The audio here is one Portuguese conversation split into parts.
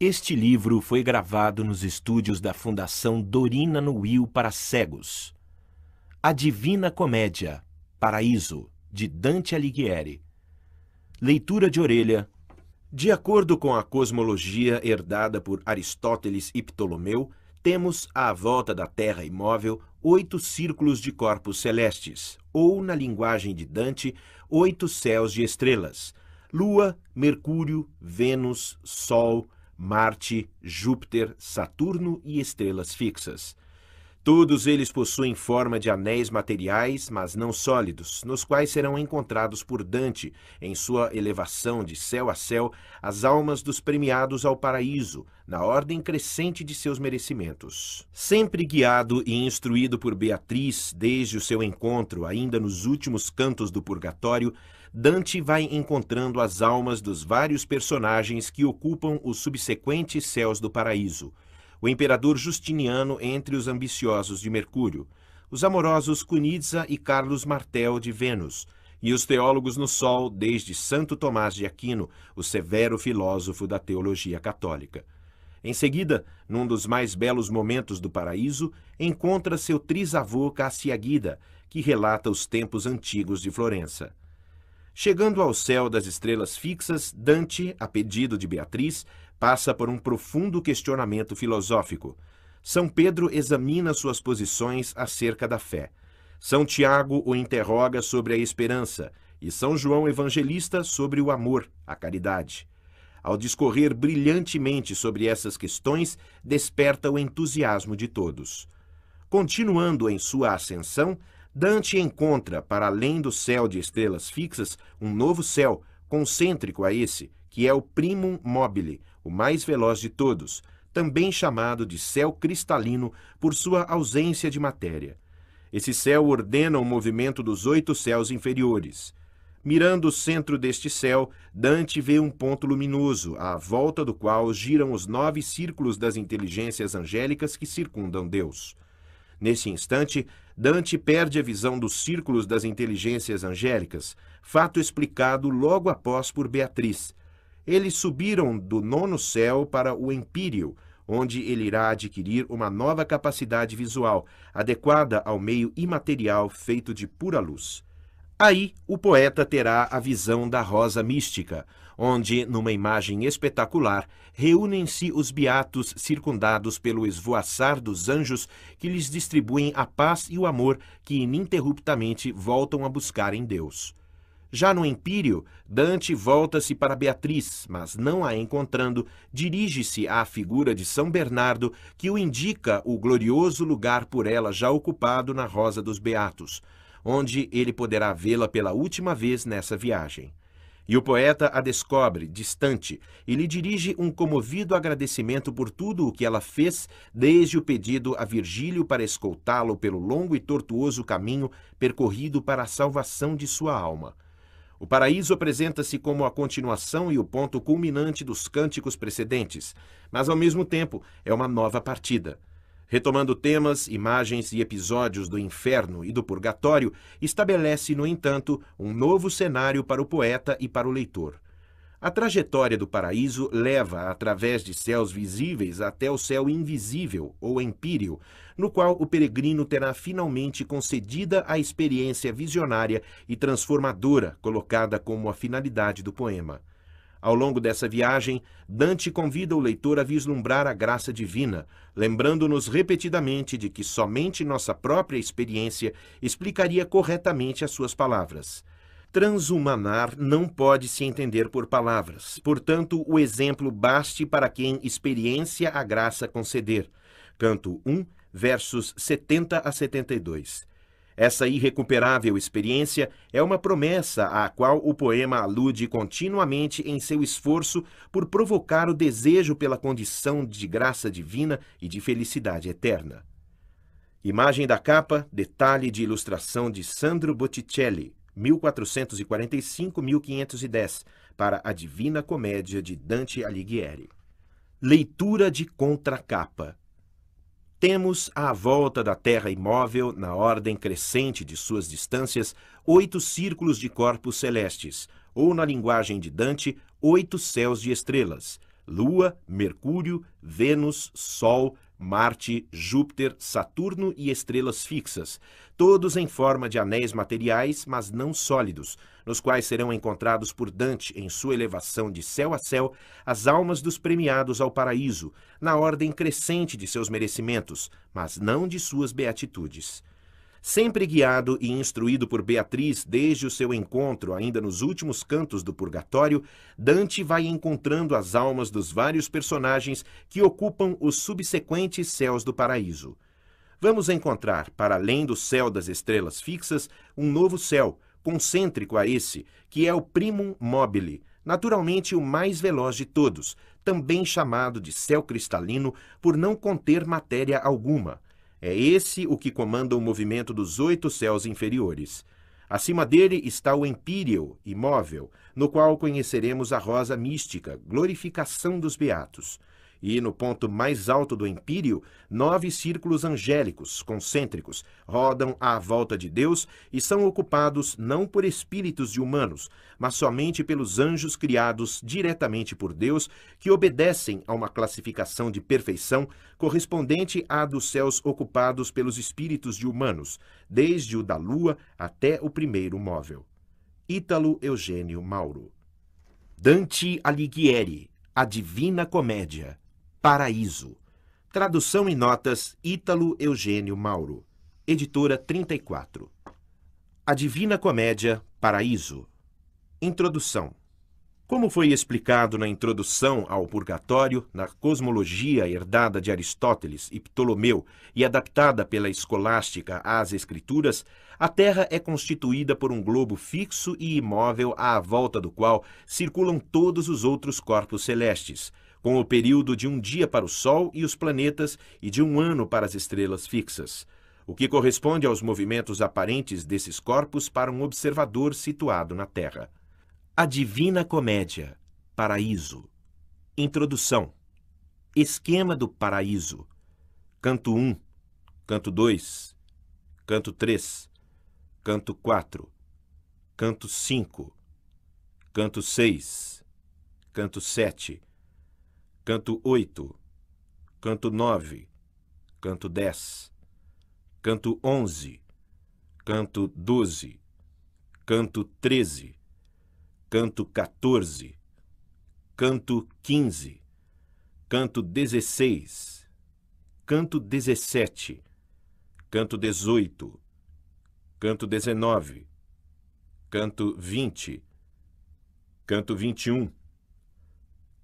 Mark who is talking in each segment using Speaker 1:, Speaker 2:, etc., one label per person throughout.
Speaker 1: Este livro foi gravado nos estúdios da Fundação Dorina Nuil para Cegos. A Divina Comédia, Paraíso, de Dante Alighieri. Leitura de orelha. De acordo com a cosmologia herdada por Aristóteles e Ptolomeu, temos à volta da Terra imóvel oito círculos de corpos celestes, ou, na linguagem de Dante, oito céus de estrelas: Lua, Mercúrio, Vênus, Sol, Marte, Júpiter, Saturno e estrelas fixas. Todos eles possuem forma de anéis materiais, mas não sólidos, nos quais serão encontrados por Dante, em sua elevação de céu a céu, as almas dos premiados ao paraíso, na ordem crescente de seus merecimentos. Sempre guiado e instruído por Beatriz desde o seu encontro, ainda nos últimos cantos do purgatório, Dante vai encontrando as almas dos vários personagens que ocupam os subsequentes céus do paraíso. O imperador Justiniano entre os ambiciosos de Mercúrio, os amorosos Cuniza e Carlos Martel de Vênus, e os teólogos no Sol, desde Santo Tomás de Aquino, o severo filósofo da teologia católica. Em seguida, num dos mais belos momentos do paraíso, encontra seu trisavô Cassiaguida, que relata os tempos antigos de Florença. Chegando ao céu das estrelas fixas, Dante, a pedido de Beatriz, passa por um profundo questionamento filosófico. São Pedro examina suas posições acerca da fé. São Tiago o interroga sobre a esperança e São João Evangelista sobre o amor, a caridade. Ao discorrer brilhantemente sobre essas questões, desperta o entusiasmo de todos. Continuando em sua ascensão, Dante encontra, para além do céu de estrelas fixas, um novo céu, concêntrico a esse, que é o primum mobile, o mais veloz de todos, também chamado de céu cristalino por sua ausência de matéria. Esse céu ordena o movimento dos oito céus inferiores. Mirando o centro deste céu, Dante vê um ponto luminoso, à volta do qual giram os nove círculos das inteligências angélicas que circundam Deus. Nesse instante, Dante perde a visão dos círculos das inteligências angélicas, fato explicado logo após por Beatriz. Eles subiram do nono céu para o empírio, onde ele irá adquirir uma nova capacidade visual, adequada ao meio imaterial feito de pura luz. Aí o poeta terá a visão da rosa mística, onde, numa imagem espetacular, reúnem-se os beatos circundados pelo esvoaçar dos anjos que lhes distribuem a paz e o amor que ininterruptamente voltam a buscar em Deus. Já no Empírio, Dante volta-se para Beatriz, mas não a encontrando, dirige-se à figura de São Bernardo, que o indica o glorioso lugar por ela já ocupado na Rosa dos Beatos, onde ele poderá vê-la pela última vez nessa viagem. E o poeta a descobre, distante, e lhe dirige um comovido agradecimento por tudo o que ela fez, desde o pedido a Virgílio para escoltá-lo pelo longo e tortuoso caminho percorrido para a salvação de sua alma. O paraíso apresenta-se como a continuação e o ponto culminante dos cânticos precedentes, mas ao mesmo tempo é uma nova partida. Retomando temas, imagens e episódios do inferno e do purgatório, estabelece, no entanto, um novo cenário para o poeta e para o leitor. A trajetória do paraíso leva através de céus visíveis até o céu invisível, ou empíreo, no qual o peregrino terá finalmente concedida a experiência visionária e transformadora colocada como a finalidade do poema. Ao longo dessa viagem, Dante convida o leitor a vislumbrar a graça divina, lembrando-nos repetidamente de que somente nossa própria experiência explicaria corretamente as suas palavras. Transhumanar não pode se entender por palavras, portanto, o exemplo baste para quem experiência a graça conceder. Canto 1, versos 70 a 72. Essa irrecuperável experiência é uma promessa à qual o poema alude continuamente em seu esforço por provocar o desejo pela condição de graça divina e de felicidade eterna. Imagem da capa, detalhe de ilustração de Sandro Botticelli, 1445-1510, para a Divina Comédia de Dante Alighieri. Leitura de contracapa. Temos à volta da Terra imóvel, na ordem crescente de suas distâncias, oito círculos de corpos celestes, ou na linguagem de Dante, oito céus de estrelas: Lua, Mercúrio, Vênus, Sol, Marte, Júpiter, Saturno e estrelas fixas, todos em forma de anéis materiais, mas não sólidos, nos quais serão encontrados por Dante, em sua elevação de céu a céu, as almas dos premiados ao paraíso, na ordem crescente de seus merecimentos, mas não de suas beatitudes. Sempre guiado e instruído por Beatriz desde o seu encontro, ainda nos últimos cantos do Purgatório, Dante vai encontrando as almas dos vários personagens que ocupam os subsequentes céus do paraíso. Vamos encontrar, para além do céu das estrelas fixas, um novo céu, concêntrico a esse, que é o Primum Mobile, naturalmente o mais veloz de todos, também chamado de céu cristalino por não conter matéria alguma é esse o que comanda o movimento dos oito céus inferiores. Acima dele está o empíreo, imóvel, no qual conheceremos a rosa mística, glorificação dos beatos e, no ponto mais alto do empírio, nove círculos angélicos, concêntricos, rodam à volta de Deus e são ocupados não por espíritos de humanos, mas somente pelos anjos criados diretamente por Deus, que obedecem a uma classificação de perfeição correspondente à dos céus ocupados pelos espíritos de humanos, desde o da lua até o primeiro móvel. Ítalo Eugênio Mauro. Dante Alighieri, A Divina Comédia, Paraíso. Tradução e notas Ítalo Eugênio Mauro. Editora 34. A Divina Comédia, Paraíso. Introdução. Como foi explicado na introdução ao Purgatório, na cosmologia herdada de Aristóteles e Ptolomeu e adaptada pela escolástica às Escrituras, a Terra é constituída por um globo fixo e imóvel à volta do qual circulam todos os outros corpos celestes com o período de um dia para o Sol e os planetas e de um ano para as estrelas fixas, o que corresponde aos movimentos aparentes desses corpos para um observador situado na Terra. A Divina Comédia Paraíso Introdução Esquema do Paraíso Canto 1 Canto 2 Canto 3 Canto 4 Canto 5 Canto 6 Canto 7 canto 8, canto 9, canto 10, canto 11, canto 12, canto 13, canto 14, canto 15, canto 16, canto 17, canto 18, canto 19, canto 20, canto 21,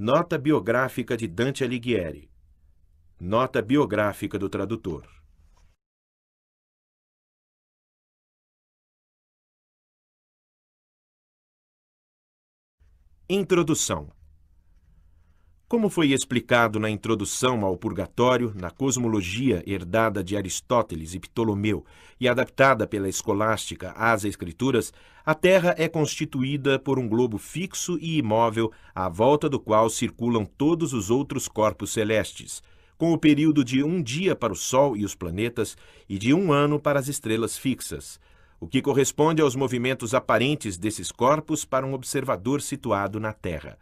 Speaker 1: Nota biográfica de Dante Alighieri. Nota biográfica do tradutor. Introdução como foi explicado na introdução ao Purgatório, na cosmologia herdada de Aristóteles e Ptolomeu e adaptada pela escolástica às Escrituras, a Terra é constituída por um globo fixo e imóvel, à volta do qual circulam todos os outros corpos celestes, com o período de um dia para o Sol e os planetas e de um ano para as estrelas fixas, o que corresponde aos movimentos aparentes desses corpos para um observador situado na Terra.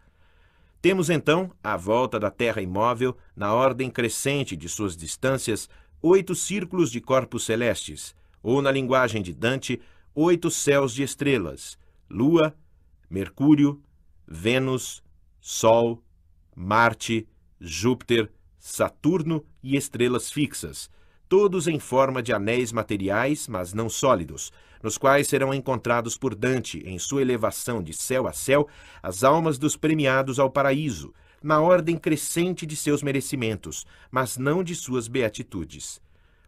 Speaker 1: Temos então, a volta da Terra imóvel, na ordem crescente de suas distâncias, oito círculos de corpos celestes, ou na linguagem de Dante, oito céus de estrelas: Lua, Mercúrio, Vênus, Sol, Marte, Júpiter, Saturno e estrelas fixas, todos em forma de anéis materiais, mas não sólidos, nos quais serão encontrados por Dante, em sua elevação de céu a céu, as almas dos premiados ao paraíso, na ordem crescente de seus merecimentos, mas não de suas beatitudes.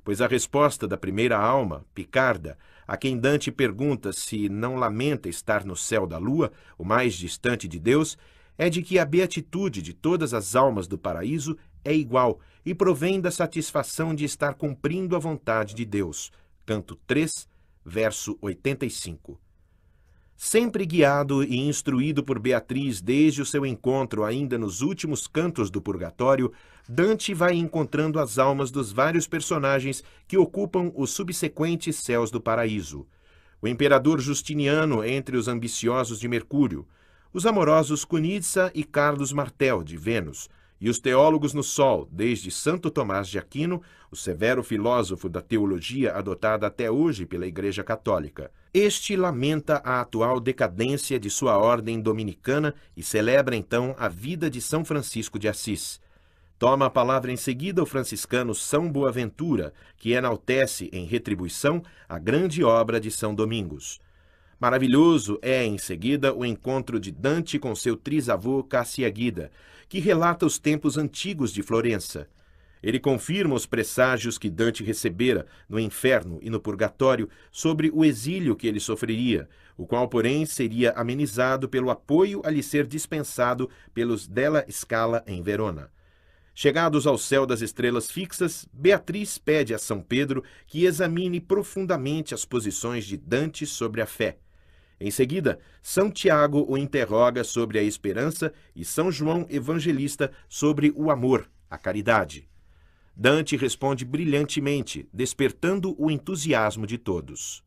Speaker 1: Pois a resposta da primeira alma, Picarda, a quem Dante pergunta se não lamenta estar no céu da lua, o mais distante de Deus, é de que a beatitude de todas as almas do paraíso é igual e provém da satisfação de estar cumprindo a vontade de Deus. Canto 3, verso 85. Sempre guiado e instruído por Beatriz desde o seu encontro ainda nos últimos cantos do Purgatório, Dante vai encontrando as almas dos vários personagens que ocupam os subsequentes céus do paraíso. O imperador Justiniano entre os ambiciosos de Mercúrio, os amorosos Cunitza e Carlos Martel de Vênus, e os teólogos no sol, desde Santo Tomás de Aquino, o severo filósofo da teologia adotada até hoje pela Igreja Católica. Este lamenta a atual decadência de sua ordem dominicana e celebra então a vida de São Francisco de Assis. Toma a palavra em seguida o franciscano São Boaventura, que enaltece em retribuição a grande obra de São Domingos. Maravilhoso é, em seguida, o encontro de Dante com seu trisavô Cassiaguida, que relata os tempos antigos de Florença. Ele confirma os presságios que Dante recebera no inferno e no purgatório sobre o exílio que ele sofreria, o qual, porém, seria amenizado pelo apoio a lhe ser dispensado pelos Della Scala em Verona. Chegados ao céu das estrelas fixas, Beatriz pede a São Pedro que examine profundamente as posições de Dante sobre a fé. Em seguida, São Tiago o interroga sobre a esperança e São João Evangelista sobre o amor, a caridade. Dante responde brilhantemente, despertando o entusiasmo de todos.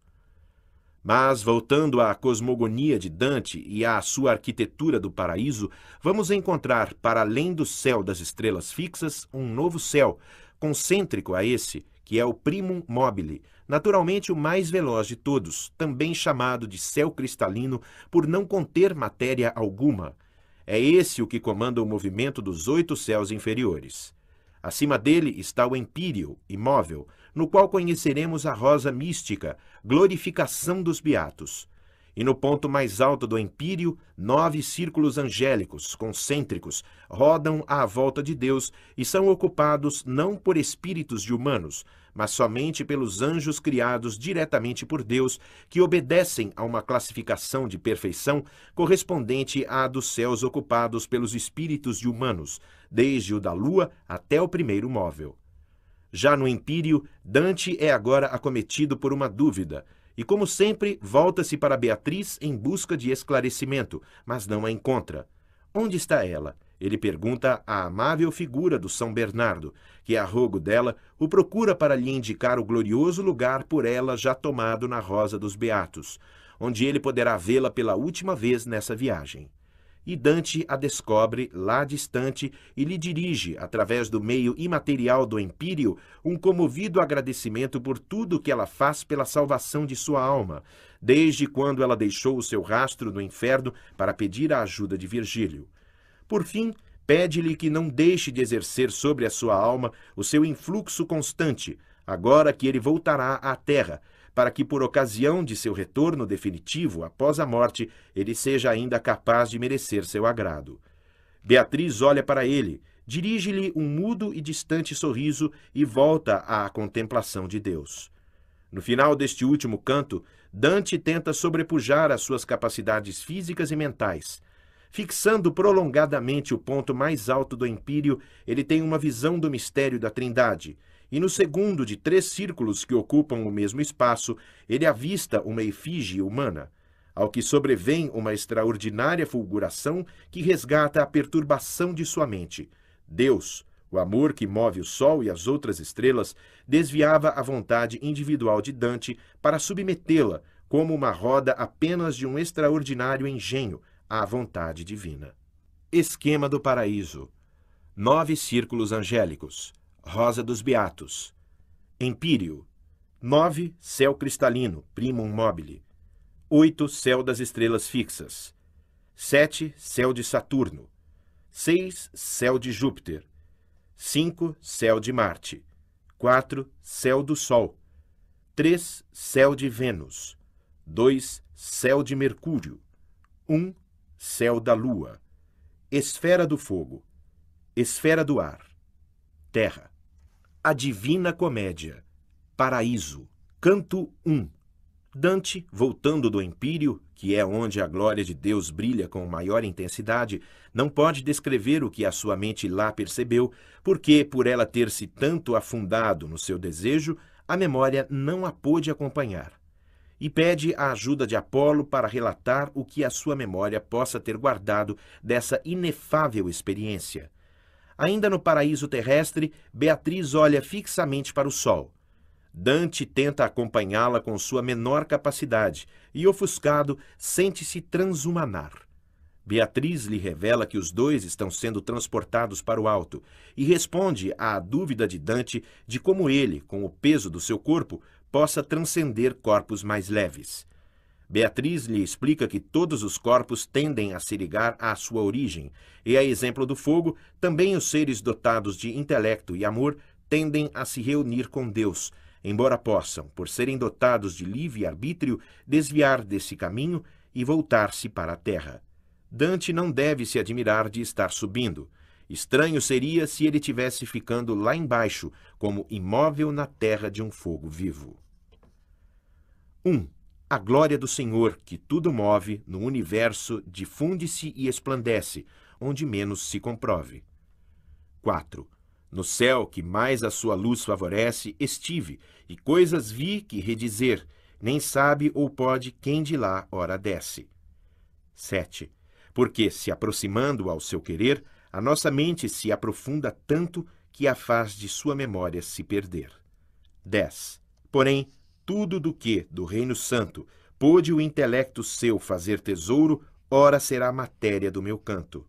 Speaker 1: Mas, voltando à cosmogonia de Dante e à sua arquitetura do paraíso, vamos encontrar, para além do céu das estrelas fixas, um novo céu, concêntrico a esse, que é o primum mobile, naturalmente o mais veloz de todos, também chamado de céu cristalino por não conter matéria alguma. É esse o que comanda o movimento dos oito céus inferiores. Acima dele está o empíreo, imóvel, no qual conheceremos a rosa mística, glorificação dos beatos. E no ponto mais alto do empíreo, nove círculos angélicos, concêntricos, rodam à volta de Deus e são ocupados não por espíritos de humanos, mas somente pelos anjos criados diretamente por Deus, que obedecem a uma classificação de perfeição correspondente à dos céus ocupados pelos espíritos de humanos, desde o da lua até o primeiro móvel. Já no Império Dante é agora acometido por uma dúvida. E, como sempre, volta-se para Beatriz em busca de esclarecimento, mas não a encontra. Onde está ela? Ele pergunta à amável figura do São Bernardo, que, a rogo dela, o procura para lhe indicar o glorioso lugar por ela já tomado na Rosa dos Beatos, onde ele poderá vê-la pela última vez nessa viagem. E Dante a descobre lá distante e lhe dirige, através do meio imaterial do empírio, um comovido agradecimento por tudo que ela faz pela salvação de sua alma, desde quando ela deixou o seu rastro no inferno para pedir a ajuda de Virgílio. Por fim, pede-lhe que não deixe de exercer sobre a sua alma o seu influxo constante, agora que ele voltará à terra, para que, por ocasião de seu retorno definitivo após a morte, ele seja ainda capaz de merecer seu agrado. Beatriz olha para ele, dirige-lhe um mudo e distante sorriso e volta à contemplação de Deus. No final deste último canto, Dante tenta sobrepujar as suas capacidades físicas e mentais Fixando prolongadamente o ponto mais alto do empírio, ele tem uma visão do mistério da Trindade. E no segundo de três círculos que ocupam o mesmo espaço, ele avista uma efígie humana ao que sobrevém uma extraordinária fulguração que resgata a perturbação de sua mente. Deus, o amor que move o sol e as outras estrelas, desviava a vontade individual de Dante para submetê-la como uma roda apenas de um extraordinário engenho, à vontade divina. Esquema do Paraíso: Nove Círculos Angélicos, Rosa dos Beatos, Empírio, nove Céu Cristalino, Primum Mobile, oito Céu das Estrelas Fixas, sete Céu de Saturno, seis Céu de Júpiter, cinco Céu de Marte, quatro Céu do Sol, três Céu de Vênus, dois Céu de Mercúrio, um céu da lua, esfera do fogo, esfera do ar, terra. A Divina Comédia, Paraíso, Canto 1. Dante, voltando do empírio, que é onde a glória de Deus brilha com maior intensidade, não pode descrever o que a sua mente lá percebeu, porque, por ela ter se tanto afundado no seu desejo, a memória não a pôde acompanhar e pede a ajuda de Apolo para relatar o que a sua memória possa ter guardado dessa inefável experiência. Ainda no paraíso terrestre, Beatriz olha fixamente para o sol. Dante tenta acompanhá-la com sua menor capacidade e, ofuscado, sente-se transhumanar. Beatriz lhe revela que os dois estão sendo transportados para o alto e responde à dúvida de Dante de como ele, com o peso do seu corpo, possa transcender corpos mais leves. Beatriz lhe explica que todos os corpos tendem a se ligar à sua origem, e, a exemplo do fogo, também os seres dotados de intelecto e amor tendem a se reunir com Deus, embora possam, por serem dotados de livre-arbítrio, desviar desse caminho e voltar-se para a terra. Dante não deve se admirar de estar subindo. Estranho seria se ele tivesse ficando lá embaixo, como imóvel na terra de um fogo vivo. 1. A glória do Senhor, que tudo move, no universo difunde-se e esplandece, onde menos se comprove. 4. No céu que mais a sua luz favorece, estive, e coisas vi que redizer, nem sabe ou pode quem de lá ora desce. 7. Porque, se aproximando ao seu querer, a nossa mente se aprofunda tanto que a faz de sua memória se perder. 10. Porém, tudo do que, do Reino Santo, pôde o intelecto seu fazer tesouro, ora será matéria do meu canto.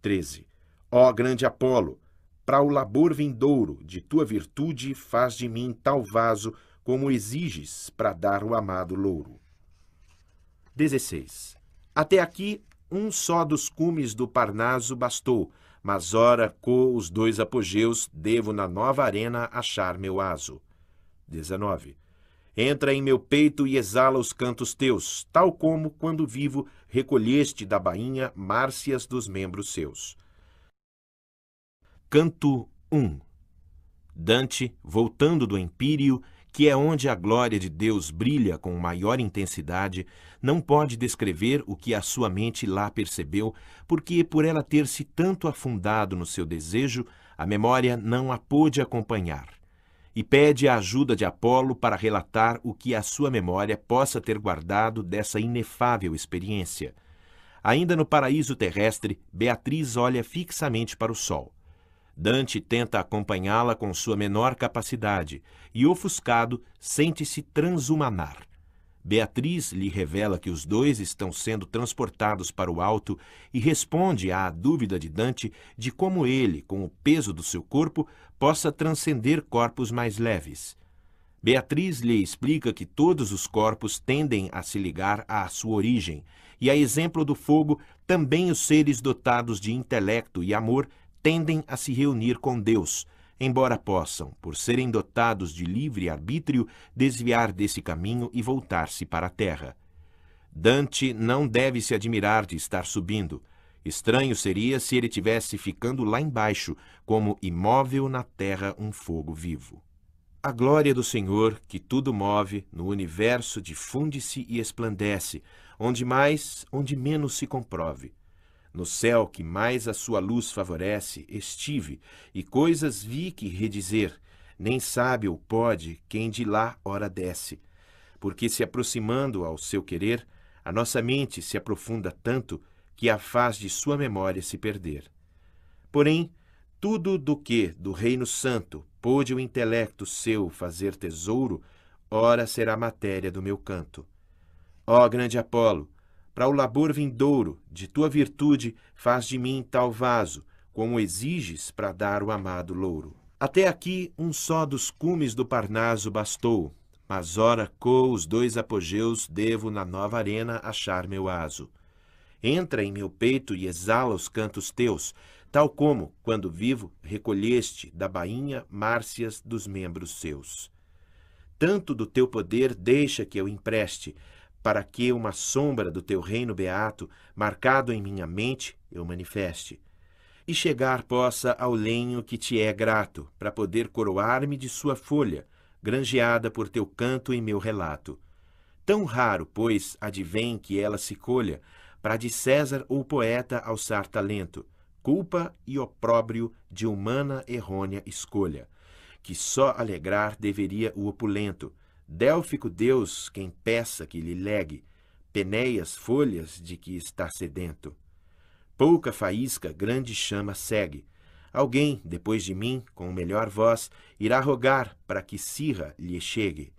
Speaker 1: 13. Ó grande Apolo, para o labor vindouro de tua virtude faz de mim tal vaso como exiges para dar o amado louro. 16. Até aqui um só dos cumes do Parnaso bastou, mas ora com os dois apogeus devo na nova arena achar meu aso. 19. Entra em meu peito e exala os cantos teus, tal como, quando vivo, recolheste da bainha márcias dos membros seus. Canto 1 Dante, voltando do Empírio, que é onde a glória de Deus brilha com maior intensidade, não pode descrever o que a sua mente lá percebeu, porque, por ela ter se tanto afundado no seu desejo, a memória não a pôde acompanhar e pede a ajuda de Apolo para relatar o que a sua memória possa ter guardado dessa inefável experiência. Ainda no paraíso terrestre, Beatriz olha fixamente para o sol. Dante tenta acompanhá-la com sua menor capacidade e, ofuscado, sente-se transhumanar. Beatriz lhe revela que os dois estão sendo transportados para o alto e responde à dúvida de Dante de como ele, com o peso do seu corpo, possa transcender corpos mais leves. Beatriz lhe explica que todos os corpos tendem a se ligar à sua origem, e a exemplo do fogo, também os seres dotados de intelecto e amor tendem a se reunir com Deus, embora possam, por serem dotados de livre arbítrio, desviar desse caminho e voltar-se para a terra. Dante não deve se admirar de estar subindo. Estranho seria se ele tivesse ficando lá embaixo, como imóvel na terra um fogo vivo. A glória do Senhor, que tudo move, no universo difunde-se e esplandece, onde mais, onde menos se comprove. No céu que mais a sua luz favorece, estive, e coisas vi que redizer, nem sabe ou pode quem de lá ora desce. Porque se aproximando ao seu querer, a nossa mente se aprofunda tanto que a faz de sua memória se perder. Porém, tudo do que do Reino Santo pôde o intelecto seu fazer tesouro, ora será matéria do meu canto. Ó grande Apolo, para o labor vindouro de tua virtude, faz de mim tal vaso, como exiges para dar o amado louro. Até aqui um só dos cumes do Parnaso bastou, mas ora co os dois apogeus devo na nova arena achar meu aso. Entra em meu peito e exala os cantos teus, tal como, quando vivo, recolheste da bainha márcias dos membros seus. Tanto do teu poder deixa que eu empreste, para que uma sombra do teu reino beato, marcado em minha mente, eu manifeste. E chegar possa ao lenho que te é grato, para poder coroar-me de sua folha, granjeada por teu canto e meu relato. Tão raro, pois, advém que ela se colha, para de César ou poeta alçar talento, culpa e opróbrio de humana errônea escolha, que só alegrar deveria o opulento, Délfico Deus quem peça que lhe legue peneias folhas de que está sedento. Pouca faísca grande chama segue. Alguém, depois de mim, com melhor voz, irá rogar para que Sirra lhe chegue.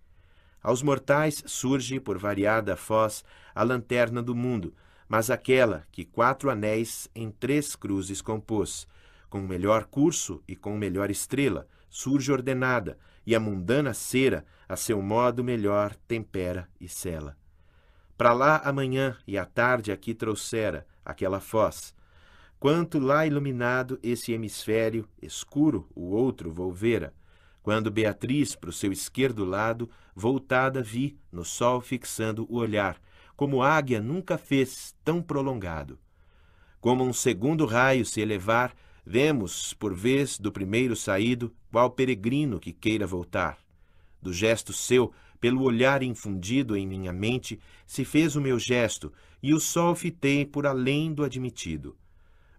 Speaker 1: Aos mortais surge, por variada foz, a lanterna do mundo, mas aquela que quatro anéis em três cruzes compôs, com melhor curso e com melhor estrela, surge ordenada, e a mundana cera, a seu modo melhor, tempera e cela. Para lá amanhã e à tarde aqui trouxera aquela foz. Quanto lá iluminado esse hemisfério, escuro o outro volvera. Quando Beatriz, para o seu esquerdo lado, voltada vi, no sol fixando o olhar, como águia nunca fez, tão prolongado. Como um segundo raio se elevar, Vemos, por vez, do primeiro saído, qual peregrino que queira voltar. Do gesto seu, pelo olhar infundido em minha mente, se fez o meu gesto, e o sol fitei por além do admitido.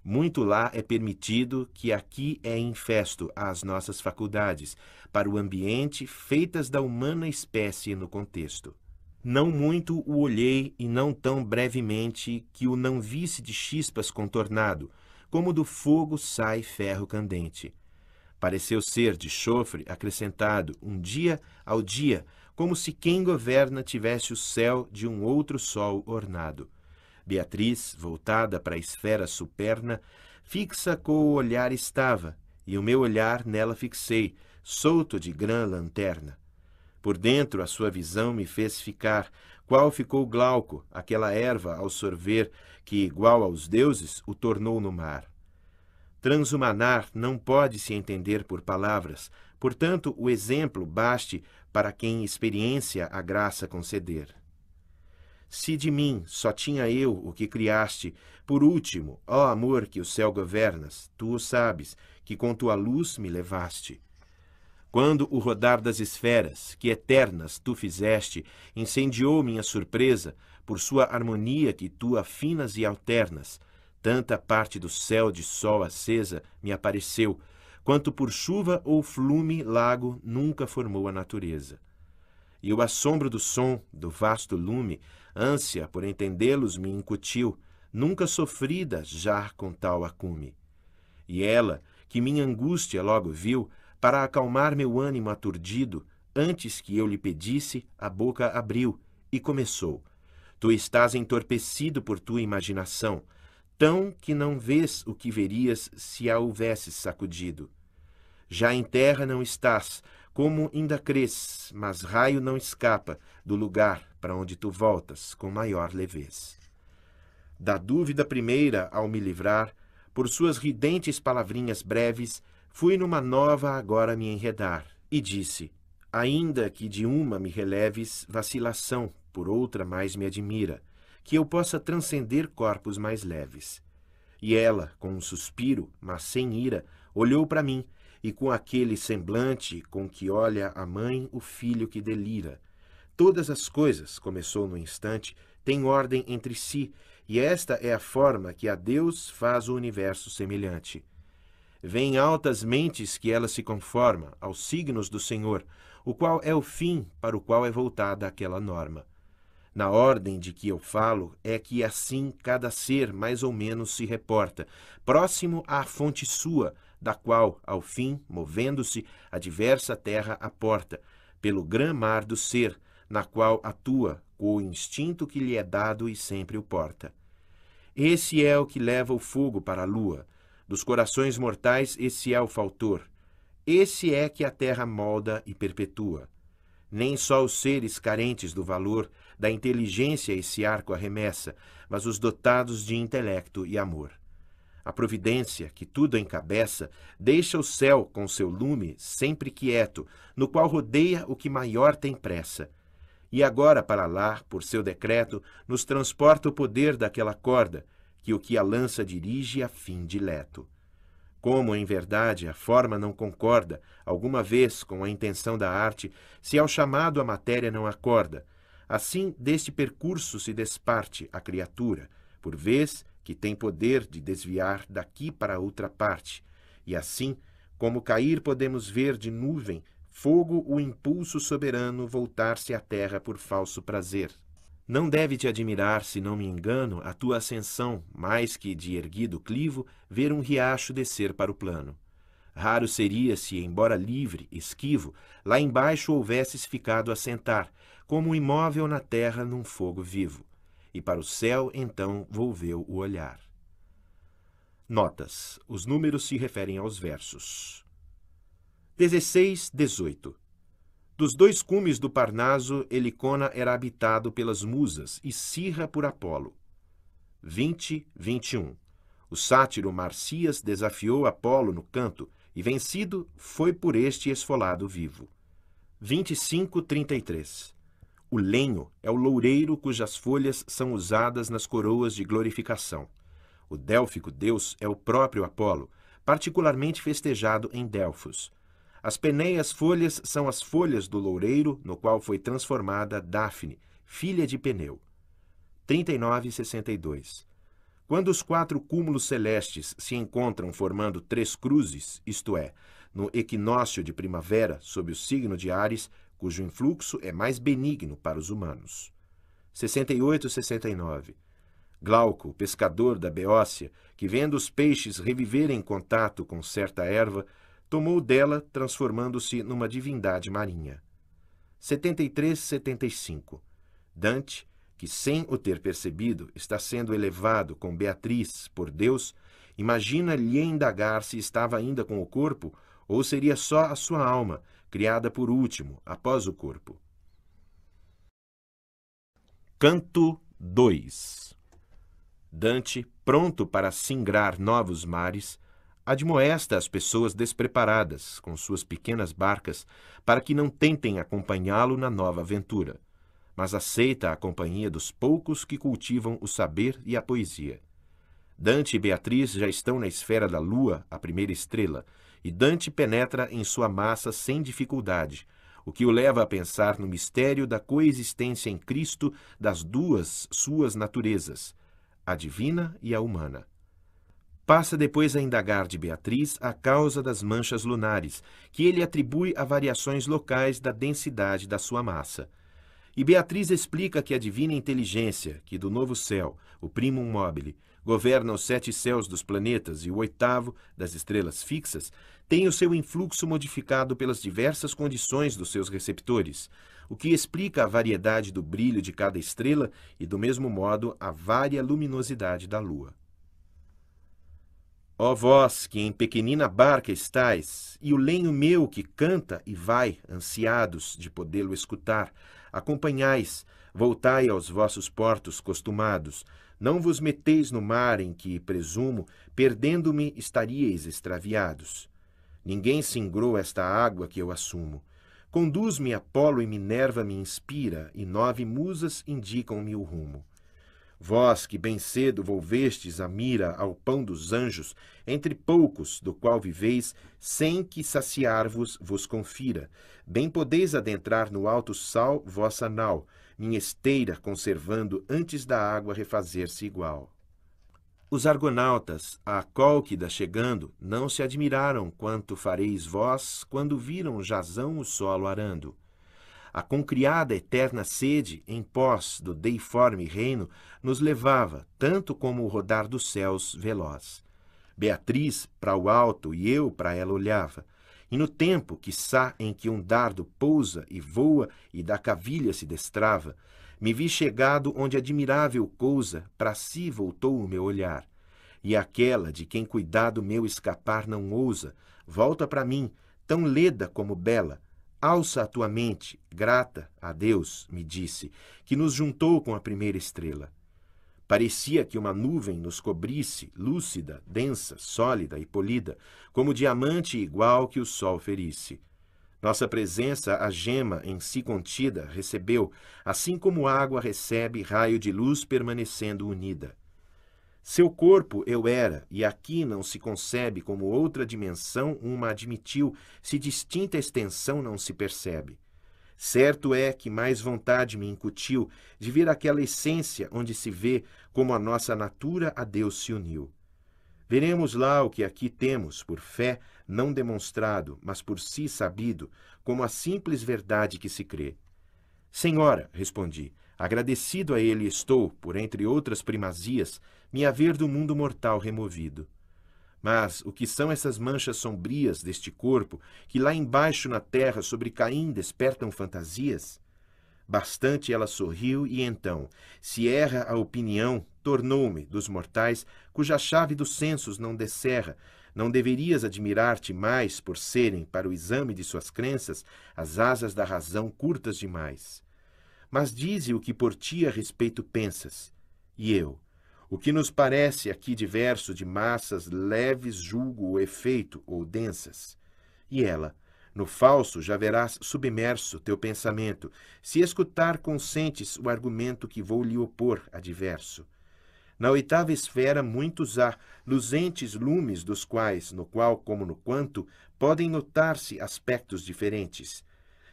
Speaker 1: Muito lá é permitido que aqui é infesto às nossas faculdades, para o ambiente feitas da humana espécie no contexto. Não muito o olhei e não tão brevemente que o não visse de chispas contornado, como do fogo sai ferro candente. Pareceu ser de chofre acrescentado um dia ao dia, como se quem governa tivesse o céu de um outro sol ornado. Beatriz, voltada para a esfera superna, fixa com o olhar estava, e o meu olhar nela fixei, solto de grã lanterna. Por dentro a sua visão me fez ficar, qual ficou Glauco, aquela erva ao sorver, que, igual aos deuses, o tornou no mar. Transhumanar não pode se entender por palavras, portanto, o exemplo baste para quem experiência a graça conceder. Se de mim só tinha eu o que criaste, por último, ó amor que o céu governas, tu o sabes, que com tua luz me levaste. Quando o rodar das esferas, que eternas tu fizeste, incendiou minha surpresa, por sua harmonia que tu afinas e alternas. Tanta parte do céu de sol acesa me apareceu, quanto por chuva ou flume lago nunca formou a natureza. E o assombro do som, do vasto lume, ânsia por entendê-los me incutiu, nunca sofrida já com tal acume. E ela, que minha angústia logo viu, para acalmar meu ânimo aturdido, antes que eu lhe pedisse, a boca abriu e começou Tu estás entorpecido por tua imaginação, tão que não vês o que verias se a houvesses sacudido. Já em terra não estás, como ainda crês, mas raio não escapa do lugar para onde tu voltas com maior levez. Da dúvida primeira ao me livrar, por suas ridentes palavrinhas breves, fui numa nova agora me enredar, e disse: Ainda que de uma me releves vacilação por outra mais me admira, que eu possa transcender corpos mais leves. E ela, com um suspiro, mas sem ira, olhou para mim, e com aquele semblante com que olha a mãe o filho que delira. Todas as coisas, começou no instante, têm ordem entre si, e esta é a forma que a Deus faz o universo semelhante. Vêm altas mentes que ela se conforma aos signos do Senhor, o qual é o fim para o qual é voltada aquela norma na ordem de que eu falo, é que assim cada ser mais ou menos se reporta, próximo à fonte sua, da qual, ao fim, movendo-se, a diversa terra aporta, pelo gran mar do ser, na qual atua, com o instinto que lhe é dado e sempre o porta. Esse é o que leva o fogo para a lua. Dos corações mortais, esse é o faltor. Esse é que a terra molda e perpetua. Nem só os seres carentes do valor, da inteligência esse arco arremessa, mas os dotados de intelecto e amor. A providência, que tudo encabeça, deixa o céu com seu lume sempre quieto, no qual rodeia o que maior tem pressa. E agora para lá, por seu decreto, nos transporta o poder daquela corda, que o que a lança dirige a fim dileto. Como, em verdade, a forma não concorda, alguma vez, com a intenção da arte, se ao chamado a matéria não acorda, Assim, deste percurso se desparte a criatura, por vez que tem poder de desviar daqui para outra parte. E assim, como cair podemos ver de nuvem, fogo o impulso soberano voltar-se à terra por falso prazer. Não deve te admirar, se não me engano, a tua ascensão, mais que de erguido clivo, ver um riacho descer para o plano. Raro seria se, embora livre, esquivo, lá embaixo houvesses ficado a sentar, como um imóvel na terra num fogo vivo, e para o céu então volveu o olhar. Notas. Os números se referem aos versos. 16, 18. Dos dois cumes do Parnaso, Helicona era habitado pelas musas e Cirra por Apolo. 20, 21. O sátiro Marcias desafiou Apolo no canto e, vencido, foi por este esfolado vivo. 25, 33. O lenho é o loureiro cujas folhas são usadas nas coroas de glorificação. O délfico deus é o próprio Apolo, particularmente festejado em Delfos. As peneias folhas são as folhas do loureiro no qual foi transformada Dafne, filha de Peneu. 39,62 Quando os quatro cúmulos celestes se encontram formando três cruzes, isto é, no equinócio de primavera, sob o signo de Ares, cujo influxo é mais benigno para os humanos. 68 69. Glauco, pescador da Beócia, que vendo os peixes reviverem em contato com certa erva, tomou dela, transformando-se numa divindade marinha. 73 75. Dante, que sem o ter percebido está sendo elevado com Beatriz por Deus, imagina-lhe indagar se estava ainda com o corpo ou seria só a sua alma criada por último, após o corpo. Canto 2 Dante, pronto para singrar novos mares, admoesta as pessoas despreparadas, com suas pequenas barcas, para que não tentem acompanhá-lo na nova aventura, mas aceita a companhia dos poucos que cultivam o saber e a poesia. Dante e Beatriz já estão na esfera da lua, a primeira estrela, e Dante penetra em sua massa sem dificuldade, o que o leva a pensar no mistério da coexistência em Cristo das duas suas naturezas, a divina e a humana. Passa depois a indagar de Beatriz a causa das manchas lunares, que ele atribui a variações locais da densidade da sua massa. E Beatriz explica que a divina inteligência, que do novo céu, o primum mobile, governa os sete céus dos planetas e o oitavo, das estrelas fixas, tem o seu influxo modificado pelas diversas condições dos seus receptores, o que explica a variedade do brilho de cada estrela e, do mesmo modo, a vária luminosidade da Lua. Ó vós que em pequenina barca estais, e o lenho meu que canta e vai, ansiados de podê-lo escutar, acompanhais, voltai aos vossos portos costumados, não vos meteis no mar em que, presumo, perdendo-me estaríeis extraviados. Ninguém singrou esta água que eu assumo. Conduz-me Apolo e Minerva me inspira, e nove musas indicam-me o rumo. Vós que bem cedo volvestes a mira ao pão dos anjos, entre poucos, do qual viveis, sem que saciar-vos vos confira, bem podeis adentrar no alto sal vossa nau, minha esteira conservando antes da água refazer-se igual. Os argonautas, a Cólquida chegando, não se admiraram quanto fareis vós quando viram Jazão o solo arando. A concriada eterna sede, em pós do deiforme reino, nos levava, tanto como o rodar dos céus veloz. Beatriz para o alto e eu para ela olhava, e no tempo, que quiçá, em que um dardo pousa e voa e da cavilha se destrava, me vi chegado onde admirável cousa para si voltou o meu olhar. E aquela de quem cuidado meu escapar não ousa, volta para mim, tão leda como bela. Alça a tua mente, grata a Deus, me disse, que nos juntou com a primeira estrela. Parecia que uma nuvem nos cobrisse, lúcida, densa, sólida e polida, como diamante igual que o sol ferisse. Nossa presença, a gema em si contida, recebeu, assim como água recebe raio de luz permanecendo unida. Seu corpo eu era, e aqui não se concebe como outra dimensão uma admitiu, se distinta extensão não se percebe. Certo é que mais vontade me incutiu de ver aquela essência onde se vê como a nossa natura a Deus se uniu. Veremos lá o que aqui temos, por fé, não demonstrado, mas por si sabido, como a simples verdade que se crê. Senhora, respondi, agradecido a ele estou, por entre outras primazias, me haver do mundo mortal removido. Mas o que são essas manchas sombrias deste corpo, que lá embaixo na terra sobre Caim despertam fantasias? Bastante ela sorriu e então, se erra a opinião, tornou-me dos mortais, cuja chave dos sensos não descerra, não deverias admirar-te mais por serem, para o exame de suas crenças, as asas da razão curtas demais. Mas dize o que por ti a respeito pensas. E eu, o que nos parece aqui diverso de massas leves julgo o efeito ou densas. E ela, no falso já verás submerso teu pensamento, se escutar consentes o argumento que vou lhe opor adverso. Na oitava esfera, muitos há, luzentes lumes dos quais, no qual como no quanto, podem notar-se aspectos diferentes.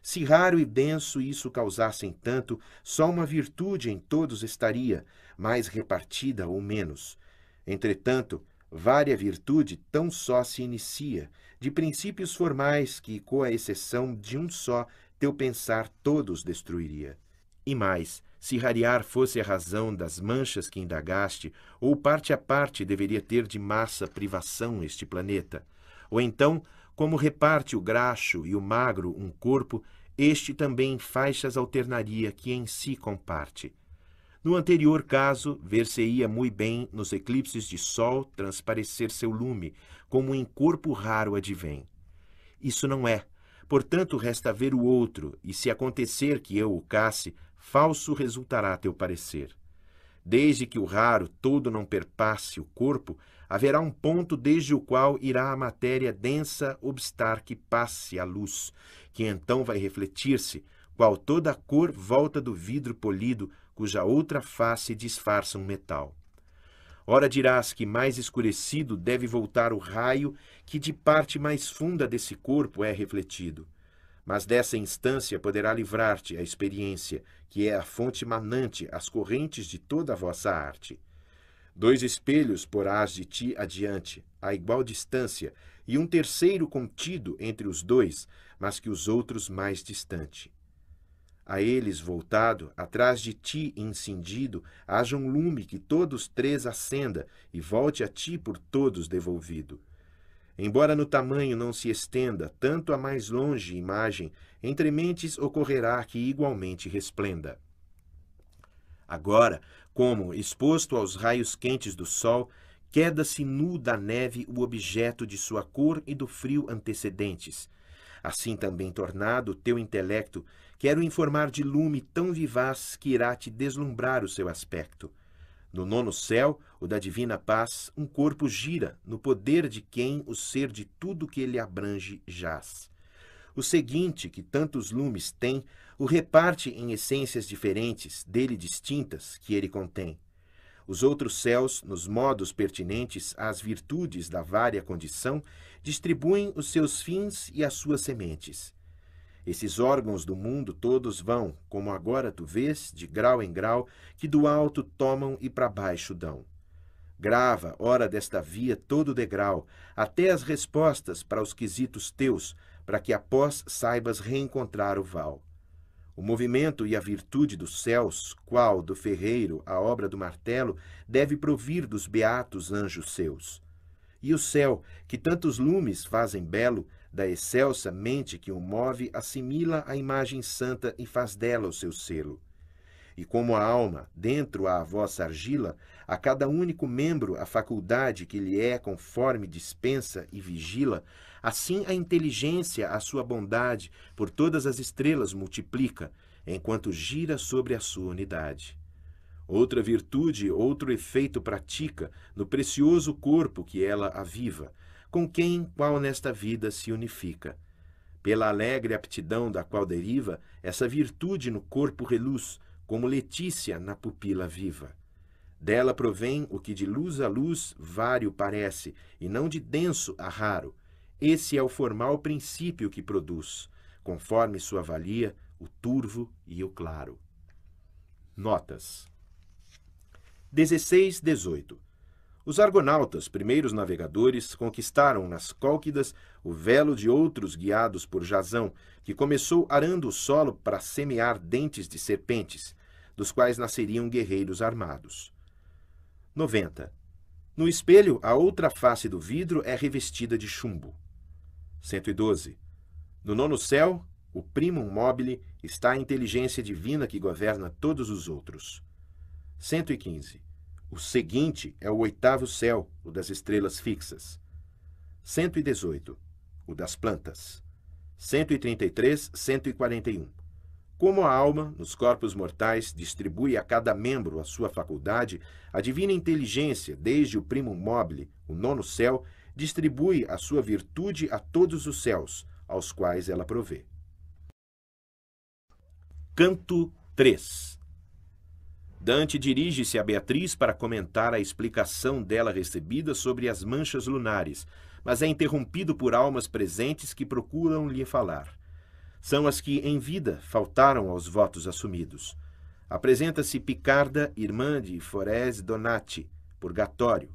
Speaker 1: Se raro e denso isso causassem tanto, só uma virtude em todos estaria, mais repartida ou menos. Entretanto, vária virtude tão só se inicia, de princípios formais que, com a exceção de um só, teu pensar todos destruiria. E mais, se rarear fosse a razão das manchas que indagaste, ou parte a parte deveria ter de massa privação este planeta. Ou então, como reparte o graxo e o magro um corpo, este também em faixas alternaria que em si comparte. No anterior caso, ver-se-ia muito bem nos eclipses de sol transparecer seu lume, como em corpo raro advém. Isso não é. Portanto, resta ver o outro, e se acontecer que eu o casse, falso resultará teu parecer. Desde que o raro todo não perpasse o corpo, haverá um ponto desde o qual irá a matéria densa obstar que passe a luz, que então vai refletir-se, qual toda a cor volta do vidro polido, cuja outra face disfarça um metal. Ora dirás que mais escurecido deve voltar o raio que de parte mais funda desse corpo é refletido. Mas dessa instância poderá livrar-te a experiência, que é a fonte manante, as correntes de toda a vossa arte. Dois espelhos porás de ti adiante, a igual distância, e um terceiro contido entre os dois, mas que os outros mais distante. A eles voltado, atrás de ti incendido, haja um lume que todos três acenda, e volte a ti por todos devolvido Embora no tamanho não se estenda tanto a mais longe imagem, entre mentes ocorrerá que igualmente resplenda. Agora, como exposto aos raios quentes do sol, queda-se nu da neve o objeto de sua cor e do frio antecedentes. Assim também tornado, teu intelecto, quero informar de lume tão vivaz que irá te deslumbrar o seu aspecto. No nono céu, o da divina paz, um corpo gira no poder de quem o ser de tudo que ele abrange jaz. O seguinte, que tantos lumes tem, o reparte em essências diferentes, dele distintas, que ele contém. Os outros céus, nos modos pertinentes às virtudes da vária condição, distribuem os seus fins e as suas sementes. Esses órgãos do mundo todos vão, como agora tu vês, de grau em grau, que do alto tomam e para baixo dão. Grava, ora desta via, todo o degrau, até as respostas para os quesitos teus, para que após saibas reencontrar o val. O movimento e a virtude dos céus, qual do ferreiro a obra do martelo, deve provir dos beatos anjos seus. E o céu, que tantos lumes fazem belo, da excelsa mente que o move, assimila a imagem santa e faz dela o seu selo. E como a alma, dentro à vossa argila, a cada único membro a faculdade que lhe é conforme dispensa e vigila, assim a inteligência a sua bondade por todas as estrelas multiplica, enquanto gira sobre a sua unidade. Outra virtude, outro efeito pratica no precioso corpo que ela aviva, com quem qual nesta vida se unifica. Pela alegre aptidão da qual deriva, essa virtude no corpo reluz, como Letícia na pupila viva. Dela provém o que de luz a luz vário parece, e não de denso a raro. Esse é o formal princípio que produz, conforme sua valia, o turvo e o claro. Notas 16, 18 Os argonautas, primeiros navegadores, conquistaram nas Cólquidas o velo de outros guiados por Jazão, que começou arando o solo para semear dentes de serpentes, dos quais nasceriam guerreiros armados. 90. No espelho, a outra face do vidro é revestida de chumbo. 112. No nono céu, o primum mobile está a inteligência divina que governa todos os outros. 115. O seguinte é o oitavo céu, o das estrelas fixas. 118. O das plantas. 133, 141. Como a alma, nos corpos mortais, distribui a cada membro a sua faculdade, a divina inteligência, desde o primo mobile, o nono céu, distribui a sua virtude a todos os céus, aos quais ela provê. Canto 3 Dante dirige-se a Beatriz para comentar a explicação dela recebida sobre as manchas lunares, mas é interrompido por almas presentes que procuram lhe falar são as que, em vida, faltaram aos votos assumidos. Apresenta-se Picarda, irmã de Forese Donati, Purgatório,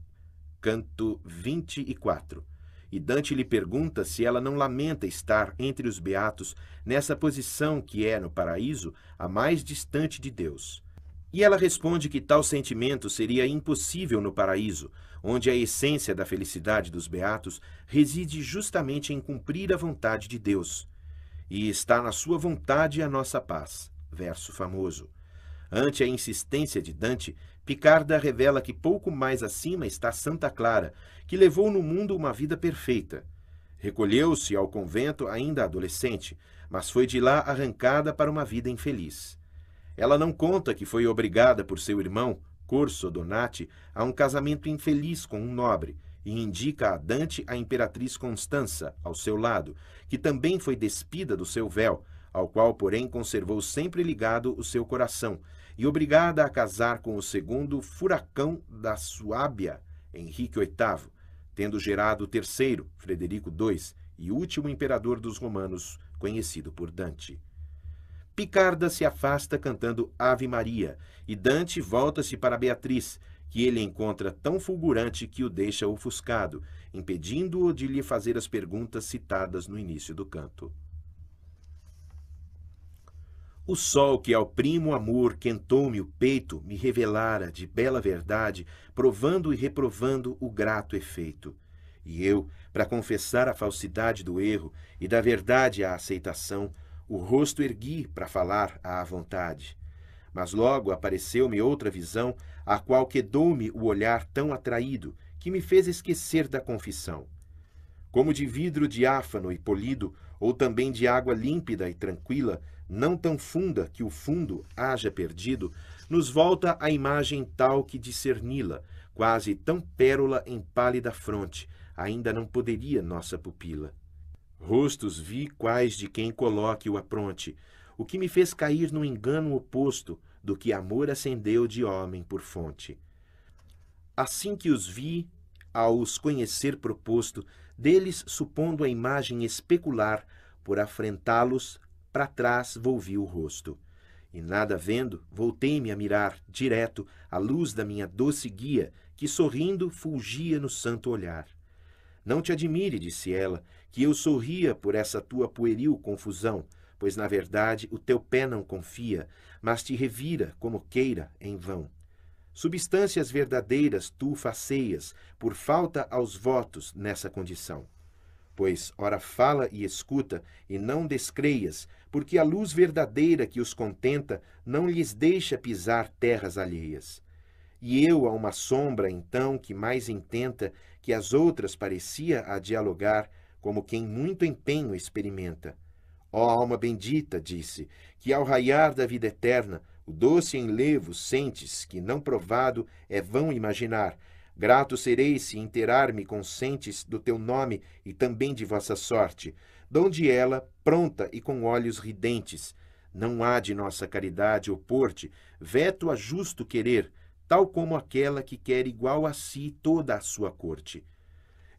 Speaker 1: canto 24. E Dante lhe pergunta se ela não lamenta estar entre os beatos nessa posição que é, no paraíso, a mais distante de Deus. E ela responde que tal sentimento seria impossível no paraíso, onde a essência da felicidade dos beatos reside justamente em cumprir a vontade de Deus e está na sua vontade a nossa paz. Verso famoso. Ante a insistência de Dante, Picarda revela que pouco mais acima está Santa Clara, que levou no mundo uma vida perfeita. Recolheu-se ao convento ainda adolescente, mas foi de lá arrancada para uma vida infeliz. Ela não conta que foi obrigada por seu irmão, Corso Donati, a um casamento infeliz com um nobre, e indica a Dante a imperatriz Constança, ao seu lado, que também foi despida do seu véu, ao qual, porém, conservou sempre ligado o seu coração, e obrigada a casar com o segundo furacão da Suábia, Henrique VIII, tendo gerado o terceiro, Frederico II, e último imperador dos romanos, conhecido por Dante. Picarda se afasta cantando Ave Maria, e Dante volta-se para Beatriz, que ele encontra tão fulgurante que o deixa ofuscado, impedindo-o de lhe fazer as perguntas citadas no início do canto. O sol que ao primo amor quentou-me o peito me revelara de bela verdade, provando e reprovando o grato efeito. E eu, para confessar a falsidade do erro e da verdade a aceitação, o rosto ergui para falar à vontade. Mas logo apareceu-me outra visão, a qual quedou-me o olhar tão atraído, que me fez esquecer da confissão. Como de vidro diáfano e polido, ou também de água límpida e tranquila, não tão funda que o fundo haja perdido, nos volta a imagem tal que discerni-la, quase tão pérola em pálida fronte, ainda não poderia nossa pupila. Rostos vi quais de quem coloque o apronte, o que me fez cair no engano oposto, do que amor acendeu de homem por fonte. Assim que os vi, ao os conhecer proposto, deles supondo a imagem especular, por afrentá-los, para trás volvi o rosto. E nada vendo, voltei-me a mirar, direto, a luz da minha doce guia, que sorrindo fulgia no santo olhar. Não te admire, disse ela, que eu sorria por essa tua pueril confusão, pois na verdade o teu pé não confia, mas te revira como queira em vão. Substâncias verdadeiras tu faceias, por falta aos votos nessa condição. Pois, ora fala e escuta, e não descreias, porque a luz verdadeira que os contenta não lhes deixa pisar terras alheias. E eu a uma sombra, então, que mais intenta, que as outras parecia a dialogar, como quem muito empenho experimenta. Ó alma bendita, disse, que ao raiar da vida eterna, o doce enlevo sentes que, não provado, é vão imaginar. Grato serei se interar-me consentes do teu nome e também de vossa sorte, donde ela, pronta e com olhos ridentes, não há de nossa caridade opor-te, veto a justo querer, tal como aquela que quer igual a si toda a sua corte.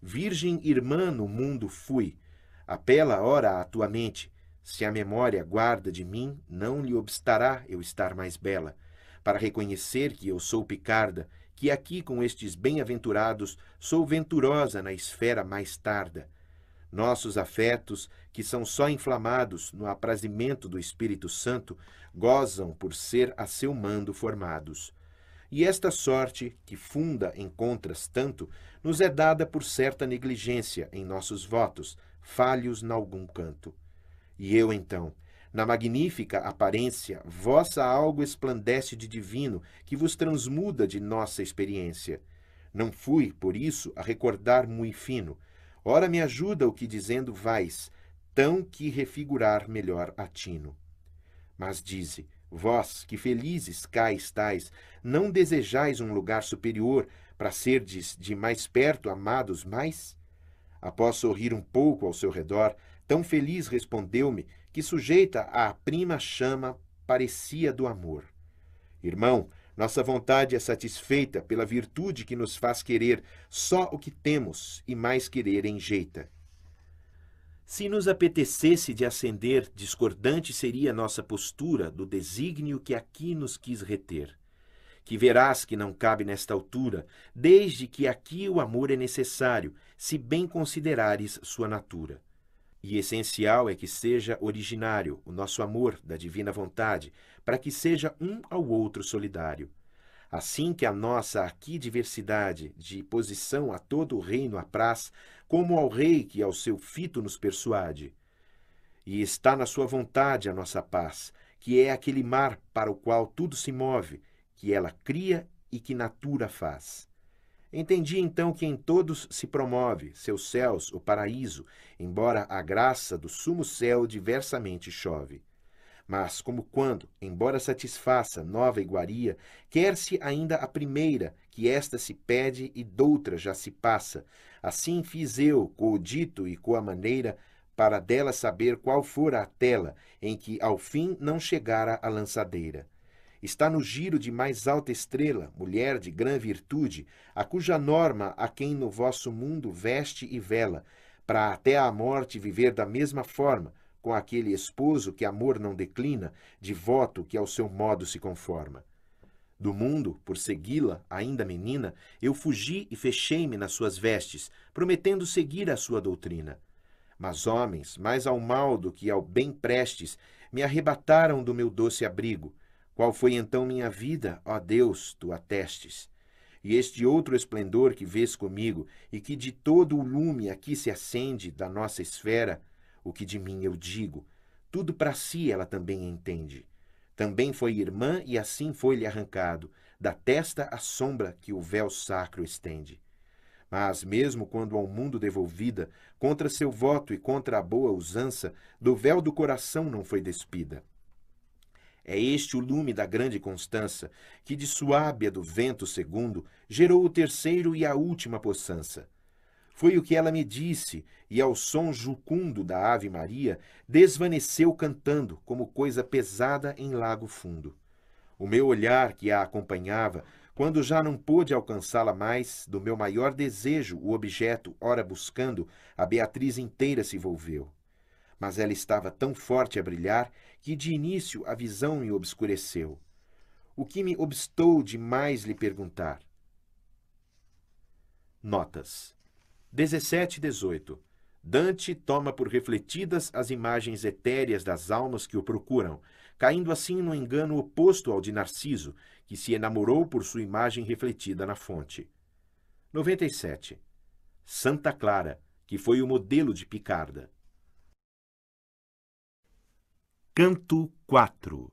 Speaker 1: Virgem irmã no mundo fui, apela ora à tua mente, se a memória guarda de mim, não lhe obstará eu estar mais bela, para reconhecer que eu sou picarda, que aqui com estes bem-aventurados sou venturosa na esfera mais tarda. Nossos afetos, que são só inflamados no aprazimento do Espírito Santo, gozam por ser a seu mando formados. E esta sorte, que funda encontras tanto, nos é dada por certa negligência em nossos votos, falhos nalgum canto. E eu então, na magnífica aparência, vossa algo esplandece de divino, que vos transmuda de nossa experiência. Não fui, por isso, a recordar muito fino. Ora me ajuda o que dizendo vais, tão que refigurar melhor atino. Mas dize, vós, que felizes cá estáis, não desejais um lugar superior, para serdes de mais perto amados mais? Após sorrir um pouco ao seu redor, Tão feliz respondeu-me que, sujeita à prima chama, parecia do amor. Irmão, nossa vontade é satisfeita pela virtude que nos faz querer só o que temos e mais querer enjeita. Se nos apetecesse de ascender, discordante seria nossa postura do desígnio que aqui nos quis reter. Que verás que não cabe nesta altura, desde que aqui o amor é necessário, se bem considerares sua natura. E essencial é que seja originário o nosso amor da divina vontade, para que seja um ao outro solidário. Assim que a nossa aqui diversidade de posição a todo o reino apraz, como ao rei que ao seu fito nos persuade. E está na sua vontade a nossa paz, que é aquele mar para o qual tudo se move, que ela cria e que natura faz. Entendi então que em todos se promove, seus céus, o paraíso, embora a graça do sumo céu diversamente chove. Mas, como quando, embora satisfaça nova iguaria, quer-se ainda a primeira, que esta se pede e doutra já se passa. Assim fiz eu, co o dito e com a maneira, para dela saber qual fora a tela, em que ao fim não chegara a lançadeira Está no giro de mais alta estrela, mulher de grã virtude, a cuja norma a quem no vosso mundo veste e vela, para até a morte viver da mesma forma, com aquele esposo que amor não declina, devoto que ao seu modo se conforma. Do mundo, por segui-la, ainda menina, eu fugi e fechei-me nas suas vestes, prometendo seguir a sua doutrina. Mas homens, mais ao mal do que ao bem prestes, me arrebataram do meu doce abrigo, qual foi então minha vida, ó Deus, tu atestes? E este outro esplendor que vês comigo, e que de todo o lume aqui se acende da nossa esfera, o que de mim eu digo, tudo para si ela também entende. Também foi irmã e assim foi-lhe arrancado, da testa a sombra que o véu sacro estende. Mas, mesmo quando ao mundo devolvida, contra seu voto e contra a boa usança, do véu do coração não foi despida. É este o lume da grande Constança, que de suábia do vento segundo gerou o terceiro e a última poçança. Foi o que ela me disse, e ao som jucundo da Ave Maria, desvaneceu cantando como coisa pesada em lago fundo. O meu olhar que a acompanhava, quando já não pôde alcançá-la mais, do meu maior desejo, o objeto, ora buscando, a Beatriz inteira se volveu mas ela estava tão forte a brilhar que de início a visão me obscureceu. O que me obstou de mais lhe perguntar? Notas 17 e 18. Dante toma por refletidas as imagens etéreas das almas que o procuram, caindo assim no engano oposto ao de Narciso, que se enamorou por sua imagem refletida na fonte. 97. Santa Clara, que foi o modelo de Picarda. Canto 4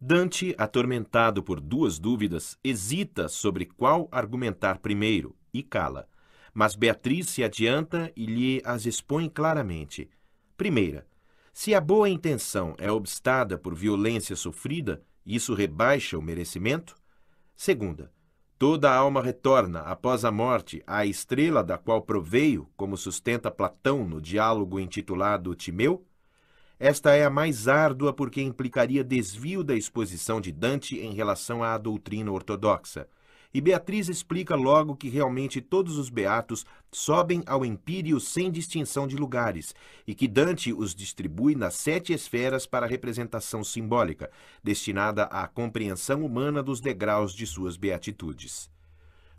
Speaker 1: Dante, atormentado por duas dúvidas, hesita sobre qual argumentar primeiro e cala. Mas Beatriz se adianta e lhe as expõe claramente. Primeira, se a boa intenção é obstada por violência sofrida, isso rebaixa o merecimento? Segunda, toda a alma retorna, após a morte, à estrela da qual proveio, como sustenta Platão no diálogo intitulado Timeu? Esta é a mais árdua porque implicaria desvio da exposição de Dante em relação à doutrina ortodoxa. E Beatriz explica logo que realmente todos os beatos sobem ao empírio sem distinção de lugares, e que Dante os distribui nas sete esferas para representação simbólica, destinada à compreensão humana dos degraus de suas beatitudes.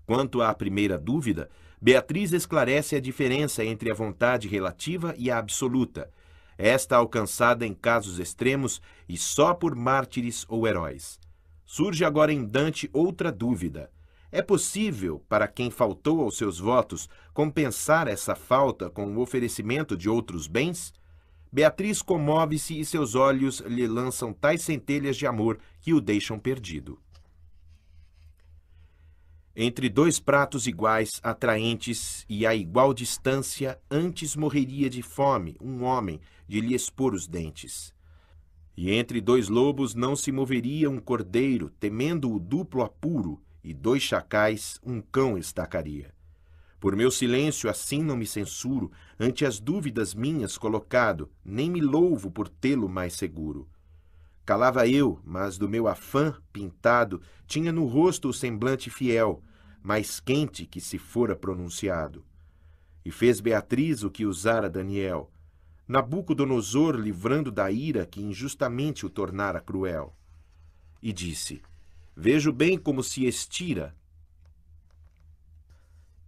Speaker 1: Quanto à primeira dúvida, Beatriz esclarece a diferença entre a vontade relativa e a absoluta esta alcançada em casos extremos e só por mártires ou heróis. Surge agora em Dante outra dúvida. É possível, para quem faltou aos seus votos, compensar essa falta com o oferecimento de outros bens? Beatriz comove-se e seus olhos lhe lançam tais centelhas de amor que o deixam perdido. Entre dois pratos iguais, atraentes e a igual distância, antes morreria de fome um homem de lhe expor os dentes. E entre dois lobos não se moveria um cordeiro, temendo o duplo apuro, e dois chacais um cão estacaria. Por meu silêncio assim não me censuro, ante as dúvidas minhas colocado, nem me louvo por tê-lo mais seguro. Calava eu, mas do meu afã pintado, tinha no rosto o semblante fiel, mais quente que se fora pronunciado. E fez Beatriz o que usara Daniel, Nabucodonosor livrando da ira que injustamente o tornara cruel. E disse: Vejo bem como se estira.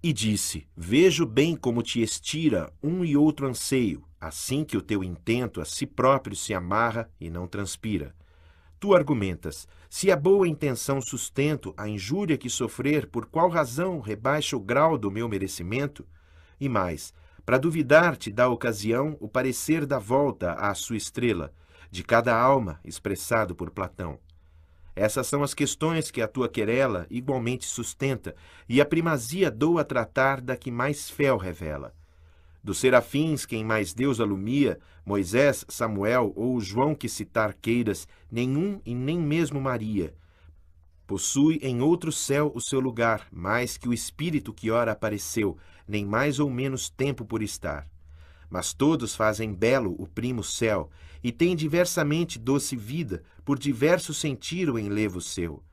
Speaker 1: E disse: Vejo bem como te estira um e outro anseio, assim que o teu intento a si próprio se amarra e não transpira. Tu argumentas: se a boa intenção sustento a injúria que sofrer, por qual razão rebaixa o grau do meu merecimento? E mais, para duvidar-te dá ocasião o parecer da volta à sua estrela, de cada alma expressado por Platão. Essas são as questões que a tua querela igualmente sustenta, e a primazia dou a tratar da que mais fel revela. Dos serafins quem mais Deus alumia, Moisés, Samuel ou João que citar queiras, nenhum e nem mesmo Maria. Possui em outro céu o seu lugar, mais que o Espírito que ora apareceu, nem mais ou menos tempo por estar. Mas todos fazem belo o primo céu, e têm diversamente doce vida, por diverso sentir o enlevo seu.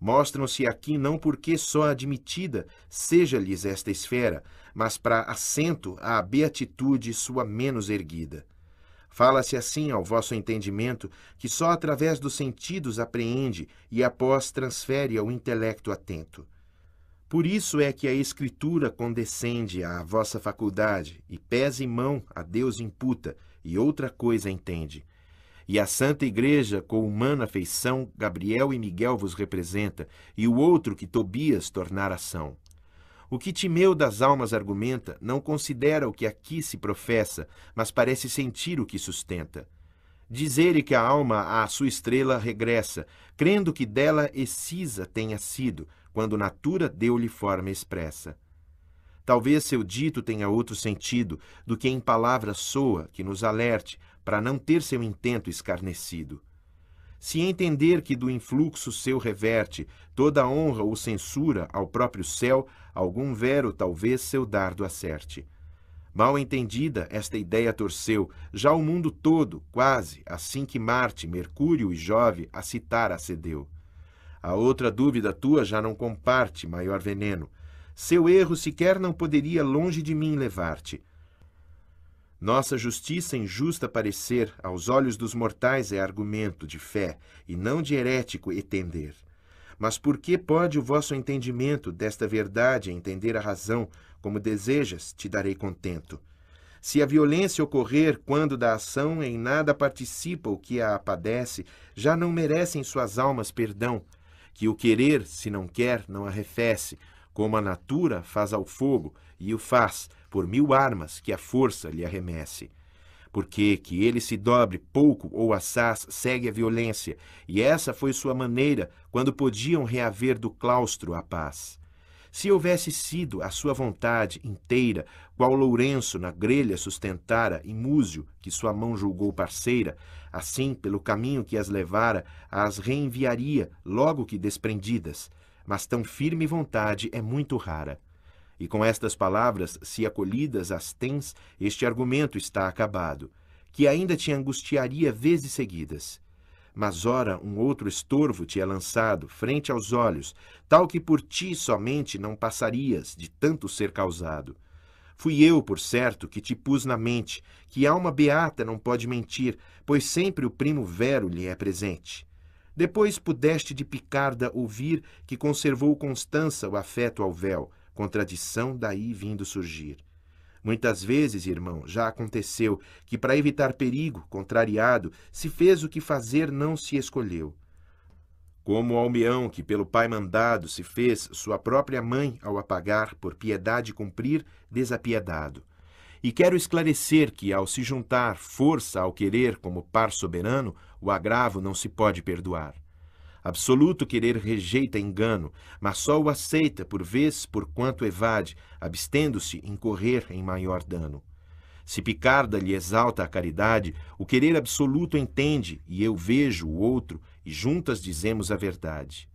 Speaker 1: Mostram-se aqui não porque só admitida seja-lhes esta esfera, mas para assento à beatitude sua menos erguida. Fala-se assim ao vosso entendimento, que só através dos sentidos apreende e após transfere ao intelecto atento. Por isso é que a Escritura condescende à vossa faculdade, e pés e mão a Deus imputa, e outra coisa entende. E a Santa Igreja, com humana feição Gabriel e Miguel vos representa, e o outro que Tobias tornar ação. O que Timeu das almas argumenta, não considera o que aqui se professa, mas parece sentir o que sustenta. Dizer-lhe que a alma à sua estrela regressa, crendo que dela excisa tenha sido, quando Natura deu-lhe forma expressa. Talvez seu dito tenha outro sentido do que em palavra soa que nos alerte para não ter seu intento escarnecido. Se entender que do influxo seu reverte toda honra ou censura ao próprio céu, algum vero talvez seu dardo acerte. Mal entendida, esta ideia torceu já o mundo todo, quase, assim que Marte, Mercúrio e Jove a citar acedeu. A outra dúvida tua já não comparte, maior veneno. Seu erro sequer não poderia longe de mim levar-te. Nossa justiça é injusta parecer, aos olhos dos mortais, é argumento de fé, e não de herético entender. Mas por que pode o vosso entendimento desta verdade entender a razão, como desejas, te darei contento? Se a violência ocorrer quando da ação em nada participa o que a padece, já não merecem suas almas perdão, que o querer, se não quer, não arrefece, como a natura faz ao fogo, e o faz, por mil armas que a força lhe arremesse. Porque que ele se dobre pouco ou assaz segue a violência, e essa foi sua maneira quando podiam reaver do claustro a paz. Se houvesse sido a sua vontade inteira, qual Lourenço na grelha sustentara e Múzio, que sua mão julgou parceira, Assim, pelo caminho que as levara, as reenviaria, logo que desprendidas. Mas tão firme vontade é muito rara. E com estas palavras, se acolhidas as tens, este argumento está acabado, que ainda te angustiaria vezes seguidas. Mas ora um outro estorvo te é lançado, frente aos olhos, tal que por ti somente não passarias, de tanto ser causado. Fui eu, por certo, que te pus na mente que alma beata não pode mentir, pois sempre o primo Vero lhe é presente. Depois pudeste de Picarda ouvir que conservou Constança o afeto ao véu, contradição daí vindo surgir. Muitas vezes, irmão, já aconteceu que, para evitar perigo, contrariado, se fez o que fazer não se escolheu como Almeão, que pelo pai mandado se fez sua própria mãe ao apagar por piedade cumprir, desapiedado. E quero esclarecer que, ao se juntar força ao querer como par soberano, o agravo não se pode perdoar. Absoluto querer rejeita engano, mas só o aceita por vez por quanto evade, abstendo-se em correr em maior dano. Se Picarda lhe exalta a caridade, o querer absoluto entende, e eu vejo o outro, e juntas dizemos a verdade.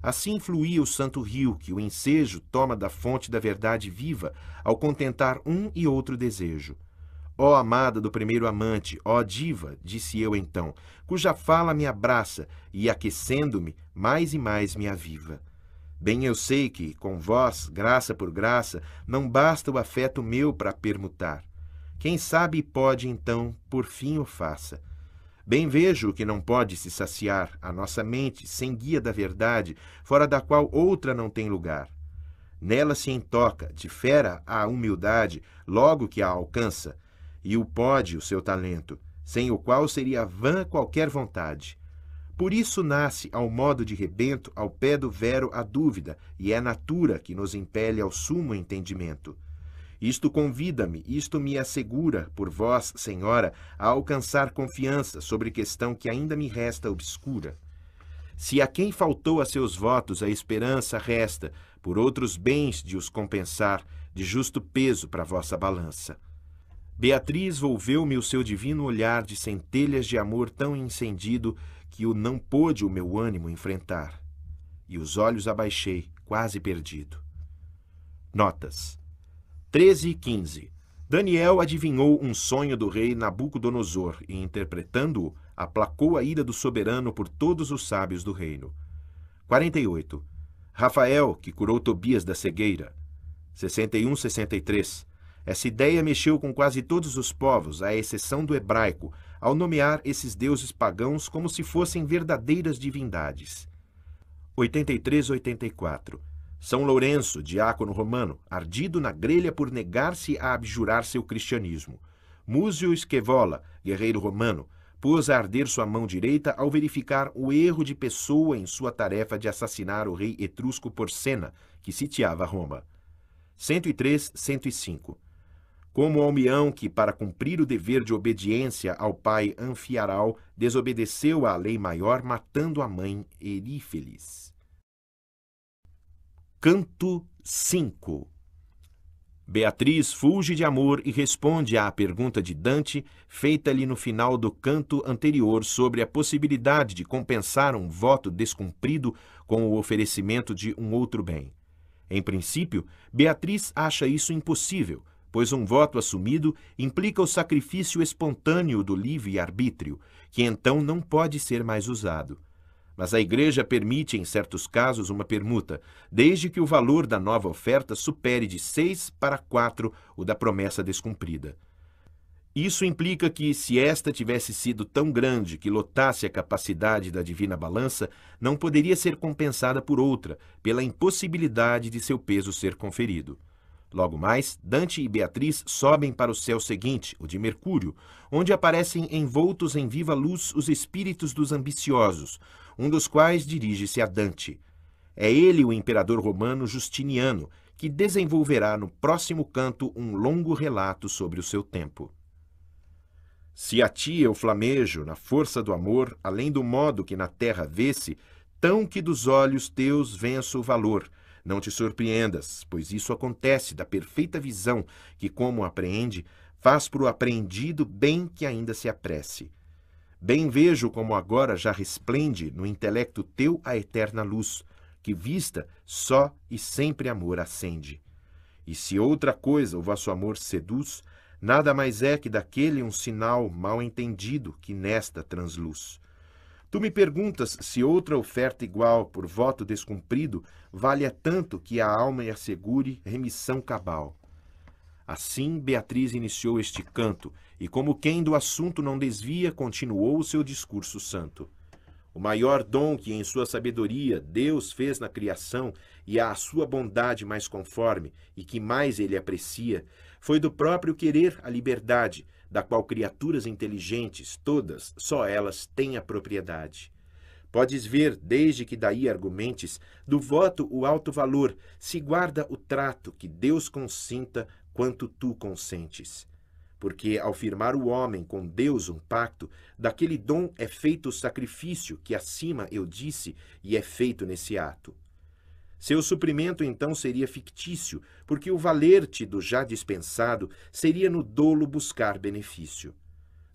Speaker 1: Assim fluía o santo rio que o ensejo toma da fonte da verdade viva ao contentar um e outro desejo. Ó oh, amada do primeiro amante, ó oh, diva, disse eu então, cuja fala me abraça e, aquecendo-me, mais e mais me aviva. Bem eu sei que, com vós, graça por graça, não basta o afeto meu para permutar. Quem sabe e pode, então, por fim o faça. Bem vejo que não pode se saciar a nossa mente sem guia da verdade, fora da qual outra não tem lugar. Nela se entoca, de fera a humildade, logo que a alcança, e o pode o seu talento, sem o qual seria vã qualquer vontade. Por isso nasce, ao modo de rebento, ao pé do vero a dúvida, e é a natura que nos impele ao sumo entendimento. Isto convida-me, isto me assegura, por vós, Senhora, a alcançar confiança sobre questão que ainda me resta obscura. Se a quem faltou a seus votos a esperança resta, por outros bens de os compensar, de justo peso para vossa balança. Beatriz volveu-me o seu divino olhar de centelhas de amor tão incendido que o não pôde o meu ânimo enfrentar. E os olhos abaixei, quase perdido. Notas. 13 e 15 Daniel adivinhou um sonho do rei Nabucodonosor e, interpretando-o, aplacou a ira do soberano por todos os sábios do reino. 48. Rafael, que curou Tobias da cegueira. 61-63. Essa ideia mexeu com quase todos os povos, à exceção do hebraico, ao nomear esses deuses pagãos como se fossem verdadeiras divindades. 83-84. São Lourenço, diácono romano, ardido na grelha por negar-se a abjurar seu cristianismo. Múzio Scevola, guerreiro romano, pôs a arder sua mão direita ao verificar o erro de Pessoa em sua tarefa de assassinar o rei etrusco Porcena, que sitiava Roma. 103, 105 como Almião, que, para cumprir o dever de obediência ao pai Anfiaral, desobedeceu à lei maior, matando a mãe Erífeles. Canto 5 Beatriz fulge de amor e responde à pergunta de Dante, feita-lhe no final do canto anterior sobre a possibilidade de compensar um voto descumprido com o oferecimento de um outro bem. Em princípio, Beatriz acha isso impossível, pois um voto assumido implica o sacrifício espontâneo do livre-arbítrio, que então não pode ser mais usado mas a Igreja permite, em certos casos, uma permuta, desde que o valor da nova oferta supere de seis para quatro o da promessa descumprida. Isso implica que, se esta tivesse sido tão grande que lotasse a capacidade da divina balança, não poderia ser compensada por outra, pela impossibilidade de seu peso ser conferido. Logo mais, Dante e Beatriz sobem para o céu seguinte, o de Mercúrio, onde aparecem envoltos em viva luz os espíritos dos ambiciosos, um dos quais dirige-se a Dante. É ele o imperador romano Justiniano, que desenvolverá no próximo canto um longo relato sobre o seu tempo. Se a ti eu flamejo na força do amor, além do modo que na terra vê-se, tão que dos olhos teus venço o valor. Não te surpreendas, pois isso acontece da perfeita visão que, como apreende, faz para o apreendido bem que ainda se apresse. Bem vejo como agora já resplende no intelecto teu a eterna luz, que vista só e sempre amor acende. E se outra coisa o vosso amor seduz, nada mais é que daquele um sinal mal entendido que nesta transluz. Tu me perguntas se outra oferta igual, por voto descumprido, a tanto que a alma lhe assegure remissão cabal. Assim, Beatriz iniciou este canto, e como quem do assunto não desvia, continuou o seu discurso santo. O maior dom que em sua sabedoria Deus fez na criação e à sua bondade mais conforme e que mais ele aprecia, foi do próprio querer a liberdade, da qual criaturas inteligentes, todas, só elas têm a propriedade. Podes ver, desde que daí argumentes, do voto o alto valor, se guarda o trato que Deus consinta quanto tu consentes. Porque, ao firmar o homem com Deus um pacto, daquele dom é feito o sacrifício que acima eu disse e é feito nesse ato. Seu suprimento então seria fictício, porque o valer-te do já dispensado seria no dolo buscar benefício.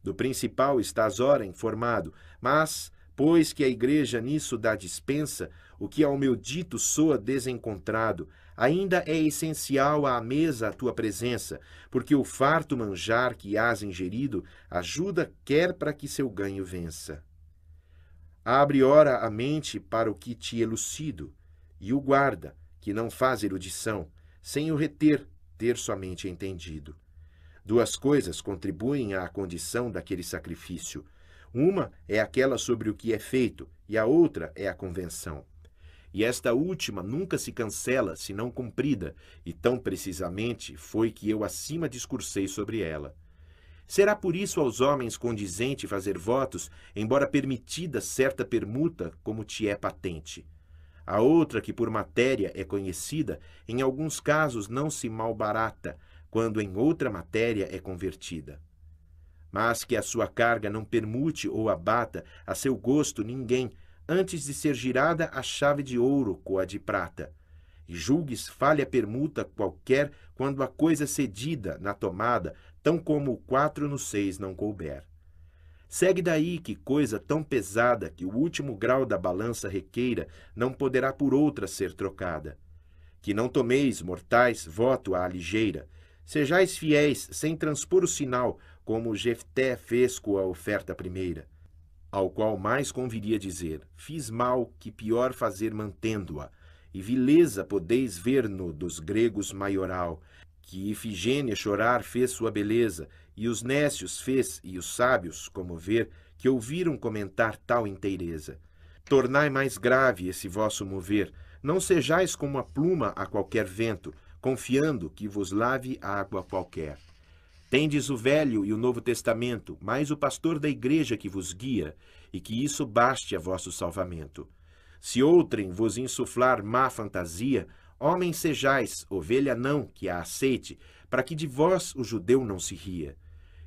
Speaker 1: Do principal estás ora informado, mas, pois que a igreja nisso dá dispensa, o que ao meu dito soa desencontrado, ainda é essencial à mesa a tua presença, porque o farto manjar que has ingerido ajuda quer para que seu ganho vença. Abre, ora, a mente para o que te elucido, e o guarda, que não faz erudição, sem o reter, ter somente entendido. Duas coisas contribuem à condição daquele sacrifício. Uma é aquela sobre o que é feito, e a outra é a convenção. E esta última nunca se cancela, se não cumprida, e tão precisamente foi que eu acima discursei sobre ela. Será por isso aos homens condizente fazer votos, embora permitida certa permuta, como te é patente. A outra, que por matéria é conhecida, em alguns casos não se malbarata, quando em outra matéria é convertida. Mas que a sua carga não permute ou abata a seu gosto ninguém, antes de ser girada a chave de ouro com a de prata. E julgues falha permuta qualquer quando a coisa cedida na tomada, tão como o quatro no seis não couber. Segue daí que coisa tão pesada que o último grau da balança requeira não poderá por outra ser trocada. Que não tomeis, mortais, voto à ligeira. Sejais fiéis, sem transpor o sinal, como Jefté fez com a oferta primeira ao qual mais conviria dizer: Fiz mal que pior fazer mantendo-a, e vileza podeis ver-no dos gregos maioral, que Ifigênia chorar fez sua beleza, e os nécios fez, e os sábios, como ver, que ouviram comentar tal inteireza. Tornai mais grave esse vosso mover, não sejais como a pluma a qualquer vento, confiando que vos lave água qualquer. Tendes o Velho e o Novo Testamento, mais o pastor da igreja que vos guia, e que isso baste a vosso salvamento. Se outrem vos insuflar má fantasia, homem sejais, ovelha não, que a aceite, para que de vós o judeu não se ria.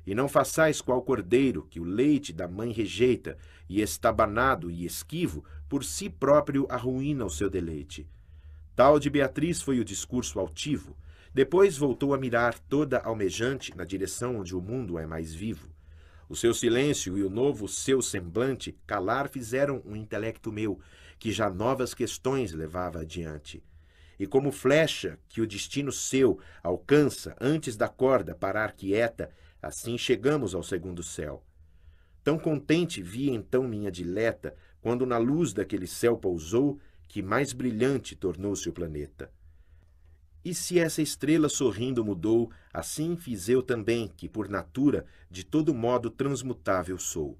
Speaker 1: E não façais qual cordeiro, que o leite da mãe rejeita, e estabanado e esquivo, por si próprio arruína o seu deleite. Tal de Beatriz foi o discurso altivo, depois voltou a mirar toda almejante na direção onde o mundo é mais vivo. O seu silêncio e o novo seu semblante calar fizeram o um intelecto meu, que já novas questões levava adiante. E como flecha que o destino seu alcança antes da corda parar quieta, assim chegamos ao segundo céu. Tão contente vi então minha dileta, quando na luz daquele céu pousou, que mais brilhante tornou-se o planeta. E se essa estrela sorrindo mudou, assim fiz eu também, que por natura, de todo modo transmutável sou.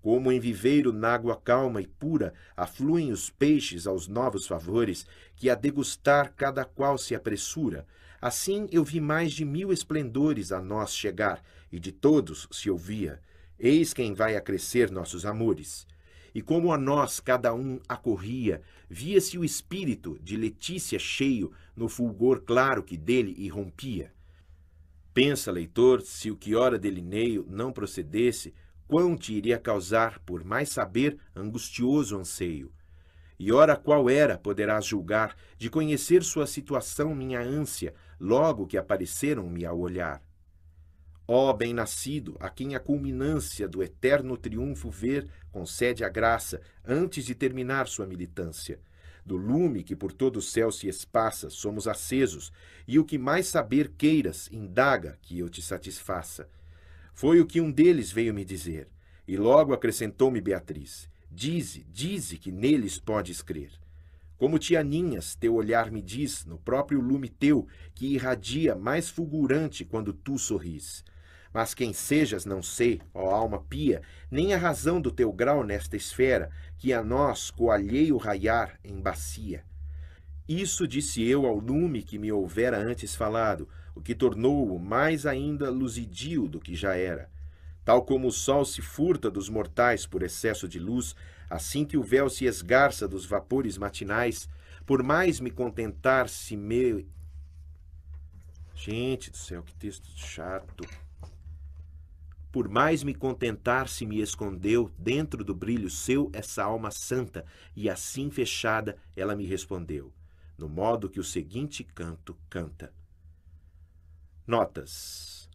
Speaker 1: Como em viveiro nágua calma e pura, afluem os peixes aos novos favores, que a degustar cada qual se apressura. Assim eu vi mais de mil esplendores a nós chegar, e de todos se ouvia. Eis quem vai acrescer nossos amores. E como a nós cada um acorria, via-se o espírito de Letícia cheio no fulgor claro que dele irrompia. Pensa, leitor, se o que ora delineio não procedesse, quão te iria causar, por mais saber, angustioso anseio. E ora qual era, poderás julgar, de conhecer sua situação minha ânsia, logo que apareceram-me ao olhar. Ó bem-nascido, a quem a culminância do eterno triunfo ver, concede a graça antes de terminar sua militância. Do lume que por todo o céu se espaça, somos acesos, e o que mais saber queiras, indaga, que eu te satisfaça. Foi o que um deles veio me dizer, e logo acrescentou-me Beatriz: Dize, dize que neles podes crer. Como te aninhas, teu olhar me diz, no próprio lume teu, que irradia mais fulgurante quando tu sorris. Mas quem sejas, não sei, ó alma pia, nem a razão do teu grau nesta esfera, que a nós coalhei o raiar em bacia. Isso disse eu ao lume que me houvera antes falado, o que tornou-o mais ainda luzidio do que já era. Tal como o sol se furta dos mortais por excesso de luz, assim que o véu se esgarça dos vapores matinais, por mais me contentar se me... Gente do céu, que texto chato. Por mais me contentar se me escondeu dentro do brilho seu essa alma santa, e assim fechada ela me respondeu, no modo que o seguinte canto canta. Notas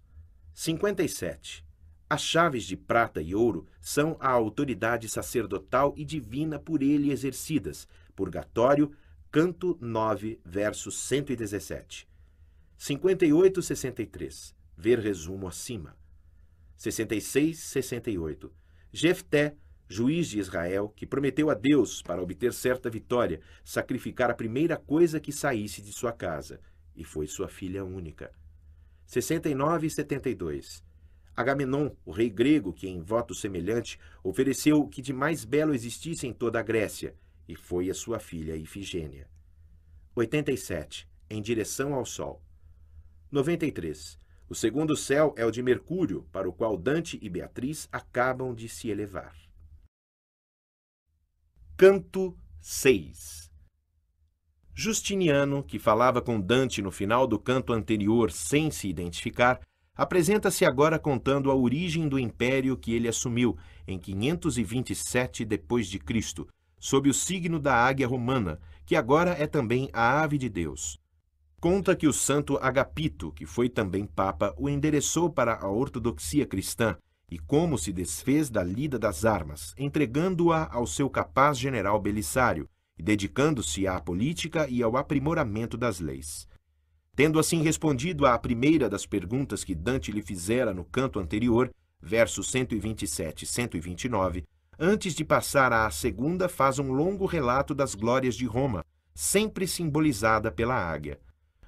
Speaker 1: 57. As chaves de prata e ouro são a autoridade sacerdotal e divina por ele exercidas. Purgatório, canto 9, verso 117. 58, 63. Ver resumo acima. 66, 68. Jefté, juiz de Israel, que prometeu a Deus, para obter certa vitória, sacrificar a primeira coisa que saísse de sua casa, e foi sua filha única. 69 72. Agamenon, o rei grego, que em voto semelhante ofereceu o que de mais belo existisse em toda a Grécia, e foi a sua filha Ifigênia. 87. Em direção ao sol. 93. O segundo céu é o de Mercúrio, para o qual Dante e Beatriz acabam de se elevar. Canto 6 Justiniano, que falava com Dante no final do canto anterior sem se identificar, apresenta-se agora contando a origem do império que ele assumiu em 527 depois de Cristo, sob o signo da águia romana, que agora é também a ave de Deus. Conta que o santo Agapito, que foi também papa, o endereçou para a ortodoxia cristã e como se desfez da lida das armas, entregando-a ao seu capaz general Belisário e dedicando-se à política e ao aprimoramento das leis. Tendo assim respondido à primeira das perguntas que Dante lhe fizera no canto anterior, versos 127 e 129, antes de passar à segunda, faz um longo relato das glórias de Roma, sempre simbolizada pela águia.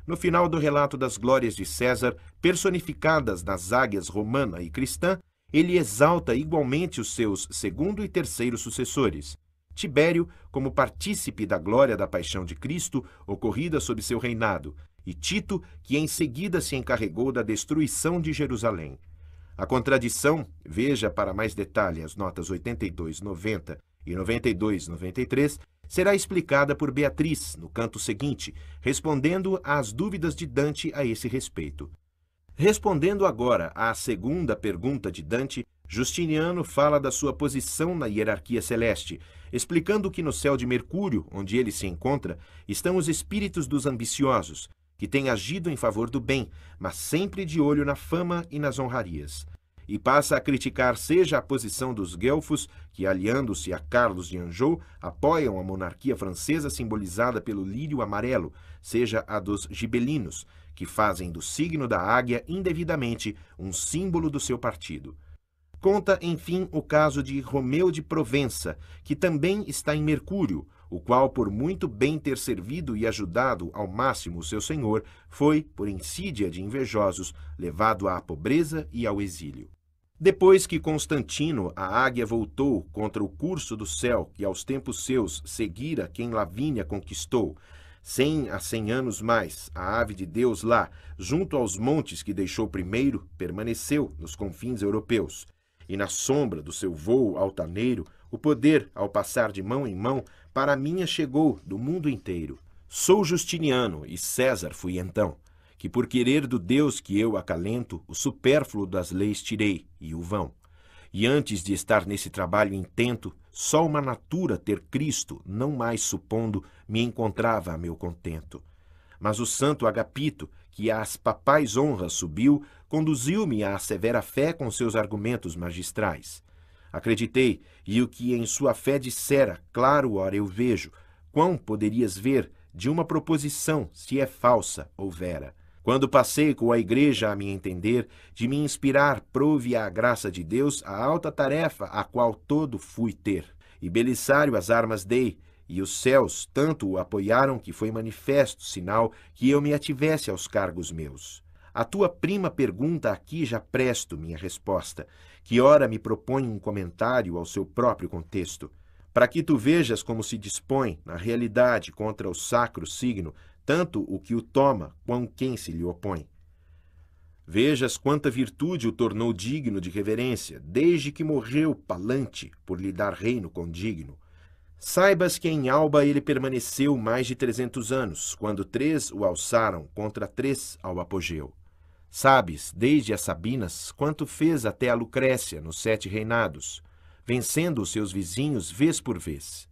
Speaker 1: No final do relato das glórias de César, personificadas nas águias romana e cristã, ele exalta igualmente os seus segundo e terceiro sucessores. Tibério, como partícipe da glória da paixão de Cristo ocorrida sob seu reinado, e Tito, que em seguida se encarregou da destruição de Jerusalém. A contradição, veja para mais detalhe as notas 82, 90 e 92, 93, será explicada por Beatriz no canto seguinte, respondendo às dúvidas de Dante a esse respeito. Respondendo agora à segunda pergunta de Dante, Justiniano fala da sua posição na hierarquia celeste, explicando que no céu de Mercúrio, onde ele se encontra, estão os espíritos dos ambiciosos, que têm agido em favor do bem, mas sempre de olho na fama e nas honrarias e passa a criticar seja a posição dos guelfos, que aliando-se a Carlos de Anjou, apoiam a monarquia francesa simbolizada pelo lírio amarelo, seja a dos gibelinos, que fazem do signo da águia indevidamente um símbolo do seu partido. Conta, enfim, o caso de Romeu de Provença, que também está em Mercúrio, o qual, por muito bem ter servido e ajudado ao máximo o seu senhor, foi, por insídia de invejosos, levado à pobreza e ao exílio. Depois que Constantino, a águia voltou contra o curso do céu, que aos tempos seus seguira quem Lavínia conquistou. Cem a cem anos mais, a ave de Deus lá, junto aos montes que deixou primeiro, permaneceu nos confins europeus. E na sombra do seu vôo altaneiro, o poder, ao passar de mão em mão, para minha chegou do mundo inteiro. Sou Justiniano e César fui então que por querer do Deus que eu acalento, o supérfluo das leis tirei, e o vão. E antes de estar nesse trabalho intento, só uma natura ter Cristo, não mais supondo, me encontrava a meu contento. Mas o santo Agapito, que às papais honras subiu, conduziu-me à severa fé com seus argumentos magistrais. Acreditei, e o que em sua fé dissera, claro ora eu vejo, quão poderias ver de uma proposição, se é falsa ou vera. Quando passei com a igreja a me entender, de me inspirar, prouve a graça de Deus a alta tarefa a qual todo fui ter. E Belisário as armas dei, e os céus tanto o apoiaram que foi manifesto sinal que eu me ativesse aos cargos meus. A tua prima pergunta aqui já presto minha resposta, que ora me propõe um comentário ao seu próprio contexto, para que tu vejas como se dispõe, na realidade, contra o sacro signo, tanto o que o toma quanto quem se lhe opõe. Vejas quanta virtude o tornou digno de reverência, desde que morreu Palante por lhe dar reino condigno. Saibas que em Alba ele permaneceu mais de trezentos anos, quando três o alçaram contra três ao apogeu. Sabes, desde as Sabinas, quanto fez até a Lucrécia nos sete reinados, vencendo os seus vizinhos vez por vez.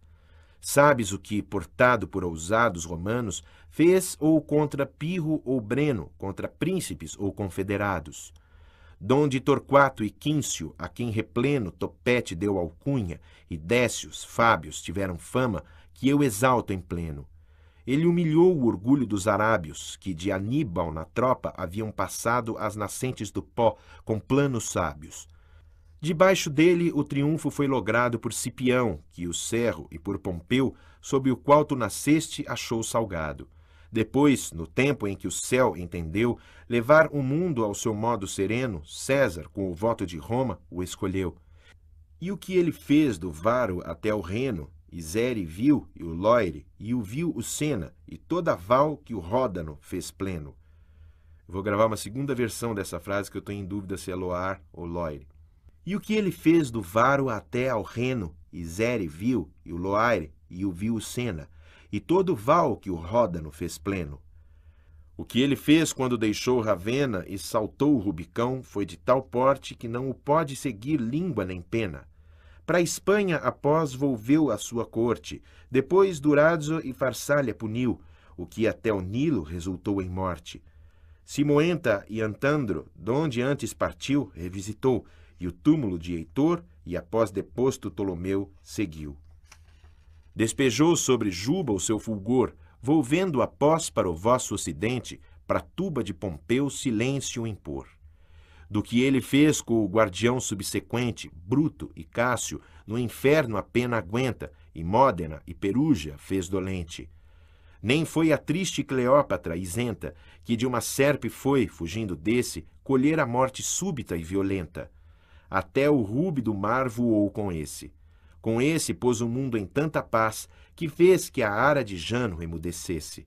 Speaker 1: Sabes o que, portado por ousados romanos, fez ou contra Pirro ou Breno, contra príncipes ou confederados. Donde Torquato e Quíncio, a quem Repleno Topete deu alcunha, e Décios, Fábios tiveram fama, que eu exalto em pleno. Ele humilhou o orgulho dos arábios, que de Aníbal na tropa haviam passado as nascentes do pó com planos sábios. Debaixo dele o triunfo foi logrado por Cipião, que o cerro, e por Pompeu, sob o qual tu nasceste, achou salgado. Depois, no tempo em que o céu entendeu levar o mundo ao seu modo sereno, César, com o voto de Roma, o escolheu. E o que ele fez do Varo até o Reno, Isere viu, e o Loire, e o viu o Sena, e toda a val que o Ródano fez pleno. Vou gravar uma segunda versão dessa frase que eu estou em dúvida se é Loar ou Loire. E o que ele fez do Varo até ao Reno, Isere viu, e o Loire, e o viu o Sena, e todo o val que o Ródano fez pleno. O que ele fez quando deixou Ravena e saltou o Rubicão foi de tal porte que não o pode seguir língua nem pena. Para a Espanha após volveu a sua corte, depois Durazzo e Farsalha puniu, o que até o Nilo resultou em morte. Simoenta e Antandro, donde antes partiu, revisitou, e o túmulo de Heitor, e após deposto Ptolomeu, seguiu. Despejou sobre Juba o seu fulgor, volvendo após para o vosso ocidente, para Tuba de Pompeu silêncio impor. Do que ele fez com o guardião subsequente, Bruto e Cássio, no inferno a pena aguenta, e Módena e Perugia fez dolente. Nem foi a triste Cleópatra isenta, que de uma serpe foi, fugindo desse, colher a morte súbita e violenta. Até o rúbido mar voou com esse. Com esse pôs o mundo em tanta paz que fez que a ara de Jano emudecesse.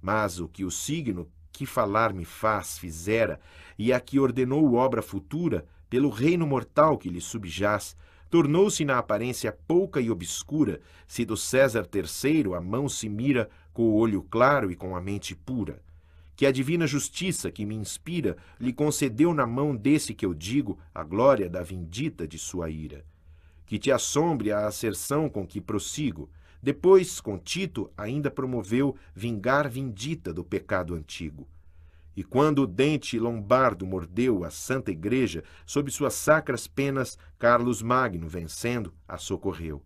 Speaker 1: Mas o que o signo que falar me faz fizera, e a que ordenou obra futura, pelo reino mortal que lhe subjaz, tornou-se na aparência pouca e obscura, se do César terceiro a mão se mira com o olho claro e com a mente pura. Que a divina justiça que me inspira lhe concedeu na mão desse que eu digo a glória da vindita de sua ira que te assombre a asserção com que prossigo. Depois, com Tito, ainda promoveu vingar vindita do pecado antigo. E quando o dente lombardo mordeu a Santa Igreja, sob suas sacras penas, Carlos Magno, vencendo, a socorreu.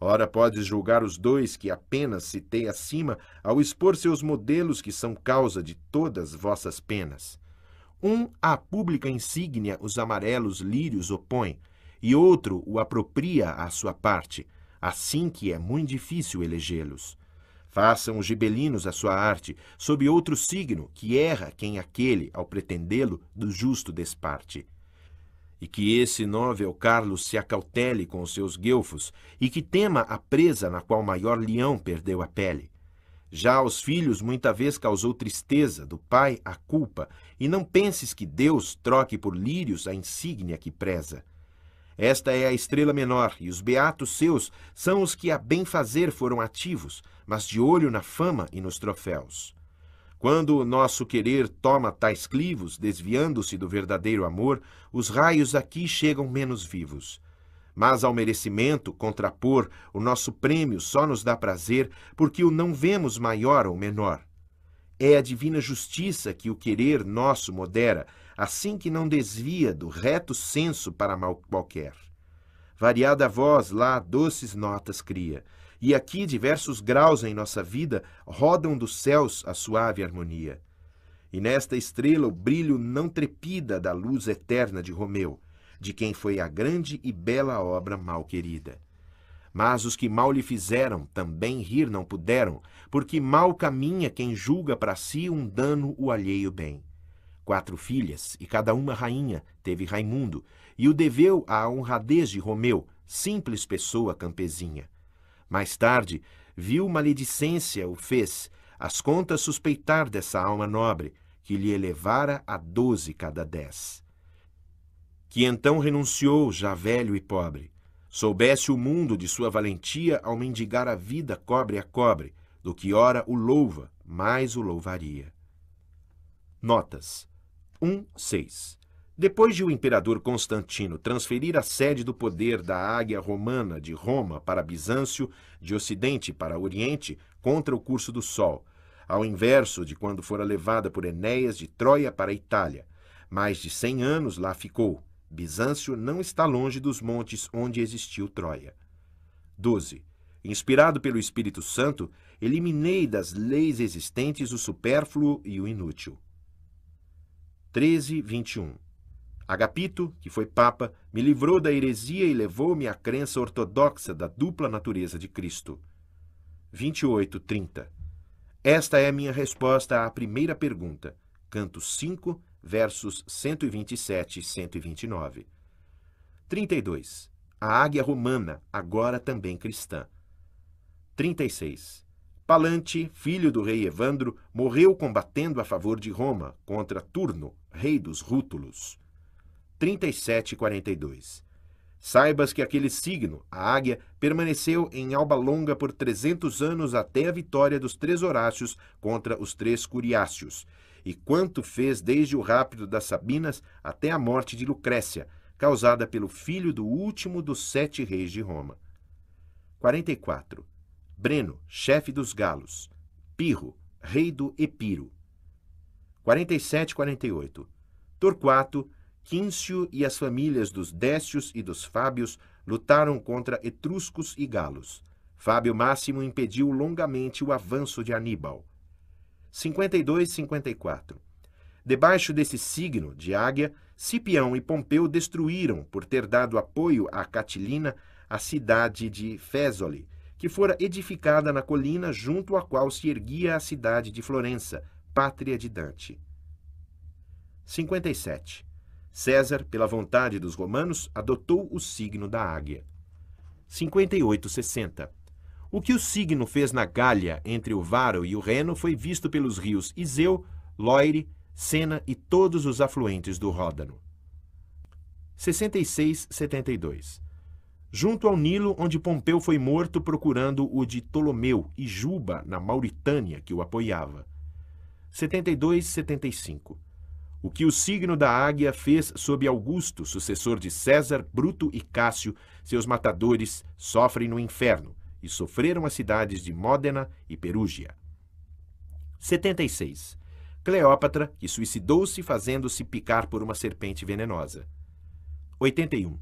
Speaker 1: Ora, podes julgar os dois que apenas citei acima, ao expor seus modelos que são causa de todas vossas penas. Um à pública insígnia os amarelos lírios opõe, e outro o apropria à sua parte, assim que é muito difícil elegê-los. Façam os gibelinos a sua arte, sob outro signo, que erra quem aquele, ao pretendê-lo, do justo desparte. E que esse novel Carlos se acautele com os seus guelfos, e que tema a presa na qual maior leão perdeu a pele. Já aos filhos muita vez causou tristeza, do pai a culpa, e não penses que Deus troque por lírios a insígnia que preza. Esta é a estrela menor, e os beatos seus são os que a bem fazer foram ativos, mas de olho na fama e nos troféus. Quando o nosso querer toma tais clivos, desviando-se do verdadeiro amor, os raios aqui chegam menos vivos. Mas ao merecimento contrapor, o nosso prêmio só nos dá prazer, porque o não vemos maior ou menor. É a divina justiça que o querer nosso modera, assim que não desvia do reto senso para mal qualquer. Variada voz lá doces notas cria, e aqui diversos graus em nossa vida rodam dos céus a suave harmonia. E nesta estrela o brilho não trepida da luz eterna de Romeu, de quem foi a grande e bela obra mal querida. Mas os que mal lhe fizeram também rir não puderam, porque mal caminha quem julga para si um dano o alheio bem. Quatro filhas, e cada uma rainha, teve Raimundo, e o deveu à honradez de Romeu, simples pessoa campezinha. Mais tarde, viu maledicência, o fez, as contas suspeitar dessa alma nobre, que lhe elevara a doze cada dez. Que então renunciou, já velho e pobre. Soubesse o mundo de sua valentia ao mendigar a vida cobre a cobre, do que ora o louva, mais o louvaria. Notas. 1:6. Depois de o imperador Constantino transferir a sede do poder da Águia Romana de Roma para Bizâncio, de Ocidente para Oriente, contra o curso do Sol, ao inverso de quando fora levada por Enéas de Troia para a Itália. Mais de cem anos lá ficou. Bizâncio não está longe dos montes onde existiu Troia. 12. Inspirado pelo Espírito Santo, eliminei das leis existentes o supérfluo e o inútil. 13, 21. Agapito, que foi Papa, me livrou da heresia e levou-me à crença ortodoxa da dupla natureza de Cristo. 28, 30. Esta é a minha resposta à primeira pergunta. Canto 5, versos 127 e 129. 32. A águia romana, agora também cristã. 36. Palante, filho do rei Evandro, morreu combatendo a favor de Roma contra Turno, rei dos Rútulos. 3742. Saibas que aquele signo, a águia, permaneceu em Alba Longa por 300 anos até a vitória dos três Horácios contra os três Curiácios e quanto fez desde o rápido das Sabinas até a morte de Lucrécia, causada pelo filho do último dos sete reis de Roma. 44. Breno, chefe dos galos. Pirro, rei do Epiro. 47 48. Torquato, Quíncio e as famílias dos Décios e dos Fábios lutaram contra etruscos e galos. Fábio Máximo impediu longamente o avanço de Aníbal. 52 54. Debaixo desse signo de águia, Cipião e Pompeu destruíram, por ter dado apoio a Catilina, a cidade de Fésole, que fora edificada na colina junto à qual se erguia a cidade de Florença, Pátria de Dante. 57. César, pela vontade dos romanos, adotou o signo da águia. 58-60. O que o signo fez na Gália, entre o Varo e o Reno, foi visto pelos rios Iseu, Loire, Sena e todos os afluentes do Ródano. 72 Junto ao Nilo, onde Pompeu foi morto procurando o de Ptolomeu e Juba, na Mauritânia, que o apoiava. 72, 75. O que o signo da águia fez sob Augusto, sucessor de César, Bruto e Cássio, seus matadores, sofrem no inferno, e sofreram as cidades de Módena e Perúgia. 76. Cleópatra, que suicidou-se fazendo-se picar por uma serpente venenosa. 81.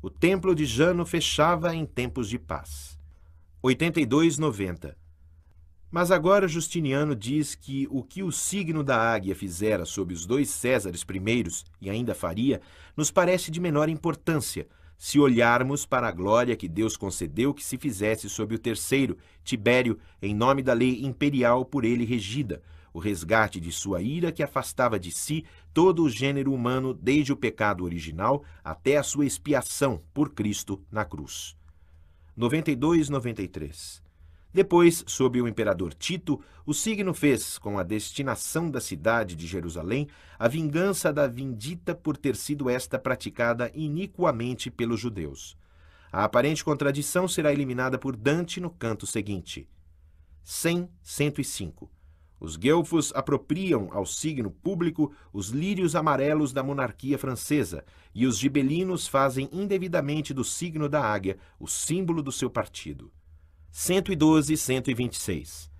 Speaker 1: O templo de Jano fechava em tempos de paz. 82, 90. Mas agora Justiniano diz que o que o signo da águia fizera sob os dois Césares primeiros, e ainda faria, nos parece de menor importância, se olharmos para a glória que Deus concedeu que se fizesse sob o terceiro, Tibério, em nome da lei imperial por ele regida, o resgate de sua ira que afastava de si todo o gênero humano desde o pecado original até a sua expiação por Cristo na cruz. 92, 93 depois, sob o imperador Tito, o signo fez, com a destinação da cidade de Jerusalém, a vingança da vindita por ter sido esta praticada iniquamente pelos judeus. A aparente contradição será eliminada por Dante no canto seguinte. 100, 105. Os guelfos apropriam ao signo público os lírios amarelos da monarquia francesa e os gibelinos fazem indevidamente do signo da águia o símbolo do seu partido. 112 e 126.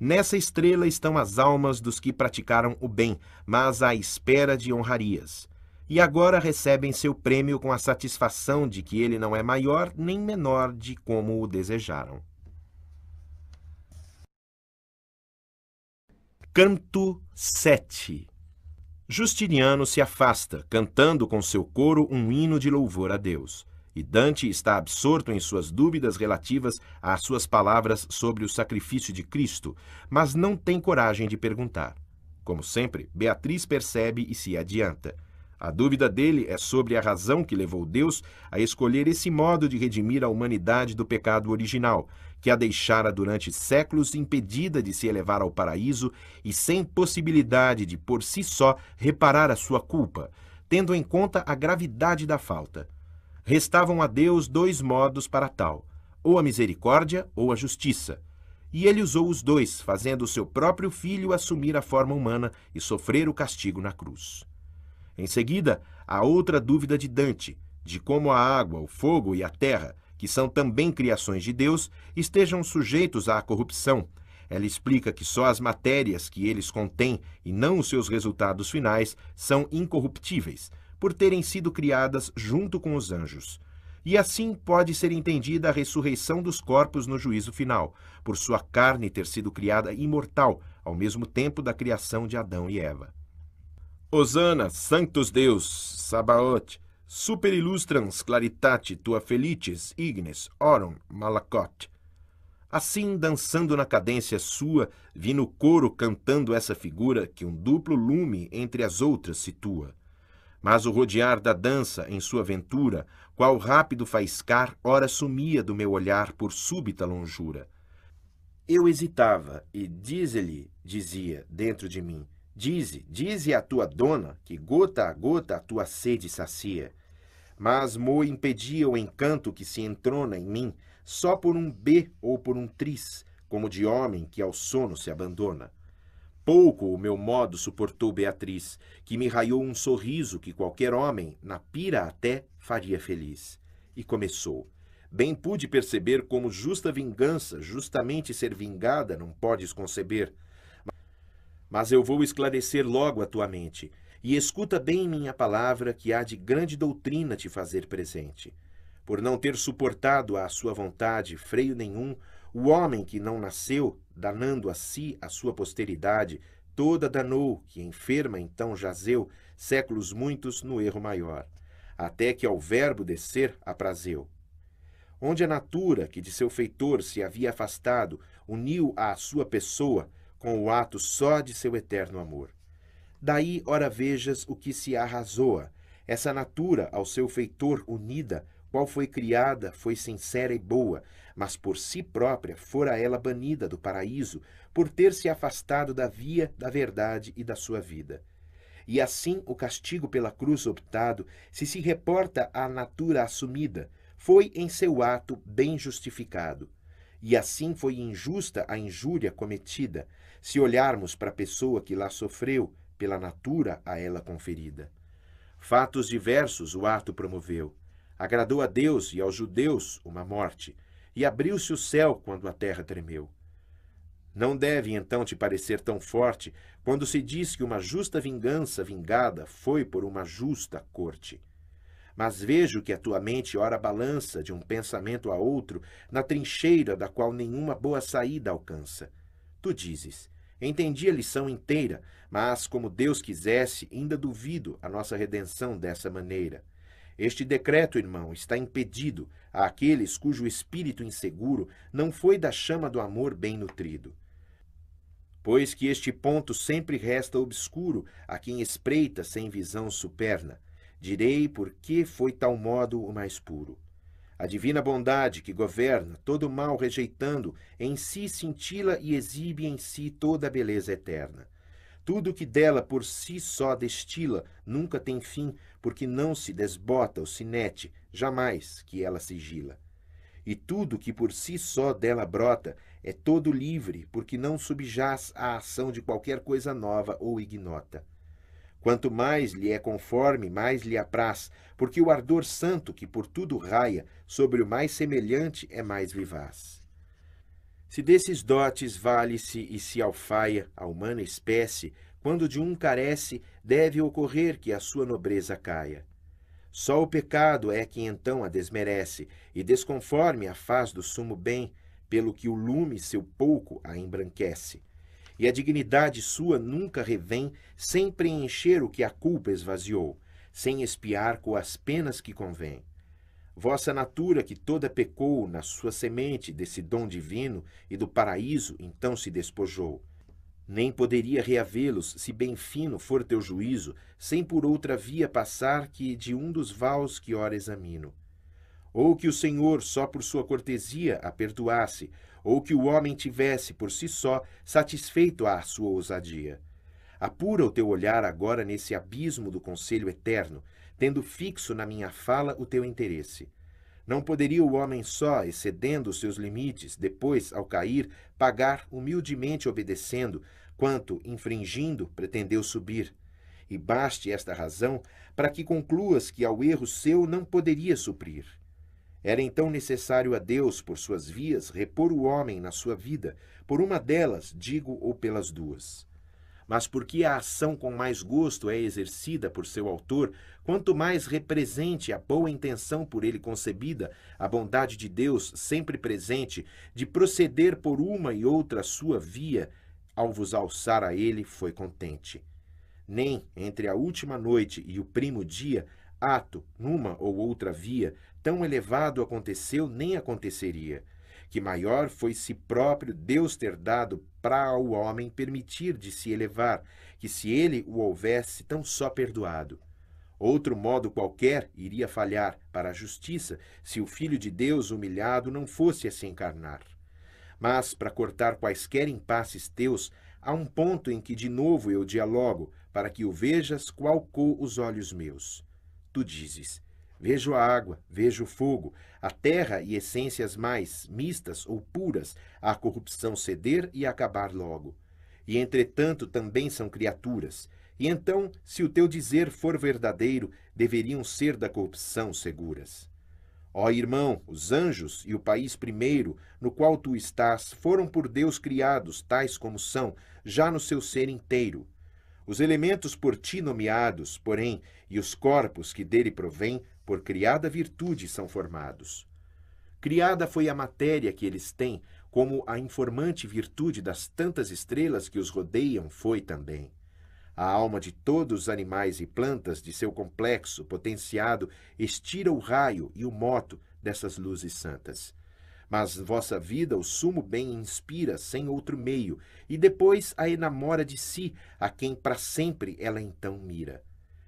Speaker 1: Nessa estrela estão as almas dos que praticaram o bem, mas à espera de honrarias. E agora recebem seu prêmio com a satisfação de que ele não é maior nem menor de como o desejaram. Canto 7 Justiniano se afasta, cantando com seu coro um hino de louvor a Deus e Dante está absorto em suas dúvidas relativas às suas palavras sobre o sacrifício de Cristo, mas não tem coragem de perguntar. Como sempre, Beatriz percebe e se adianta. A dúvida dele é sobre a razão que levou Deus a escolher esse modo de redimir a humanidade do pecado original, que a deixara durante séculos impedida de se elevar ao paraíso e sem possibilidade de por si só reparar a sua culpa, tendo em conta a gravidade da falta. Restavam a Deus dois modos para tal, ou a misericórdia ou a justiça. E ele usou os dois, fazendo o seu próprio filho assumir a forma humana e sofrer o castigo na cruz. Em seguida, a outra dúvida de Dante, de como a água, o fogo e a terra, que são também criações de Deus, estejam sujeitos à corrupção. Ela explica que só as matérias que eles contêm e não os seus resultados finais são incorruptíveis, por terem sido criadas junto com os anjos. E assim pode ser entendida a ressurreição dos corpos no juízo final, por sua carne ter sido criada imortal, ao mesmo tempo da criação de Adão e Eva. Osana, Santos Deus, Sabaoth, Super Illustrans Claritate Tua Felices Ignis Orum Malacote. Assim, dançando na cadência sua, vi no coro cantando essa figura que um duplo lume entre as outras situa. Mas o rodear da dança em sua ventura, qual rápido faiscar, ora sumia do meu olhar por súbita longura. Eu hesitava e dize-lhe, dizia, dentro de mim, dize, dize à tua dona, que gota a gota a tua sede sacia. Mas Mo impedia o encanto que se entrona em mim, só por um B ou por um tris, como de homem que ao sono se abandona. Pouco o meu modo suportou Beatriz, que me raiou um sorriso que qualquer homem, na pira até, faria feliz. E começou. Bem pude perceber como justa vingança, justamente ser vingada, não podes conceber. Mas eu vou esclarecer logo a tua mente, e escuta bem minha palavra, que há de grande doutrina te fazer presente. Por não ter suportado à sua vontade freio nenhum, o homem que não nasceu, danando a si a sua posteridade, toda danou, que enferma então jazeu, séculos muitos no erro maior, até que ao verbo descer aprazeu. Onde a natura, que de seu feitor se havia afastado, uniu à sua pessoa, com o ato só de seu eterno amor. Daí, ora vejas o que se arrasoa, essa natura ao seu feitor unida, qual foi criada, foi sincera e boa, mas por si própria fora ela banida do paraíso, por ter se afastado da via da verdade e da sua vida. E assim o castigo pela cruz optado, se se reporta à natura assumida, foi em seu ato bem justificado. E assim foi injusta a injúria cometida, se olharmos para a pessoa que lá sofreu, pela natura a ela conferida. Fatos diversos o ato promoveu. Agradou a Deus e aos judeus uma morte, e abriu-se o céu quando a terra tremeu. Não deve então te parecer tão forte quando se diz que uma justa vingança vingada foi por uma justa corte. Mas vejo que a tua mente ora balança de um pensamento a outro na trincheira da qual nenhuma boa saída alcança. Tu dizes: Entendi a lição inteira, mas como Deus quisesse, ainda duvido a nossa redenção dessa maneira. Este decreto, irmão, está impedido àqueles cujo espírito inseguro não foi da chama do amor bem nutrido. Pois que este ponto sempre resta obscuro a quem espreita sem visão superna, direi por que foi tal modo o mais puro. A divina bondade que governa todo mal rejeitando, em si cintila e exibe em si toda a beleza eterna. Tudo que dela por si só destila nunca tem fim, porque não se desbota o sinete, jamais que ela sigila. E tudo que por si só dela brota é todo livre, porque não subjaz à ação de qualquer coisa nova ou ignota. Quanto mais lhe é conforme, mais lhe apraz, porque o ardor santo que por tudo raia sobre o mais semelhante é mais vivaz. Se desses dotes vale-se e se alfaia a humana espécie, quando de um carece, deve ocorrer que a sua nobreza caia. Só o pecado é que então a desmerece, e desconforme a faz do sumo bem, pelo que o lume seu pouco a embranquece. E a dignidade sua nunca revém, sem preencher o que a culpa esvaziou, sem espiar com as penas que convém. Vossa natura, que toda pecou na sua semente desse dom divino e do paraíso, então se despojou nem poderia reavê-los, se bem fino for teu juízo, sem por outra via passar que de um dos vaus que ora examino. Ou que o Senhor, só por sua cortesia, a perdoasse, ou que o homem tivesse, por si só, satisfeito a sua ousadia. Apura o teu olhar agora nesse abismo do conselho eterno, tendo fixo na minha fala o teu interesse. Não poderia o homem só, excedendo os seus limites, depois, ao cair, pagar humildemente obedecendo, quanto, infringindo, pretendeu subir. E baste esta razão para que concluas que ao erro seu não poderia suprir. Era então necessário a Deus, por suas vias, repor o homem na sua vida, por uma delas, digo, ou pelas duas. Mas porque a ação com mais gosto é exercida por seu autor, quanto mais represente a boa intenção por ele concebida, a bondade de Deus sempre presente, de proceder por uma e outra sua via, ao vos alçar a ele, foi contente. Nem entre a última noite e o primo dia, ato, numa ou outra via, tão elevado aconteceu nem aconteceria, que maior foi se próprio Deus ter dado para ao homem permitir de se elevar, que se ele o houvesse tão só perdoado. Outro modo qualquer iria falhar para a justiça se o Filho de Deus humilhado não fosse a se encarnar. Mas, para cortar quaisquer impasses teus, há um ponto em que de novo eu dialogo, para que o vejas qual cou os olhos meus. Tu dizes, Vejo a água, vejo o fogo, a terra e essências mais, mistas ou puras, à corrupção ceder e acabar logo. E entretanto também são criaturas. E então, se o teu dizer for verdadeiro, deveriam ser da corrupção seguras. Ó irmão, os anjos e o país primeiro, no qual tu estás, foram por Deus criados, tais como são, já no seu ser inteiro. Os elementos por ti nomeados, porém, e os corpos que dele provêm, por criada virtude são formados. Criada foi a matéria que eles têm, como a informante virtude das tantas estrelas que os rodeiam foi também. A alma de todos os animais e plantas de seu complexo potenciado estira o raio e o moto dessas luzes santas. Mas vossa vida o sumo bem inspira sem outro meio, e depois a enamora de si, a quem para sempre ela então mira.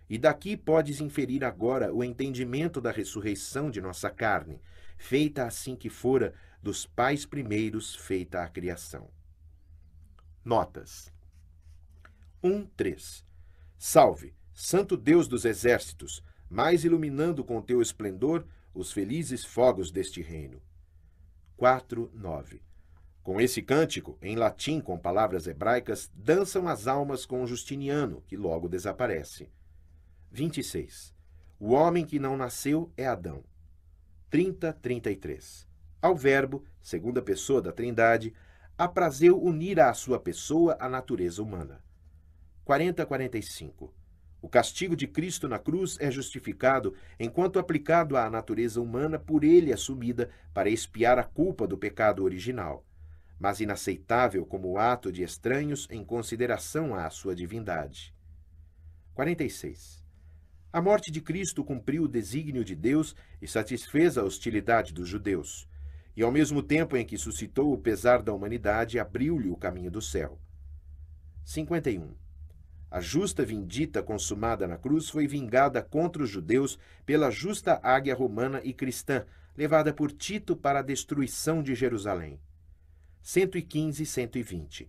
Speaker 1: E daqui podes inferir agora o entendimento da ressurreição de nossa carne, feita assim que fora, dos pais primeiros feita a criação. Notas 1:3. Salve, Santo Deus dos exércitos, mais iluminando com teu esplendor os felizes fogos deste reino. 4:9. Com esse cântico, em latim com palavras hebraicas, dançam as almas com Justiniano, que logo desaparece. 26. O homem que não nasceu é Adão. 30, 33. Ao Verbo, segunda pessoa da Trindade, aprazeu unir à sua pessoa a natureza humana. 40 a 45. O castigo de Cristo na cruz é justificado enquanto aplicado à natureza humana por ele assumida para expiar a culpa do pecado original, mas inaceitável como ato de estranhos em consideração à sua divindade. 46. A morte de Cristo cumpriu o desígnio de Deus e satisfez a hostilidade dos judeus, e ao mesmo tempo em que suscitou o pesar da humanidade, abriu-lhe o caminho do céu. 51. A justa vindita consumada na cruz foi vingada contra os judeus pela justa águia romana e cristã, levada por Tito para a destruição de Jerusalém. 115 e 120.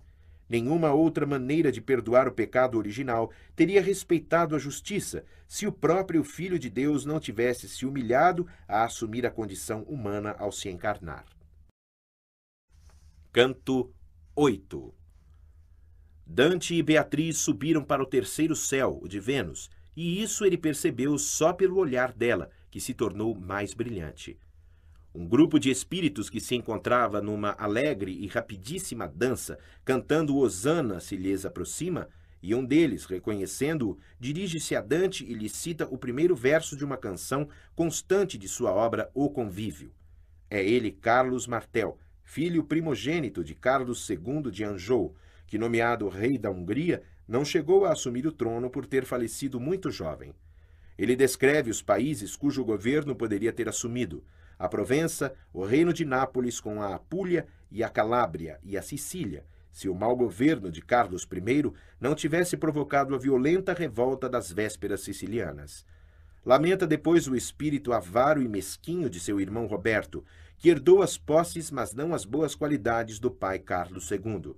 Speaker 1: Nenhuma outra maneira de perdoar o pecado original teria respeitado a justiça se o próprio Filho de Deus não tivesse se humilhado a assumir a condição humana ao se encarnar. Canto 8 Dante e Beatriz subiram para o terceiro céu, o de Vênus, e isso ele percebeu só pelo olhar dela, que se tornou mais brilhante. Um grupo de espíritos que se encontrava numa alegre e rapidíssima dança, cantando Osana se lhes aproxima, e um deles, reconhecendo-o, dirige-se a Dante e lhe cita o primeiro verso de uma canção constante de sua obra O Convívio. É ele Carlos Martel, filho primogênito de Carlos II de Anjou, que, nomeado rei da Hungria, não chegou a assumir o trono por ter falecido muito jovem. Ele descreve os países cujo governo poderia ter assumido: a Provença, o reino de Nápoles com a Apúlia e a Calábria e a Sicília, se o mau governo de Carlos I não tivesse provocado a violenta revolta das vésperas sicilianas. Lamenta depois o espírito avaro e mesquinho de seu irmão Roberto, que herdou as posses, mas não as boas qualidades do pai Carlos II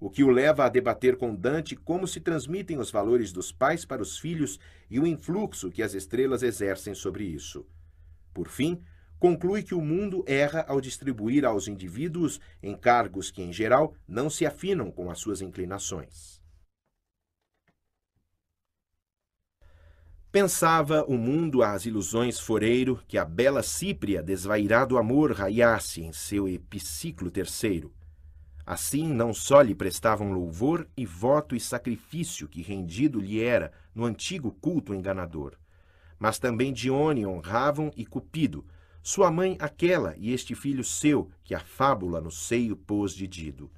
Speaker 1: o que o leva a debater com Dante como se transmitem os valores dos pais para os filhos e o influxo que as estrelas exercem sobre isso. Por fim, conclui que o mundo erra ao distribuir aos indivíduos encargos que, em geral, não se afinam com as suas inclinações. Pensava o mundo às ilusões foreiro que a bela Cípria, desvairado amor, raiasse em seu epiciclo terceiro. Assim, não só lhe prestavam louvor e voto e sacrifício que rendido lhe era no antigo culto enganador, mas também Dione honravam e Cupido, sua mãe aquela e este filho seu que a fábula no seio pôs de Dido.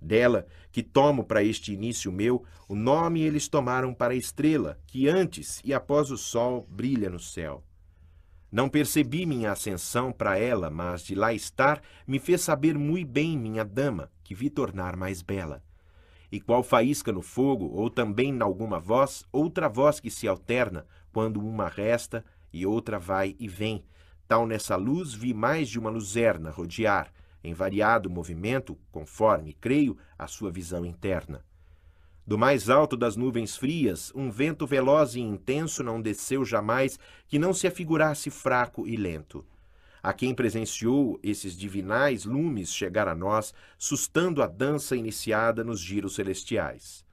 Speaker 1: Dela, que tomo para este início meu, o nome eles tomaram para a estrela, que antes e após o sol brilha no céu. Não percebi minha ascensão para ela, mas de lá estar me fez saber muito bem minha dama, que vi tornar mais bela. E qual faísca no fogo, ou também n'alguma voz, outra voz que se alterna, quando uma resta e outra vai e vem. Tal nessa luz vi mais de uma luzerna rodear, em variado movimento, conforme, creio, a sua visão interna. Do mais alto das nuvens frias, um vento veloz e intenso não desceu jamais que não se afigurasse fraco e lento. A quem presenciou esses divinais lumes chegar a nós, sustando a dança iniciada nos giros celestiais.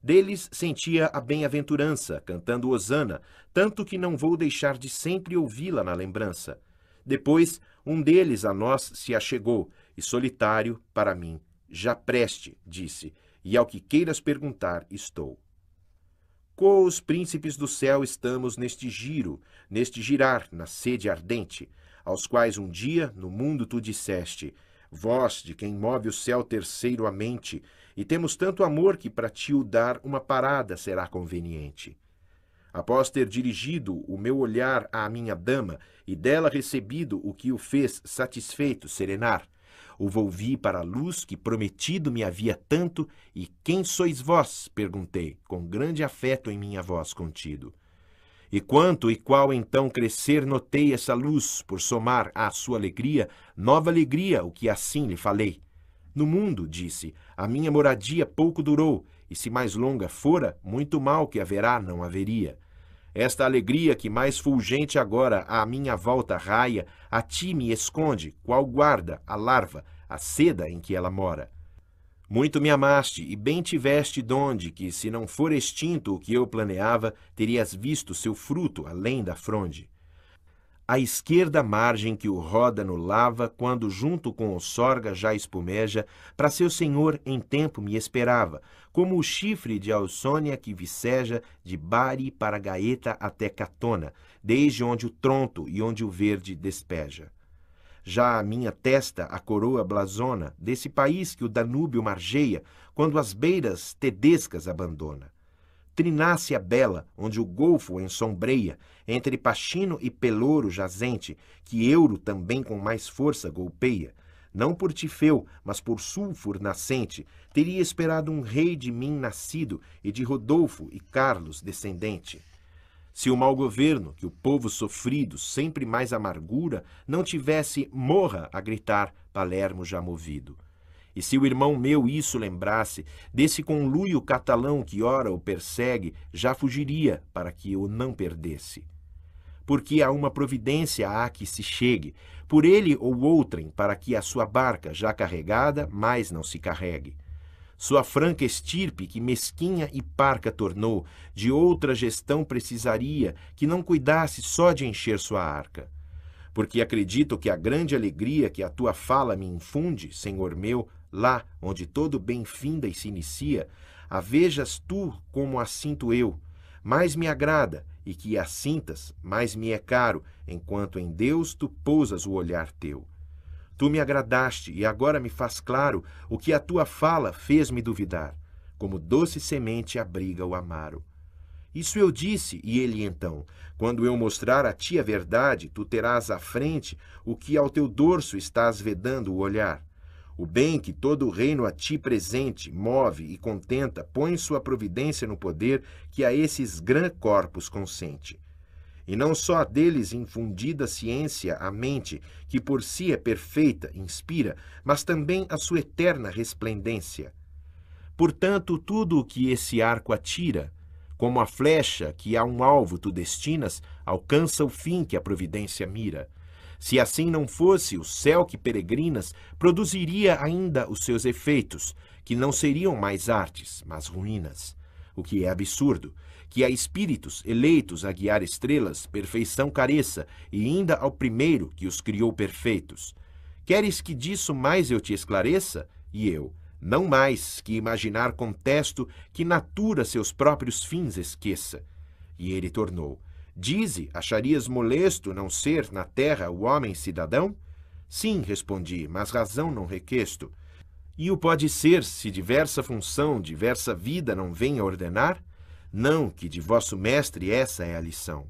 Speaker 1: Deles sentia a bem-aventurança, cantando Osana, tanto que não vou deixar de sempre ouvi-la na lembrança. Depois, um deles a nós se achegou, e solitário, para mim, já preste, disse, e ao que queiras perguntar, estou. Com os príncipes do céu estamos neste giro, neste girar, na sede ardente, aos quais um dia, no mundo, tu disseste: Vós, de quem move o céu terceiro a mente, e temos tanto amor que para ti o dar uma parada será conveniente. Após ter dirigido o meu olhar à minha dama e dela recebido o que o fez satisfeito serenar, o volvi para a luz que prometido me havia tanto, e quem sois vós? perguntei, com grande afeto em minha voz contido. E quanto e qual então crescer notei essa luz, por somar à sua alegria, nova alegria, o que assim lhe falei. No mundo, disse, a minha moradia pouco durou, e se mais longa fora, muito mal que haverá não haveria. Esta alegria que mais fulgente agora à minha volta raia, a ti me esconde, qual guarda a larva, a seda em que ela mora. Muito me amaste e bem tiveste donde que, se não for extinto o que eu planeava, terias visto seu fruto além da fronde. a esquerda margem que o ródano lava, quando junto com o sorga já espumeja, para seu senhor em tempo me esperava, como o chifre de Ausônia que viceja de Bari para Gaeta até Catona, desde onde o tronto e onde o verde despeja. Já a minha testa a coroa blasona desse país que o Danúbio margeia, quando as beiras tedescas abandona. Trinácia bela, onde o golfo ensombreia, entre Pachino e Pelouro jazente, que Euro também com mais força golpeia, não por Tifeu, mas por Sulfur nascente, teria esperado um rei de mim nascido, e de Rodolfo e Carlos descendente. Se o mau governo, que o povo sofrido sempre mais amargura, não tivesse morra a gritar Palermo já movido. E se o irmão meu isso lembrasse, desse conluio catalão que ora o persegue, já fugiria para que o não perdesse porque há uma providência a que se chegue, por ele ou outrem, para que a sua barca, já carregada, mais não se carregue. Sua franca estirpe, que mesquinha e parca tornou, de outra gestão precisaria, que não cuidasse só de encher sua arca. Porque acredito que a grande alegria que a tua fala me infunde, Senhor meu, lá onde todo bem finda e se inicia, a vejas tu como a sinto eu. Mais me agrada, e que a sintas, mais me é caro, enquanto em Deus tu pousas o olhar teu. Tu me agradaste e agora me faz claro o que a tua fala fez-me duvidar, como doce semente abriga o amaro. Isso eu disse, e ele então: Quando eu mostrar a ti a verdade, tu terás à frente o que ao teu dorso estás vedando o olhar. O bem que todo o reino a ti presente move e contenta, põe sua providência no poder que a esses gran corpos consente. E não só a deles infundida ciência à mente, que por si é perfeita, inspira, mas também a sua eterna resplendência. Portanto, tudo o que esse arco atira, como a flecha que a um alvo tu destinas, alcança o fim que a providência mira. Se assim não fosse, o céu que peregrinas produziria ainda os seus efeitos, que não seriam mais artes, mas ruínas. O que é absurdo, que a espíritos eleitos a guiar estrelas, perfeição careça, e ainda ao primeiro que os criou perfeitos. Queres que disso mais eu te esclareça? E eu, não mais que imaginar contesto que natura seus próprios fins esqueça. E ele tornou, Dize, acharias molesto não ser na terra o homem cidadão? Sim, respondi, mas razão não requesto. E o pode ser se diversa função, diversa vida não a ordenar? Não que de vosso mestre essa é a lição.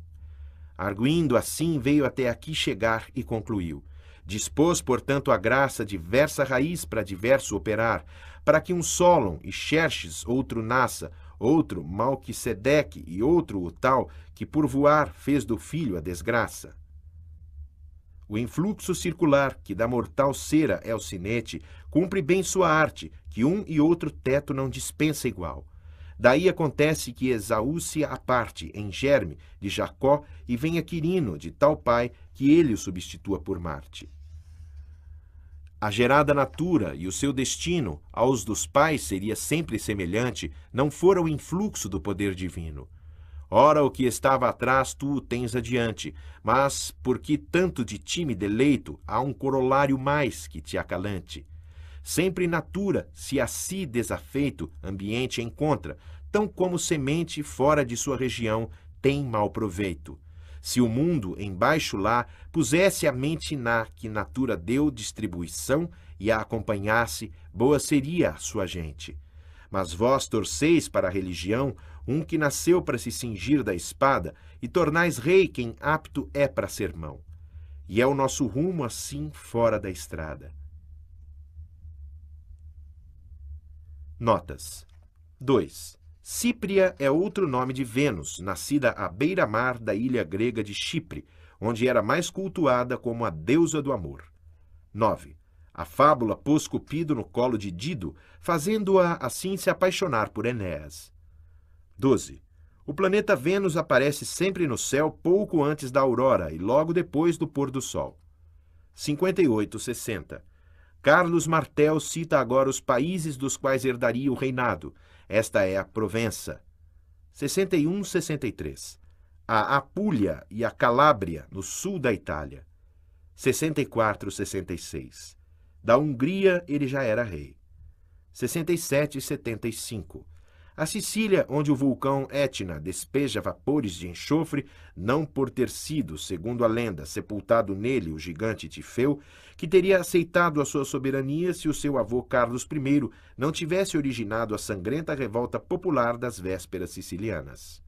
Speaker 1: Arguindo assim, veio até aqui chegar e concluiu. Dispôs, portanto, a graça diversa raiz para diverso operar, para que um Solon e Xerxes outro nasça, outro Malquisedeque e outro o tal que por voar fez do filho a desgraça. O influxo circular, que da mortal cera é o sinete, cumpre bem sua arte, que um e outro teto não dispensa igual. Daí acontece que Esaú se aparte em germe de Jacó e vem a Quirino, de tal pai, que ele o substitua por Marte. A gerada natura e o seu destino aos dos pais seria sempre semelhante, não fora o influxo do poder divino. Ora, o que estava atrás tu o tens adiante, mas porque tanto de ti me deleito, há um corolário mais que te acalante sempre natura, se a si desafeito ambiente encontra, tão como semente fora de sua região tem mau proveito. Se o mundo embaixo lá pusesse a mente na que natura deu distribuição e a acompanhasse, boa seria a sua gente. Mas vós torceis para a religião um que nasceu para se cingir da espada e tornais rei quem apto é para ser mão E é o nosso rumo assim fora da estrada. Notas. 2. Cípria é outro nome de Vênus, nascida à beira-mar da ilha grega de Chipre, onde era mais cultuada como a deusa do amor. 9. A fábula pôs Cupido no colo de Dido, fazendo-a assim se apaixonar por Enéas. 12. O planeta Vênus aparece sempre no céu pouco antes da aurora e logo depois do pôr do sol. 60. Carlos Martel cita agora os países dos quais herdaria o reinado. Esta é a Provença. 61-63. A Apúlia e a Calábria, no sul da Itália. 64-66. Da Hungria ele já era rei. 67-75. A Sicília, onde o vulcão Etna despeja vapores de enxofre, não por ter sido, segundo a lenda, sepultado nele o gigante Tifeu, que teria aceitado a sua soberania se o seu avô Carlos I não tivesse originado a sangrenta revolta popular das vésperas sicilianas.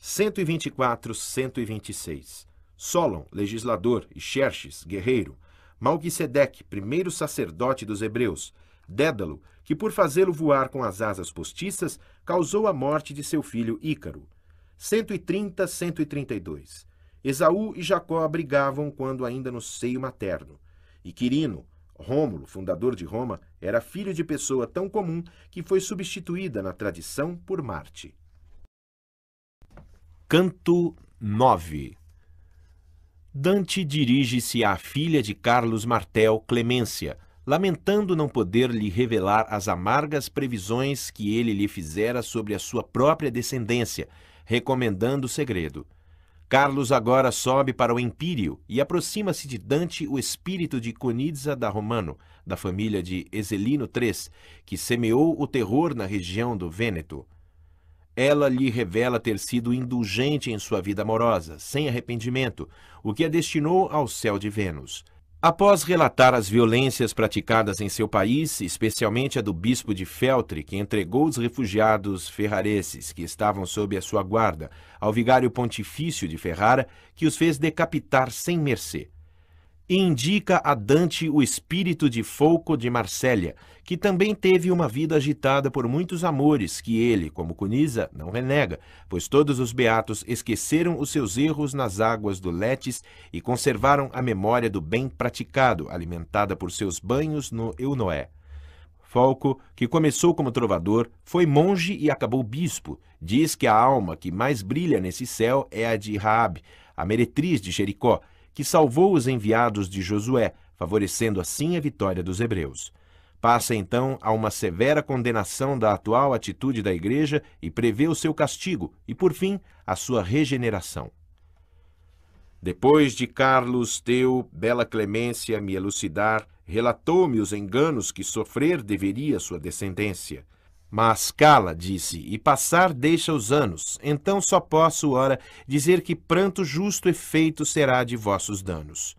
Speaker 1: 124-126 Solon, legislador, e Xerxes, guerreiro, Malquisedeque, primeiro sacerdote dos hebreus, Dédalo, que por fazê-lo voar com as asas postiças, causou a morte de seu filho Ícaro. 130, 132. Esaú e Jacó brigavam quando ainda no seio materno. E Quirino, Rômulo, fundador de Roma, era filho de pessoa tão comum que foi substituída na tradição por Marte. Canto 9 Dante dirige-se à filha de Carlos Martel, Clemência, lamentando não poder lhe revelar as amargas previsões que ele lhe fizera sobre a sua própria descendência, recomendando o segredo. Carlos agora sobe para o Empírio e aproxima-se de Dante o espírito de Conidza da Romano, da família de Ezelino III, que semeou o terror na região do Vêneto. Ela lhe revela ter sido indulgente em sua vida amorosa, sem arrependimento, o que a destinou ao céu de Vênus. Após relatar as violências praticadas em seu país, especialmente a do bispo de Feltre, que entregou os refugiados ferrareses que estavam sob a sua guarda ao vigário pontifício de Ferrara, que os fez decapitar sem mercê indica a Dante o espírito de Folco de Marsella, que também teve uma vida agitada por muitos amores que ele, como Conisa, não renega, pois todos os beatos esqueceram os seus erros nas águas do Letes e conservaram a memória do bem praticado, alimentada por seus banhos no Eunoé. Folco, que começou como trovador, foi monge e acabou bispo. Diz que a alma que mais brilha nesse céu é a de Raab, a meretriz de Jericó, que salvou os enviados de Josué, favorecendo assim a vitória dos hebreus. Passa então a uma severa condenação da atual atitude da igreja e prevê o seu castigo e, por fim, a sua regeneração. Depois de Carlos teu bela clemência me elucidar, relatou-me os enganos que sofrer deveria sua descendência. Mas cala, disse, e passar deixa os anos. Então só posso, ora, dizer que pranto justo efeito será de vossos danos.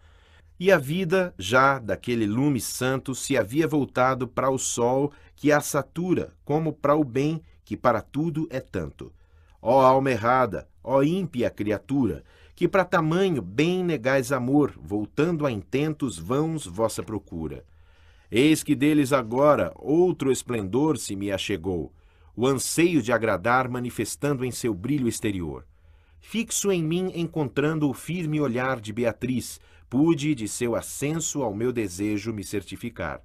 Speaker 1: E a vida, já daquele lume santo, se havia voltado para o sol que a satura, como para o bem que para tudo é tanto. Ó alma errada, ó ímpia criatura, que para tamanho bem negais amor, voltando a intentos vãos vossa procura. Eis que deles agora outro esplendor se me achegou, o anseio de agradar manifestando em seu brilho exterior. Fixo em mim encontrando o firme olhar de Beatriz, pude de seu ascenso ao meu desejo me certificar.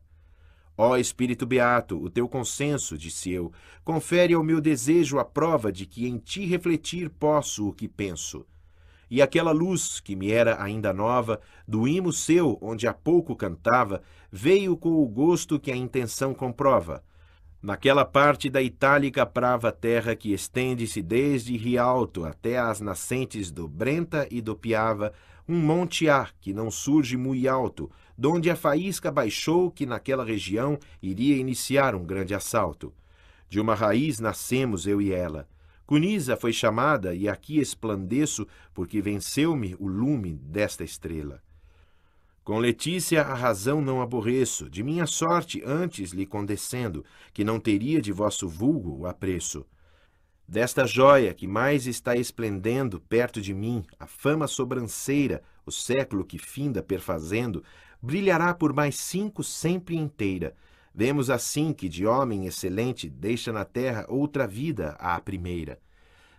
Speaker 1: Ó Espírito Beato, o teu consenso, disse eu, confere ao meu desejo a prova de que em ti refletir posso o que penso. E aquela luz, que me era ainda nova, do himo seu, onde há pouco cantava, veio com o gosto que a intenção comprova. Naquela parte da itálica prava terra que estende-se desde Rialto até as nascentes do Brenta e do Piava, um monte há que não surge muito alto, donde a faísca baixou que naquela região iria iniciar um grande assalto. De uma raiz nascemos eu e ela. Cuniza foi chamada, e aqui esplandeço, porque venceu-me o lume desta estrela. Com Letícia a razão não aborreço, de minha sorte antes lhe condescendo, que não teria de vosso vulgo o apreço. Desta jóia que mais está esplendendo perto de mim, a fama sobranceira, o século que finda perfazendo, brilhará por mais cinco sempre inteira, Vemos assim que de homem excelente deixa na terra outra vida à primeira.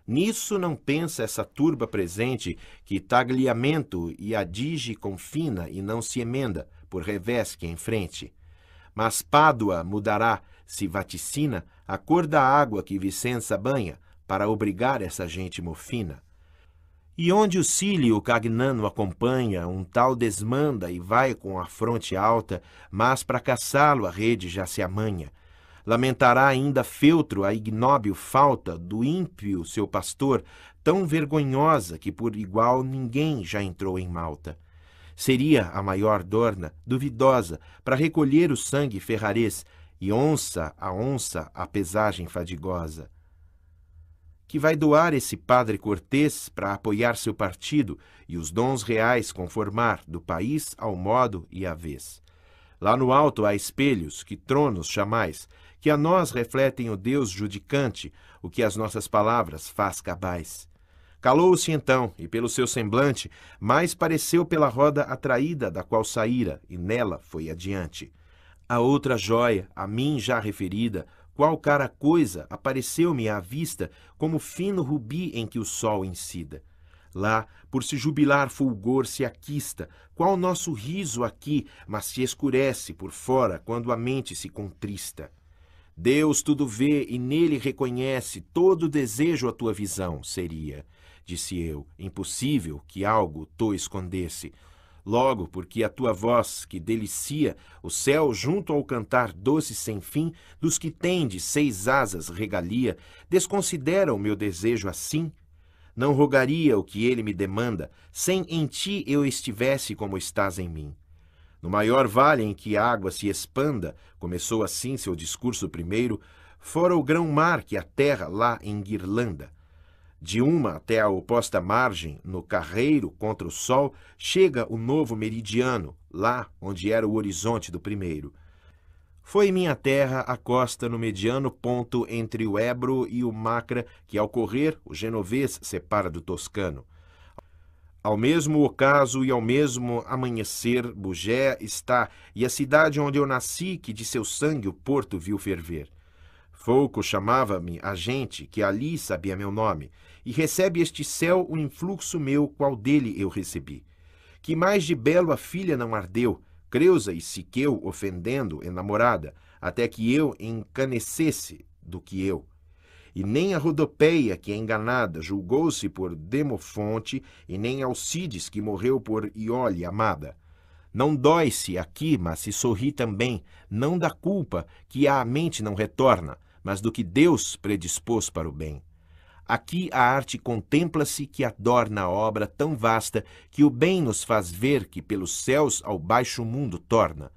Speaker 1: Nisso não pensa essa turba presente que tagliamento e adige confina e não se emenda, por revés que enfrente. Mas Pádua mudará, se vaticina, a cor da água que Vicença banha, para obrigar essa gente mofina. E onde o cílio cagnano acompanha, um tal desmanda e vai com a fronte alta, mas para caçá-lo a rede já se amanha. Lamentará ainda feltro a ignóbil falta do ímpio seu pastor, tão vergonhosa que por igual ninguém já entrou em malta. Seria a maior dorna, duvidosa, para recolher o sangue ferrarês, e onça a onça a pesagem fadigosa que vai doar esse padre Cortês para apoiar seu partido e os dons reais conformar do país ao modo e à vez. Lá no alto há espelhos, que tronos chamais, que a nós refletem o Deus judicante, o que as nossas palavras faz cabais. Calou-se então, e pelo seu semblante, mais pareceu pela roda atraída da qual saíra, e nela foi adiante. A outra jóia, a mim já referida, qual cara coisa apareceu-me à vista, como fino rubi em que o sol incida. Lá, por se jubilar fulgor se aquista, qual nosso riso aqui, mas se escurece por fora quando a mente se contrista. Deus tudo vê e nele reconhece todo desejo a tua visão seria. Disse eu, impossível que algo to escondesse. Logo, porque a tua voz, que delicia o céu junto ao cantar doce sem fim, dos que tem de seis asas regalia, desconsidera o meu desejo assim? Não rogaria o que ele me demanda, sem em ti eu estivesse como estás em mim. No maior vale em que a água se expanda, começou assim seu discurso primeiro, fora o grão-mar que a terra lá em guirlanda. De uma até a oposta margem, no carreiro contra o sol, chega o novo meridiano, lá onde era o horizonte do primeiro. Foi minha terra a costa no mediano ponto entre o Ebro e o Macra, que ao correr o genovês separa do toscano. Ao mesmo ocaso e ao mesmo amanhecer, Bugé está, e a cidade onde eu nasci, que de seu sangue o porto viu ferver. Fouco chamava-me a gente que ali sabia meu nome, e recebe este céu o influxo meu, qual dele eu recebi. Que mais de belo a filha não ardeu, Creusa e Siqueu ofendendo, enamorada, até que eu encanecesse do que eu. E nem a Rodopeia, que é enganada, julgou-se por Demofonte, e nem Alcides, que morreu por Iole, amada. Não dói-se aqui, mas se sorri também, não da culpa, que à mente não retorna, mas do que Deus predispôs para o bem. Aqui a arte contempla-se que adorna a obra tão vasta que o bem nos faz ver que pelos céus ao baixo mundo torna.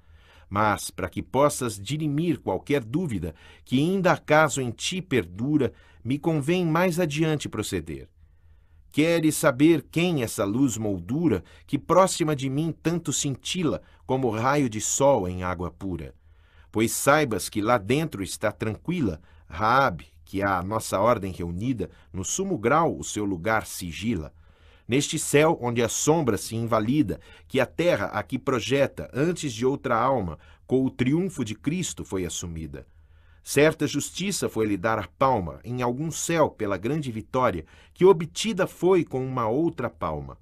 Speaker 1: Mas, para que possas dirimir qualquer dúvida que ainda acaso em ti perdura, me convém mais adiante proceder. Queres saber quem essa luz moldura que próxima de mim tanto cintila como raio de sol em água pura? Pois saibas que lá dentro está tranquila Raabe, que a nossa ordem reunida, no sumo grau o seu lugar sigila. Neste céu onde a sombra se invalida, que a terra aqui projeta antes de outra alma, com o triunfo de Cristo foi assumida. Certa justiça foi-lhe dar a palma, em algum céu, pela grande vitória, que obtida foi com uma outra palma.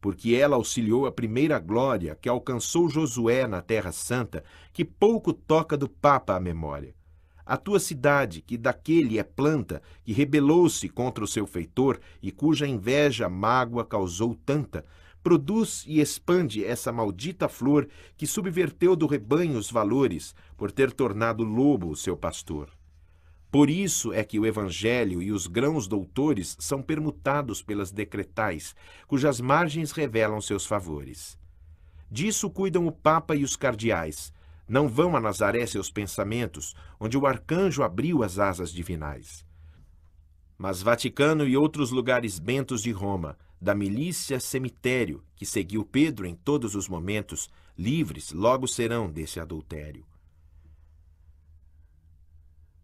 Speaker 1: Porque ela auxiliou a primeira glória que alcançou Josué na Terra Santa, que pouco toca do Papa à memória. A tua cidade, que daquele é planta, que rebelou-se contra o seu feitor e cuja inveja mágoa causou tanta, produz e expande essa maldita flor que subverteu do rebanho os valores, por ter tornado lobo o seu pastor. Por isso é que o Evangelho e os grãos doutores são permutados pelas decretais, cujas margens revelam seus favores. Disso cuidam o Papa e os cardeais, não vão a Nazaré seus pensamentos, onde o arcanjo abriu as asas divinais. Mas Vaticano e outros lugares bentos de Roma, da milícia cemitério, que seguiu Pedro em todos os momentos, livres logo serão desse adultério.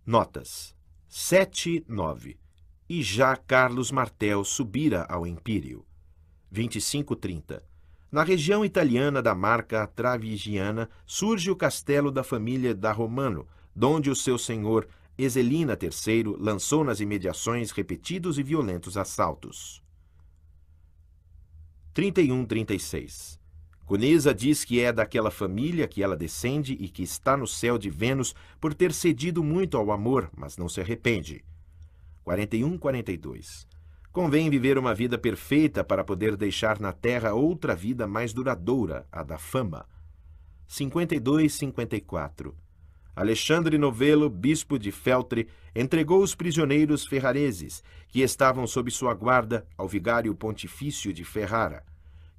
Speaker 1: Notas 7 9 E já Carlos Martel subira ao Empírio. 2530 na região italiana da Marca Travigiana surge o castelo da família da Romano, donde o seu senhor Ezelina III lançou nas imediações repetidos e violentos assaltos. 31-36 Cunesa diz que é daquela família que ela descende e que está no céu de Vênus por ter cedido muito ao amor, mas não se arrepende. 41-42 Convém viver uma vida perfeita para poder deixar na terra outra vida mais duradoura, a da fama. 52 54 Alexandre Novelo, bispo de Feltre, entregou os prisioneiros ferrareses, que estavam sob sua guarda, ao vigário pontifício de Ferrara,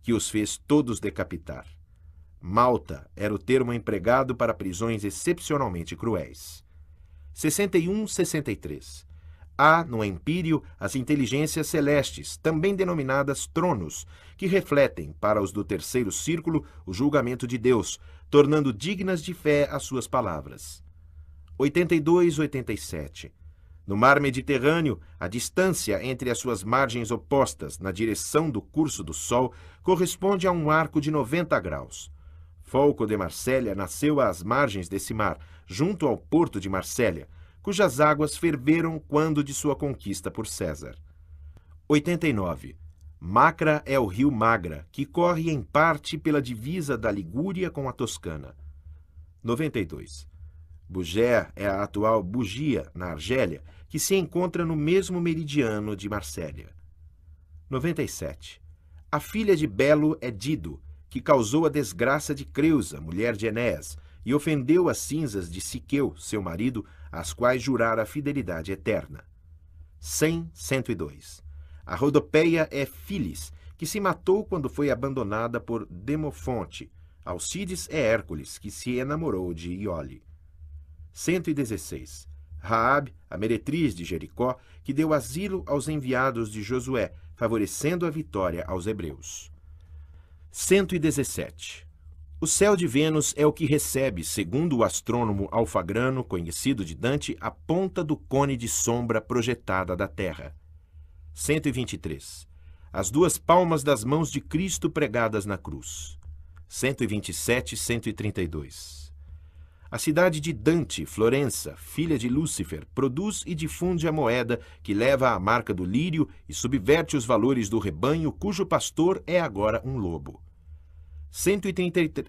Speaker 1: que os fez todos decapitar. Malta era o termo empregado para prisões excepcionalmente cruéis. 61 63 Há no empírio as inteligências celestes, também denominadas tronos, que refletem, para os do terceiro círculo, o julgamento de Deus, tornando dignas de fé as suas palavras. 82, 87. No mar Mediterrâneo, a distância entre as suas margens opostas, na direção do curso do Sol, corresponde a um arco de 90 graus. Folco de Marsella nasceu às margens desse mar, junto ao porto de Marsella, cujas águas ferveram quando de sua conquista por César. 89. Macra é o rio Magra, que corre em parte pela divisa da Ligúria com a Toscana. 92. Bugé é a atual Bugia, na Argélia, que se encontra no mesmo meridiano de Marsélia. 97. A filha de Belo é Dido, que causou a desgraça de Creusa, mulher de Enéas, e ofendeu as cinzas de Siqueu, seu marido, às quais jurara fidelidade eterna. 100, 102. A Rodopeia é Filis, que se matou quando foi abandonada por Demofonte. Alcides é Hércules, que se enamorou de Iole. 116. Raabe, a meretriz de Jericó, que deu asilo aos enviados de Josué, favorecendo a vitória aos hebreus. 117. O céu de Vênus é o que recebe, segundo o astrônomo alfagrano conhecido de Dante, a ponta do cone de sombra projetada da Terra. 123. As duas palmas das mãos de Cristo pregadas na cruz. 127 132. A cidade de Dante, Florença, filha de Lúcifer, produz e difunde a moeda que leva à marca do lírio e subverte os valores do rebanho cujo pastor é agora um lobo. 133.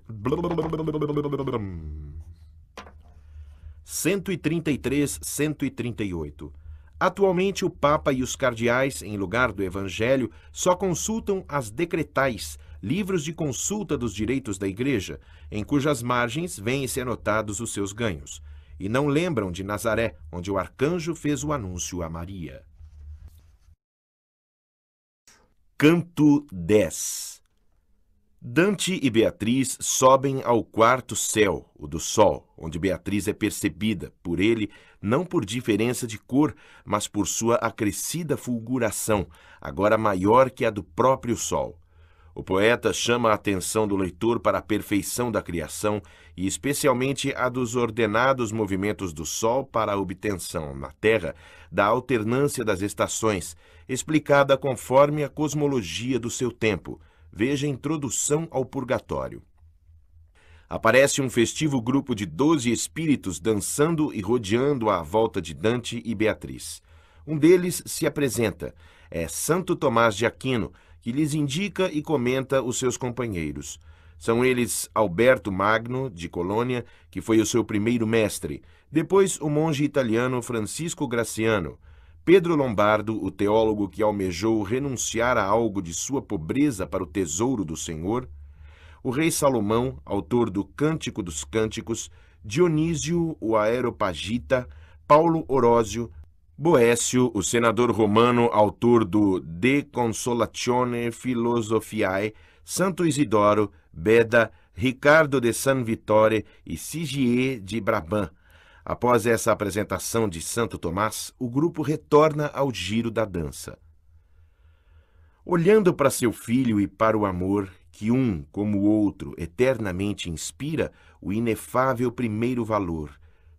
Speaker 1: 133, 138. Atualmente, o Papa e os cardeais, em lugar do Evangelho, só consultam as decretais, livros de consulta dos direitos da Igreja, em cujas margens vêm-se anotados os seus ganhos, e não lembram de Nazaré, onde o arcanjo fez o anúncio a Maria. Canto 10 Dante e Beatriz sobem ao quarto céu, o do Sol, onde Beatriz é percebida por ele não por diferença de cor, mas por sua acrescida fulguração, agora maior que a do próprio Sol. O poeta chama a atenção do leitor para a perfeição da criação e especialmente a dos ordenados movimentos do Sol para a obtenção, na Terra, da alternância das estações, explicada conforme a cosmologia do seu tempo – Veja Introdução ao Purgatório. Aparece um festivo grupo de doze espíritos dançando e rodeando à volta de Dante e Beatriz. Um deles se apresenta. É Santo Tomás de Aquino, que lhes indica e comenta os seus companheiros. São eles Alberto Magno, de Colônia, que foi o seu primeiro mestre, depois o monge italiano Francisco Graciano, Pedro Lombardo, o teólogo que almejou renunciar a algo de sua pobreza para o tesouro do Senhor, o rei Salomão, autor do Cântico dos Cânticos, Dionísio, o aeropagita, Paulo Orósio, Boécio, o senador romano, autor do De Consolatione Philosophiae, Santo Isidoro, Beda, Ricardo de San Vittore e Sigier de Brabant, Após essa apresentação de Santo Tomás, o grupo retorna ao giro da dança. Olhando para seu filho e para o amor que um, como o outro, eternamente inspira o inefável primeiro valor,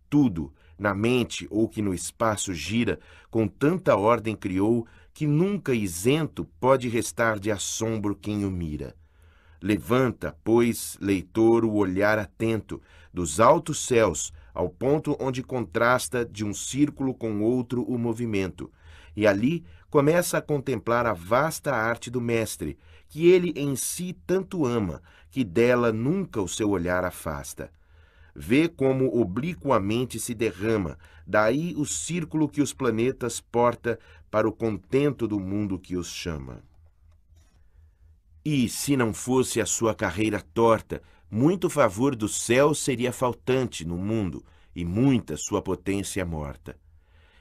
Speaker 1: tudo, na mente ou que no espaço gira, com tanta ordem criou, que nunca isento pode restar de assombro quem o mira. Levanta, pois, leitor, o olhar atento dos altos céus ao ponto onde contrasta de um círculo com outro o movimento, e ali começa a contemplar a vasta arte do mestre, que ele em si tanto ama, que dela nunca o seu olhar afasta. Vê como obliquamente se derrama, daí o círculo que os planetas porta para o contento do mundo que os chama. E, se não fosse a sua carreira torta, muito favor do céu seria faltante no mundo, e muita sua potência morta.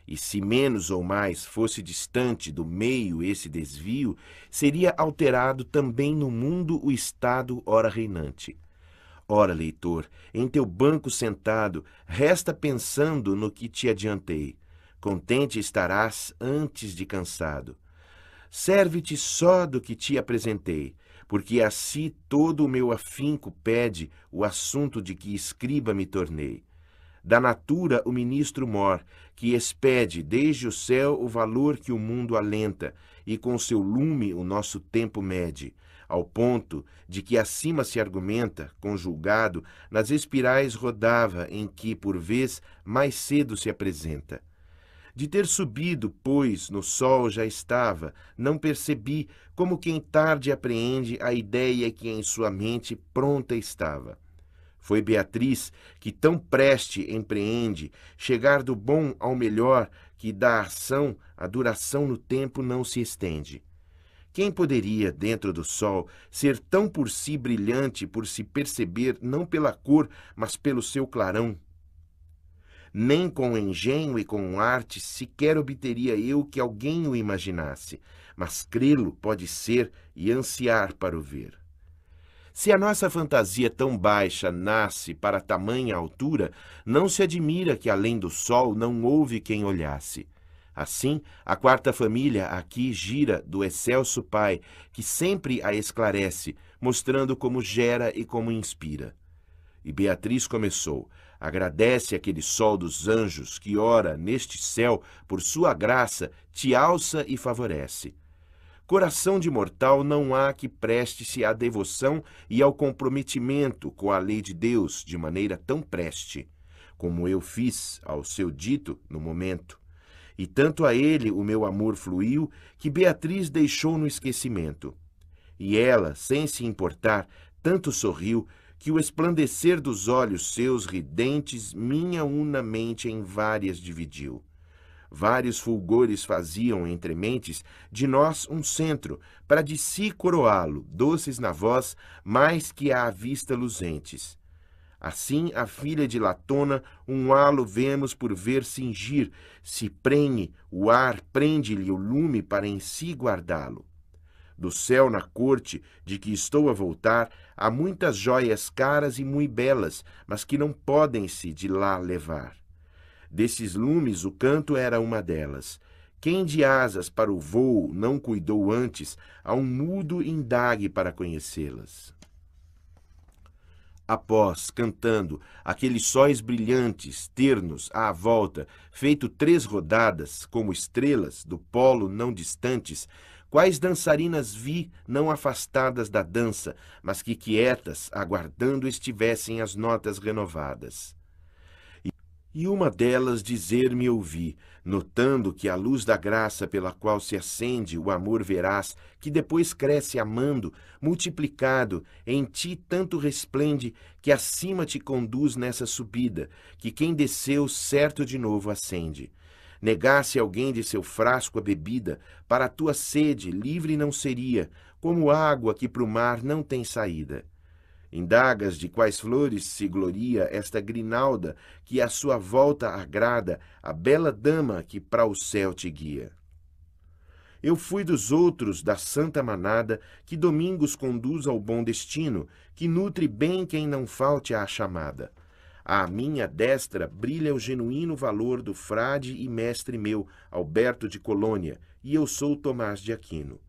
Speaker 1: E se menos ou mais fosse distante do meio esse desvio, seria alterado também no mundo o estado ora reinante. Ora, leitor, em teu banco sentado, resta pensando no que te adiantei. Contente estarás antes de cansado. Serve-te só do que te apresentei, porque a si todo o meu afinco pede o assunto de que escriba me tornei. Da natura o ministro mor, que expede desde o céu o valor que o mundo alenta, e com seu lume o nosso tempo mede, ao ponto de que acima se argumenta, conjulgado, nas espirais rodava em que, por vez, mais cedo se apresenta de ter subido, pois, no sol já estava, não percebi, como quem tarde apreende a ideia que em sua mente pronta estava. Foi Beatriz que tão preste empreende chegar do bom ao melhor, que da ação a duração no tempo não se estende. Quem poderia, dentro do sol, ser tão por si brilhante por se perceber não pela cor, mas pelo seu clarão nem com engenho e com arte sequer obteria eu que alguém o imaginasse, mas crê-lo pode ser e ansiar para o ver. Se a nossa fantasia tão baixa nasce para tamanha altura, não se admira que além do sol não houve quem olhasse. Assim, a quarta família aqui gira do excelso Pai, que sempre a esclarece, mostrando como gera e como inspira. E Beatriz começou: Agradece aquele sol dos anjos que ora neste céu, por sua graça, te alça e favorece. Coração de mortal não há que preste-se à devoção e ao comprometimento com a lei de Deus de maneira tão preste, como eu fiz ao seu dito no momento. E tanto a ele o meu amor fluiu, que Beatriz deixou no esquecimento. E ela, sem se importar, tanto sorriu que o esplandecer dos olhos seus ridentes minha unamente em várias dividiu. Vários fulgores faziam entre mentes de nós um centro, para de si coroá-lo, doces na voz, mais que à vista luzentes. Assim a filha de Latona um halo vemos por ver cingir, se prenhe, o ar prende-lhe o lume para em si guardá-lo do céu na corte de que estou a voltar, há muitas jóias caras e muito belas, mas que não podem-se de lá levar. Desses lumes o canto era uma delas. Quem de asas para o vôo não cuidou antes, a um mudo indague para conhecê-las. Após, cantando, aqueles sóis brilhantes, ternos, à volta, feito três rodadas, como estrelas, do polo não distantes, Quais dançarinas vi, não afastadas da dança, mas que quietas, aguardando estivessem as notas renovadas. E uma delas dizer-me ouvi, notando que a luz da graça pela qual se acende o amor verás, que depois cresce amando, multiplicado, em ti tanto resplende, que acima te conduz nessa subida, que quem desceu certo de novo acende Negasse alguém de seu frasco a bebida, para a tua sede livre não seria, como água que para o mar não tem saída. Indagas de quais flores se gloria esta grinalda que à sua volta agrada a bela dama que para o céu te guia. Eu fui dos outros da santa manada que domingos conduz ao bom destino, que nutre bem quem não falte à chamada. À minha destra brilha o genuíno valor do frade e mestre meu, Alberto de Colônia, e eu sou Tomás de Aquino.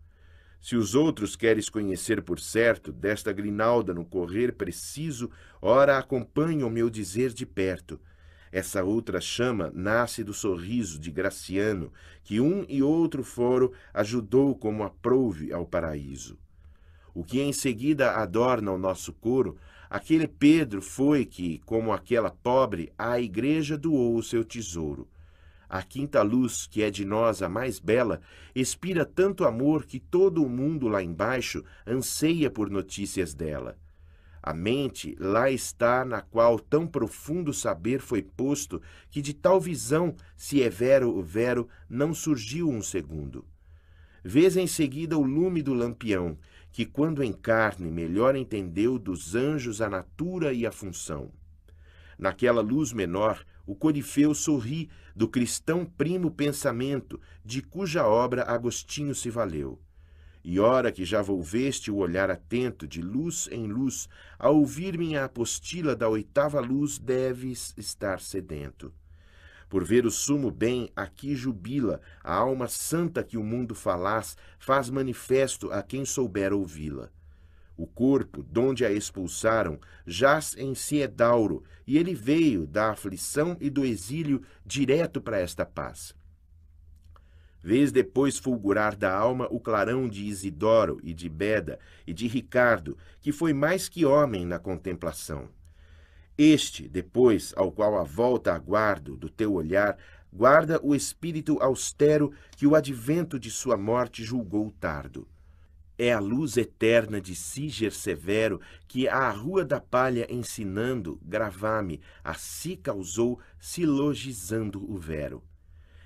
Speaker 1: Se os outros queres conhecer por certo, desta grinalda no correr preciso, ora acompanha o meu dizer de perto. Essa outra chama nasce do sorriso de Graciano, que um e outro foro ajudou como aprouve ao paraíso. O que em seguida adorna o nosso coro Aquele Pedro foi que, como aquela pobre, a igreja doou o seu tesouro. A quinta luz, que é de nós a mais bela, expira tanto amor que todo o mundo lá embaixo anseia por notícias dela. A mente lá está na qual tão profundo saber foi posto que de tal visão, se é vero o vero, não surgiu um segundo. Vês em seguida o lume do lampião, que, quando em carne, melhor entendeu dos anjos a natura e a função. Naquela luz menor, o Corifeu sorri do cristão primo pensamento, de cuja obra Agostinho se valeu. E ora que já volveste o olhar atento, de luz em luz, a ouvir minha apostila da oitava luz, deves estar sedento. Por ver o sumo bem, aqui jubila a alma santa que o mundo falaz, faz manifesto a quem souber ouvi-la. O corpo, donde a expulsaram, jaz em si é dauro e ele veio da aflição e do exílio direto para esta paz. Vês depois fulgurar da alma o clarão de Isidoro e de Beda e de Ricardo, que foi mais que homem na contemplação. Este, depois, ao qual a volta aguardo do teu olhar, guarda o espírito austero que o advento de sua morte julgou tardo. É a luz eterna de Siger Severo que à Rua da Palha ensinando, gravame, a si causou, silogizando o vero.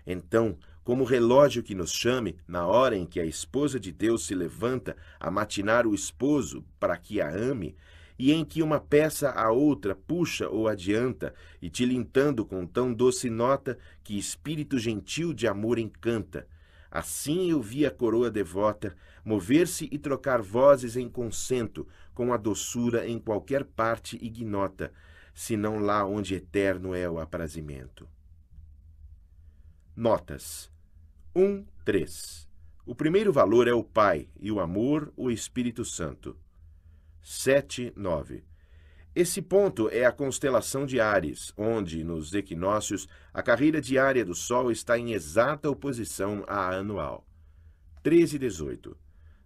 Speaker 1: Então, como relógio que nos chame, na hora em que a esposa de Deus se levanta a matinar o esposo para que a ame, e em que uma peça a outra puxa ou adianta, e tilintando com tão doce nota que espírito gentil de amor encanta. Assim eu vi a coroa devota mover-se e trocar vozes em consento, com a doçura em qualquer parte ignota, senão lá onde eterno é o aprazimento. Notas 1, 3. O primeiro valor é o Pai, e o amor, o Espírito Santo. 7, 9. Esse ponto é a constelação de Ares, onde, nos equinócios, a carreira diária do Sol está em exata oposição à anual. 13, 18.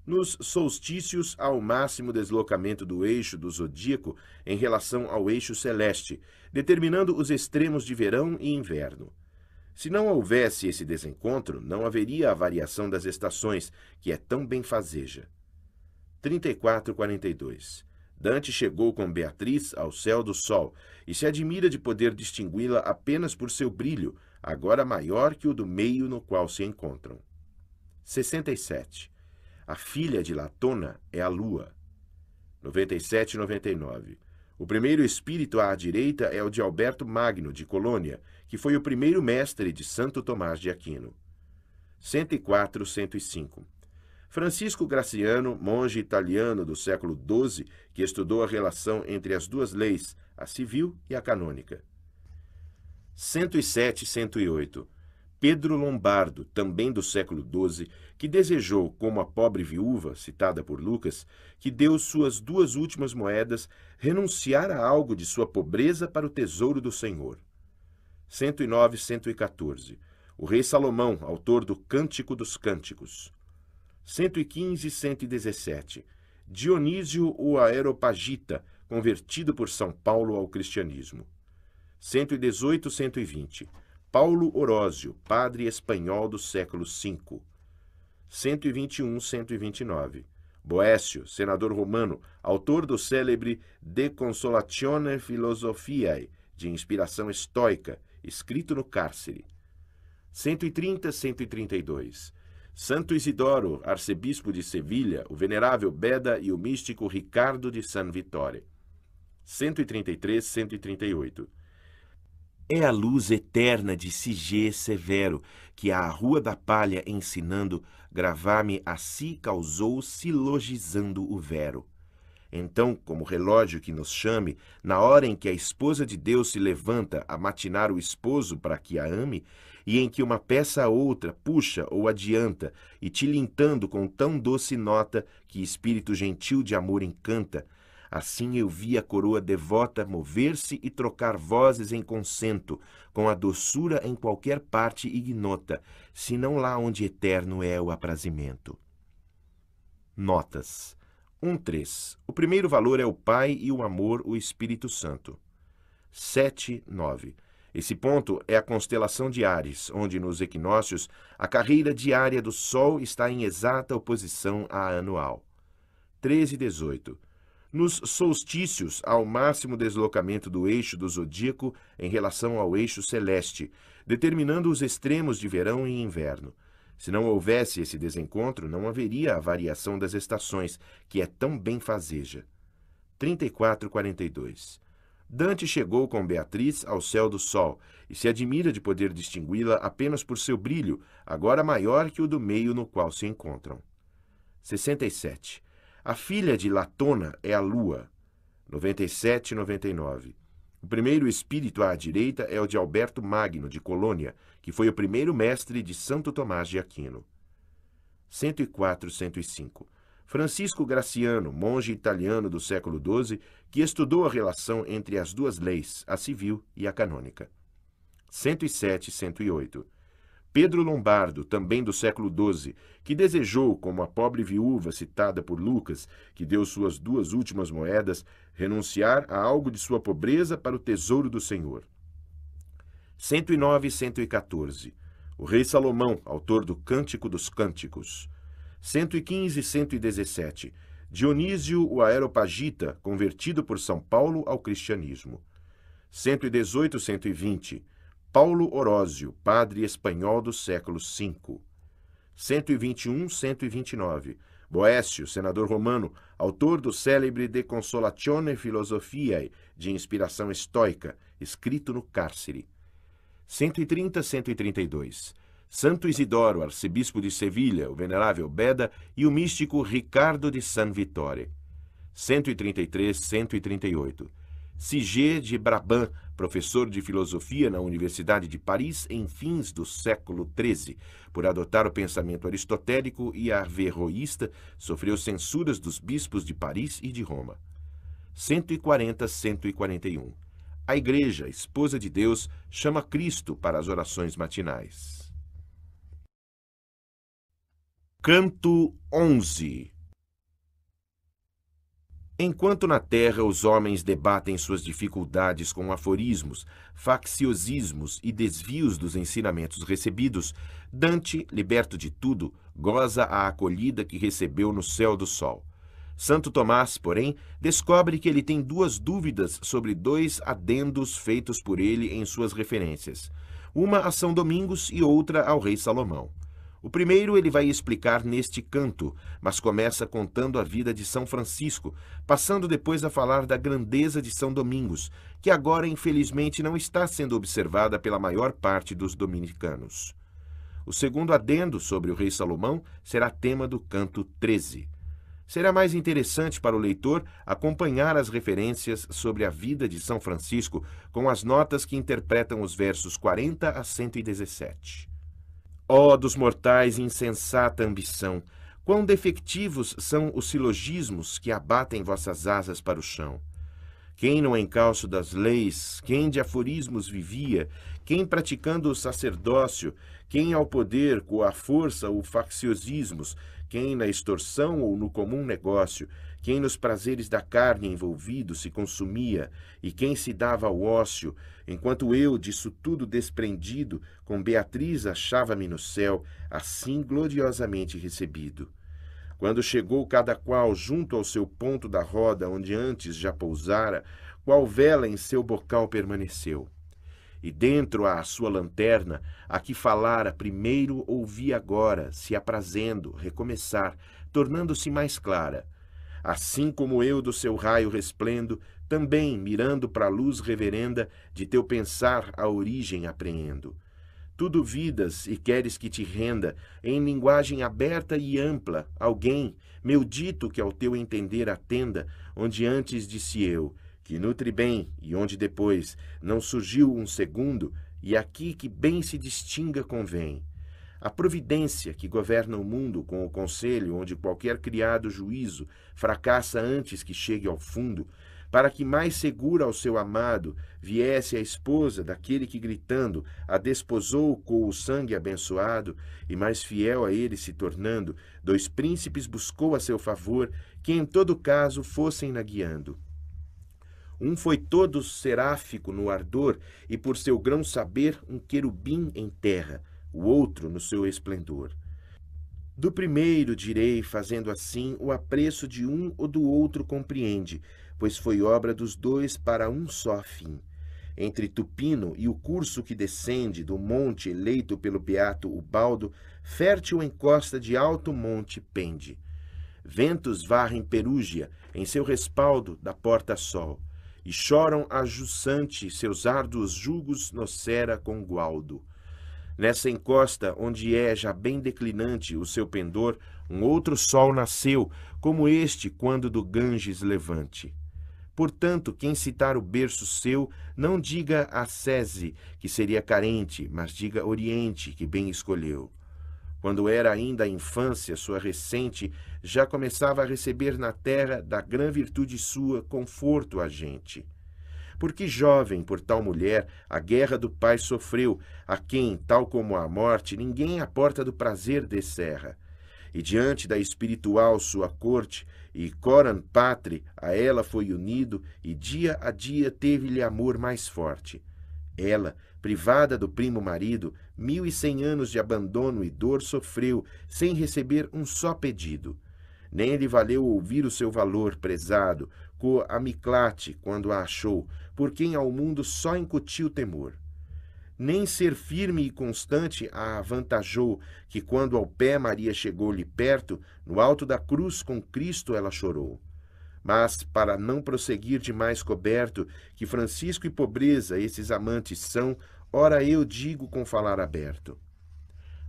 Speaker 1: Nos solstícios, há o máximo deslocamento do eixo do zodíaco em relação ao eixo celeste, determinando os extremos de verão e inverno. Se não houvesse esse desencontro, não haveria a variação das estações, que é tão benfazeja. 3442. Dante chegou com Beatriz ao céu do sol e se admira de poder distingui-la apenas por seu brilho, agora maior que o do meio no qual se encontram. 67. A filha de Latona é a lua. 97 99. O primeiro espírito à direita é o de Alberto Magno, de Colônia, que foi o primeiro mestre de Santo Tomás de Aquino. 104, 105. Francisco Graciano, monge italiano do século XII, que estudou a relação entre as duas leis, a civil e a canônica. 107 108 Pedro Lombardo, também do século XII, que desejou, como a pobre viúva, citada por Lucas, que deu suas duas últimas moedas, renunciar a algo de sua pobreza para o tesouro do Senhor. 109 114 O rei Salomão, autor do Cântico dos Cânticos. 115 117. Dionísio o Aeropagita, convertido por São Paulo ao cristianismo. 118 120. Paulo Orósio, padre espanhol do século V. 121 129. Boécio, senador romano, autor do célebre De Consolatione Philosophiae, de inspiração estoica, escrito no cárcere. 130 132. Santo Isidoro, arcebispo de Sevilha, o venerável Beda e o místico Ricardo de San Vittore. 133, 138. É a luz eterna de Sigê Severo, que à Rua da Palha ensinando, gravar-me a si causou, silogizando o vero. Então, como relógio que nos chame, na hora em que a esposa de Deus se levanta a matinar o esposo para que a ame, e em que uma peça a outra puxa ou adianta, e tilintando com tão doce nota que espírito gentil de amor encanta, assim eu vi a coroa devota mover-se e trocar vozes em consento, com a doçura em qualquer parte ignota, senão lá onde eterno é o aprazimento. Notas 3. O primeiro valor é o Pai e o amor, o Espírito Santo. 7.9. Esse ponto é a constelação de Ares, onde nos equinócios a carreira diária do Sol está em exata oposição à anual. 13 e 18. Nos solstícios há o máximo deslocamento do eixo do zodíaco em relação ao eixo celeste, determinando os extremos de verão e inverno. Se não houvesse esse desencontro, não haveria a variação das estações, que é tão bem fazeja. 34 42 Dante chegou com Beatriz ao céu do sol e se admira de poder distingui-la apenas por seu brilho, agora maior que o do meio no qual se encontram. 67. A filha de Latona é a lua. 97 e 99. O primeiro espírito à direita é o de Alberto Magno, de Colônia, que foi o primeiro mestre de Santo Tomás de Aquino. 104 105. Francisco Graciano, monge italiano do século XII, que estudou a relação entre as duas leis, a civil e a canônica. 107 e 108. Pedro Lombardo, também do século XII, que desejou, como a pobre viúva citada por Lucas, que deu suas duas últimas moedas, renunciar a algo de sua pobreza para o tesouro do Senhor. 109 e 114. O rei Salomão, autor do Cântico dos Cânticos. 115 117, Dionísio o Aeropagita, convertido por São Paulo ao cristianismo. 118 120, Paulo Orósio, padre espanhol do século V. 121 129, Boécio, senador romano, autor do célebre De Consolatione Philosophiae, de inspiração estoica, escrito no cárcere. 130 132, Santo Isidoro, arcebispo de Sevilha, o venerável Beda e o místico Ricardo de San Vittore. 133, 138. Sigé de Brabant, professor de filosofia na Universidade de Paris em fins do século XIII, por adotar o pensamento aristotélico e arverroísta, sofreu censuras dos bispos de Paris e de Roma. 140, 141. A Igreja, esposa de Deus, chama Cristo para as orações matinais. Canto 11 Enquanto na terra os homens debatem suas dificuldades com aforismos, facciosismos e desvios dos ensinamentos recebidos, Dante, liberto de tudo, goza a acolhida que recebeu no céu do sol. Santo Tomás, porém, descobre que ele tem duas dúvidas sobre dois adendos feitos por ele em suas referências, uma a São Domingos e outra ao rei Salomão. O primeiro ele vai explicar neste canto, mas começa contando a vida de São Francisco, passando depois a falar da grandeza de São Domingos, que agora infelizmente não está sendo observada pela maior parte dos dominicanos. O segundo adendo sobre o rei Salomão será tema do canto 13. Será mais interessante para o leitor acompanhar as referências sobre a vida de São Francisco com as notas que interpretam os versos 40 a 117. Ó oh, dos mortais insensata ambição! Quão defectivos são os silogismos que abatem vossas asas para o chão! Quem no encalço das leis, quem de aforismos vivia, quem praticando o sacerdócio, quem ao poder, com a força ou facciosismos, quem na extorsão ou no comum negócio, quem nos prazeres da carne envolvido se consumia, e quem se dava ao ócio, enquanto eu, disso tudo desprendido, com Beatriz achava-me no céu, assim gloriosamente recebido. Quando chegou cada qual junto ao seu ponto da roda onde antes já pousara, qual vela em seu bocal permaneceu. E dentro à sua lanterna, a que falara primeiro ouvi agora, se aprazendo, recomeçar, tornando-se mais clara, assim como eu do seu raio resplendo, também mirando para a luz reverenda de teu pensar a origem apreendo. Tudo vidas e queres que te renda, em linguagem aberta e ampla, alguém, meu dito que ao teu entender atenda, onde antes disse eu, que nutre bem e onde depois não surgiu um segundo, e aqui que bem se distinga convém. A providência que governa o mundo com o conselho onde qualquer criado juízo fracassa antes que chegue ao fundo, para que mais segura ao seu amado viesse a esposa daquele que gritando a desposou com o sangue abençoado e mais fiel a ele se tornando, dois príncipes buscou a seu favor que em todo caso fossem na guiando. Um foi todo seráfico no ardor e por seu grão saber um querubim em terra, o outro no seu esplendor. Do primeiro direi, fazendo assim, o apreço de um ou do outro compreende, pois foi obra dos dois para um só fim. Entre Tupino e o curso que descende do monte eleito pelo beato Ubaldo, fértil encosta de alto monte pende. Ventos varrem Perúgia, em seu respaldo da porta-sol, e choram a Jussante seus árduos jugos nocera com Gualdo. Nessa encosta, onde é já bem declinante o seu pendor, um outro sol nasceu, como este quando do Ganges levante. Portanto, quem citar o berço seu, não diga Assese, que seria carente, mas diga Oriente, que bem escolheu. Quando era ainda a infância sua recente, já começava a receber na terra da grã virtude sua conforto a gente. Porque jovem, por tal mulher, a guerra do pai sofreu, a quem, tal como a morte, ninguém a porta do prazer descerra. E diante da espiritual sua corte, e Coran Patre a ela foi unido, e dia a dia teve-lhe amor mais forte. Ela, privada do primo marido, mil e cem anos de abandono e dor sofreu, sem receber um só pedido. Nem lhe valeu ouvir o seu valor prezado, co amiclate, quando a achou, por quem ao mundo só incutiu temor. Nem ser firme e constante a avantajou, que quando ao pé Maria chegou-lhe perto, no alto da cruz com Cristo ela chorou. Mas, para não prosseguir demais coberto, que Francisco e pobreza esses amantes são, ora eu digo com falar aberto.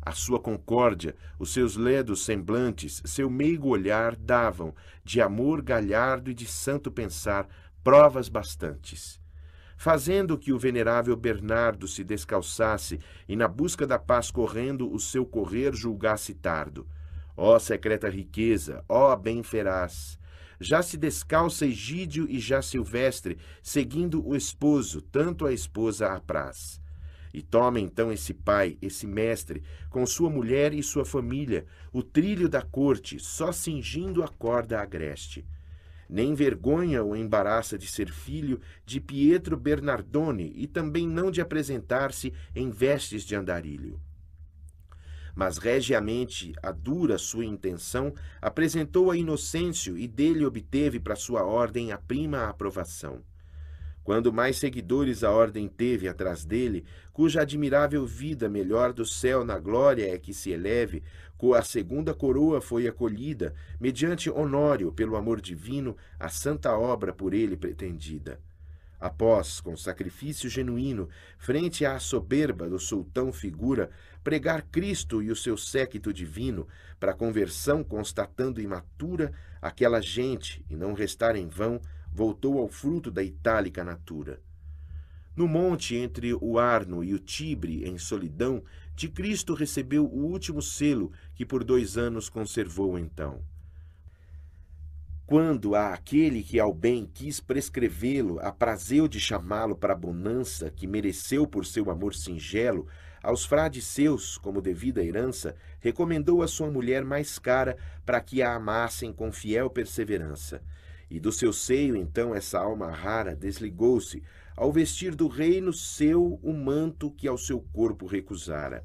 Speaker 1: A sua concórdia, os seus ledos semblantes, seu meigo olhar davam, de amor galhardo e de santo pensar, provas bastantes. Fazendo que o venerável Bernardo se descalçasse e, na busca da paz correndo, o seu correr julgasse tardo. Ó secreta riqueza, ó bem feraz! Já se descalça Egídio e já Silvestre, seguindo o esposo, tanto a esposa apraz. E toma então esse pai, esse mestre, com sua mulher e sua família, o trilho da corte, só cingindo a corda agreste nem vergonha o embaraça de ser filho de Pietro Bernardone e também não de apresentar-se em vestes de andarilho. Mas regiamente a dura sua intenção, apresentou a Inocêncio e dele obteve para sua ordem a prima aprovação. Quando mais seguidores a ordem teve atrás dele, cuja admirável vida melhor do céu na glória é que se eleve, a segunda coroa foi acolhida, mediante Honório, pelo amor divino, a santa obra por ele pretendida. Após, com sacrifício genuíno, frente à soberba do sultão figura, pregar Cristo e o seu séquito divino, para conversão constatando imatura, aquela gente, e não restar em vão, voltou ao fruto da itálica natura. No monte entre o Arno e o Tibre, em solidão, de Cristo recebeu o último selo que por dois anos conservou então. Quando a aquele que ao bem quis prescrevê-lo, aprazeu de chamá-lo para a bonança que mereceu por seu amor singelo, aos frades seus, como devida herança, recomendou a sua mulher mais cara para que a amassem com fiel perseverança. E do seu seio, então, essa alma rara desligou-se, ao vestir do reino seu o manto que ao seu corpo recusara.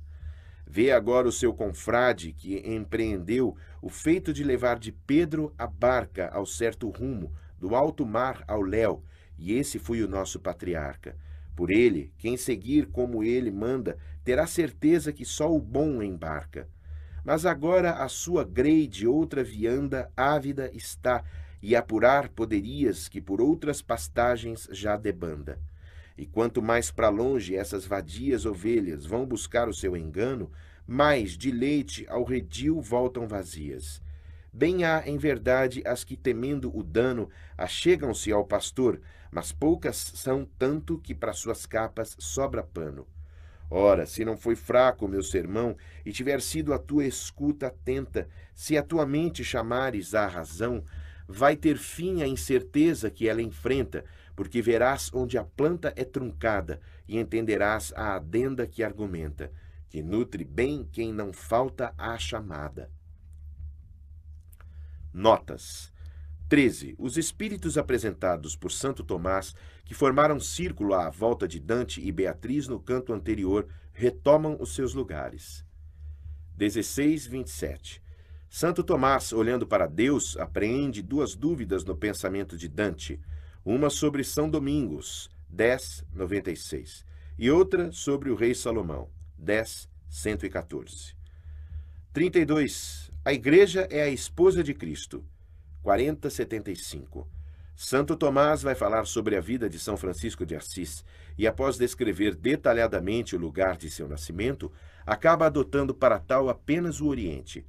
Speaker 1: Vê agora o seu confrade que empreendeu o feito de levar de Pedro a barca ao certo rumo, do alto mar ao léu, e esse foi o nosso patriarca. Por ele, quem seguir como ele manda, terá certeza que só o bom embarca. Mas agora a sua grei de outra vianda ávida está, e apurar poderias que por outras pastagens já debanda. E quanto mais para longe essas vadias ovelhas vão buscar o seu engano, mais de leite ao redil voltam vazias. Bem há, em verdade, as que, temendo o dano, achegam-se ao pastor, mas poucas são tanto que para suas capas sobra pano. Ora, se não foi fraco meu sermão, e tiver sido a tua escuta atenta, se a tua mente chamares à razão, vai ter fim a incerteza que ela enfrenta, porque verás onde a planta é truncada e entenderás a adenda que argumenta, que nutre bem quem não falta à chamada. Notas. 13. Os espíritos apresentados por Santo Tomás, que formaram círculo à volta de Dante e Beatriz no canto anterior, retomam os seus lugares. 16, 27. Santo Tomás, olhando para Deus, apreende duas dúvidas no pensamento de Dante, uma sobre São Domingos, 10, 96, e outra sobre o rei Salomão, 10, 114. 32. A igreja é a esposa de Cristo, 40, 75. Santo Tomás vai falar sobre a vida de São Francisco de Assis e, após descrever detalhadamente o lugar de seu nascimento, acaba adotando para tal apenas o Oriente,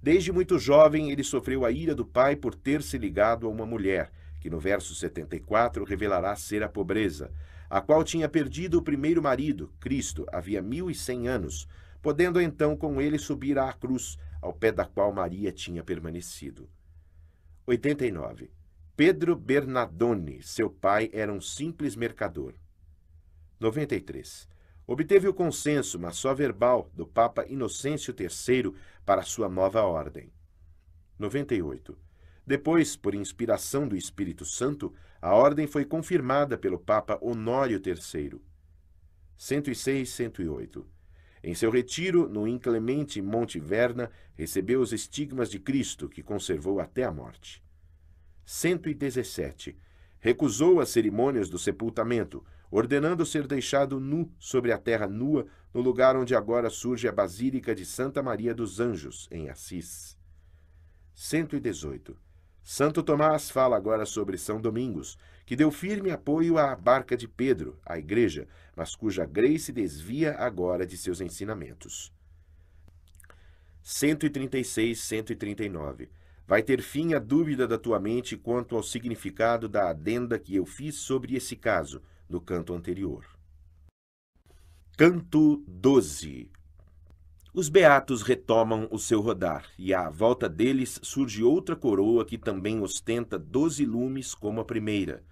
Speaker 1: Desde muito jovem, ele sofreu a ira do pai por ter se ligado a uma mulher, que no verso 74 revelará ser a pobreza, a qual tinha perdido o primeiro marido, Cristo, havia mil e cem anos, podendo então com ele subir à cruz, ao pé da qual Maria tinha permanecido. 89. Pedro Bernardone, seu pai era um simples mercador. 93. Obteve o consenso, mas só verbal, do Papa Inocêncio III para sua nova ordem. 98. Depois, por inspiração do Espírito Santo, a ordem foi confirmada pelo Papa Honório III. 106 108. Em seu retiro, no inclemente Monte Verna, recebeu os estigmas de Cristo, que conservou até a morte. 117. Recusou as cerimônias do sepultamento, ordenando ser deixado nu sobre a terra nua, no lugar onde agora surge a Basílica de Santa Maria dos Anjos, em Assis. 118. Santo Tomás fala agora sobre São Domingos, que deu firme apoio à barca de Pedro, à igreja, mas cuja grei se desvia agora de seus ensinamentos. 136, 139. Vai ter fim a dúvida da tua mente quanto ao significado da adenda que eu fiz sobre esse caso, do canto anterior. Canto 12 Os beatos retomam o seu rodar, e à volta deles surge outra coroa que também ostenta doze lumes como a primeira.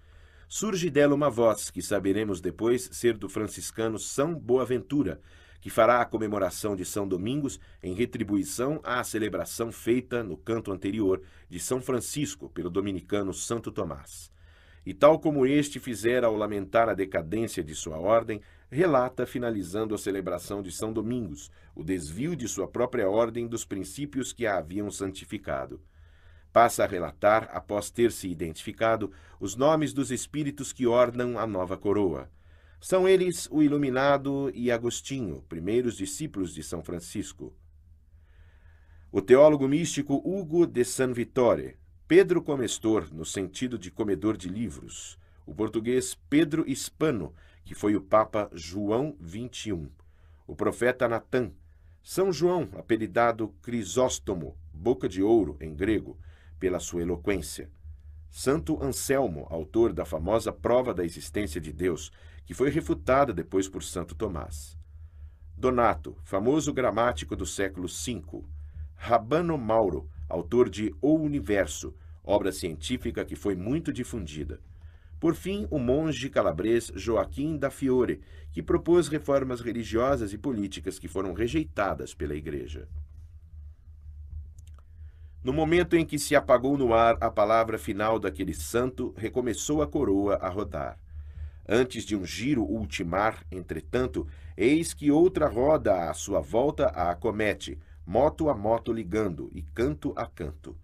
Speaker 1: Surge dela uma voz, que saberemos depois ser do franciscano São Boaventura, que fará a comemoração de São Domingos em retribuição à celebração feita no canto anterior de São Francisco pelo dominicano Santo Tomás e tal como este fizera ao lamentar a decadência de sua ordem, relata, finalizando a celebração de São Domingos, o desvio de sua própria ordem dos princípios que a haviam santificado. Passa a relatar, após ter se identificado, os nomes dos espíritos que ornam a nova coroa. São eles o Iluminado e Agostinho, primeiros discípulos de São Francisco. O teólogo místico Hugo de San Vittore, Pedro Comestor, no sentido de comedor de livros, o português Pedro Hispano, que foi o Papa João XXI, o profeta Natan, São João, apelidado Crisóstomo, boca de ouro em grego, pela sua eloquência, Santo Anselmo, autor da famosa Prova da Existência de Deus, que foi refutada depois por Santo Tomás. Donato, famoso gramático do século V. Rabano Mauro, autor de O Universo, obra científica que foi muito difundida. Por fim, o monge calabrês Joaquim da Fiore, que propôs reformas religiosas e políticas que foram rejeitadas pela Igreja. No momento em que se apagou no ar a palavra final daquele santo, recomeçou a coroa a rodar. Antes de um giro ultimar, entretanto, eis que outra roda à sua volta a acomete, moto a moto ligando e canto a canto.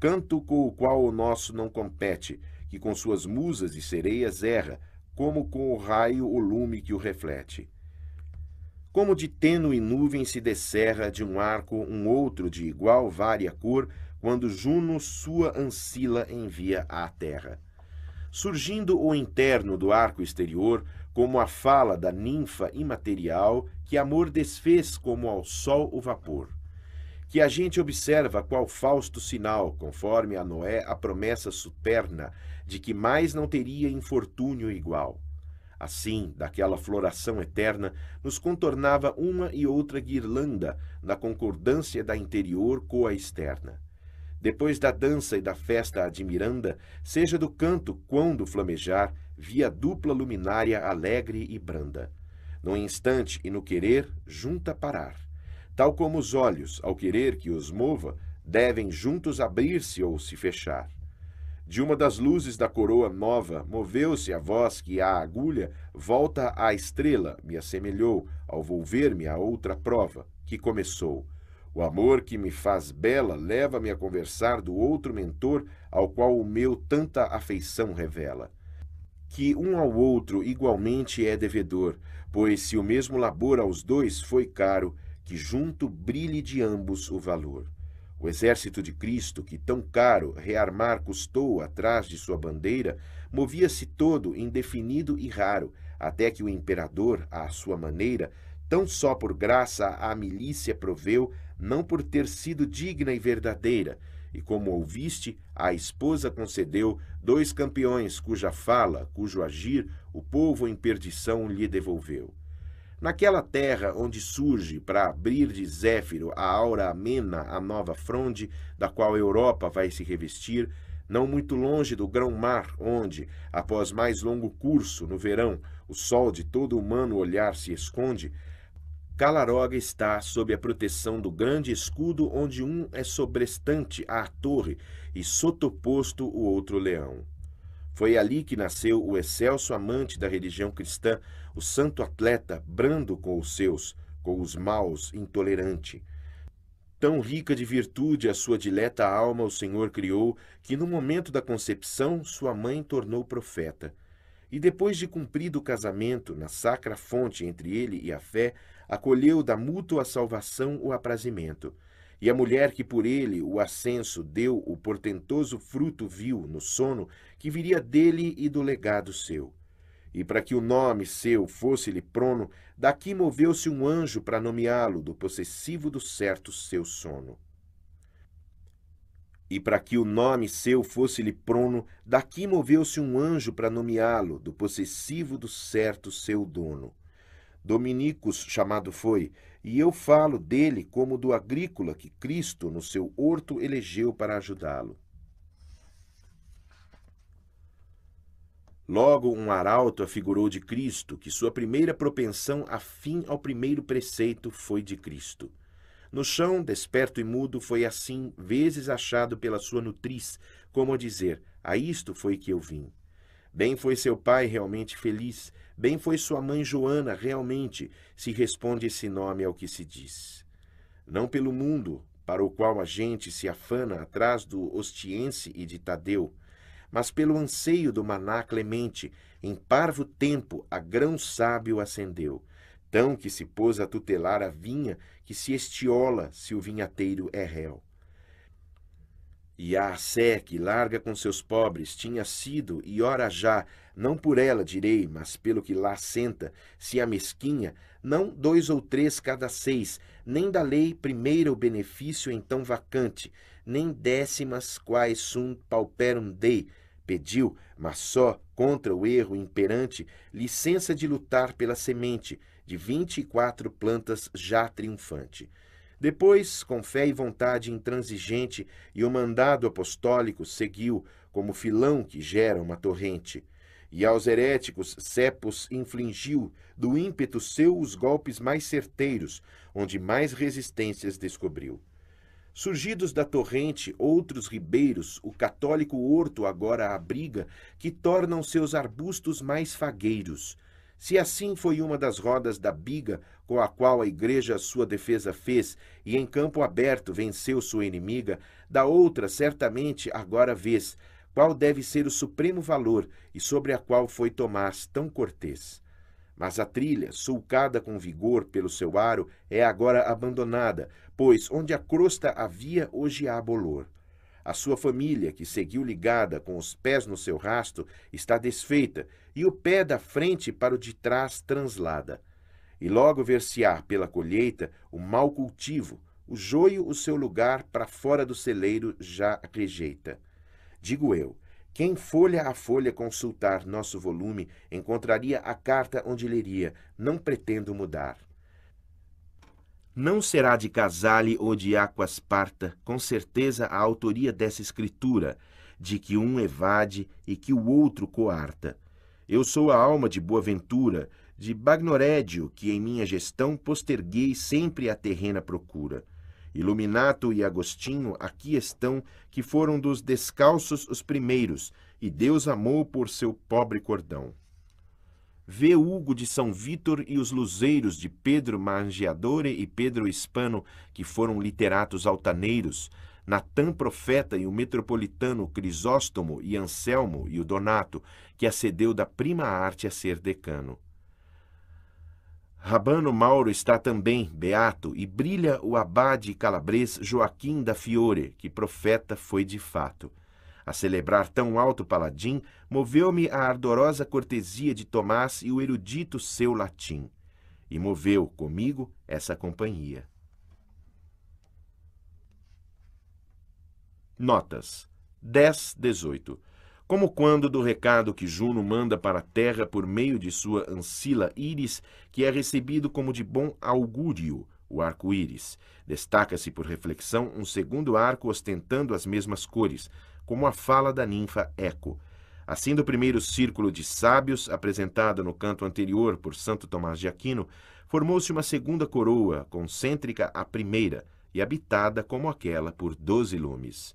Speaker 1: Canto com o qual o nosso não compete, que com suas musas e sereias erra, como com o raio o lume que o reflete. Como de tênue nuvem se descerra de um arco um outro de igual vária cor, quando Juno sua ancila envia à terra. Surgindo o interno do arco exterior, como a fala da ninfa imaterial que amor desfez como ao sol o vapor que a gente observa qual fausto sinal, conforme a Noé a promessa superna de que mais não teria infortúnio igual. Assim, daquela floração eterna, nos contornava uma e outra guirlanda, na concordância da interior com a externa. Depois da dança e da festa admiranda, seja do canto quando flamejar, via dupla luminária alegre e branda. No instante e no querer, junta parar Tal como os olhos, ao querer que os mova, devem juntos abrir-se ou se fechar. De uma das luzes da coroa nova, moveu-se a voz que a agulha volta à estrela, me assemelhou, ao volver-me a outra prova, que começou. O amor que me faz bela leva-me a conversar do outro mentor ao qual o meu tanta afeição revela. Que um ao outro igualmente é devedor, pois se o mesmo labor aos dois foi caro, que junto brilhe de ambos o valor. O exército de Cristo, que tão caro rearmar custou atrás de sua bandeira, movia-se todo indefinido e raro, até que o imperador, à sua maneira, tão só por graça à milícia proveu, não por ter sido digna e verdadeira, e como ouviste, a esposa concedeu dois campeões cuja fala, cujo agir, o povo em perdição lhe devolveu. Naquela terra onde surge, para abrir de Zéfiro a aura amena a nova fronde, da qual a Europa vai se revestir, não muito longe do grão-mar, onde, após mais longo curso, no verão, o sol de todo humano olhar se esconde, Calaroga está sob a proteção do grande escudo onde um é sobrestante à torre e sotoposto o outro leão. Foi ali que nasceu o excelso amante da religião cristã, o santo atleta, brando com os seus, com os maus, intolerante. Tão rica de virtude a sua dileta alma o Senhor criou, que no momento da concepção sua mãe tornou profeta. E depois de cumprido o casamento, na sacra fonte entre ele e a fé, acolheu da mútua salvação o aprazimento. E a mulher que por ele o ascenso deu o portentoso fruto viu no sono que viria dele e do legado seu. E para que o nome seu fosse-lhe prono, daqui moveu-se um anjo para nomeá-lo do possessivo do certo seu sono. E para que o nome seu fosse-lhe prono, daqui moveu-se um anjo para nomeá-lo do possessivo do certo seu dono. Dominicus chamado foi, e eu falo dele como do agrícola que Cristo no seu horto elegeu para ajudá-lo. Logo, um arauto afigurou de Cristo que sua primeira propensão afim ao primeiro preceito foi de Cristo. No chão, desperto e mudo, foi assim, vezes achado pela sua nutriz, como a dizer: A isto foi que eu vim. Bem foi seu pai realmente feliz, bem foi sua mãe Joana realmente, se responde esse nome ao que se diz. Não pelo mundo, para o qual a gente se afana atrás do Ostiense e de Tadeu, mas pelo anseio do maná clemente, em parvo tempo a grão sábio acendeu, tão que se pôs a tutelar a vinha que se estiola se o vinhateiro é réu. E a Sé, que larga com seus pobres, tinha sido, e ora já, não por ela direi, mas pelo que lá senta, se a mesquinha, não dois ou três cada seis, nem da lei primeira o benefício então vacante, nem décimas quais sunt pauperum dei, Pediu, mas só contra o erro imperante, licença de lutar pela semente de vinte e quatro plantas já triunfante. Depois, com fé e vontade intransigente, e o mandado apostólico seguiu, como filão que gera uma torrente. E aos heréticos Cepos infligiu, do ímpeto seu, os golpes mais certeiros, onde mais resistências descobriu. Surgidos da torrente outros ribeiros, o católico horto agora abriga, que tornam seus arbustos mais fagueiros. Se assim foi uma das rodas da biga com a qual a igreja sua defesa fez e em campo aberto venceu sua inimiga, da outra certamente agora vês qual deve ser o supremo valor e sobre a qual foi Tomás tão cortês. Mas a trilha, sulcada com vigor pelo seu aro, é agora abandonada, pois onde a crosta havia, hoje há bolor. A sua família, que seguiu ligada com os pés no seu rasto, está desfeita, e o pé da frente para o de trás translada. E logo ver-se-á pela colheita o mau cultivo, o joio o seu lugar para fora do celeiro já rejeita. Digo eu, quem folha a folha consultar nosso volume, encontraria a carta onde leria, não pretendo mudar. Não será de Casale ou de Aquasparta, com certeza, a autoria dessa escritura, de que um evade e que o outro coarta. Eu sou a alma de Boaventura, de Bagnorédio, que em minha gestão posterguei sempre a terrena procura. Iluminato e Agostinho aqui estão, que foram dos descalços os primeiros, e Deus amou por seu pobre cordão vê Hugo de São Vítor e os Luzeiros de Pedro Mangiadore e Pedro Hispano, que foram literatos altaneiros, Natan Profeta e o metropolitano Crisóstomo e Anselmo e o Donato, que acedeu da prima arte a ser decano. Rabano Mauro está também beato e brilha o abade calabres Joaquim da Fiore, que profeta foi de fato. A celebrar tão alto paladim moveu-me a ardorosa cortesia de Tomás e o erudito seu latim, e moveu comigo essa companhia. Notas 10, 18. Como quando do recado que Juno manda para a terra por meio de sua ancila íris, que é recebido como de bom augúrio, o arco-íris. Destaca-se por reflexão um segundo arco ostentando as mesmas cores, como a fala da ninfa Eco. Assim, do primeiro círculo de sábios, apresentado no canto anterior por Santo Tomás de Aquino, formou-se uma segunda coroa, concêntrica à primeira, e habitada como aquela por doze lumes.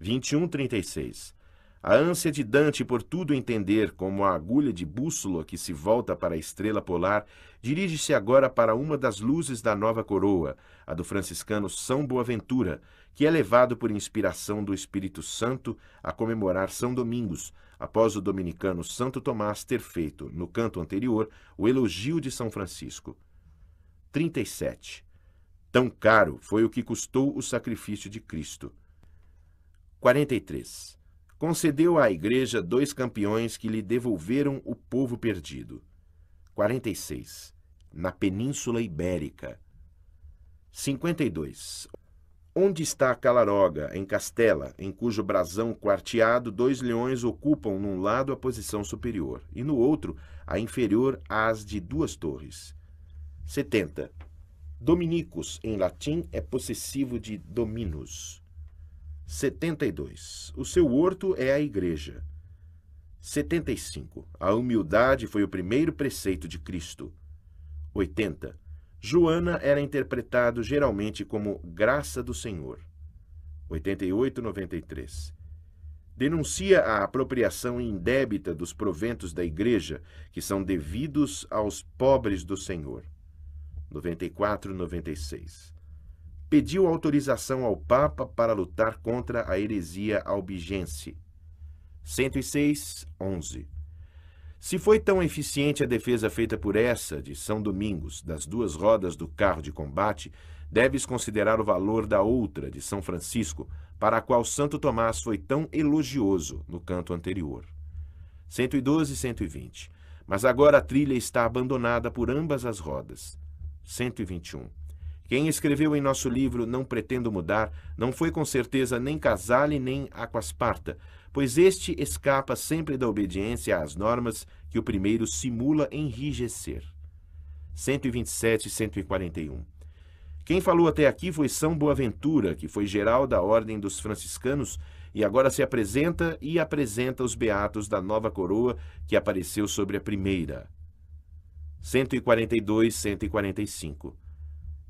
Speaker 1: 2136. A ânsia de Dante por tudo entender, como a agulha de bússola que se volta para a estrela polar, dirige-se agora para uma das luzes da nova coroa, a do franciscano São Boaventura, que é levado por inspiração do Espírito Santo a comemorar São Domingos, após o dominicano Santo Tomás ter feito, no canto anterior, o elogio de São Francisco. 37. Tão caro foi o que custou o sacrifício de Cristo. 43. Concedeu à Igreja dois campeões que lhe devolveram o povo perdido. 46. Na Península Ibérica. 52. Onde está a Calaroga, em Castela, em cujo brasão quarteado dois leões ocupam num lado a posição superior e no outro a inferior às de duas torres? 70. Dominicus, em latim, é possessivo de dominus. 72. O seu horto é a igreja. 75. A humildade foi o primeiro preceito de Cristo. 80. Joana era interpretado geralmente como Graça do Senhor. 88-93. Denuncia a apropriação indébita dos proventos da Igreja, que são devidos aos pobres do Senhor. 94-96. Pediu autorização ao Papa para lutar contra a heresia albigense. 106, 11 se foi tão eficiente a defesa feita por essa de São Domingos das duas rodas do carro de combate, deves considerar o valor da outra de São Francisco, para a qual Santo Tomás foi tão elogioso no canto anterior. 112 e 120. Mas agora a trilha está abandonada por ambas as rodas. 121. Quem escreveu em nosso livro Não Pretendo Mudar não foi com certeza nem Casale nem Aquasparta, pois este escapa sempre da obediência às normas que o primeiro simula enrijecer. 127 e 141. Quem falou até aqui foi São Boaventura, que foi geral da Ordem dos Franciscanos e agora se apresenta e apresenta os beatos da nova coroa que apareceu sobre a primeira. 142, 145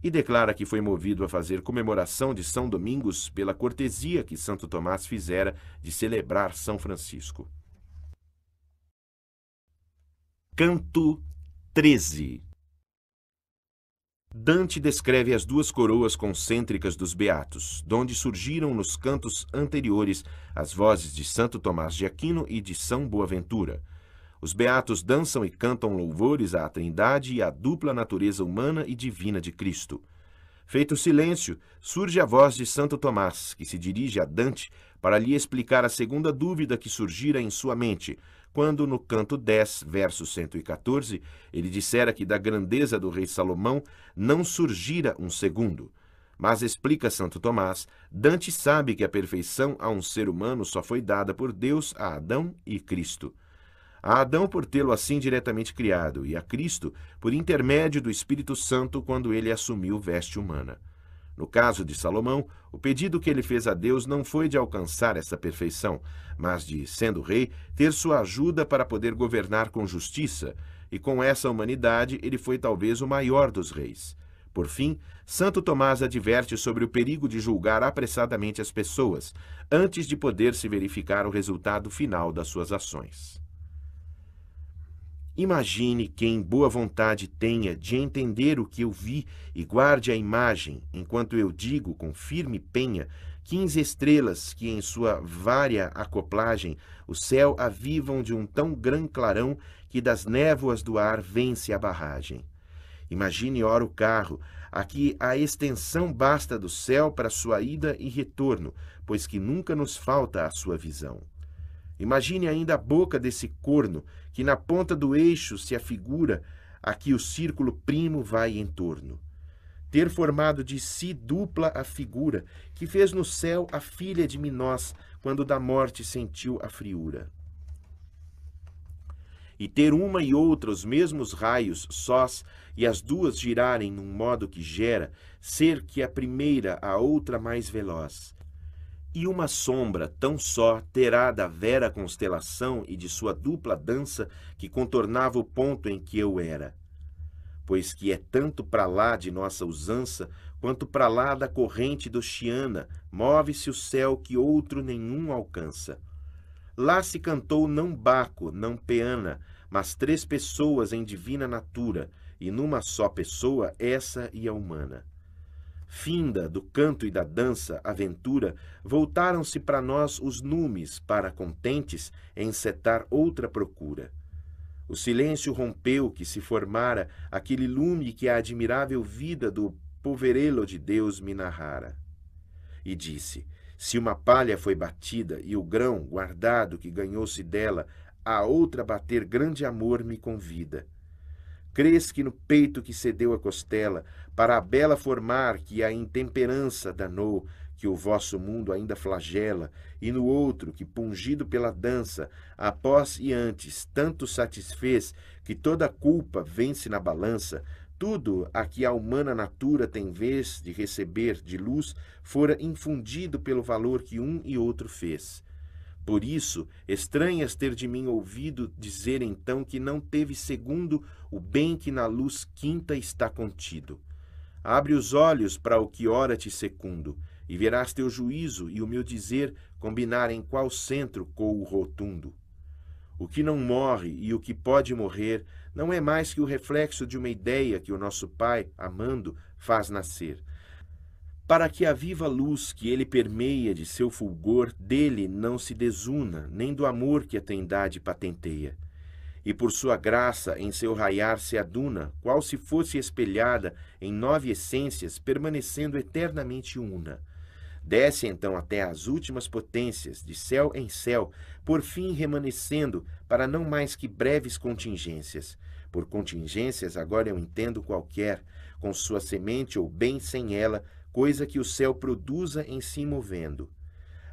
Speaker 1: e declara que foi movido a fazer comemoração de São Domingos pela cortesia que Santo Tomás fizera de celebrar São Francisco. Canto 13 Dante descreve as duas coroas concêntricas dos Beatos, donde surgiram nos cantos anteriores as vozes de Santo Tomás de Aquino e de São Boaventura os beatos dançam e cantam louvores à Trindade e à dupla natureza humana e divina de Cristo. Feito o silêncio, surge a voz de Santo Tomás, que se dirige a Dante para lhe explicar a segunda dúvida que surgira em sua mente, quando, no canto 10, verso 114, ele dissera que da grandeza do rei Salomão não surgira um segundo. Mas, explica Santo Tomás, Dante sabe que a perfeição a um ser humano só foi dada por Deus a Adão e Cristo a Adão por tê-lo assim diretamente criado, e a Cristo por intermédio do Espírito Santo quando ele assumiu veste humana. No caso de Salomão, o pedido que ele fez a Deus não foi de alcançar essa perfeição, mas de, sendo rei, ter sua ajuda para poder governar com justiça, e com essa humanidade ele foi talvez o maior dos reis. Por fim, Santo Tomás adverte sobre o perigo de julgar apressadamente as pessoas, antes de poder se verificar o resultado final das suas ações. Imagine quem boa vontade tenha de entender o que eu vi e guarde a imagem, enquanto eu digo com firme penha, quinze estrelas que em sua vária acoplagem o céu avivam de um tão gran clarão que das névoas do ar vence a barragem. Imagine ora o carro, a que a extensão basta do céu para sua ida e retorno, pois que nunca nos falta a sua visão. Imagine ainda a boca desse corno que na ponta do eixo se afigura a que o círculo primo vai em torno. Ter formado de si dupla a figura que fez no céu a filha de Minós, quando da morte sentiu a friura. E ter uma e outra os mesmos raios sós, e as duas girarem num modo que gera, ser que a primeira a outra mais veloz e uma sombra tão só terá da vera constelação e de sua dupla dança que contornava o ponto em que eu era. Pois que é tanto para lá de nossa usança, quanto para lá da corrente do Xiana, move-se o céu que outro nenhum alcança. Lá se cantou não baco, não peana, mas três pessoas em divina natura, e numa só pessoa essa e a humana finda do canto e da dança, aventura, voltaram-se para nós os numes, para contentes encetar outra procura. O silêncio rompeu que se formara aquele lume que a admirável vida do poverelo de Deus me narrara. E disse: Se uma palha foi batida e o grão guardado que ganhou-se dela, a outra bater grande amor me convida. Crês que no peito que cedeu a costela, para a bela formar que a intemperança danou, que o vosso mundo ainda flagela, e no outro que, pungido pela dança, após e antes, tanto satisfez que toda culpa vence na balança, tudo a que a humana natura tem vez de receber de luz fora infundido pelo valor que um e outro fez. Por isso, estranhas ter de mim ouvido dizer então que não teve segundo o bem que na luz quinta está contido. Abre os olhos para o que ora te secundo, e verás teu juízo e o meu dizer combinar em qual centro cou rotundo. O que não morre e o que pode morrer não é mais que o reflexo de uma ideia que o nosso Pai, amando, faz nascer. Para que a viva luz que ele permeia de seu fulgor dele não se desuna, nem do amor que a Trindade patenteia e por sua graça em seu raiar se aduna, qual se fosse espelhada em nove essências, permanecendo eternamente una. Desce então até as últimas potências, de céu em céu, por fim remanescendo para não mais que breves contingências. Por contingências agora eu entendo qualquer, com sua semente ou bem sem ela, coisa que o céu produza em si movendo.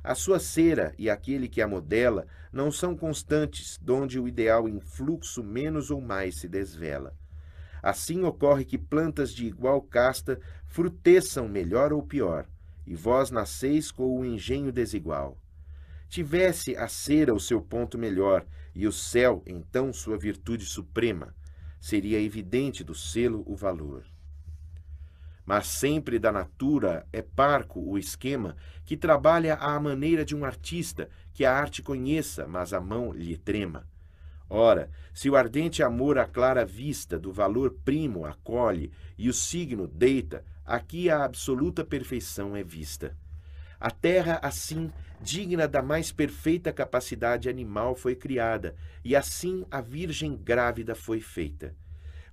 Speaker 1: A sua cera e aquele que a modela não são constantes, donde o ideal influxo menos ou mais se desvela. Assim ocorre que plantas de igual casta fruteçam melhor ou pior, e vós nasceis com o engenho desigual. Tivesse a cera o seu ponto melhor, e o céu, então, sua virtude suprema, seria evidente do selo o valor. Mas sempre da natura é parco o esquema que trabalha à maneira de um artista que a arte conheça, mas a mão lhe trema. Ora, se o ardente amor à clara vista do valor primo acolhe e o signo deita, aqui a absoluta perfeição é vista. A terra, assim, digna da mais perfeita capacidade animal, foi criada, e assim a Virgem grávida foi feita.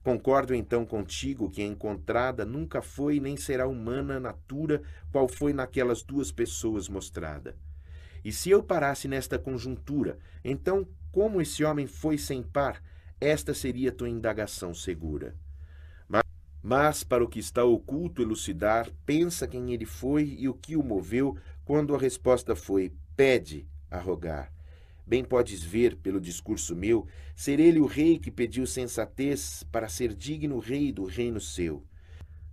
Speaker 1: Concordo então contigo que a encontrada nunca foi nem será humana natura qual foi naquelas duas pessoas mostrada. E se eu parasse nesta conjuntura, então como esse homem foi sem par, esta seria tua indagação segura. Mas, mas para o que está oculto elucidar, pensa quem ele foi e o que o moveu, quando a resposta foi pede a rogar. Bem podes ver, pelo discurso meu, ser ele o rei que pediu sensatez para ser digno rei do reino seu.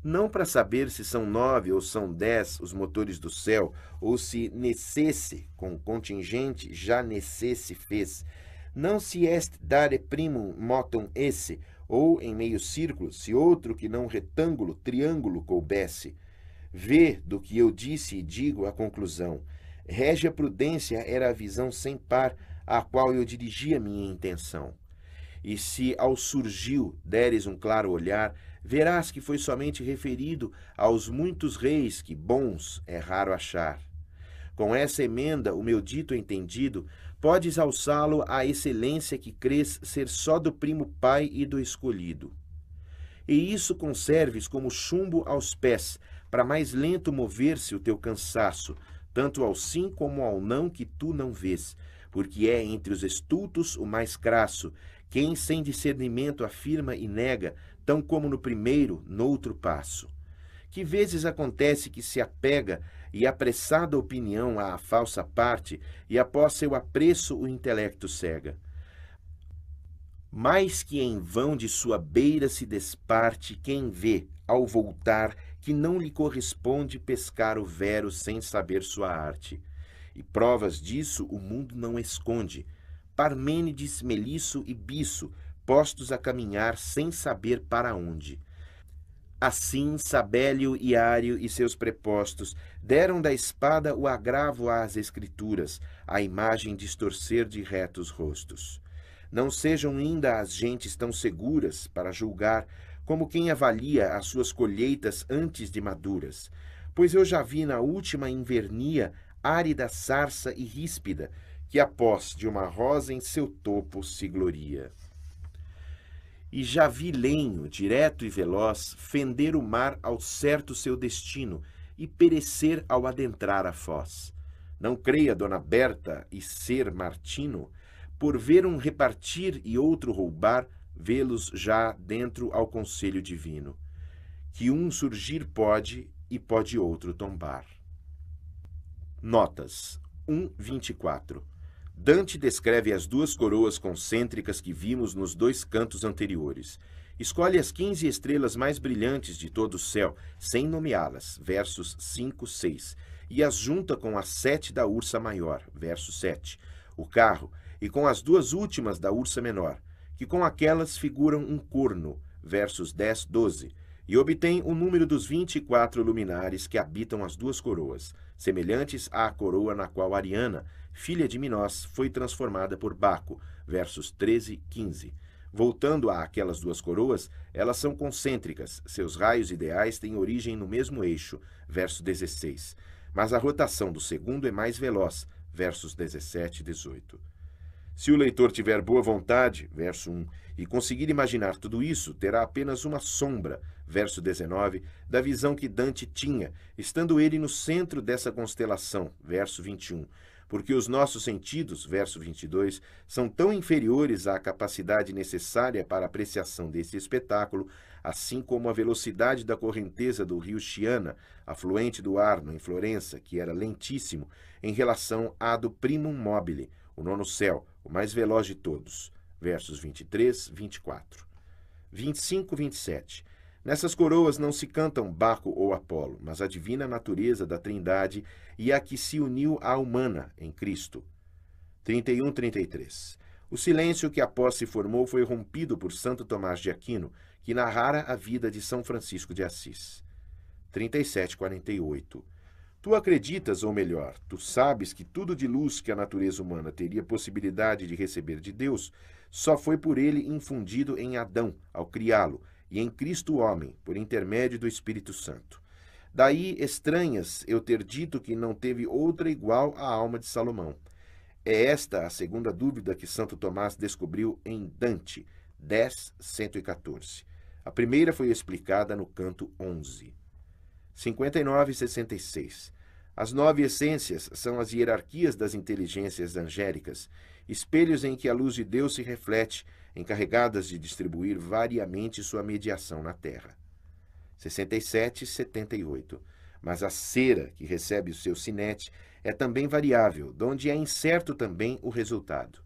Speaker 1: Não para saber se são nove ou são dez os motores do céu, ou se necesse, com contingente, já necesse fez. Não se est dare primum motum esse, ou em meio círculo, se outro que não retângulo, triângulo coubesse. Vê do que eu disse e digo a conclusão. Régia prudência era a visão sem par à qual eu dirigia minha intenção. E se ao surgiu deres um claro olhar, verás que foi somente referido aos muitos reis que bons é raro achar. Com essa emenda, o meu dito entendido, podes alçá-lo à excelência que crês ser só do primo pai e do escolhido. E isso conserves como chumbo aos pés, para mais lento mover-se o teu cansaço, tanto ao sim como ao não que tu não vês, porque é entre os estultos o mais crasso, quem sem discernimento afirma e nega, tão como no primeiro, noutro passo. Que vezes acontece que se apega e apressada opinião à falsa parte, e após seu apreço o intelecto cega. Mais que em vão de sua beira se desparte quem vê, ao voltar, que não lhe corresponde pescar o vero sem saber sua arte. E provas disso o mundo não esconde. Parmênides, Melisso e Bisso, postos a caminhar sem saber para onde. Assim, Sabélio e Ário e seus prepostos deram da espada o agravo às escrituras, a imagem distorcer de retos rostos. Não sejam ainda as gentes tão seguras para julgar como quem avalia as suas colheitas antes de maduras. Pois eu já vi na última invernia árida sarça e ríspida, que após de uma rosa em seu topo se gloria. E já vi lenho, direto e veloz, fender o mar ao certo seu destino e perecer ao adentrar a foz. Não creia Dona Berta e ser Martino, por ver um repartir e outro roubar, vê-los já dentro ao conselho divino, que um surgir pode e pode outro tombar. Notas 1:24. Dante descreve as duas coroas concêntricas que vimos nos dois cantos anteriores. Escolhe as 15 estrelas mais brilhantes de todo o céu, sem nomeá-las, versos 5, 6, e as junta com as sete da ursa maior, verso 7, o carro, e com as duas últimas da ursa menor, que com aquelas figuram um corno, versos 10, 12, e obtém o número dos 24 luminares que habitam as duas coroas, semelhantes à coroa na qual Ariana, filha de Minós, foi transformada por Baco, versos 13 15. Voltando àquelas duas coroas, elas são concêntricas, seus raios ideais têm origem no mesmo eixo, verso 16. Mas a rotação do segundo é mais veloz, versos 17 e 18. Se o leitor tiver boa vontade, verso 1, e conseguir imaginar tudo isso, terá apenas uma sombra, verso 19, da visão que Dante tinha, estando ele no centro dessa constelação, verso 21. Porque os nossos sentidos, verso 22, são tão inferiores à capacidade necessária para a apreciação desse espetáculo, assim como a velocidade da correnteza do rio Chiana, afluente do Arno, em Florença, que era lentíssimo, em relação à do primum mobile, o nono céu, o mais veloz de todos, versos 23, 24. 25, 27. Nessas coroas não se cantam Baco ou Apolo, mas a divina natureza da Trindade e a que se uniu à humana em Cristo. 31, 33. O silêncio que após se formou foi rompido por Santo Tomás de Aquino, que narrara a vida de São Francisco de Assis. 37, 48. Tu acreditas, ou melhor, tu sabes que tudo de luz que a natureza humana teria possibilidade de receber de Deus só foi por ele infundido em Adão, ao criá-lo, e em Cristo homem, por intermédio do Espírito Santo. Daí estranhas eu ter dito que não teve outra igual à alma de Salomão. É esta a segunda dúvida que Santo Tomás descobriu em Dante, 10, 114. A primeira foi explicada no canto 11. 59 66. As nove essências são as hierarquias das inteligências angélicas, espelhos em que a luz de Deus se reflete, encarregadas de distribuir variamente sua mediação na terra. 67 78. Mas a cera que recebe o seu sinete é também variável, donde é incerto também o resultado.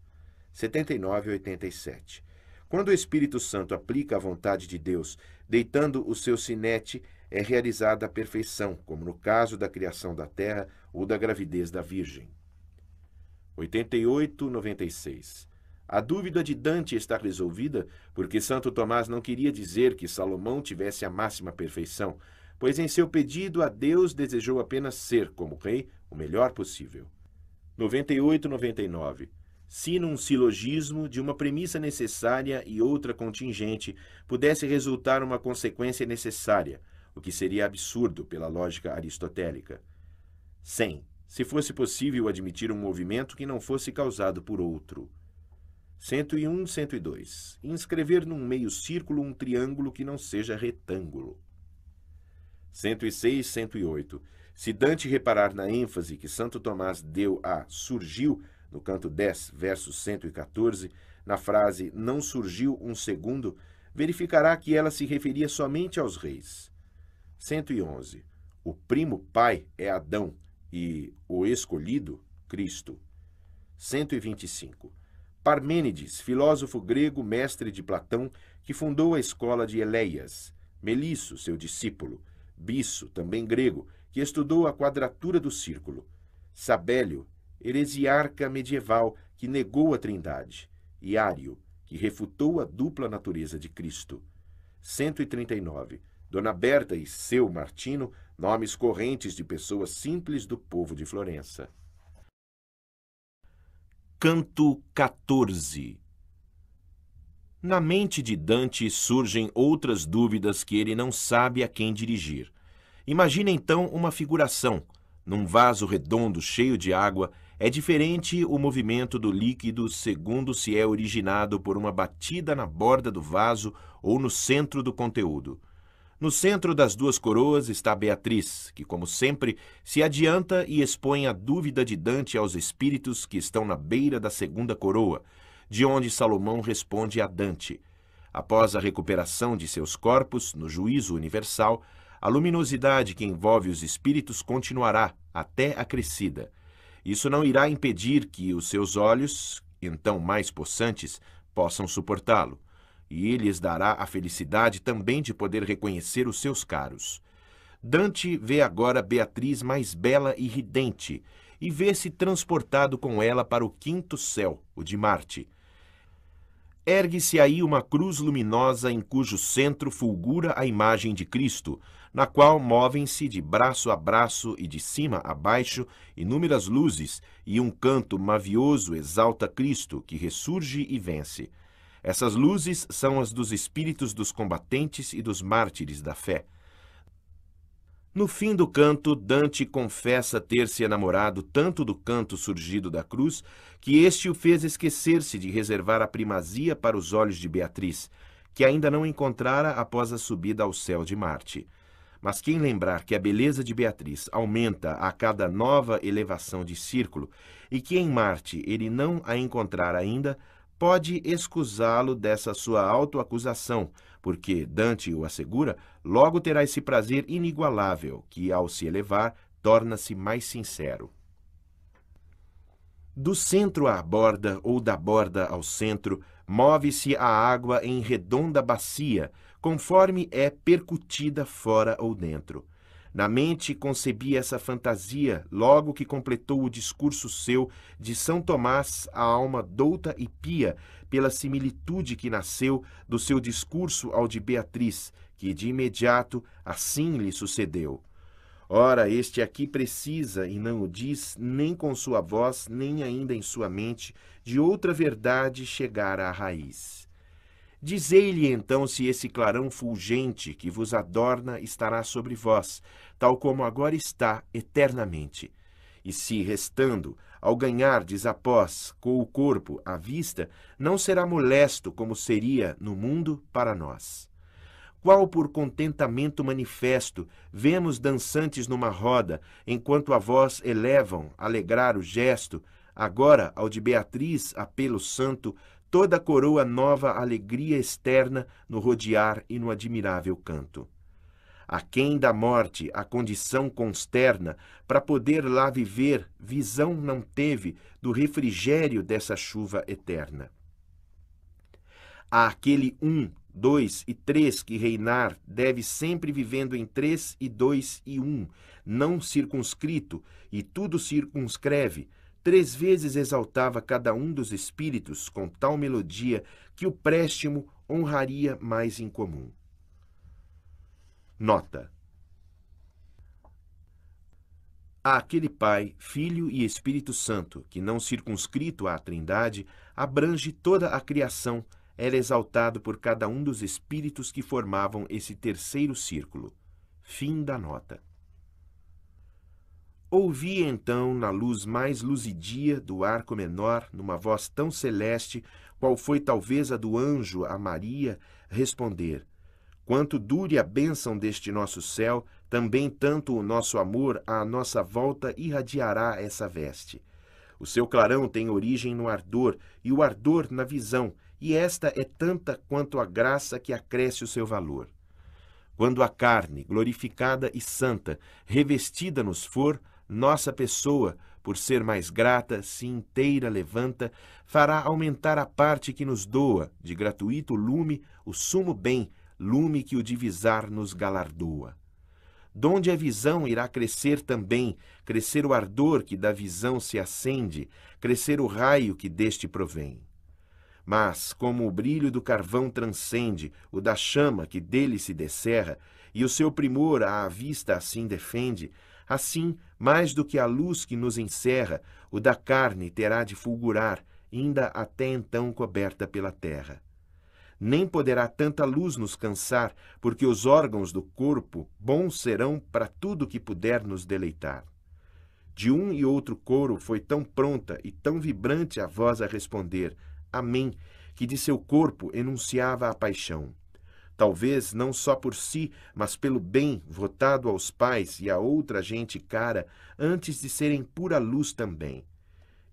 Speaker 1: 79 87. Quando o Espírito Santo aplica a vontade de Deus, deitando o seu sinete é realizada a perfeição, como no caso da criação da terra ou da gravidez da Virgem. 88, 96. A dúvida de Dante está resolvida porque Santo Tomás não queria dizer que Salomão tivesse a máxima perfeição, pois em seu pedido a Deus desejou apenas ser, como rei, o melhor possível. 98, 99 Se num silogismo de uma premissa necessária e outra contingente, pudesse resultar uma consequência necessária, o que seria absurdo pela lógica aristotélica. 100. Se fosse possível admitir um movimento que não fosse causado por outro. 101, 102. Inscrever num meio círculo um triângulo que não seja retângulo. 106, 108. Se Dante reparar na ênfase que Santo Tomás deu a surgiu, no canto 10, verso 114, na frase não surgiu um segundo, verificará que ela se referia somente aos reis. 111. O primo pai é Adão e o escolhido, Cristo. 125. Parmênides, filósofo grego, mestre de Platão, que fundou a escola de Eleias. Melisso, seu discípulo. Bisso, também grego, que estudou a quadratura do círculo. Sabélio, heresiarca medieval, que negou a trindade. E Ário, que refutou a dupla natureza de Cristo. 139 Dona Berta e seu Martino, nomes correntes de pessoas simples do povo de Florença. Canto 14 Na mente de Dante surgem outras dúvidas que ele não sabe a quem dirigir. Imagina então uma figuração. Num vaso redondo cheio de água, é diferente o movimento do líquido segundo se é originado por uma batida na borda do vaso ou no centro do conteúdo. No centro das duas coroas está Beatriz, que, como sempre, se adianta e expõe a dúvida de Dante aos espíritos que estão na beira da segunda coroa, de onde Salomão responde a Dante. Após a recuperação de seus corpos no juízo universal, a luminosidade que envolve os espíritos continuará até acrescida. Isso não irá impedir que os seus olhos, então mais possantes, possam suportá-lo e lhes dará a felicidade também de poder reconhecer os seus caros. Dante vê agora Beatriz mais bela e ridente, e vê-se transportado com ela para o quinto céu, o de Marte. Ergue-se aí uma cruz luminosa em cujo centro fulgura a imagem de Cristo, na qual movem-se de braço a braço e de cima a baixo inúmeras luzes, e um canto mavioso exalta Cristo, que ressurge e vence. Essas luzes são as dos espíritos dos combatentes e dos mártires da fé. No fim do canto, Dante confessa ter se enamorado tanto do canto surgido da cruz que este o fez esquecer-se de reservar a primazia para os olhos de Beatriz, que ainda não encontrara após a subida ao céu de Marte. Mas quem lembrar que a beleza de Beatriz aumenta a cada nova elevação de círculo e que em Marte ele não a encontrara ainda, pode escusá-lo dessa sua autoacusação, porque Dante o assegura, logo terá esse prazer inigualável, que, ao se elevar, torna-se mais sincero. Do centro à borda ou da borda ao centro, move-se a água em redonda bacia, conforme é percutida fora ou dentro. Na mente concebia essa fantasia logo que completou o discurso seu de São Tomás a alma douta e pia, pela similitude que nasceu do seu discurso ao de Beatriz, que de imediato assim lhe sucedeu. Ora, este aqui precisa, e não o diz, nem com sua voz, nem ainda em sua mente, de outra verdade chegar à raiz. Dizei-lhe então se esse clarão fulgente que vos adorna estará sobre vós, tal como agora está eternamente. E se, restando, ao ganhardes após com o corpo a vista, não será molesto como seria no mundo para nós. Qual por contentamento manifesto vemos dançantes numa roda, enquanto a voz elevam, alegrar o gesto, agora ao de Beatriz apelo santo, toda coroa nova alegria externa no rodear e no admirável canto a quem da morte, a condição consterna, para poder lá viver, visão não teve do refrigério dessa chuva eterna. a aquele um, dois e três que reinar, deve sempre vivendo em três e dois e um, não circunscrito, e tudo circunscreve, três vezes exaltava cada um dos espíritos com tal melodia que o préstimo honraria mais incomum. Nota. A Aquele Pai, Filho e Espírito Santo, que não circunscrito à Trindade, abrange toda a criação, era exaltado por cada um dos espíritos que formavam esse terceiro círculo. Fim da nota. Ouvi então, na luz mais luzidia do arco menor, numa voz tão celeste, qual foi talvez a do anjo a Maria, responder: Quanto dure a bênção deste nosso céu, também tanto o nosso amor à nossa volta irradiará essa veste. O seu clarão tem origem no ardor, e o ardor na visão, e esta é tanta quanto a graça que acresce o seu valor. Quando a carne, glorificada e santa, revestida nos for, nossa pessoa, por ser mais grata, se inteira levanta, fará aumentar a parte que nos doa, de gratuito lume, o sumo bem, lume que o divisar nos galardoa. Donde a visão irá crescer também, crescer o ardor que da visão se acende, crescer o raio que deste provém. Mas, como o brilho do carvão transcende o da chama que dele se descerra, e o seu primor à vista assim defende, assim, mais do que a luz que nos encerra, o da carne terá de fulgurar, ainda até então coberta pela terra nem poderá tanta luz nos cansar, porque os órgãos do corpo bons serão para tudo que puder nos deleitar. De um e outro coro foi tão pronta e tão vibrante a voz a responder, Amém, que de seu corpo enunciava a paixão. Talvez não só por si, mas pelo bem votado aos pais e a outra gente cara, antes de serem pura luz também.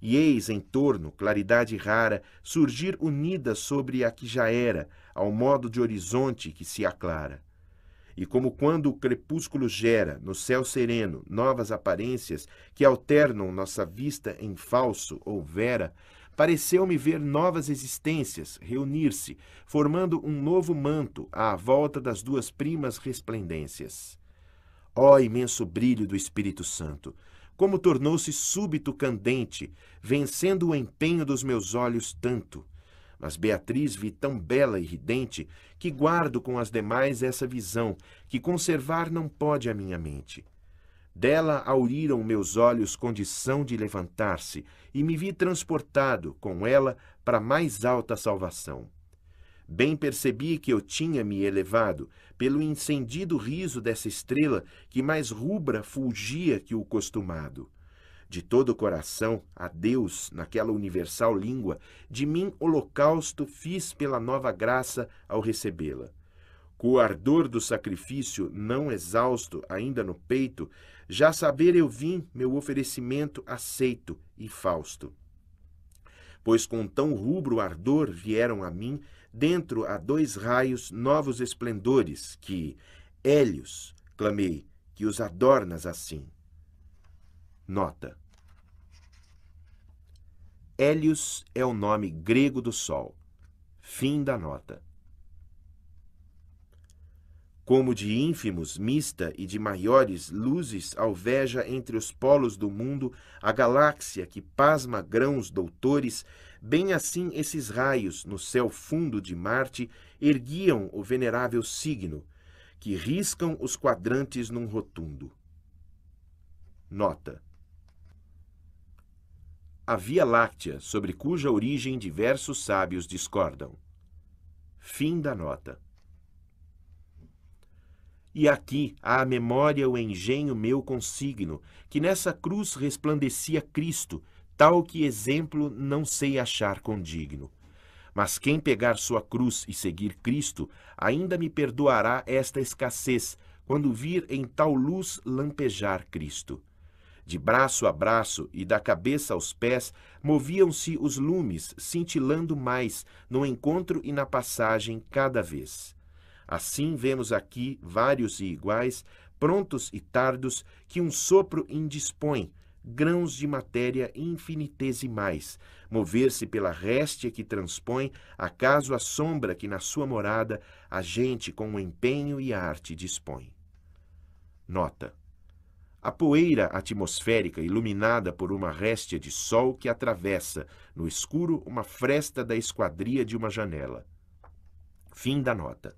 Speaker 1: E eis em torno, claridade rara, surgir unida sobre a que já era, ao modo de horizonte que se aclara. E como quando o crepúsculo gera, no céu sereno, novas aparências que alternam nossa vista em falso ou vera, pareceu-me ver novas existências reunir-se, formando um novo manto à volta das duas primas resplendências. Ó oh, imenso brilho do Espírito Santo! como tornou-se súbito candente, vencendo o empenho dos meus olhos tanto. Mas Beatriz vi tão bela e ridente, que guardo com as demais essa visão, que conservar não pode a minha mente. Dela auriram meus olhos condição de levantar-se, e me vi transportado, com ela, para mais alta salvação. Bem percebi que eu tinha me elevado, pelo incendido riso dessa estrela que mais rubra fulgia que o costumado. De todo o coração, a Deus, naquela universal língua, de mim holocausto fiz pela nova graça ao recebê-la. Com o ardor do sacrifício não exausto ainda no peito, já saber eu vim meu oferecimento aceito e fausto. Pois com tão rubro ardor vieram a mim Dentro há dois raios novos esplendores, que, Hélios, clamei, que os adornas assim. Nota. Hélios é o nome grego do Sol. Fim da nota. Como de ínfimos mista e de maiores luzes alveja entre os polos do mundo a galáxia que pasma grãos doutores Bem assim, esses raios, no céu fundo de Marte, erguiam o venerável signo, que riscam os quadrantes num rotundo. Nota. A Via Láctea, sobre cuja origem diversos sábios discordam. Fim da nota. E aqui há a memória o engenho meu consigno, que nessa cruz resplandecia Cristo, tal que exemplo não sei achar condigno. Mas quem pegar sua cruz e seguir Cristo, ainda me perdoará esta escassez, quando vir em tal luz lampejar Cristo. De braço a braço e da cabeça aos pés, moviam-se os lumes, cintilando mais, no encontro e na passagem cada vez. Assim vemos aqui vários e iguais, prontos e tardos, que um sopro indispõe, grãos de matéria infinitesimais, mover-se pela réstia que transpõe, acaso a sombra que na sua morada a gente com o empenho e arte dispõe. Nota. A poeira atmosférica iluminada por uma réstia de sol que atravessa, no escuro, uma fresta da esquadria de uma janela. Fim da nota.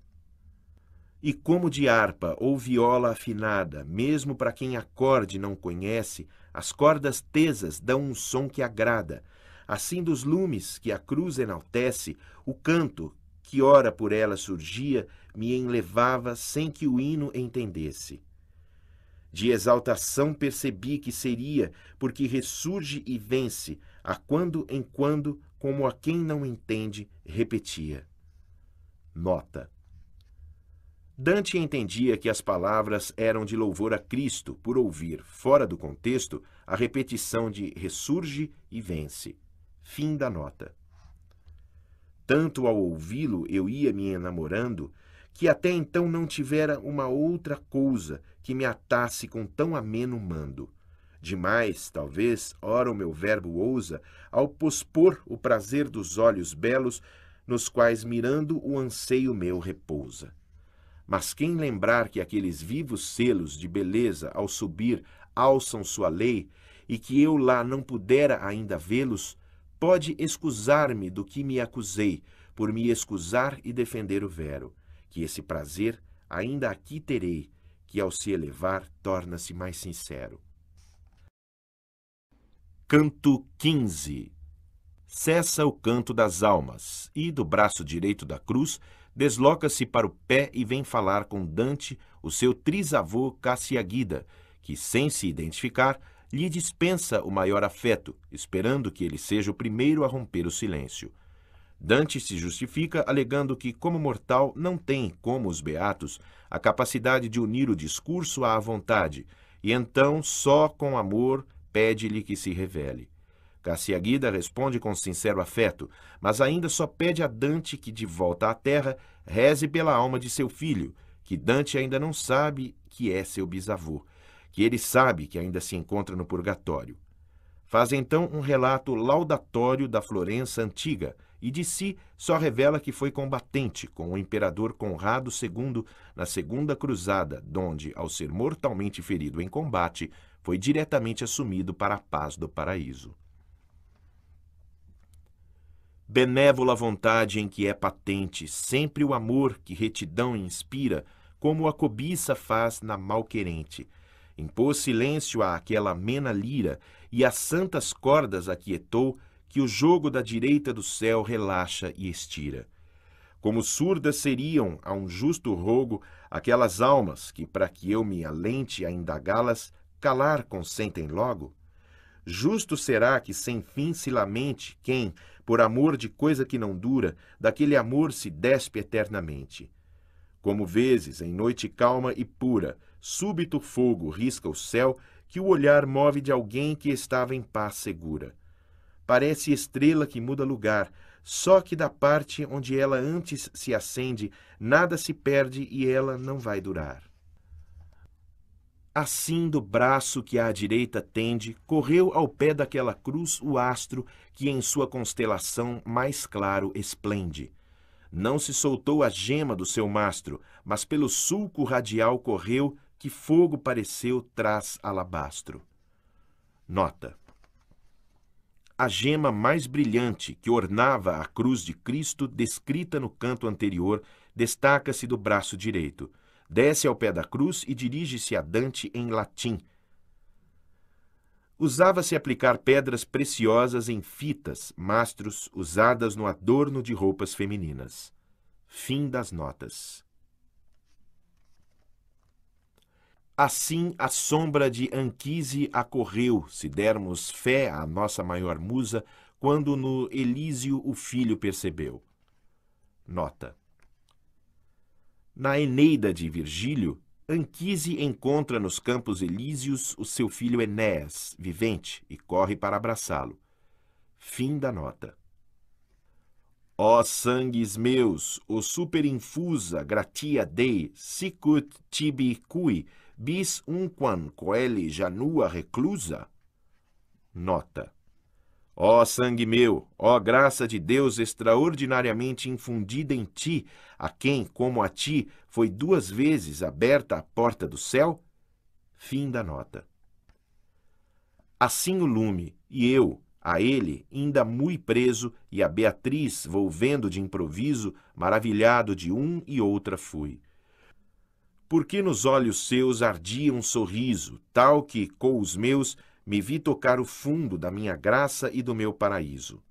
Speaker 1: E como de harpa ou viola afinada, mesmo para quem acorde não conhece, as cordas tesas dão um som que agrada. Assim dos lumes que a cruz enaltece, o canto que ora por ela surgia me enlevava sem que o hino entendesse. De exaltação percebi que seria, porque ressurge e vence, a quando em quando, como a quem não entende, repetia. Nota. Dante entendia que as palavras eram de louvor a Cristo por ouvir, fora do contexto, a repetição de ressurge e vence. Fim da nota. Tanto ao ouvi-lo eu ia me enamorando, que até então não tivera uma outra coisa que me atasse com tão ameno mando. Demais, talvez, ora o meu verbo ousa, ao pospor o prazer dos olhos belos, nos quais mirando o anseio meu repousa. Mas quem lembrar que aqueles vivos selos de beleza, ao subir, alçam sua lei, e que eu lá não pudera ainda vê-los, pode excusar-me do que me acusei, por me excusar e defender o vero, que esse prazer ainda aqui terei, que ao se elevar torna-se mais sincero. Canto 15 Cessa o canto das almas, e do braço direito da cruz desloca-se para o pé e vem falar com Dante, o seu trisavô Cassiaguida, que, sem se identificar, lhe dispensa o maior afeto, esperando que ele seja o primeiro a romper o silêncio. Dante se justifica alegando que, como mortal, não tem, como os beatos, a capacidade de unir o discurso à vontade, e então só com amor pede-lhe que se revele. Garcia Guida responde com sincero afeto, mas ainda só pede a Dante que, de volta à terra, reze pela alma de seu filho, que Dante ainda não sabe que é seu bisavô, que ele sabe que ainda se encontra no purgatório. Faz então um relato laudatório da Florença antiga e de si só revela que foi combatente com o imperador Conrado II na Segunda Cruzada, donde, ao ser mortalmente ferido em combate, foi diretamente assumido para a paz do paraíso benévola vontade em que é patente sempre o amor que retidão inspira, como a cobiça faz na malquerente. Impôs silêncio àquela amena lira, e as santas cordas aquietou, que o jogo da direita do céu relaxa e estira. Como surdas seriam a um justo rogo aquelas almas que, para que eu me alente a indagá-las, calar consentem logo? Justo será que sem fim se lamente quem, por amor de coisa que não dura, daquele amor se despe eternamente. Como vezes, em noite calma e pura, súbito fogo risca o céu, que o olhar move de alguém que estava em paz segura. Parece estrela que muda lugar, só que da parte onde ela antes se acende, nada se perde e ela não vai durar. Assim do braço que à direita tende, correu ao pé daquela cruz o astro que em sua constelação mais claro esplende. Não se soltou a gema do seu mastro, mas pelo sulco radial correu, que fogo pareceu traz alabastro. Nota. A gema mais brilhante que ornava a cruz de Cristo, descrita no canto anterior, destaca-se do braço direito desce ao pé da cruz e dirige-se a Dante em latim. Usava-se aplicar pedras preciosas em fitas, mastros, usadas no adorno de roupas femininas. Fim das notas. Assim a sombra de Anquise acorreu, se dermos fé à nossa maior musa, quando no Elísio o filho percebeu. Nota. Na Eneida de Virgílio, Anquise encontra nos Campos Elíseos o seu filho Enéas, vivente, e corre para abraçá-lo. Fim da nota. Ó sangues meus, o superinfusa gratia dei, sicut tibi cui, bis unquam coeli janua reclusa. Nota. Ó sangue meu, ó graça de Deus extraordinariamente infundida em ti, a quem, como a ti, foi duas vezes aberta a porta do céu? Fim da nota. Assim o lume, e eu, a ele, ainda muito preso, e a Beatriz, volvendo de improviso, maravilhado de um e outra fui. Porque nos olhos seus ardia um sorriso, tal que, com os meus, me vi tocar o fundo da minha graça e do meu paraíso.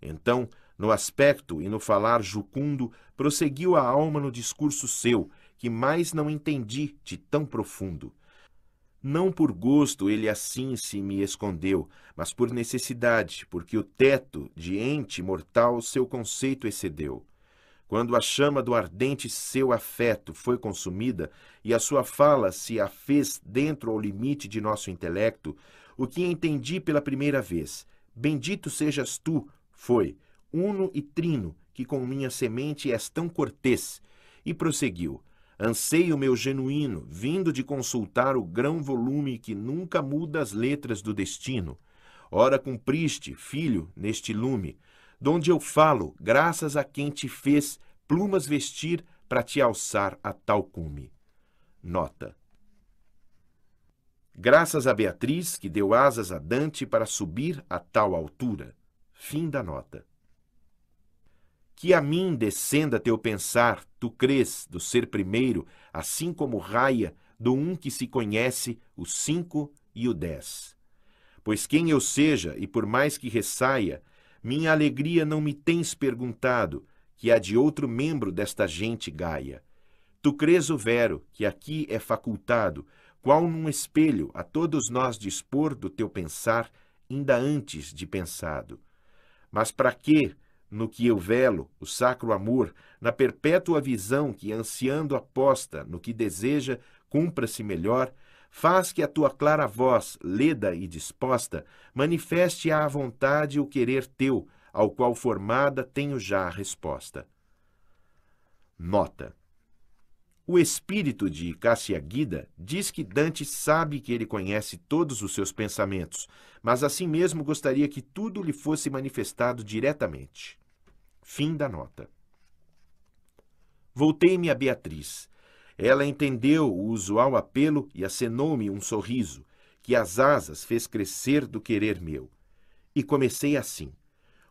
Speaker 1: Então, no aspecto e no falar jucundo, prosseguiu a alma no discurso seu, que mais não entendi de tão profundo. Não por gosto ele assim se me escondeu, mas por necessidade, porque o teto de ente mortal seu conceito excedeu. Quando a chama do ardente seu afeto foi consumida e a sua fala se a fez dentro ao limite de nosso intelecto, o que entendi pela primeira vez. Bendito sejas tu, foi, uno e trino, que com minha semente és tão cortês. E prosseguiu: Anseio meu genuíno, vindo de consultar o grão volume que nunca muda as letras do destino. Ora cumpriste, filho, neste lume, donde eu falo, graças a quem te fez plumas vestir para te alçar a tal cume. Nota: Graças a Beatriz, que deu asas a Dante para subir a tal altura. Fim da nota. Que a mim descenda teu pensar, tu crês, do ser primeiro, assim como raia, do um que se conhece, o cinco e o dez. Pois quem eu seja, e por mais que ressaia, minha alegria não me tens perguntado, que há de outro membro desta gente gaia. Tu crês o vero, que aqui é facultado, qual num espelho, a todos nós dispor do teu pensar, ainda antes de pensado. Mas para que, no que eu velo, o sacro amor, na perpétua visão que, ansiando aposta no que deseja, cumpra-se melhor, faz que a tua clara voz, leda e disposta, manifeste à vontade o querer teu, ao qual formada tenho já a resposta. Nota. O espírito de Cássia Guida diz que Dante sabe que ele conhece todos os seus pensamentos, mas assim mesmo gostaria que tudo lhe fosse manifestado diretamente. Fim da nota. Voltei-me a Beatriz. Ela entendeu o usual apelo e acenou-me um sorriso, que as asas fez crescer do querer meu. E comecei assim.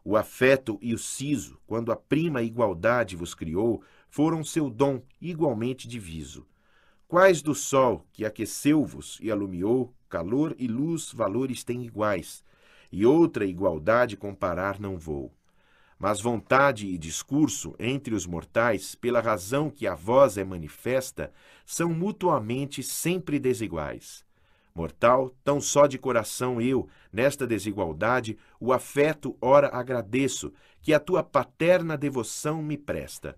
Speaker 1: O afeto e o siso, quando a prima igualdade vos criou, foram seu dom igualmente diviso. Quais do sol, que aqueceu-vos e alumiou, calor e luz valores têm iguais, e outra igualdade comparar não vou. Mas vontade e discurso entre os mortais, pela razão que a voz é manifesta, são mutuamente sempre desiguais. Mortal, tão só de coração eu, nesta desigualdade, o afeto ora agradeço, que a tua paterna devoção me presta.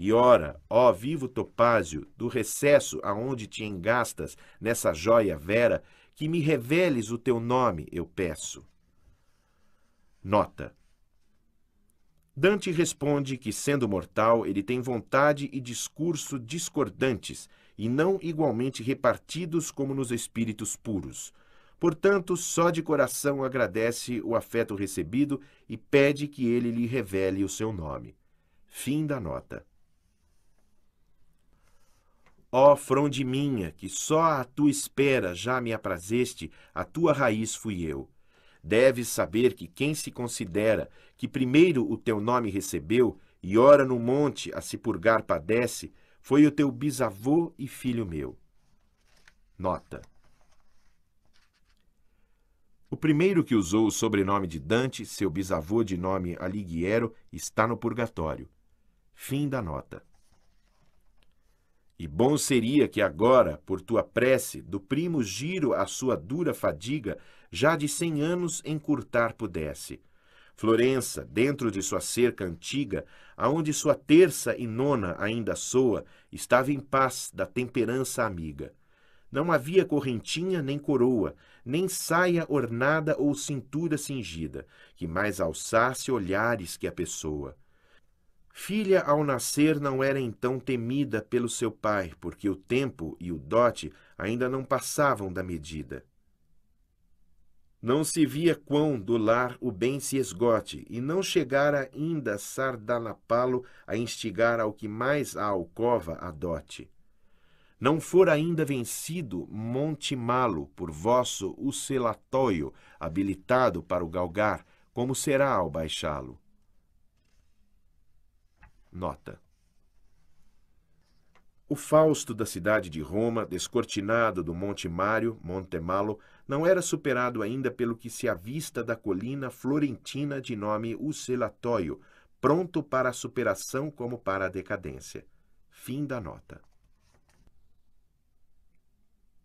Speaker 1: E ora, ó vivo topázio, do recesso aonde te engastas nessa jóia vera, que me reveles o teu nome, eu peço. Nota. Dante responde que, sendo mortal, ele tem vontade e discurso discordantes, e não igualmente repartidos como nos espíritos puros. Portanto, só de coração agradece o afeto recebido e pede que ele lhe revele o seu nome. Fim da nota. Ó fronde minha, que só à tua espera já me aprazeste, a tua raiz fui eu. Deves saber que quem se considera que primeiro o teu nome recebeu, e ora no monte a se purgar padece, foi o teu bisavô e filho meu. Nota. O primeiro que usou o sobrenome de Dante, seu bisavô de nome Alighiero, está no purgatório. Fim da nota. E bom seria que agora, por tua prece, do primo giro a sua dura fadiga, já de cem anos encurtar pudesse. Florença, dentro de sua cerca antiga, aonde sua terça e nona ainda soa, estava em paz da temperança amiga. Não havia correntinha nem coroa, nem saia ornada ou cintura cingida, que mais alçasse olhares que a pessoa. Filha ao nascer não era então temida pelo seu pai, porque o tempo e o dote ainda não passavam da medida. Não se via quão do lar o bem se esgote, e não chegara ainda Sardanapalo a instigar ao que mais a alcova adote. Não for ainda vencido Montimalo por vosso ucelatóio, habilitado para o galgar, como será ao baixá-lo. Nota. O Fausto da cidade de Roma, descortinado do Monte Mário, Monte Malo, não era superado ainda pelo que se avista da colina florentina de nome Ucelatóio, pronto para a superação como para a decadência. Fim da nota.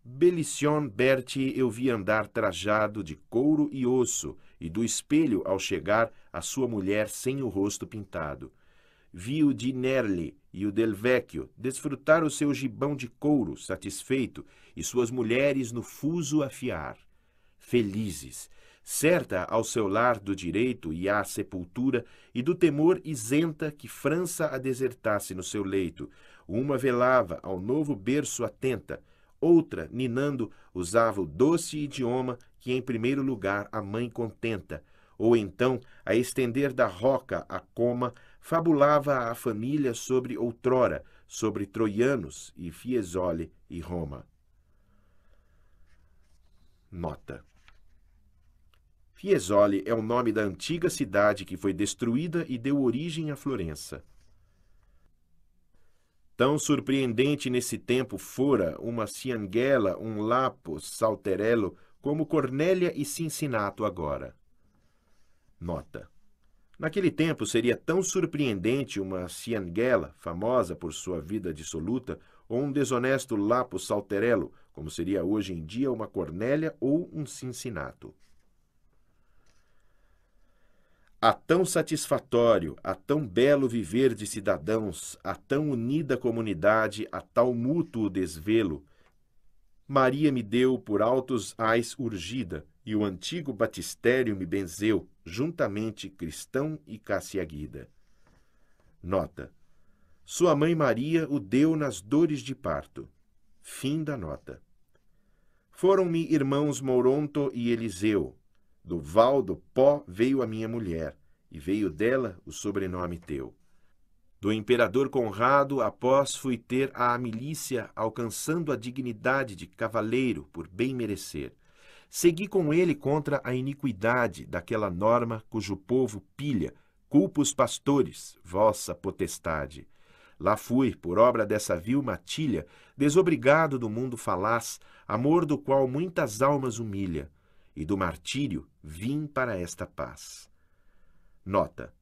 Speaker 1: Belicion Berti eu vi andar trajado de couro e osso, e do espelho, ao chegar, a sua mulher sem o rosto pintado vi o de Nerli e o del Vecchio desfrutar o seu gibão de couro satisfeito e suas mulheres no fuso afiar. Felizes, certa ao seu lar do direito e à sepultura e do temor isenta que França a desertasse no seu leito, uma velava ao novo berço atenta, outra, ninando, usava o doce idioma que em primeiro lugar a mãe contenta, ou então a estender da roca a coma fabulava a família sobre outrora, sobre troianos e Fiesole e Roma. Nota. Fiesole é o nome da antiga cidade que foi destruída e deu origem a Florença. Tão surpreendente nesse tempo fora uma Cianguela, um Lapo, Salterello, como Cornélia e Cincinnato agora. Nota. Naquele tempo seria tão surpreendente uma Cianguela, famosa por sua vida dissoluta, ou um desonesto Lapo Salterello, como seria hoje em dia uma Cornélia ou um Cincinnato. a tão satisfatório, a tão belo viver de cidadãos, a tão unida comunidade, a tal mútuo desvelo. Maria me deu por altos ais urgida, e o antigo batistério me benzeu, juntamente Cristão e Cassiaguida. Nota. Sua mãe Maria o deu nas dores de parto. Fim da nota. Foram-me irmãos Mouronto e Eliseu. Do val do pó veio a minha mulher, e veio dela o sobrenome teu. Do imperador Conrado, após fui ter à milícia, alcançando a dignidade de cavaleiro por bem merecer Segui com ele contra a iniquidade daquela norma cujo povo pilha, culpa os pastores, vossa potestade. Lá fui, por obra dessa vil matilha, desobrigado do mundo falaz, amor do qual muitas almas humilha, e do martírio vim para esta paz. Nota.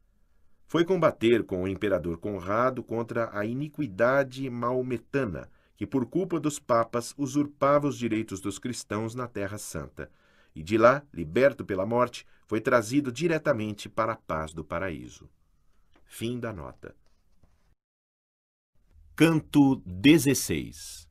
Speaker 1: Foi combater com o imperador Conrado contra a iniquidade maometana, que por culpa dos papas usurpava os direitos dos cristãos na Terra Santa, e de lá, liberto pela morte, foi trazido diretamente para a paz do paraíso. Fim da nota. Canto 16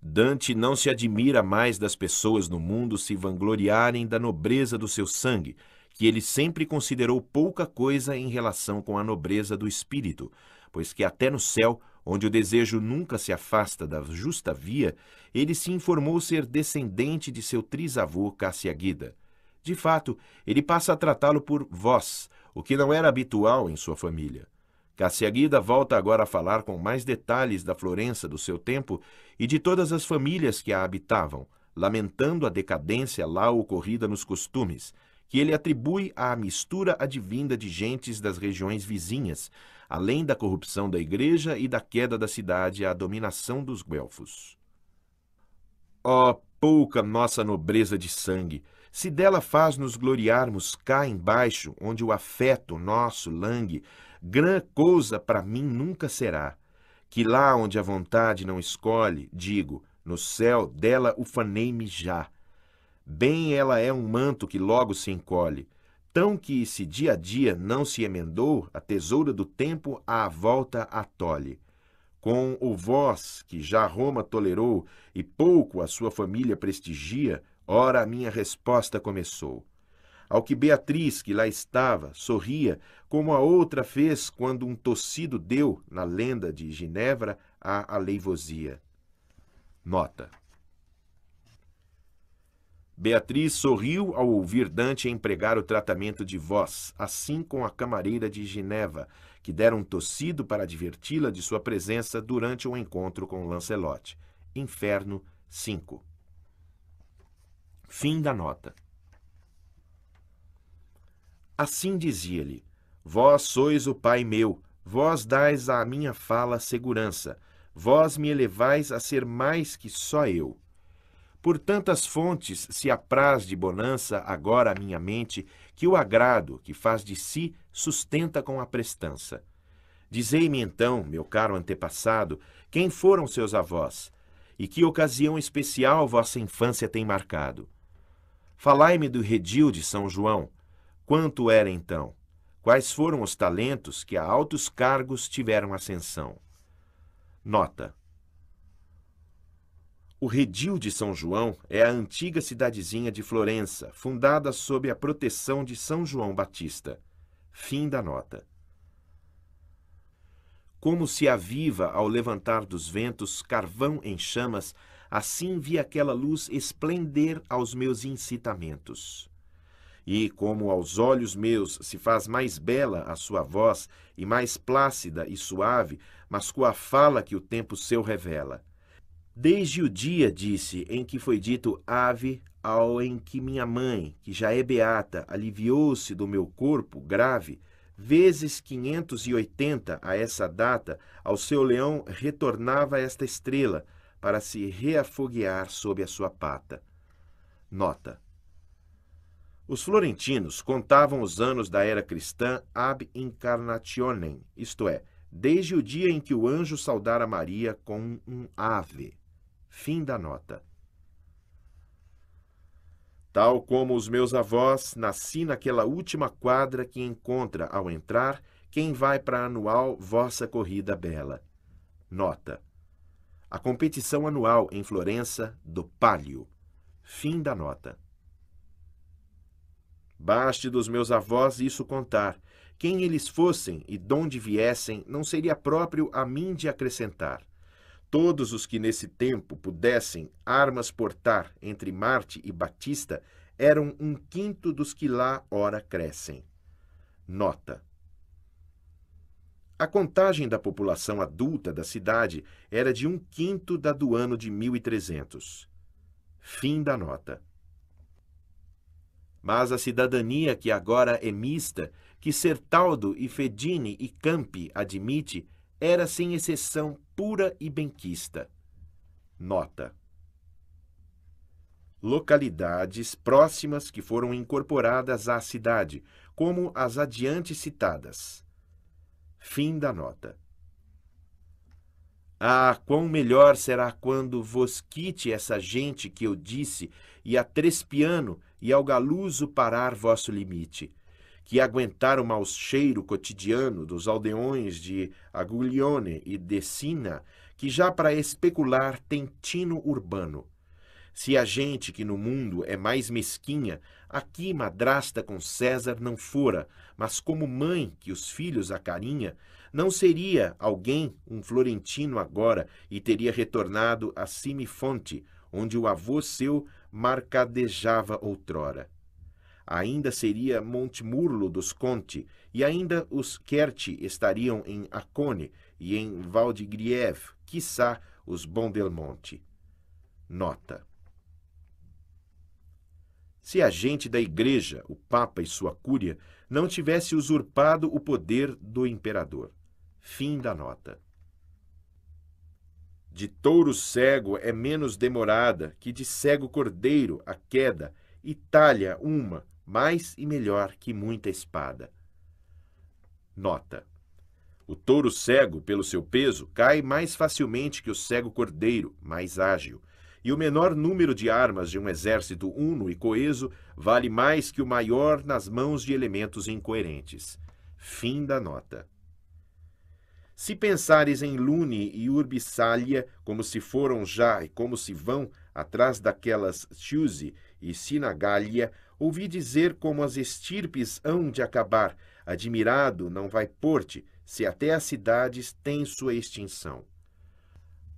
Speaker 1: Dante não se admira mais das pessoas no mundo se vangloriarem da nobreza do seu sangue, que ele sempre considerou pouca coisa em relação com a nobreza do espírito, pois que até no céu onde o desejo nunca se afasta da justa via, ele se informou ser descendente de seu trisavô Cassiaguida. De fato, ele passa a tratá-lo por vós, o que não era habitual em sua família. Cassiaguida volta agora a falar com mais detalhes da Florença do seu tempo e de todas as famílias que a habitavam, lamentando a decadência lá ocorrida nos costumes, que ele atribui à mistura advinda de gentes das regiões vizinhas, além da corrupção da igreja e da queda da cidade à dominação dos guelfos. Ó oh, pouca nossa nobreza de sangue! Se dela faz nos gloriarmos cá embaixo, onde o afeto nosso langue, grã coisa para mim nunca será. Que lá onde a vontade não escolhe, digo, no céu dela ufanei-me já Bem ela é um manto que logo se encolhe, tão que se dia a dia não se emendou, a tesoura do tempo à volta atole. Com o vós que já Roma tolerou e pouco a sua família prestigia, ora a minha resposta começou. Ao que Beatriz, que lá estava, sorria, como a outra fez quando um tossido deu, na lenda de Ginevra, a aleivosia. Nota. Beatriz sorriu ao ouvir Dante empregar o tratamento de voz, assim com a camareira de Geneva, que deram um tossido para adverti-la de sua presença durante o um encontro com Lancelote. Inferno 5. Fim da nota. Assim dizia-lhe: Vós sois o Pai meu, vós dais à minha fala segurança, vós me elevais a ser mais que só eu. Por tantas fontes se apraz de bonança agora a minha mente, que o agrado que faz de si sustenta com a prestança. Dizei-me então, meu caro antepassado, quem foram seus avós, e que ocasião especial vossa infância tem marcado. Falai-me do redil de São João. Quanto era então? Quais foram os talentos que a altos cargos tiveram ascensão? Nota: o Redil de São João é a antiga cidadezinha de Florença, fundada sob a proteção de São João Batista. Fim da nota. Como se aviva ao levantar dos ventos carvão em chamas, assim vi aquela luz esplender aos meus incitamentos. E como aos olhos meus se faz mais bela a sua voz, e mais plácida e suave, mas com a fala que o tempo seu revela Desde o dia, disse, em que foi dito ave, ao em que minha mãe, que já é beata, aliviou-se do meu corpo grave, vezes 580 a essa data, ao seu leão retornava esta estrela, para se reafoguear sob a sua pata. Nota. Os florentinos contavam os anos da era cristã ab incarnationem, isto é, desde o dia em que o anjo saudara Maria com um ave. Fim da nota. Tal como os meus avós, nasci naquela última quadra que encontra ao entrar quem vai para a anual Vossa Corrida Bela. Nota. A competição anual em Florença do Palio. Fim da nota. Baste dos meus avós isso contar. Quem eles fossem e donde viessem, não seria próprio a mim de acrescentar. Todos os que nesse tempo pudessem armas portar entre Marte e Batista eram um quinto dos que lá ora crescem. Nota: A contagem da população adulta da cidade era de um quinto da do ano de 1300. Fim da nota. Mas a cidadania que agora é mista, que Sertaldo e Fedini e Campi admite, era sem exceção pura e benquista. Nota: Localidades próximas que foram incorporadas à cidade, como as adiante citadas. Fim da nota. Ah, quão melhor será quando vos quite essa gente que eu disse, e a Trespiano e ao Galuso parar vosso limite que aguentar o mau cheiro cotidiano dos aldeões de Aguglione e Decina, que já para especular tem tino urbano. Se a gente que no mundo é mais mesquinha, aqui madrasta com César não fora, mas como mãe que os filhos acarinha, não seria alguém um florentino agora e teria retornado a Simifonte, onde o avô seu marcadejava outrora ainda seria Montemurlo dos Conti, e ainda os Kerti estariam em Acone e em Valdigriev, quiçá os Bondelmonte. Nota. Se a gente da Igreja, o Papa e sua Cúria, não tivesse usurpado o poder do imperador. Fim da nota. De touro cego é menos demorada que de cego cordeiro a queda, Itália uma, mais e melhor que muita espada. Nota: O touro cego, pelo seu peso, cai mais facilmente que o cego cordeiro, mais ágil, e o menor número de armas de um exército uno e coeso vale mais que o maior nas mãos de elementos incoerentes. Fim da nota. Se pensares em Lune e Urbisalia como se foram já e como se vão atrás daquelas Chiusi e Sinagália, Ouvi dizer como as estirpes hão de acabar, admirado não vai pôr-te, se até as cidades têm sua extinção.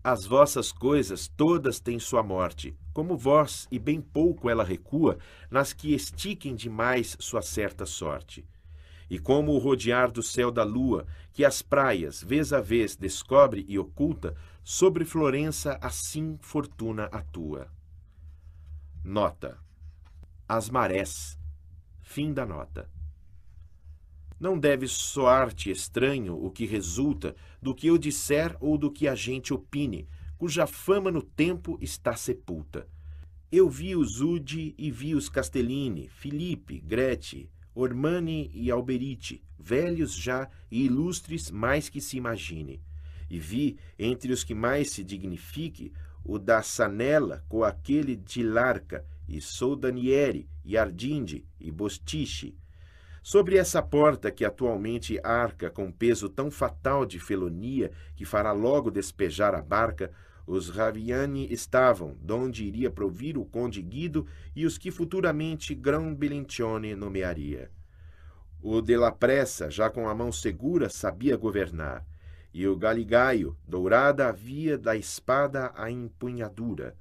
Speaker 1: As vossas coisas todas têm sua morte, como vós, e bem pouco ela recua, nas que estiquem demais sua certa sorte. E como o rodear do céu da lua, que as praias, vez a vez, descobre e oculta, sobre Florença assim fortuna atua. Nota as marés. Fim da nota. Não deve soar-te estranho o que resulta do que eu disser ou do que a gente opine, cuja fama no tempo está sepulta. Eu vi os Udi e vi os Castellini, Filipe, Grete, Ormani e Alberiti, velhos já e ilustres mais que se imagine. E vi, entre os que mais se dignifique, o da Sanella com aquele de Larca e Soldanieri, e Ardinde, e Bostiche. Sobre essa porta que atualmente arca com peso tão fatal de felonia que fará logo despejar a barca, os Raviani estavam, donde iria provir o conde Guido e os que futuramente Grão Belentione nomearia. O de la Pressa, já com a mão segura, sabia governar, e o Galigaio, dourada a via da espada à empunhadura.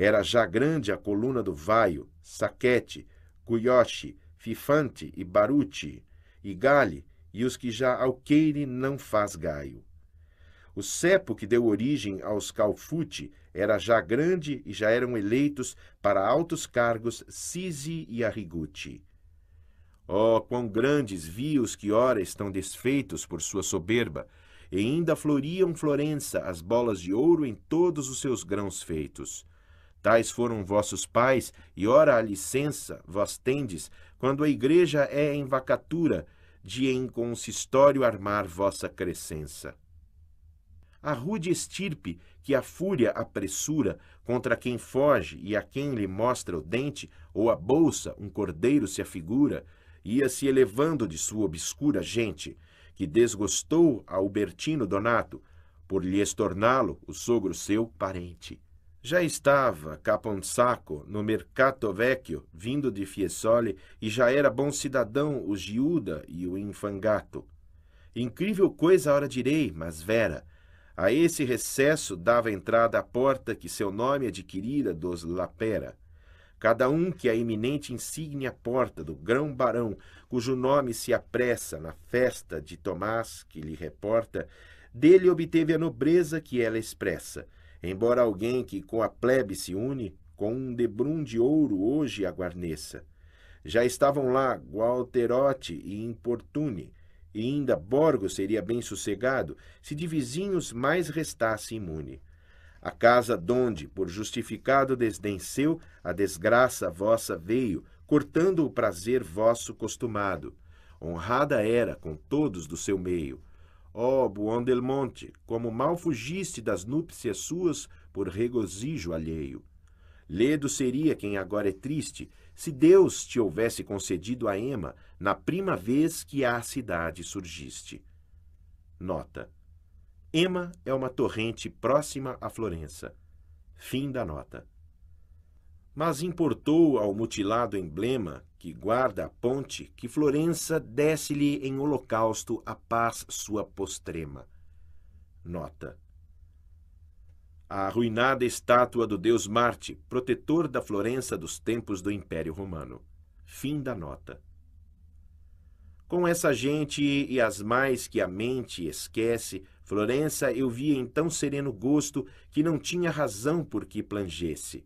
Speaker 1: Era já grande a coluna do Vaio, Saquete, Cuyoshi, Fifante e Baruti, e Gale, e os que já alqueire não faz gaio. O cepo que deu origem aos Calfute era já grande e já eram eleitos para altos cargos Sisi e Arriguti. Oh, quão grandes vios que ora estão desfeitos por sua soberba, e ainda floriam Florença as bolas de ouro em todos os seus grãos feitos. Tais foram vossos pais, e ora a licença vós tendes, quando a igreja é em vacatura, de em consistório armar vossa crescença. A rude estirpe que a fúria apressura contra quem foge e a quem lhe mostra o dente ou a bolsa um cordeiro se afigura, ia se elevando de sua obscura gente, que desgostou a Ubertino Donato, por lhes torná-lo o sogro seu parente. Já estava Caponsaco no Mercato Vecchio, vindo de Fiesole, e já era bom cidadão o Giuda e o Infangato. Incrível coisa ora direi, mas vera. A esse recesso dava entrada a porta que seu nome adquirira dos Lapera. Cada um que a eminente insígnia porta do grão-barão, cujo nome se apressa na festa de Tomás, que lhe reporta, dele obteve a nobreza que ela expressa Embora alguém que com a plebe se une, com um debrum de ouro hoje a guarneça. Já estavam lá Gualterote e Importune, e ainda Borgo seria bem sossegado se de vizinhos mais restasse imune. A casa donde, por justificado desdém seu, a desgraça vossa veio, cortando o prazer vosso costumado. Honrada era com todos do seu meio, Ó oh, Buondelmonte, como mal fugiste das núpcias suas por regozijo alheio. Ledo seria quem agora é triste, se Deus te houvesse concedido a Ema na prima vez que à cidade surgiste. Nota. Ema é uma torrente próxima a Florença. Fim da nota. Mas importou ao mutilado emblema que guarda a ponte, que Florença desce-lhe em holocausto a paz sua postrema. Nota. A arruinada estátua do deus Marte, protetor da Florença dos tempos do Império Romano. Fim da nota. Com essa gente e as mais que a mente esquece, Florença eu via em tão sereno gosto que não tinha razão por que plangesse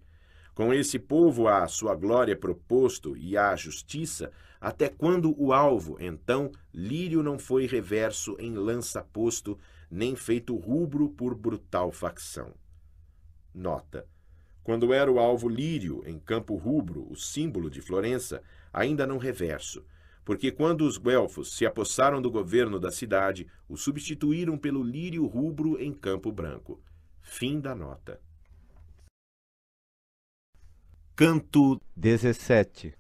Speaker 1: com esse povo à sua glória proposto e à justiça, até quando o alvo, então, lírio não foi reverso em lança posto, nem feito rubro por brutal facção. Nota. Quando era o alvo lírio em campo rubro, o símbolo de Florença, ainda não reverso, porque quando os guelfos se apossaram do governo da cidade, o substituíram pelo lírio rubro em campo branco. Fim da nota. Canto 17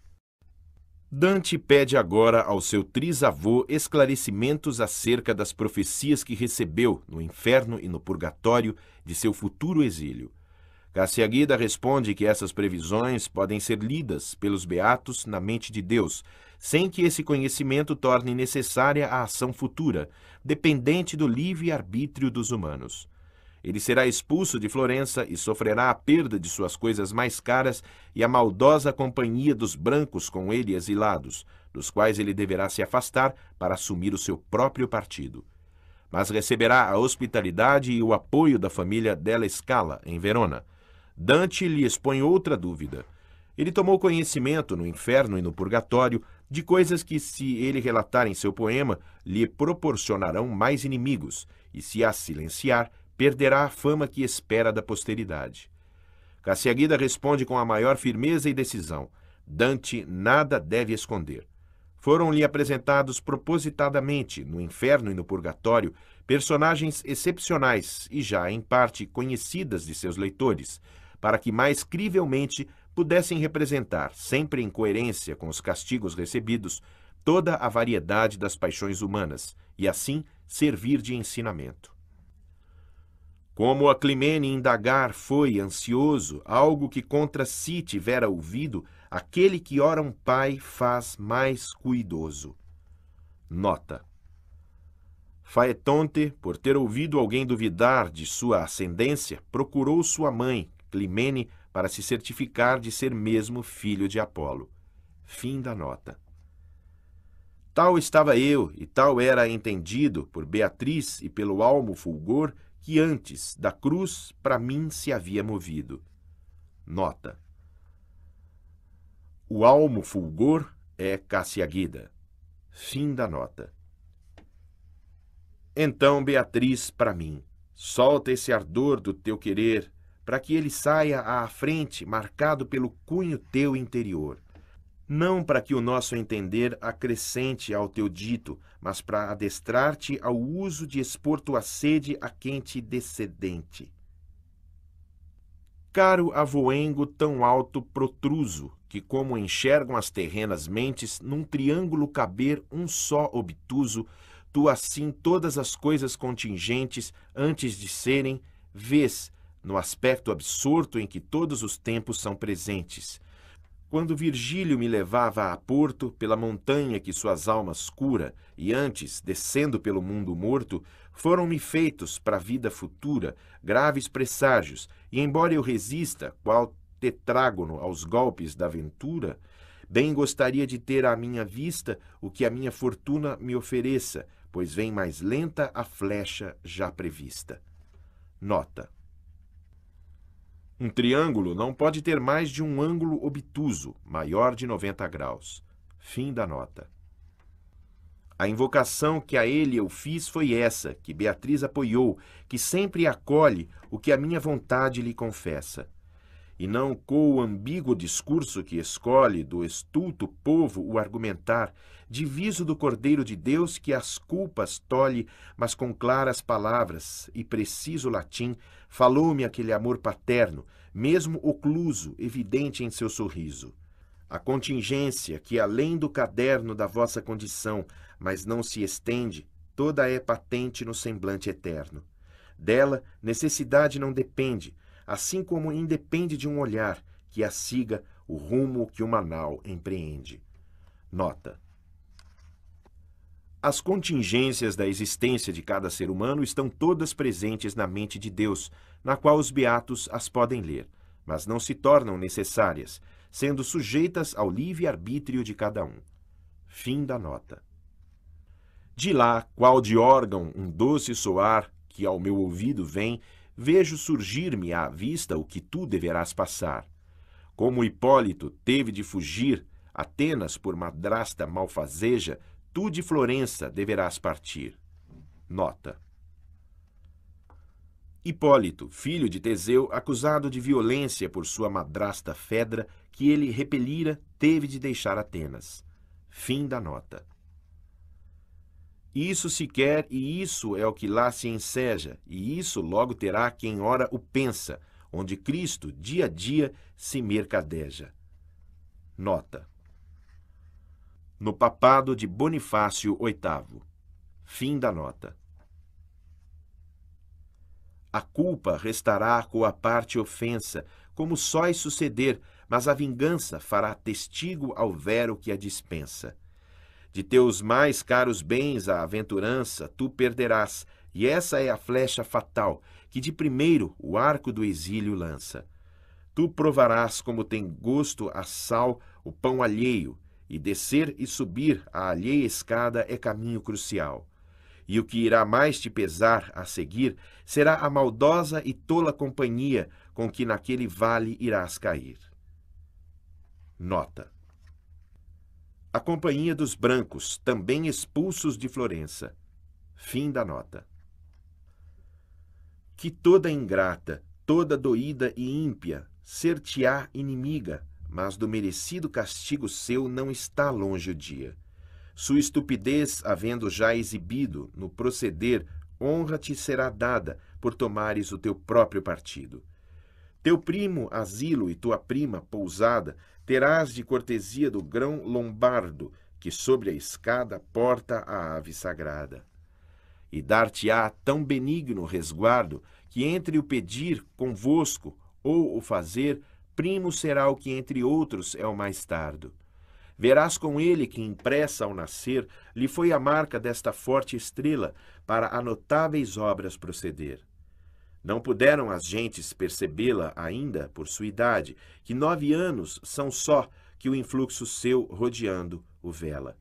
Speaker 1: Dante pede agora ao seu trisavô esclarecimentos acerca das profecias que recebeu no inferno e no purgatório de seu futuro exílio. Cassiaguida responde que essas previsões podem ser lidas pelos beatos na mente de Deus, sem que esse conhecimento torne necessária a ação futura, dependente do livre arbítrio dos humanos. Ele será expulso de Florença e sofrerá a perda de suas coisas mais caras e a maldosa companhia dos brancos com ele exilados, dos quais ele deverá se afastar para assumir o seu próprio partido. Mas receberá a hospitalidade e o apoio da família Della Scala, em Verona. Dante lhe expõe outra dúvida. Ele tomou conhecimento no inferno e no purgatório de coisas que, se ele relatar em seu poema, lhe proporcionarão mais inimigos, e se as silenciar, perderá a fama que espera da posteridade. Cassiaguida responde com a maior firmeza e decisão. Dante nada deve esconder. Foram-lhe apresentados propositadamente, no inferno e no purgatório, personagens excepcionais e já, em parte, conhecidas de seus leitores, para que mais crivelmente pudessem representar, sempre em coerência com os castigos recebidos, toda a variedade das paixões humanas e, assim, servir de ensinamento. Como a Climene indagar foi ansioso, algo que contra si tivera ouvido, aquele que ora um pai faz mais cuidoso. Nota. Faetonte, por ter ouvido alguém duvidar de sua ascendência, procurou sua mãe, Climene, para se certificar de ser mesmo filho de Apolo. Fim da nota. Tal estava eu, e tal era entendido por Beatriz e pelo almo fulgor que antes da cruz para mim se havia movido. Nota. O almo fulgor é Cassiaguida. Fim da nota. Então, Beatriz, para mim, solta esse ardor do teu querer, para que ele saia à frente, marcado pelo cunho teu interior não para que o nosso entender acrescente ao teu dito, mas para adestrar-te ao uso de expor tua sede a quente decedente. descendente. Caro avoengo tão alto protruso, que como enxergam as terrenas mentes, num triângulo caber um só obtuso, tu assim todas as coisas contingentes, antes de serem, vês, no aspecto absorto em que todos os tempos são presentes quando Virgílio me levava a Porto, pela montanha que suas almas cura, e antes, descendo pelo mundo morto, foram-me feitos para a vida futura graves presságios, e embora eu resista, qual tetrágono aos golpes da ventura, bem gostaria de ter à minha vista o que a minha fortuna me ofereça, pois vem mais lenta a flecha já prevista. Nota. Um triângulo não pode ter mais de um ângulo obtuso, maior de 90 graus. Fim da nota. A invocação que a ele eu fiz foi essa, que Beatriz apoiou, que sempre acolhe o que a minha vontade lhe confessa. E não com o ambíguo discurso que escolhe do estulto povo o argumentar, diviso do Cordeiro de Deus que as culpas tolhe, mas com claras palavras e preciso latim, falou-me aquele amor paterno, mesmo ocluso, evidente em seu sorriso. A contingência que além do caderno da vossa condição, mas não se estende, toda é patente no semblante eterno. Dela necessidade não depende, assim como independe de um olhar que a siga o rumo que o nau empreende. Nota: as contingências da existência de cada ser humano estão todas presentes na mente de Deus, na qual os beatos as podem ler, mas não se tornam necessárias, sendo sujeitas ao livre-arbítrio de cada um. Fim da nota. De lá, qual de órgão um doce soar que ao meu ouvido vem, vejo surgir-me à vista o que tu deverás passar. Como Hipólito teve de fugir, Atenas por madrasta malfazeja, tu de Florença deverás partir. Nota. Hipólito, filho de Teseu, acusado de violência por sua madrasta Fedra, que ele repelira, teve de deixar Atenas. Fim da nota. Isso se quer e isso é o que lá se enseja, e isso logo terá quem ora o pensa, onde Cristo, dia a dia, se mercadeja. Nota no papado de Bonifácio VIII. Fim da nota. A culpa restará com a parte ofensa, como sóis suceder, mas a vingança fará testigo ao vero que a dispensa. De teus mais caros bens a aventurança tu perderás, e essa é a flecha fatal que de primeiro o arco do exílio lança. Tu provarás como tem gosto a sal o pão alheio, e descer e subir a alheia escada é caminho crucial. E o que irá mais te pesar a seguir será a maldosa e tola companhia com que naquele vale irás cair. Nota: A companhia dos brancos, também expulsos de Florença. Fim da nota. Que toda ingrata, toda doída e ímpia, ser-te-á inimiga, mas do merecido castigo seu não está longe o dia. Sua estupidez, havendo já exibido no proceder, honra te será dada por tomares o teu próprio partido. Teu primo asilo e tua prima pousada terás de cortesia do grão lombardo que sobre a escada porta a ave sagrada. E dar-te-á tão benigno resguardo que entre o pedir convosco ou o fazer primo será o que entre outros é o mais tardo. Verás com ele que, impressa ao nascer, lhe foi a marca desta forte estrela, para a notáveis obras proceder. Não puderam as gentes percebê-la ainda, por sua idade, que nove anos são só que o influxo seu rodeando o vela.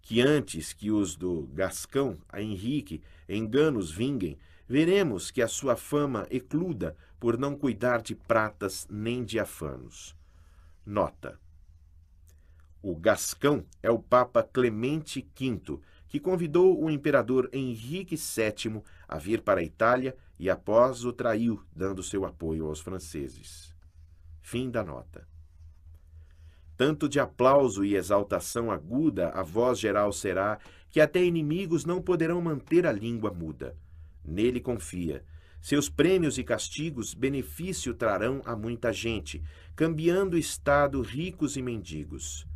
Speaker 1: Que antes que os do Gascão a Henrique enganos vinguem, veremos que a sua fama ecluda por não cuidar de pratas nem de afanos. Nota: O Gascão é o Papa Clemente V, que convidou o imperador Henrique VII a vir para a Itália e após o traiu, dando seu apoio aos franceses. Fim da nota. Tanto de aplauso e exaltação aguda a voz geral será que até inimigos não poderão manter a língua muda. Nele confia, seus prêmios e castigos benefício trarão a muita gente, cambiando estado ricos e mendigos.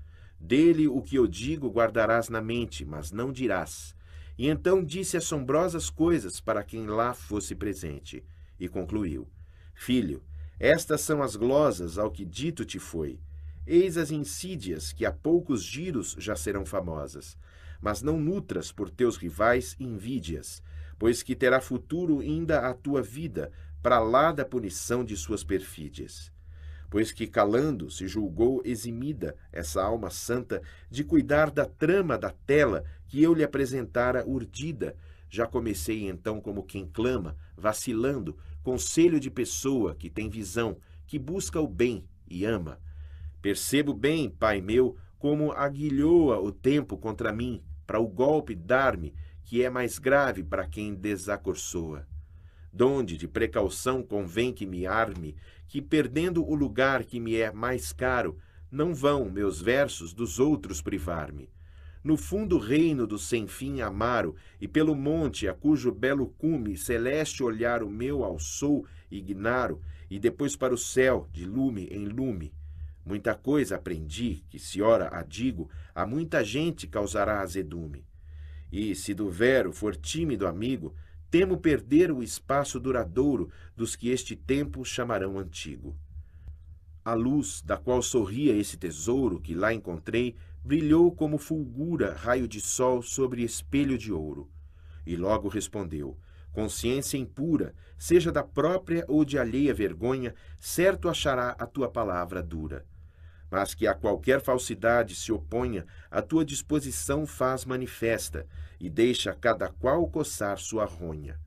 Speaker 1: Dele o que eu digo guardarás na mente, mas não dirás. E então disse assombrosas coisas para quem lá fosse presente. E concluiu: Filho, estas são as glosas ao que dito te foi. Eis as insídias que a poucos giros já serão famosas. Mas não nutras por teus rivais invídias, pois que terá futuro ainda a tua vida, para lá da punição de suas perfídias. Pois que, calando, se julgou eximida essa alma santa de cuidar da trama da tela que eu lhe apresentara urdida. Já comecei então como quem clama, vacilando, conselho de pessoa que tem visão, que busca o bem e ama. Percebo bem, pai meu, como aguilhoa o tempo contra mim, para o golpe dar-me, que é mais grave para quem desacorçoa. Donde de precaução convém que me arme, que perdendo o lugar que me é mais caro, não vão meus versos dos outros privar-me. No fundo reino do sem fim amaro, e pelo monte a cujo belo cume celeste olhar o meu alçou, ignaro, e depois para o céu, de lume em lume. Muita coisa aprendi, que se ora a digo, a muita gente causará azedume. E, se do Vero for tímido amigo, temo perder o espaço duradouro dos que este tempo chamarão antigo. A luz da qual sorria esse tesouro que lá encontrei brilhou como fulgura raio de sol sobre espelho de ouro. E logo respondeu: Consciência impura, seja da própria ou de alheia vergonha, certo achará a tua palavra dura mas que a qualquer falsidade se oponha, a tua disposição faz manifesta, e deixa cada qual coçar sua ronha.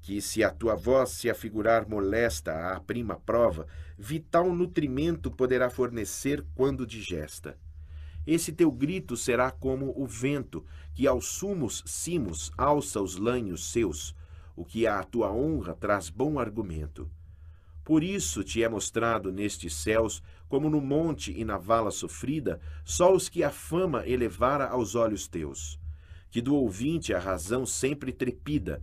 Speaker 1: Que se a tua voz se afigurar molesta à prima prova, vital nutrimento poderá fornecer quando digesta. Esse teu grito será como o vento, que aos sumos cimos alça os lanhos seus, o que à tua honra traz bom argumento. Por isso te é mostrado nestes céus como no monte e na vala sofrida, só os que a fama elevara aos olhos teus. Que do ouvinte a razão sempre trepida,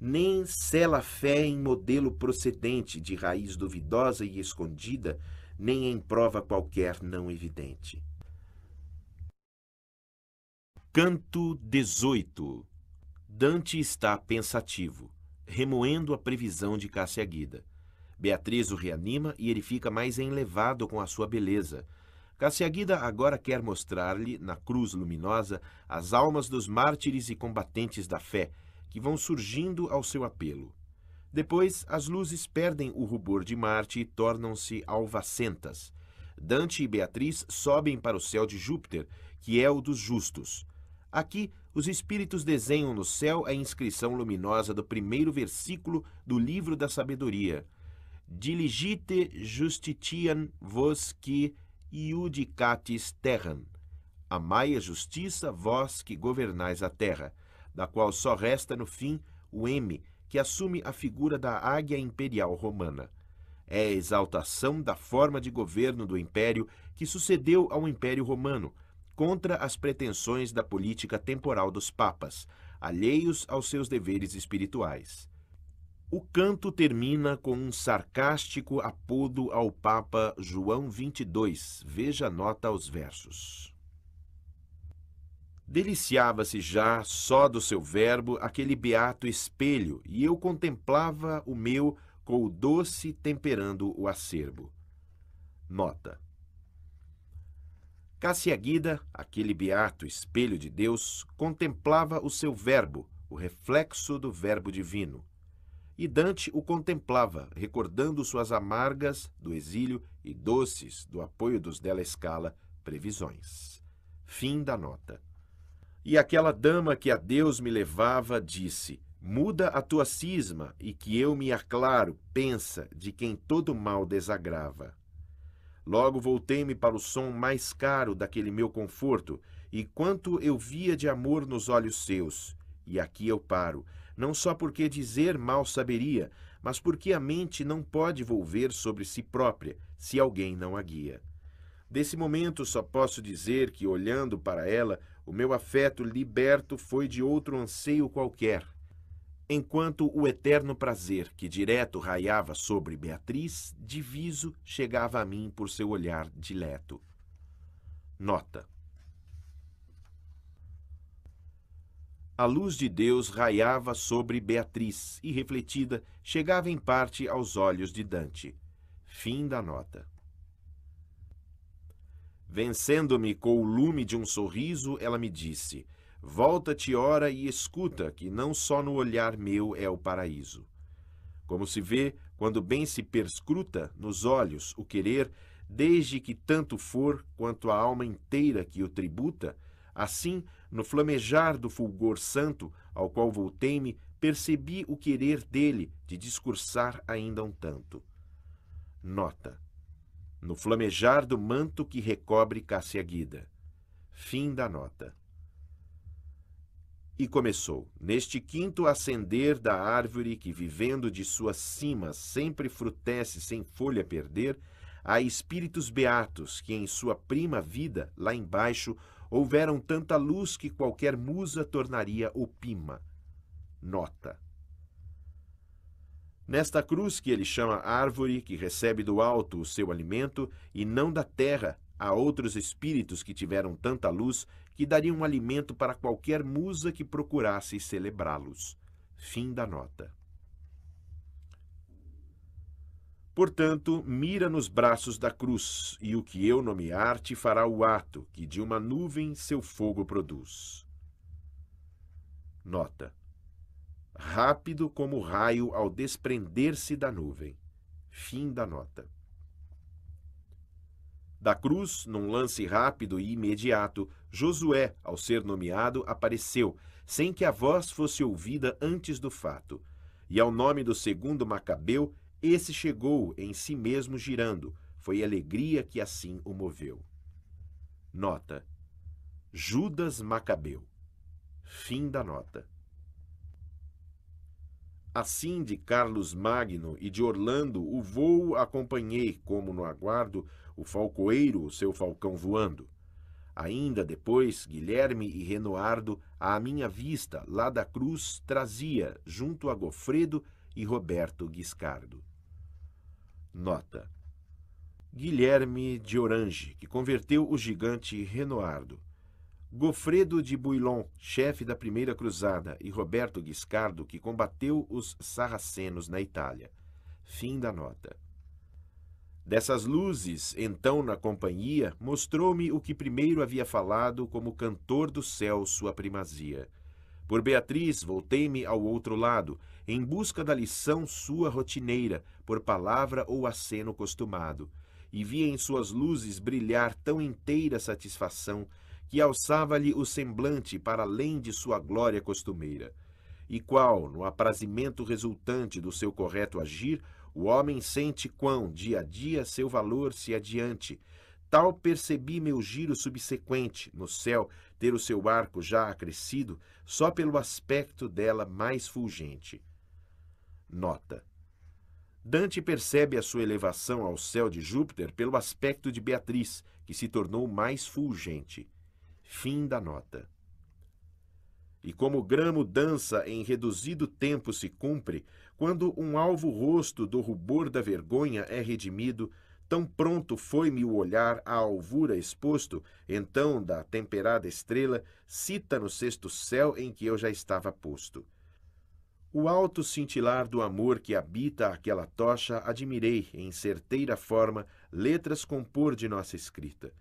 Speaker 1: nem cela fé em modelo procedente de raiz duvidosa e escondida, nem em prova qualquer não evidente. Canto 18 Dante está pensativo, remoendo a previsão de Cássia Guida. Beatriz o reanima e ele fica mais enlevado com a sua beleza. Cassiaguida agora quer mostrar-lhe, na cruz luminosa, as almas dos mártires e combatentes da fé, que vão surgindo ao seu apelo. Depois, as luzes perdem o rubor de Marte e tornam-se alvacentas. Dante e Beatriz sobem para o céu de Júpiter, que é o dos justos. Aqui, os espíritos desenham no céu a inscrição luminosa do primeiro versículo do Livro da Sabedoria, Diligite justitiam vos que iudicatis terram. Amai a justiça, vós que governais a terra, da qual só resta no fim o M, que assume a figura da águia imperial romana. É a exaltação da forma de governo do império que sucedeu ao império romano, contra as pretensões da política temporal dos papas, alheios aos seus deveres espirituais. O canto termina com um sarcástico apodo ao Papa João XXII. Veja a nota aos versos. Deliciava-se já só do seu verbo aquele beato espelho, e eu contemplava o meu com o doce temperando o acerbo. Nota. Cássia Guida, aquele beato espelho de Deus, contemplava o seu verbo, o reflexo do verbo divino e Dante o contemplava, recordando suas amargas do exílio e doces do apoio dos della Scala previsões. Fim da nota. E aquela dama que a Deus me levava disse: Muda a tua cisma e que eu me aclaro, pensa, de quem todo mal desagrava. Logo voltei-me para o som mais caro daquele meu conforto, e quanto eu via de amor nos olhos seus. E aqui eu paro, não só porque dizer mal saberia, mas porque a mente não pode volver sobre si própria se alguém não a guia. Desse momento só posso dizer que, olhando para ela, o meu afeto liberto foi de outro anseio qualquer. Enquanto o eterno prazer que direto raiava sobre Beatriz, diviso, chegava a mim por seu olhar dileto. Nota. A luz de Deus raiava sobre Beatriz e, refletida, chegava em parte aos olhos de Dante. Fim da nota. Vencendo-me com o lume de um sorriso, ela me disse: Volta-te ora e escuta, que não só no olhar meu é o paraíso. Como se vê, quando bem se perscruta nos olhos o querer, desde que tanto for quanto a alma inteira que o tributa, Assim, no flamejar do fulgor santo, ao qual voltei-me, percebi o querer dele de discursar ainda um tanto. Nota. No flamejar do manto que recobre Cassiaguida. Fim da nota. E começou, neste quinto ascender da árvore que, vivendo de sua cima, sempre frutece sem folha perder, há espíritos beatos que, em sua prima vida, lá embaixo, houveram tanta luz que qualquer musa tornaria opima. Nota. Nesta cruz que ele chama árvore, que recebe do alto o seu alimento, e não da terra, há outros espíritos que tiveram tanta luz que dariam alimento para qualquer musa que procurasse celebrá-los. Fim da nota. Portanto, mira nos braços da cruz, e o que eu nomear te fará o ato, que de uma nuvem seu fogo produz. Nota: Rápido como o raio ao desprender-se da nuvem. Fim da nota. Da cruz, num lance rápido e imediato, Josué, ao ser nomeado, apareceu, sem que a voz fosse ouvida antes do fato. E ao nome do segundo Macabeu, esse chegou em si mesmo girando, foi alegria que assim o moveu. Nota: Judas Macabeu. Fim da nota. Assim de Carlos Magno e de Orlando o voo acompanhei, como no aguardo, o falcoeiro, o seu falcão voando. Ainda depois, Guilherme e Renoardo, à minha vista, lá da cruz, trazia, junto a Gofredo e Roberto Guiscardo. Nota. Guilherme de Orange, que converteu o gigante Renoardo. Gofredo de Builon, chefe da Primeira Cruzada, e Roberto Guiscardo, que combateu os sarracenos na Itália. Fim da nota. Dessas luzes, então na companhia, mostrou-me o que primeiro havia falado como cantor do céu sua primazia. Por Beatriz, voltei-me ao outro lado, em busca da lição sua rotineira, por palavra ou aceno costumado, e via em suas luzes brilhar tão inteira satisfação que alçava-lhe o semblante para além de sua glória costumeira. E qual, no aprazimento resultante do seu correto agir, o homem sente quão, dia a dia, seu valor se adiante. Tal percebi meu giro subsequente, no céu, ter o seu arco já acrescido, só pelo aspecto dela mais fulgente Nota. Dante percebe a sua elevação ao céu de Júpiter pelo aspecto de Beatriz, que se tornou mais fulgente. Fim da nota. E como gramo dança em reduzido tempo se cumpre, quando um alvo rosto do rubor da vergonha é redimido, tão pronto foi-me o olhar à alvura exposto, então da temperada estrela, cita no sexto céu em que eu já estava posto. O alto cintilar do amor que habita aquela tocha admirei, em certeira forma, letras compor de nossa escrita.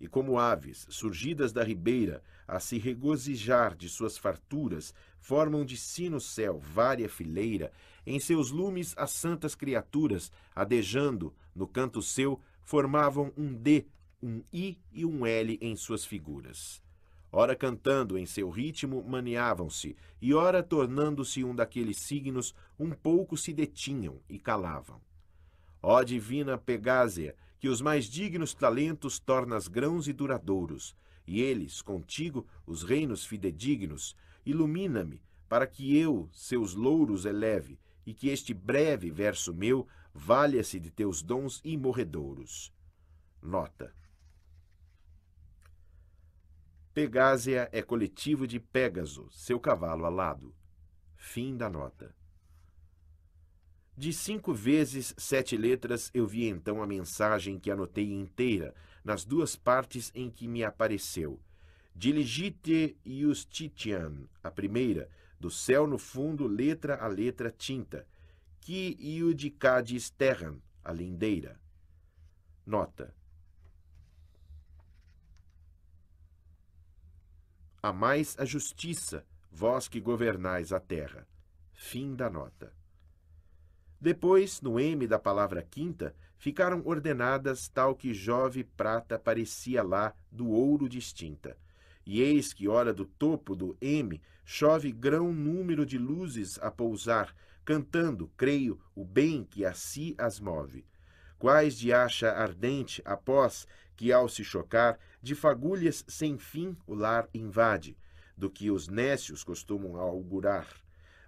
Speaker 1: E como aves, surgidas da ribeira, a se regozijar de suas farturas, formam de si no céu vária fileira, em seus lumes as santas criaturas, adejando, no canto seu, formavam um D, um I e um L em suas figuras ora cantando em seu ritmo, maneavam se e ora tornando-se um daqueles signos, um pouco se detinham e calavam. Ó divina Pegásia, que os mais dignos talentos tornas grãos e duradouros, e eles, contigo, os reinos fidedignos, ilumina-me, para que eu seus louros eleve, e que este breve verso meu valha-se de teus dons imorredouros. Nota. Pegásia é coletivo de Pégaso, seu cavalo alado. Fim da nota. De cinco vezes sete letras, eu vi então a mensagem que anotei inteira, nas duas partes em que me apareceu. Diligite justitian, a primeira, do céu no fundo, letra a letra tinta. Qui iudicadis terram, a lindeira. Nota. a mais a justiça, vós que governais a terra. Fim da nota. Depois, no M da palavra quinta, ficaram ordenadas tal que jove prata parecia lá do ouro distinta. E eis que, hora do topo do M, chove grão número de luzes a pousar, cantando, creio, o bem que a si as move. Quais de acha ardente, após que ao se chocar, de fagulhas sem fim o lar invade, do que os nécios costumam augurar.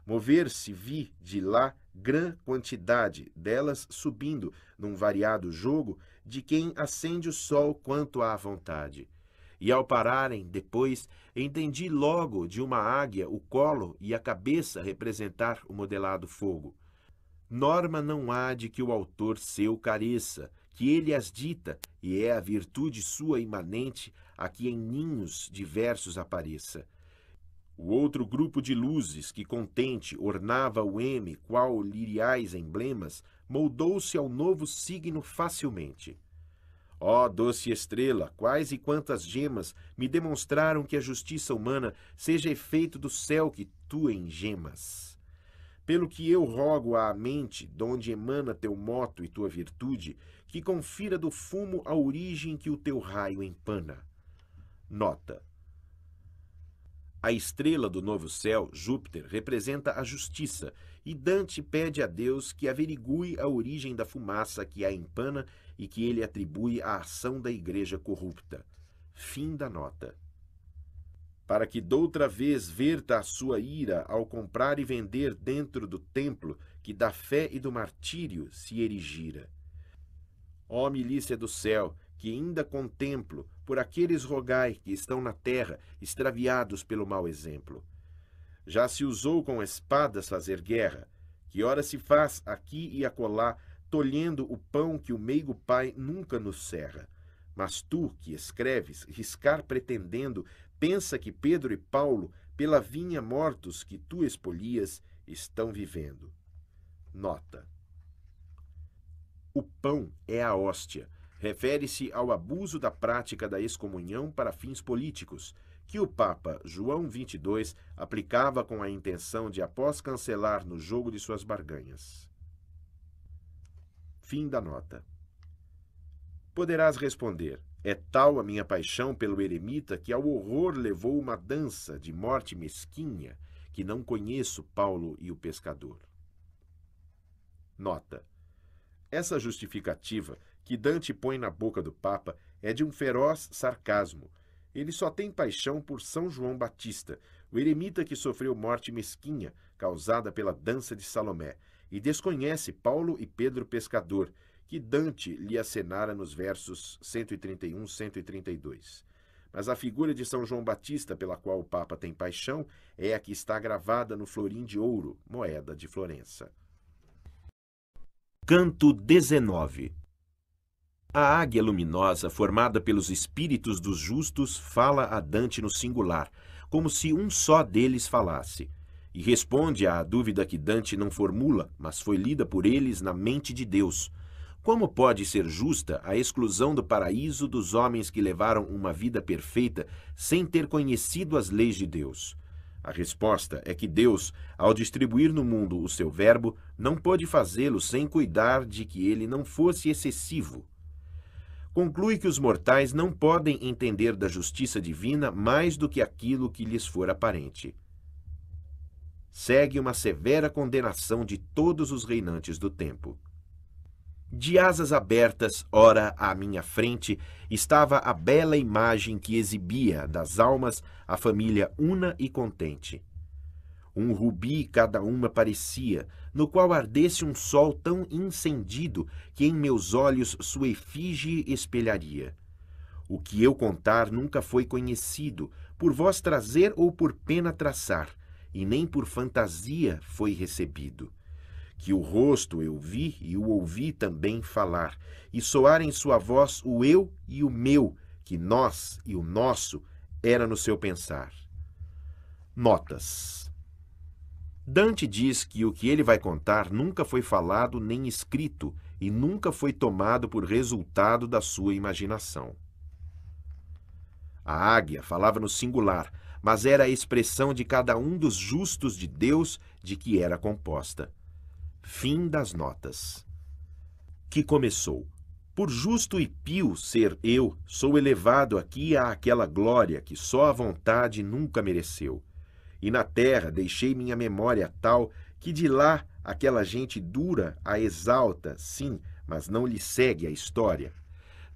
Speaker 1: Mover-se vi de lá grã quantidade delas subindo num variado jogo de quem acende o sol quanto à vontade. E ao pararem, depois, entendi logo de uma águia o colo e a cabeça representar o modelado fogo. Norma não há de que o autor seu careça, que ele as dita, e é a virtude sua imanente a que em ninhos diversos apareça. O outro grupo de luzes que contente ornava o M, qual liriais emblemas, moldou-se ao novo signo facilmente. Ó oh, doce estrela, quais e quantas gemas me demonstraram que a justiça humana seja efeito do céu que tu engemas. Pelo que eu rogo à mente, donde emana teu moto e tua virtude, que confira do fumo a origem que o teu raio empana. Nota: A estrela do novo céu, Júpiter, representa a justiça, e Dante pede a Deus que averigue a origem da fumaça que a empana e que ele atribui à ação da igreja corrupta. Fim da nota para que doutra vez verta a sua ira ao comprar e vender dentro do templo que da fé e do martírio se erigira. Ó milícia do céu, que ainda contemplo, por aqueles rogai que estão na terra, extraviados pelo mau exemplo. Já se usou com espadas fazer guerra, que ora se faz aqui e acolá, tolhendo o pão que o meigo pai nunca nos serra. Mas tu, que escreves, riscar pretendendo, pensa que Pedro e Paulo, pela vinha mortos que tu espolias, estão vivendo. Nota. O pão é a hóstia. Refere-se ao abuso da prática da excomunhão para fins políticos, que o Papa João XXII aplicava com a intenção de após cancelar no jogo de suas barganhas. Fim da nota. Poderás responder: é tal a minha paixão pelo eremita que ao horror levou uma dança de morte mesquinha que não conheço Paulo e o pescador. Nota: essa justificativa que Dante põe na boca do Papa é de um feroz sarcasmo. Ele só tem paixão por São João Batista, o eremita que sofreu morte mesquinha causada pela dança de Salomé, e desconhece Paulo e Pedro Pescador, que Dante lhe acenara nos versos 131 132. Mas a figura de São João Batista pela qual o Papa tem paixão é a que está gravada no florim de ouro, moeda de Florença. Canto 19 A águia luminosa, formada pelos espíritos dos justos, fala a Dante no singular, como se um só deles falasse, e responde à dúvida que Dante não formula, mas foi lida por eles na mente de Deus. Como pode ser justa a exclusão do paraíso dos homens que levaram uma vida perfeita sem ter conhecido as leis de Deus? A resposta é que Deus, ao distribuir no mundo o seu Verbo, não pôde fazê-lo sem cuidar de que ele não fosse excessivo. Conclui que os mortais não podem entender da justiça divina mais do que aquilo que lhes for aparente. Segue uma severa condenação de todos os reinantes do tempo. De asas abertas, ora à minha frente, estava a bela imagem que exibia das almas a família una e contente. Um rubi cada uma parecia, no qual ardesse um sol tão incendido que em meus olhos sua efígie espelharia. O que eu contar nunca foi conhecido, por vós trazer ou por pena traçar, e nem por fantasia foi recebido que o rosto eu vi e o ouvi também falar, e soar em sua voz o eu e o meu, que nós e o nosso era no seu pensar. Notas. Dante diz que o que ele vai contar nunca foi falado nem escrito e nunca foi tomado por resultado da sua imaginação. A águia falava no singular, mas era a expressão de cada um dos justos de Deus de que era composta fim das notas. Que começou. Por justo e pio ser eu, sou elevado aqui a aquela glória que só a vontade nunca mereceu. E na terra deixei minha memória tal que de lá aquela gente dura a exalta, sim, mas não lhe segue a história.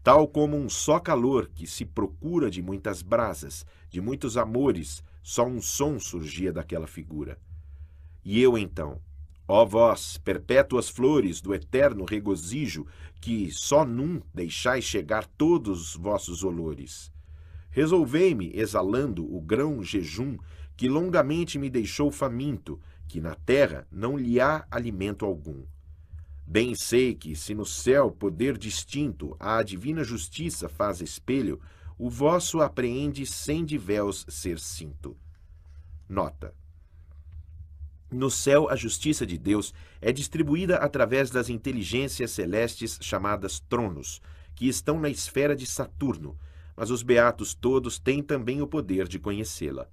Speaker 1: Tal como um só calor que se procura de muitas brasas, de muitos amores, só um som surgia daquela figura. E eu então, Ó vós, perpétuas flores do eterno regozijo, que só num deixais chegar todos vossos olores. Resolvei-me, exalando o grão jejum, que longamente me deixou faminto, que na terra não lhe há alimento algum. Bem sei que, se no céu poder distinto à divina justiça faz espelho, o vosso apreende sem de véus ser cinto. Nota. No céu, a justiça de Deus é distribuída através das inteligências celestes chamadas tronos, que estão na esfera de Saturno, mas os beatos todos têm também o poder de conhecê-la.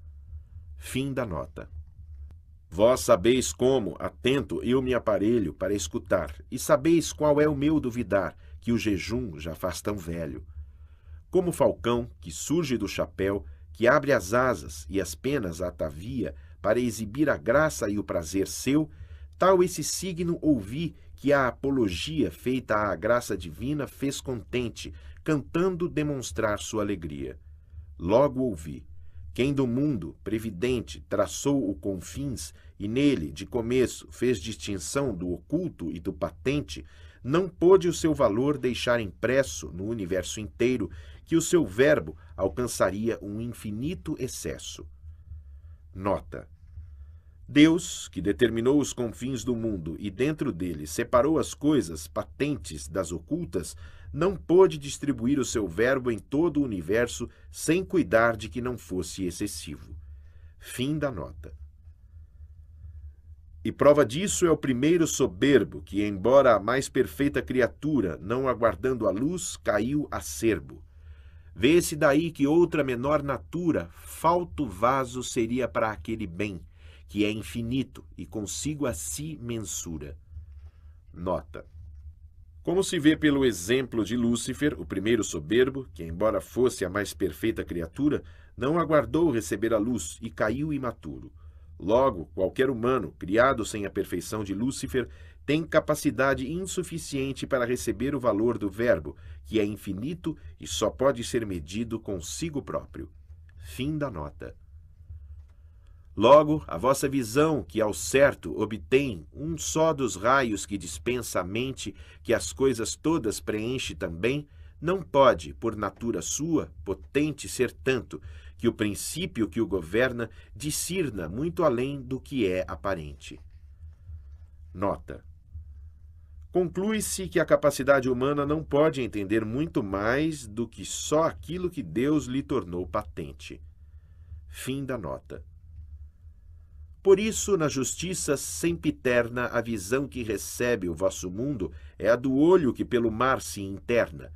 Speaker 1: Fim da nota. Vós sabeis como, atento, eu me aparelho para escutar, e sabeis qual é o meu duvidar, que o jejum já faz tão velho. Como o falcão, que surge do chapéu, que abre as asas e as penas atavia, para exibir a graça e o prazer seu, tal esse signo ouvi que a apologia feita à graça divina fez contente, cantando demonstrar sua alegria. Logo ouvi: quem do mundo, previdente, traçou o confins e nele, de começo, fez distinção do oculto e do patente, não pôde o seu valor deixar impresso no universo inteiro que o seu verbo alcançaria um infinito excesso. Nota: Deus, que determinou os confins do mundo e dentro dele separou as coisas patentes das ocultas, não pôde distribuir o seu verbo em todo o universo sem cuidar de que não fosse excessivo. Fim da nota. E prova disso é o primeiro soberbo, que, embora a mais perfeita criatura, não aguardando a luz, caiu acerbo. Vê-se daí que outra menor natura, falto vaso seria para aquele bem, que é infinito e consigo a si mensura. Nota. Como se vê pelo exemplo de Lúcifer, o primeiro soberbo, que, embora fosse a mais perfeita criatura, não aguardou receber a luz e caiu imaturo. Logo, qualquer humano, criado sem a perfeição de Lúcifer, tem capacidade insuficiente para receber o valor do Verbo, que é infinito e só pode ser medido consigo próprio. Fim da nota. Logo, a vossa visão, que ao certo obtém um só dos raios que dispensa a mente, que as coisas todas preenche também, não pode, por natura sua, potente ser tanto, que o princípio que o governa discirna muito além do que é aparente. Nota: Conclui-se que a capacidade humana não pode entender muito mais do que só aquilo que Deus lhe tornou patente. Fim da nota. Por isso, na justiça sempiterna, a visão que recebe o vosso mundo é a do olho que pelo mar se interna,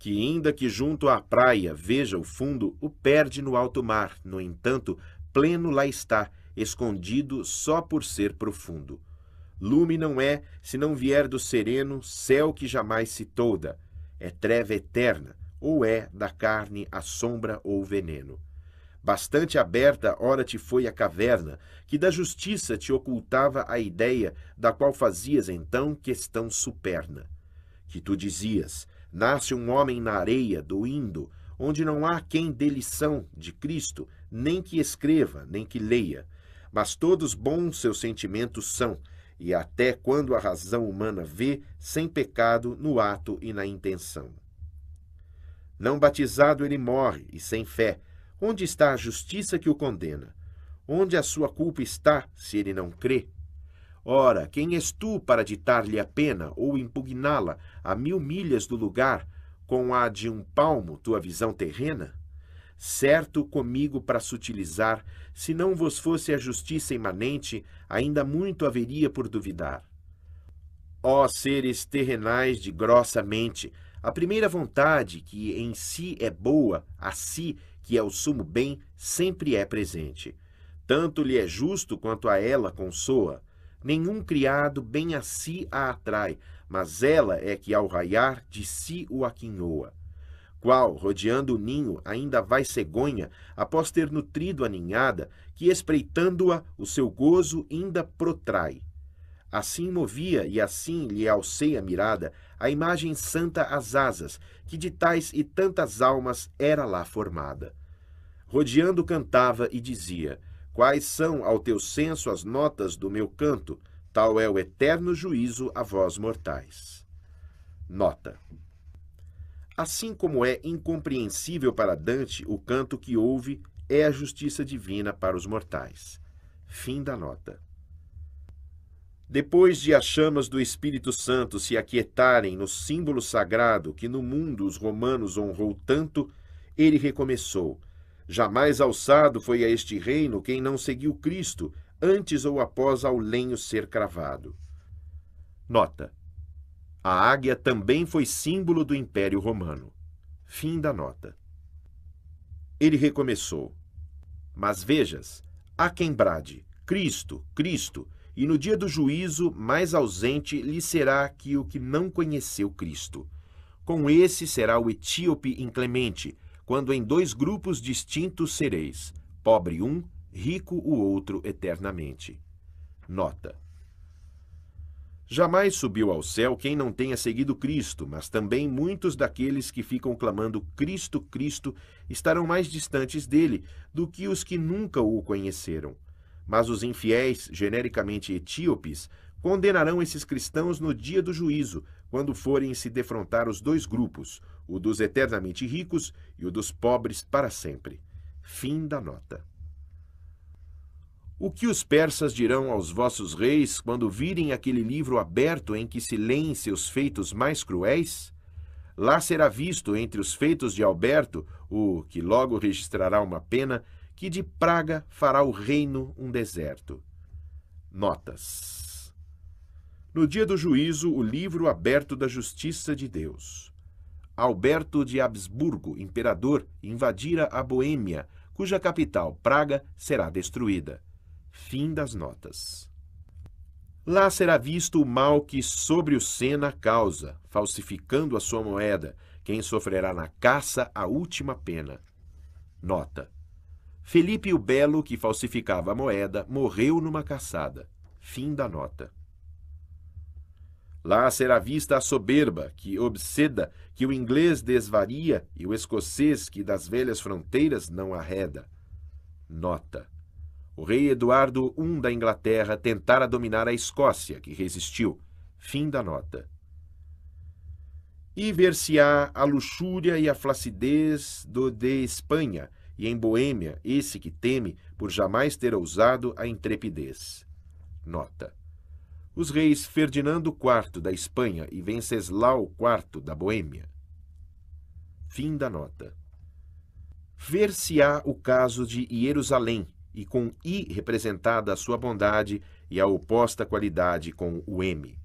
Speaker 1: que, ainda que junto à praia veja o fundo, o perde no alto mar, no entanto, pleno lá está, escondido só por ser profundo. Lume não é, se não vier do sereno, céu que jamais se toda. É treva eterna, ou é da carne a sombra ou veneno. Bastante aberta, ora te foi a caverna, que da justiça te ocultava a ideia, da qual fazias então questão superna. Que tu dizias: Nasce um homem na areia do Indo, onde não há quem dê lição de Cristo, nem que escreva, nem que leia. Mas todos bons seus sentimentos são, e até quando a razão humana vê, sem pecado, no ato e na intenção. Não batizado ele morre, e sem fé. Onde está a justiça que o condena? Onde a sua culpa está, se ele não crê? Ora, quem és tu para ditar-lhe a pena ou impugná-la a mil milhas do lugar, com a de um palmo tua visão terrena? certo comigo para sutilizar, se não vos fosse a justiça imanente, ainda muito haveria por duvidar. Ó seres terrenais de grossa mente, a primeira vontade, que em si é boa, a si, que é o sumo bem, sempre é presente. Tanto lhe é justo quanto a ela consoa. Nenhum criado bem a si a atrai, mas ela é que, ao raiar, de si o aquinhoa qual, rodeando o ninho, ainda vai cegonha, após ter nutrido a ninhada, que espreitando-a, o seu gozo ainda protrai. Assim movia e assim lhe alceia a mirada a imagem santa às asas, que de tais e tantas almas era lá formada. Rodeando cantava e dizia: Quais são ao teu senso as notas do meu canto? Tal é o eterno juízo a vós mortais. Nota. Assim como é incompreensível para Dante o canto que ouve, é a justiça divina para os mortais. Fim da nota. Depois de as chamas do Espírito Santo se aquietarem no símbolo sagrado que no mundo os romanos honrou tanto, ele recomeçou. Jamais alçado foi a este reino quem não seguiu Cristo, antes ou após ao lenho ser cravado. Nota: a águia também foi símbolo do Império Romano. Fim da nota. Ele recomeçou. Mas vejas, há quem brade, Cristo, Cristo, e no dia do juízo, mais ausente lhe será que o que não conheceu Cristo. Com esse será o etíope inclemente, quando em dois grupos distintos sereis, pobre um, rico o outro eternamente. Nota: Jamais subiu ao céu quem não tenha seguido Cristo, mas também muitos daqueles que ficam clamando Cristo, Cristo, estarão mais distantes dele do que os que nunca o conheceram. Mas os infiéis, genericamente etíopes, condenarão esses cristãos no dia do juízo, quando forem se defrontar os dois grupos, o dos eternamente ricos e o dos pobres para sempre. Fim da nota. O que os persas dirão aos vossos reis quando virem aquele livro aberto em que se leem seus feitos mais cruéis? Lá será visto entre os feitos de Alberto, o que logo registrará uma pena, que de praga fará o reino um deserto. Notas. No dia do juízo, o livro aberto da justiça de Deus. Alberto de Habsburgo, imperador, invadira a Boêmia, cuja capital, Praga, será destruída. Fim das notas. Lá será visto o mal que sobre o Sena causa, falsificando a sua moeda, quem sofrerá na caça a última pena. Nota. Felipe o Belo, que falsificava a moeda, morreu numa caçada. Fim da nota. Lá será vista a soberba, que obseda, que o inglês desvaria e o escocês, que das velhas fronteiras não arreda. Nota o rei Eduardo I da Inglaterra tentara dominar a Escócia, que resistiu. Fim da nota. E ver-se-á a luxúria e a flacidez do de Espanha, e em Boêmia, esse que teme por jamais ter ousado a intrepidez. Nota. Os reis Ferdinando IV da Espanha e Venceslau IV da Boêmia. Fim da nota. Ver-se-á o caso de Jerusalém, e com I representada a sua bondade e a oposta qualidade com o M.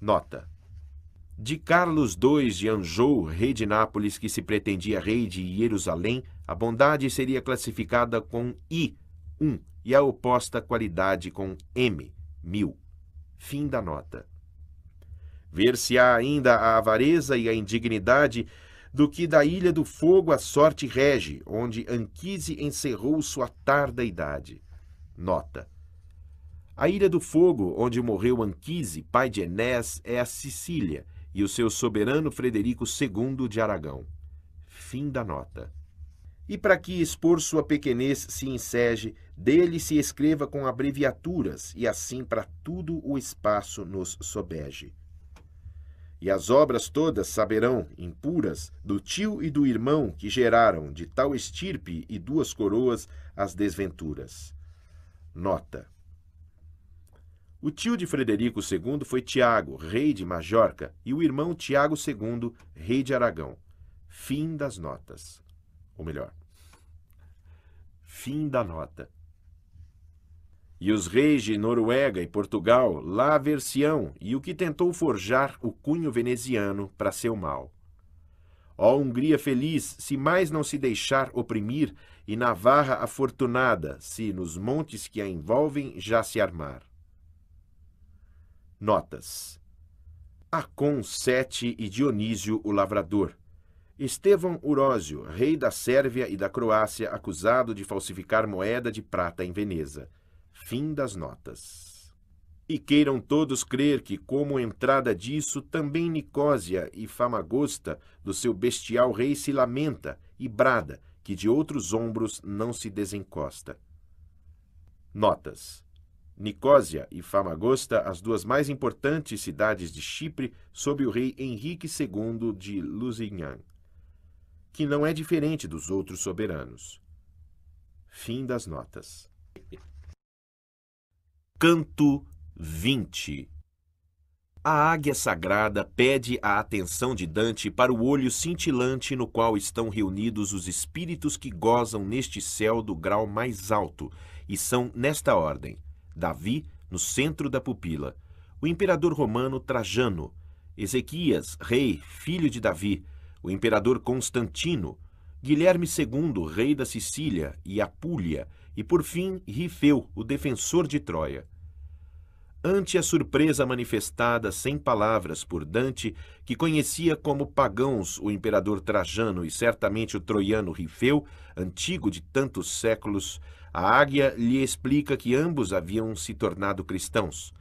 Speaker 1: Nota. De Carlos II de Anjou, rei de Nápoles, que se pretendia rei de Jerusalém, a bondade seria classificada com I, 1, um, e a oposta qualidade com M, mil. Fim da nota. Ver-se-á ainda a avareza e a indignidade do que da Ilha do Fogo a sorte rege, onde Anquise encerrou sua tarda idade. Nota. A Ilha do Fogo, onde morreu Anquise, pai de Enés, é a Sicília e o seu soberano Frederico II de Aragão. Fim da nota. E para que expor sua pequenez se enseje, dele se escreva com abreviaturas, e assim para tudo o espaço nos sobege. E as obras todas saberão, impuras, do tio e do irmão que geraram de tal estirpe e duas coroas as desventuras. Nota. O tio de Frederico II foi Tiago, rei de Majorca, e o irmão Tiago II, rei de Aragão. Fim das notas. Ou melhor, fim da nota. E os reis de Noruega e Portugal lá ver-se-ão, e o que tentou forjar o cunho veneziano para seu mal. Ó Hungria feliz, se mais não se deixar oprimir, e Navarra afortunada, se nos montes que a envolvem já se armar. Notas Acon Sete e Dionísio o Lavrador Estevão Urósio, rei da Sérvia e da Croácia, acusado de falsificar moeda de prata em Veneza. Fim das notas. E queiram todos crer que, como entrada disso, também Nicósia e Famagosta, do seu bestial rei, se lamenta e brada, que de outros ombros não se desencosta. Notas. Nicósia e Famagosta, as duas mais importantes cidades de Chipre, sob o rei Henrique II de Lusignan, que não é diferente dos outros soberanos. Fim das notas. Canto 20 A águia sagrada pede a atenção de Dante para o olho cintilante no qual estão reunidos os espíritos que gozam neste céu do grau mais alto, e são nesta ordem: Davi, no centro da pupila, o imperador romano Trajano, Ezequias, rei, filho de Davi, o imperador Constantino, Guilherme II, rei da Sicília e Apúlia, e por fim Rifeu, o defensor de Troia. Ante a surpresa manifestada sem palavras por Dante, que conhecia como pagãos o imperador Trajano e certamente o troiano Rifeu, antigo de tantos séculos, a águia lhe explica que ambos haviam se tornado cristãos.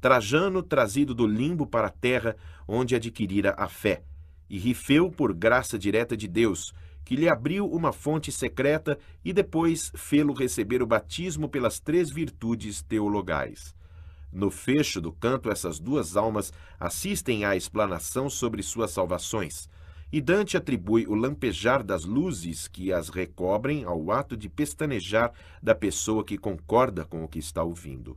Speaker 1: Trajano trazido do limbo para a terra, onde adquirira a fé, e Rifeu por graça direta de Deus, que lhe abriu uma fonte secreta e depois fê-lo receber o batismo pelas três virtudes teologais. No fecho do canto, essas duas almas assistem à explanação sobre suas salvações, e Dante atribui o lampejar das luzes que as recobrem ao ato de pestanejar da pessoa que concorda com o que está ouvindo.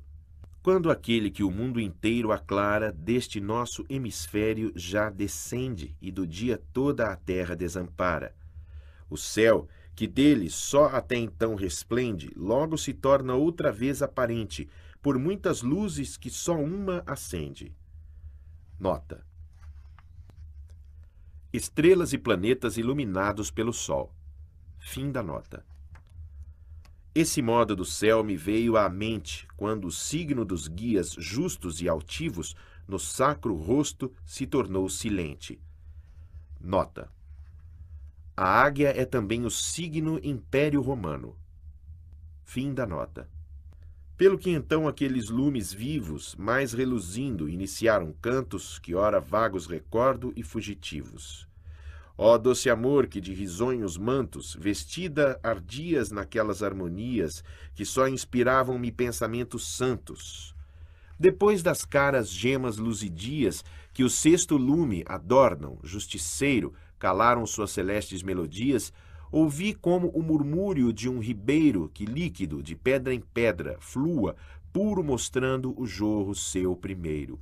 Speaker 1: Quando aquele que o mundo inteiro aclara deste nosso hemisfério já descende e do dia toda a terra desampara, o céu, que dele só até então resplende, logo se torna outra vez aparente, por muitas luzes que só uma acende. Nota: Estrelas e planetas iluminados pelo Sol. Fim da nota. Esse modo do céu me veio à mente quando o signo dos guias justos e altivos no sacro rosto se tornou silente. Nota: a águia é também o signo império romano. Fim da nota. Pelo que então aqueles lumes vivos, mais reluzindo, iniciaram cantos que ora vagos recordo e fugitivos. Ó doce amor que de risonhos mantos, vestida ardias naquelas harmonias que só inspiravam-me pensamentos santos. Depois das caras gemas luzidias que o sexto lume adornam, justiceiro, calaram suas celestes melodias, ouvi como o murmúrio de um ribeiro que líquido de pedra em pedra flua, puro mostrando o jorro seu primeiro.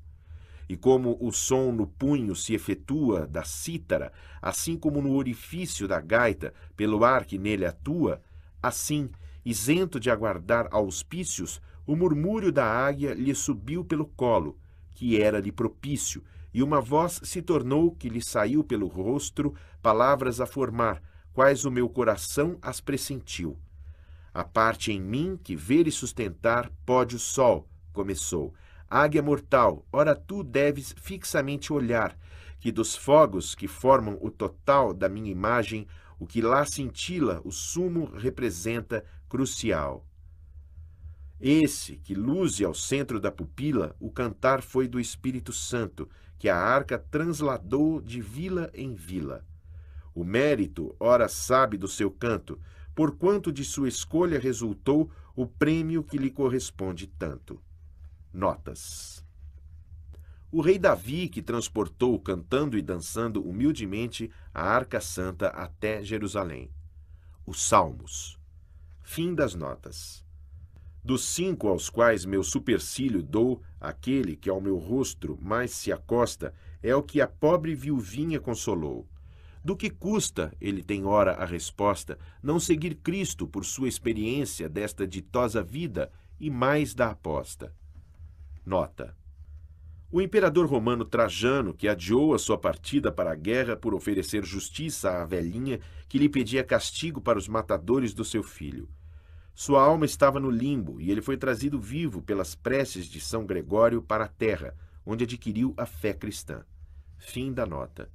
Speaker 1: E como o som no punho se efetua da cítara, assim como no orifício da gaita, pelo ar que nele atua, assim, isento de aguardar auspícios, o murmúrio da águia lhe subiu pelo colo, que era-lhe propício, e uma voz se tornou que lhe saiu pelo rosto, palavras a formar, quais o meu coração as pressentiu. A parte em mim que ver e sustentar pode o sol, começou. Águia mortal, ora tu deves fixamente olhar, que dos fogos que formam o total da minha imagem, o que lá cintila, o sumo representa crucial. Esse que luze ao centro da pupila, o cantar foi do Espírito Santo, que a arca transladou de vila em vila. O mérito, ora sabe do seu canto, porquanto de sua escolha resultou o prêmio que lhe corresponde tanto. Notas. O rei Davi, que transportou cantando e dançando humildemente a Arca Santa até Jerusalém. Os Salmos. Fim das notas. Dos cinco aos quais meu supercílio dou, Aquele que ao meu rosto mais se acosta é o que a pobre viuvinha consolou. Do que custa, ele tem ora a resposta, não seguir Cristo por sua experiência desta ditosa vida e mais da aposta? Nota. O imperador romano Trajano, que adiou a sua partida para a guerra por oferecer justiça à velhinha que lhe pedia castigo para os matadores do seu filho, sua alma estava no limbo e ele foi trazido vivo pelas preces de São Gregório para a terra, onde adquiriu a fé cristã. Fim da nota.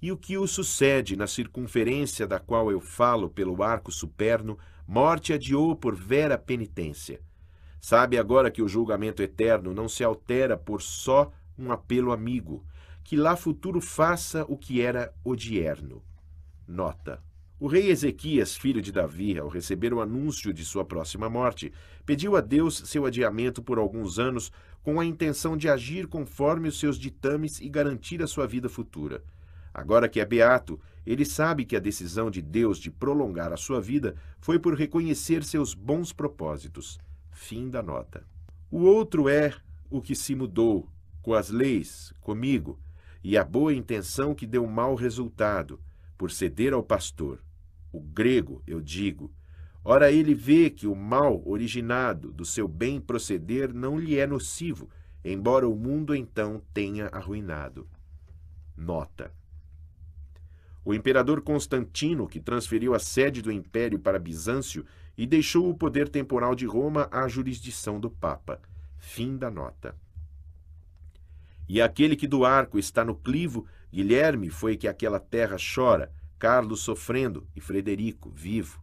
Speaker 1: E o que o sucede na circunferência da qual eu falo pelo arco superno, morte adiou por vera penitência. Sabe agora que o julgamento eterno não se altera por só um apelo amigo, que lá futuro faça o que era odierno. Nota o rei Ezequias, filho de Davi, ao receber o anúncio de sua próxima morte, pediu a Deus seu adiamento por alguns anos com a intenção de agir conforme os seus ditames e garantir a sua vida futura. Agora que é beato, ele sabe que a decisão de Deus de prolongar a sua vida foi por reconhecer seus bons propósitos. Fim da nota. O outro é o que se mudou, com as leis, comigo, e a boa intenção que deu mau resultado, por ceder ao pastor o grego, eu digo. Ora, ele vê que o mal originado do seu bem proceder não lhe é nocivo, embora o mundo então tenha arruinado. Nota. O imperador Constantino, que transferiu a sede do império para Bizâncio e deixou o poder temporal de Roma à jurisdição do Papa. Fim da nota. E aquele que do arco está no clivo, Guilherme foi que aquela terra chora, Carlos sofrendo e Frederico vivo.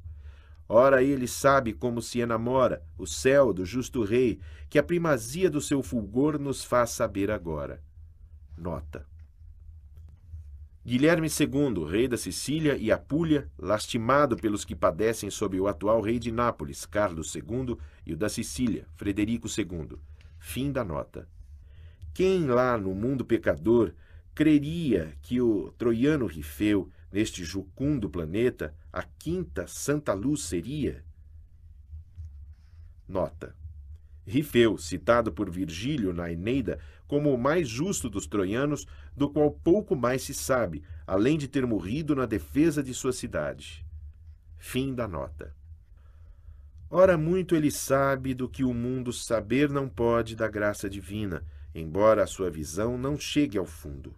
Speaker 1: Ora ele sabe como se enamora o céu do justo rei, que a primazia do seu fulgor nos faz saber agora. Nota. Guilherme II, rei da Sicília e Apúlia, lastimado pelos que padecem sob o atual rei de Nápoles, Carlos II, e o da Sicília, Frederico II. Fim da nota. Quem lá no mundo pecador creria que o troiano Rifeu neste jucundo planeta, a quinta Santa Luz seria? Nota. Rifeu, citado por Virgílio na Eneida como o mais justo dos troianos, do qual pouco mais se sabe, além de ter morrido na defesa de sua cidade. Fim da nota. Ora, muito ele sabe do que o mundo saber não pode da graça divina, embora a sua visão não chegue ao fundo.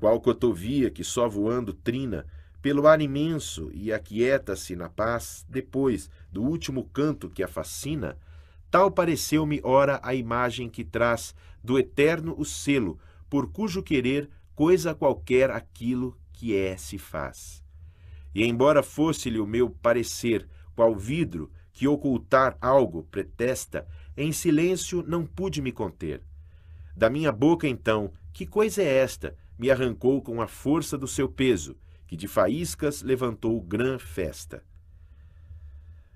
Speaker 1: Qual cotovia que só voando trina, pelo ar imenso e aquieta-se na paz, depois do último canto que a fascina, tal pareceu-me ora a imagem que traz do eterno o selo, por cujo querer coisa qualquer aquilo que é se faz. E embora fosse-lhe o meu parecer, qual vidro que ocultar algo pretesta, em silêncio não pude me conter. Da minha boca, então, que coisa é esta me arrancou com a força do seu peso, que de faíscas levantou grã festa.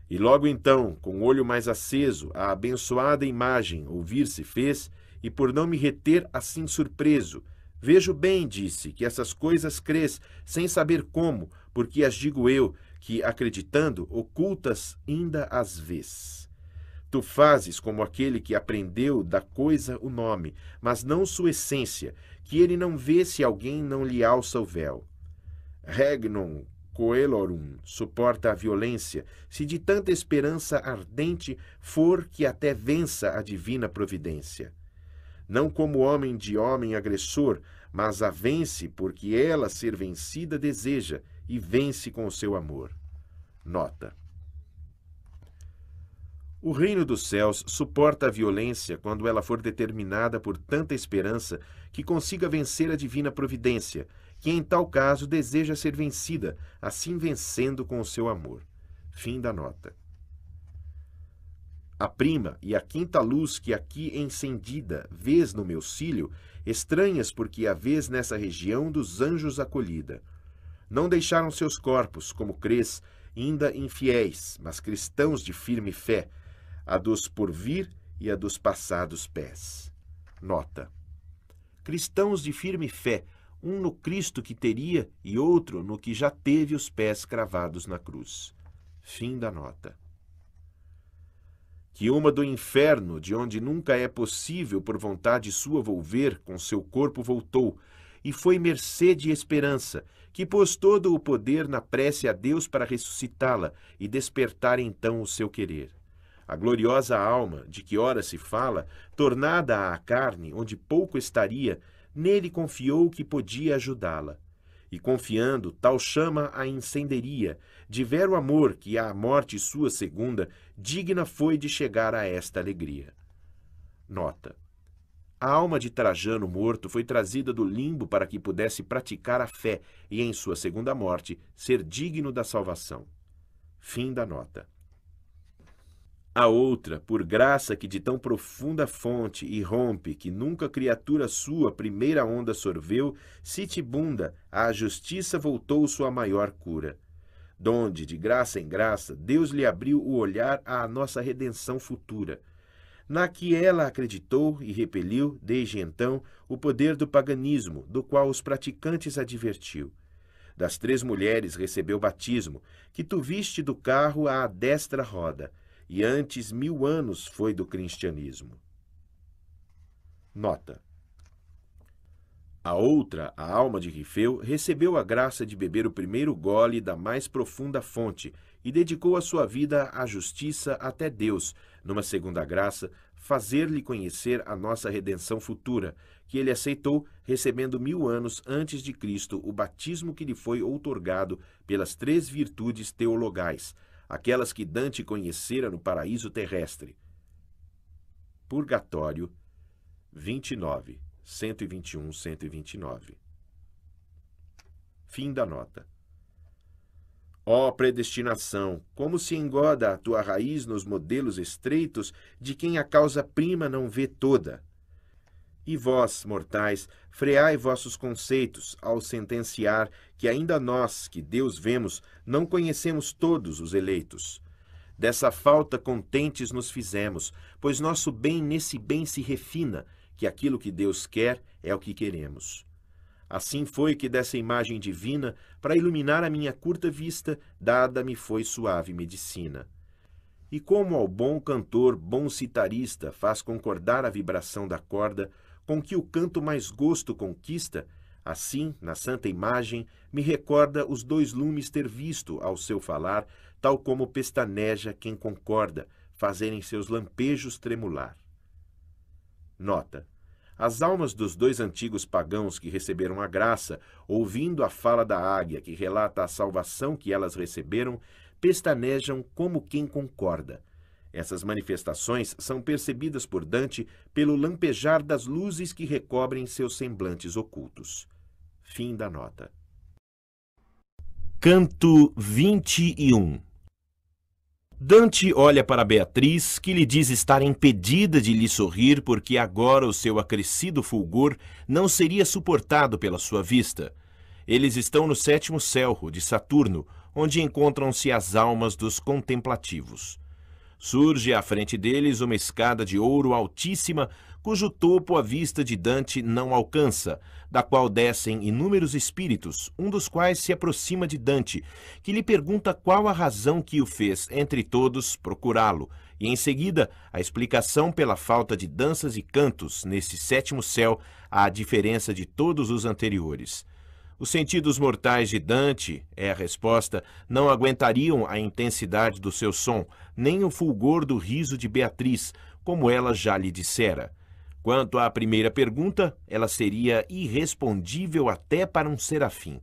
Speaker 1: E logo então, com o olho mais aceso, a abençoada imagem ouvir-se fez, e por não me reter assim surpreso, vejo bem, disse, que essas coisas crês, sem saber como, porque as digo eu, que, acreditando, ocultas ainda as vês. Tu fazes como aquele que aprendeu da coisa o nome, mas não sua essência, que ele não vê se alguém não lhe alça o véu. Regnum coelorum suporta a violência, se de tanta esperança ardente for que até vença a divina providência. Não como homem de homem agressor, mas a vence porque ela ser vencida deseja e vence com o seu amor. Nota. O reino dos céus suporta a violência quando ela for determinada por tanta esperança que consiga vencer a divina providência, que em tal caso deseja ser vencida, assim vencendo com o seu amor. Fim da nota. A prima e a quinta luz que aqui encendida vês no meu cílio, estranhas porque a vês nessa região dos anjos acolhida. Não deixaram seus corpos, como crês, ainda infiéis, mas cristãos de firme fé, a dos porvir e a dos passados pés. Nota: Cristãos de firme fé, um no Cristo que teria e outro no que já teve os pés cravados na cruz. Fim da nota. Que uma do inferno, de onde nunca é possível por vontade sua volver, com seu corpo voltou, e foi mercê de esperança, que pôs todo o poder na prece a Deus para ressuscitá-la e despertar então o seu querer a gloriosa alma, de que ora se fala, tornada à carne, onde pouco estaria, nele confiou que podia ajudá-la. E confiando, tal chama a incenderia, de vero amor que à morte sua segunda, digna foi de chegar a esta alegria. Nota. A alma de Trajano morto foi trazida do limbo para que pudesse praticar a fé e, em sua segunda morte, ser digno da salvação. Fim da nota. A outra, por graça que de tão profunda fonte irrompe, que nunca criatura sua primeira onda sorveu, Sitibunda, a justiça voltou sua maior cura. Donde, de graça em graça, Deus lhe abriu o olhar à nossa redenção futura. Na que ela acreditou e repeliu, desde então, o poder do paganismo, do qual os praticantes advertiu das três mulheres recebeu batismo, que tu viste do carro à destra roda e antes mil anos foi do cristianismo. Nota. A outra, a alma de Rifeu, recebeu a graça de beber o primeiro gole da mais profunda fonte e dedicou a sua vida à justiça até Deus, numa segunda graça, fazer-lhe conhecer a nossa redenção futura, que ele aceitou, recebendo mil anos antes de Cristo o batismo que lhe foi outorgado pelas três virtudes teologais, aquelas que Dante conhecera no paraíso terrestre. Purgatório 29, 121, 129. Fim da nota. Ó oh, predestinação, como se engoda a tua raiz nos modelos estreitos de quem a causa prima não vê toda. E vós, mortais, freai vossos conceitos ao sentenciar que ainda nós, que Deus vemos, não conhecemos todos os eleitos. Dessa falta contentes nos fizemos, pois nosso bem nesse bem se refina, que aquilo que Deus quer é o que queremos. Assim foi que dessa imagem divina, para iluminar a minha curta vista, dada-me foi suave medicina. E como ao bom cantor, bom citarista, faz concordar a vibração da corda, com que o canto mais gosto conquista, Assim, na santa imagem, me recorda os dois lumes ter visto, ao seu falar, tal como pestaneja quem concorda, fazerem seus lampejos tremular. Nota. As almas dos dois antigos pagãos que receberam a graça, ouvindo a fala da águia que relata a salvação que elas receberam, pestanejam como quem concorda. Essas manifestações são percebidas por Dante pelo lampejar das luzes que recobrem seus semblantes ocultos. Fim da nota. Canto 21 Dante olha para Beatriz, que lhe diz estar impedida de lhe sorrir porque agora o seu acrescido fulgor não seria suportado pela sua vista. Eles estão no sétimo céu, de Saturno, onde encontram-se as almas dos contemplativos. Surge à frente deles uma escada de ouro altíssima, cujo topo a vista de Dante não alcança, da qual descem inúmeros espíritos, um dos quais se aproxima de Dante, que lhe pergunta qual a razão que o fez, entre todos, procurá-lo, e em seguida a explicação pela falta de danças e cantos neste sétimo céu, à diferença de todos os anteriores. Os sentidos mortais de Dante, é a resposta, não aguentariam a intensidade do seu som, nem o fulgor do riso de Beatriz, como ela já lhe dissera. Quanto à primeira pergunta, ela seria irrespondível até para um serafim.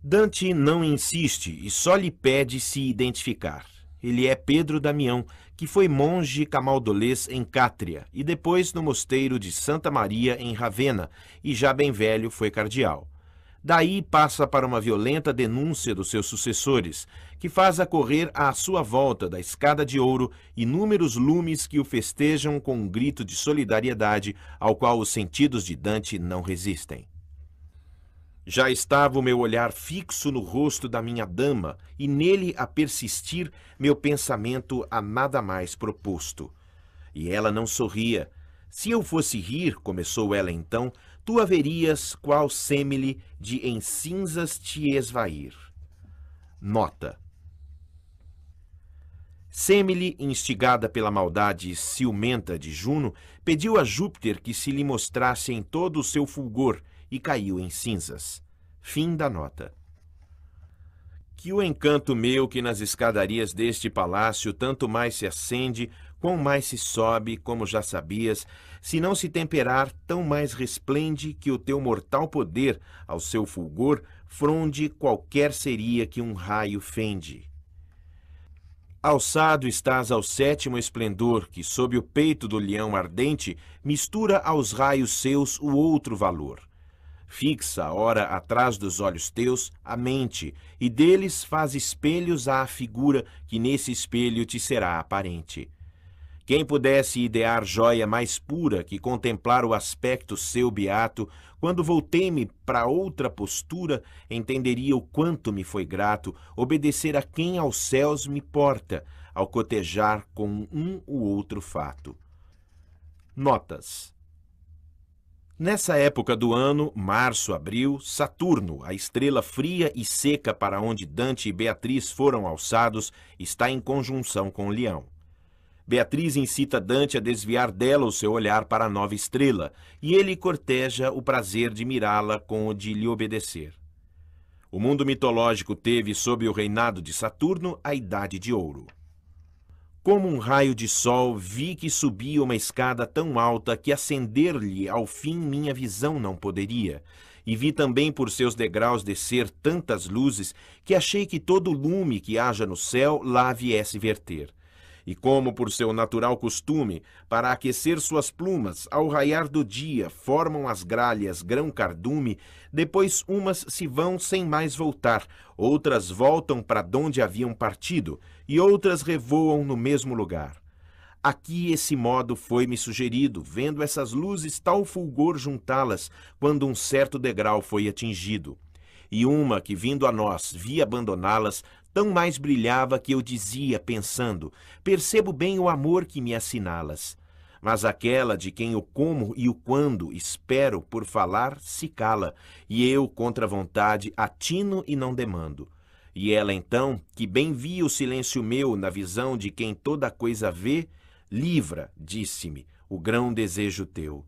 Speaker 1: Dante não insiste e só lhe pede se identificar. Ele é Pedro Damião, que foi monge camaldolês em Cátria e depois no mosteiro de Santa Maria em Ravena e já bem velho foi cardeal. Daí passa para uma violenta denúncia dos seus sucessores, que faz acorrer à sua volta da escada de ouro inúmeros lumes que o festejam com um grito de solidariedade ao qual os sentidos de Dante não resistem. Já estava o meu olhar fixo no rosto da minha dama, e nele a persistir meu pensamento a nada mais proposto. E ela não sorria. Se eu fosse rir, começou ela então, tu haverias qual Semele de em cinzas te esvair. Nota. Semele, instigada pela maldade ciumenta de Juno, pediu a Júpiter que se lhe mostrasse em todo o seu fulgor e caiu em cinzas. Fim da nota. Que o encanto meu que nas escadarias deste palácio tanto mais se acende, quão mais se sobe, como já sabias, se não se temperar, tão mais resplende que o teu mortal poder, ao seu fulgor, fronde qualquer seria que um raio fende. Alçado estás ao sétimo esplendor, que sob o peito do leão ardente mistura aos raios seus o outro valor. Fixa, ora, atrás dos olhos teus, a mente, e deles faz espelhos à figura que nesse espelho te será aparente quem pudesse idear joia mais pura que contemplar o aspecto seu beato, quando voltei-me para outra postura, entenderia o quanto me foi grato obedecer a quem aos céus me porta, ao cotejar com um o outro fato. Notas. Nessa época do ano, março, abril, Saturno, a estrela fria e seca para onde Dante e Beatriz foram alçados, está em conjunção com Leão. Beatriz incita Dante a desviar dela o seu olhar para a nova estrela, e ele corteja o prazer de mirá-la com o de lhe obedecer. O mundo mitológico teve, sob o reinado de Saturno, a Idade de Ouro. Como um raio de sol, vi que subia uma escada tão alta que acender-lhe ao fim minha visão não poderia. E vi também por seus degraus descer tantas luzes que achei que todo lume que haja no céu lá viesse verter. E como por seu natural costume, para aquecer suas plumas, ao raiar do dia formam as gralhas grão-cardume, depois umas se vão sem mais voltar, outras voltam para donde haviam partido, e outras revoam no mesmo lugar. Aqui esse modo foi-me sugerido, vendo essas luzes tal fulgor juntá-las, quando um certo degrau foi atingido. E uma que, vindo a nós, vi abandoná-las, tão mais brilhava que eu dizia, pensando: Percebo bem o amor que me assinalas. Mas aquela de quem o como e o quando espero por falar se cala, e eu, contra a vontade, atino e não demando. E ela então, que bem via o silêncio meu na visão de quem toda coisa vê, livra, disse-me, o grão desejo teu.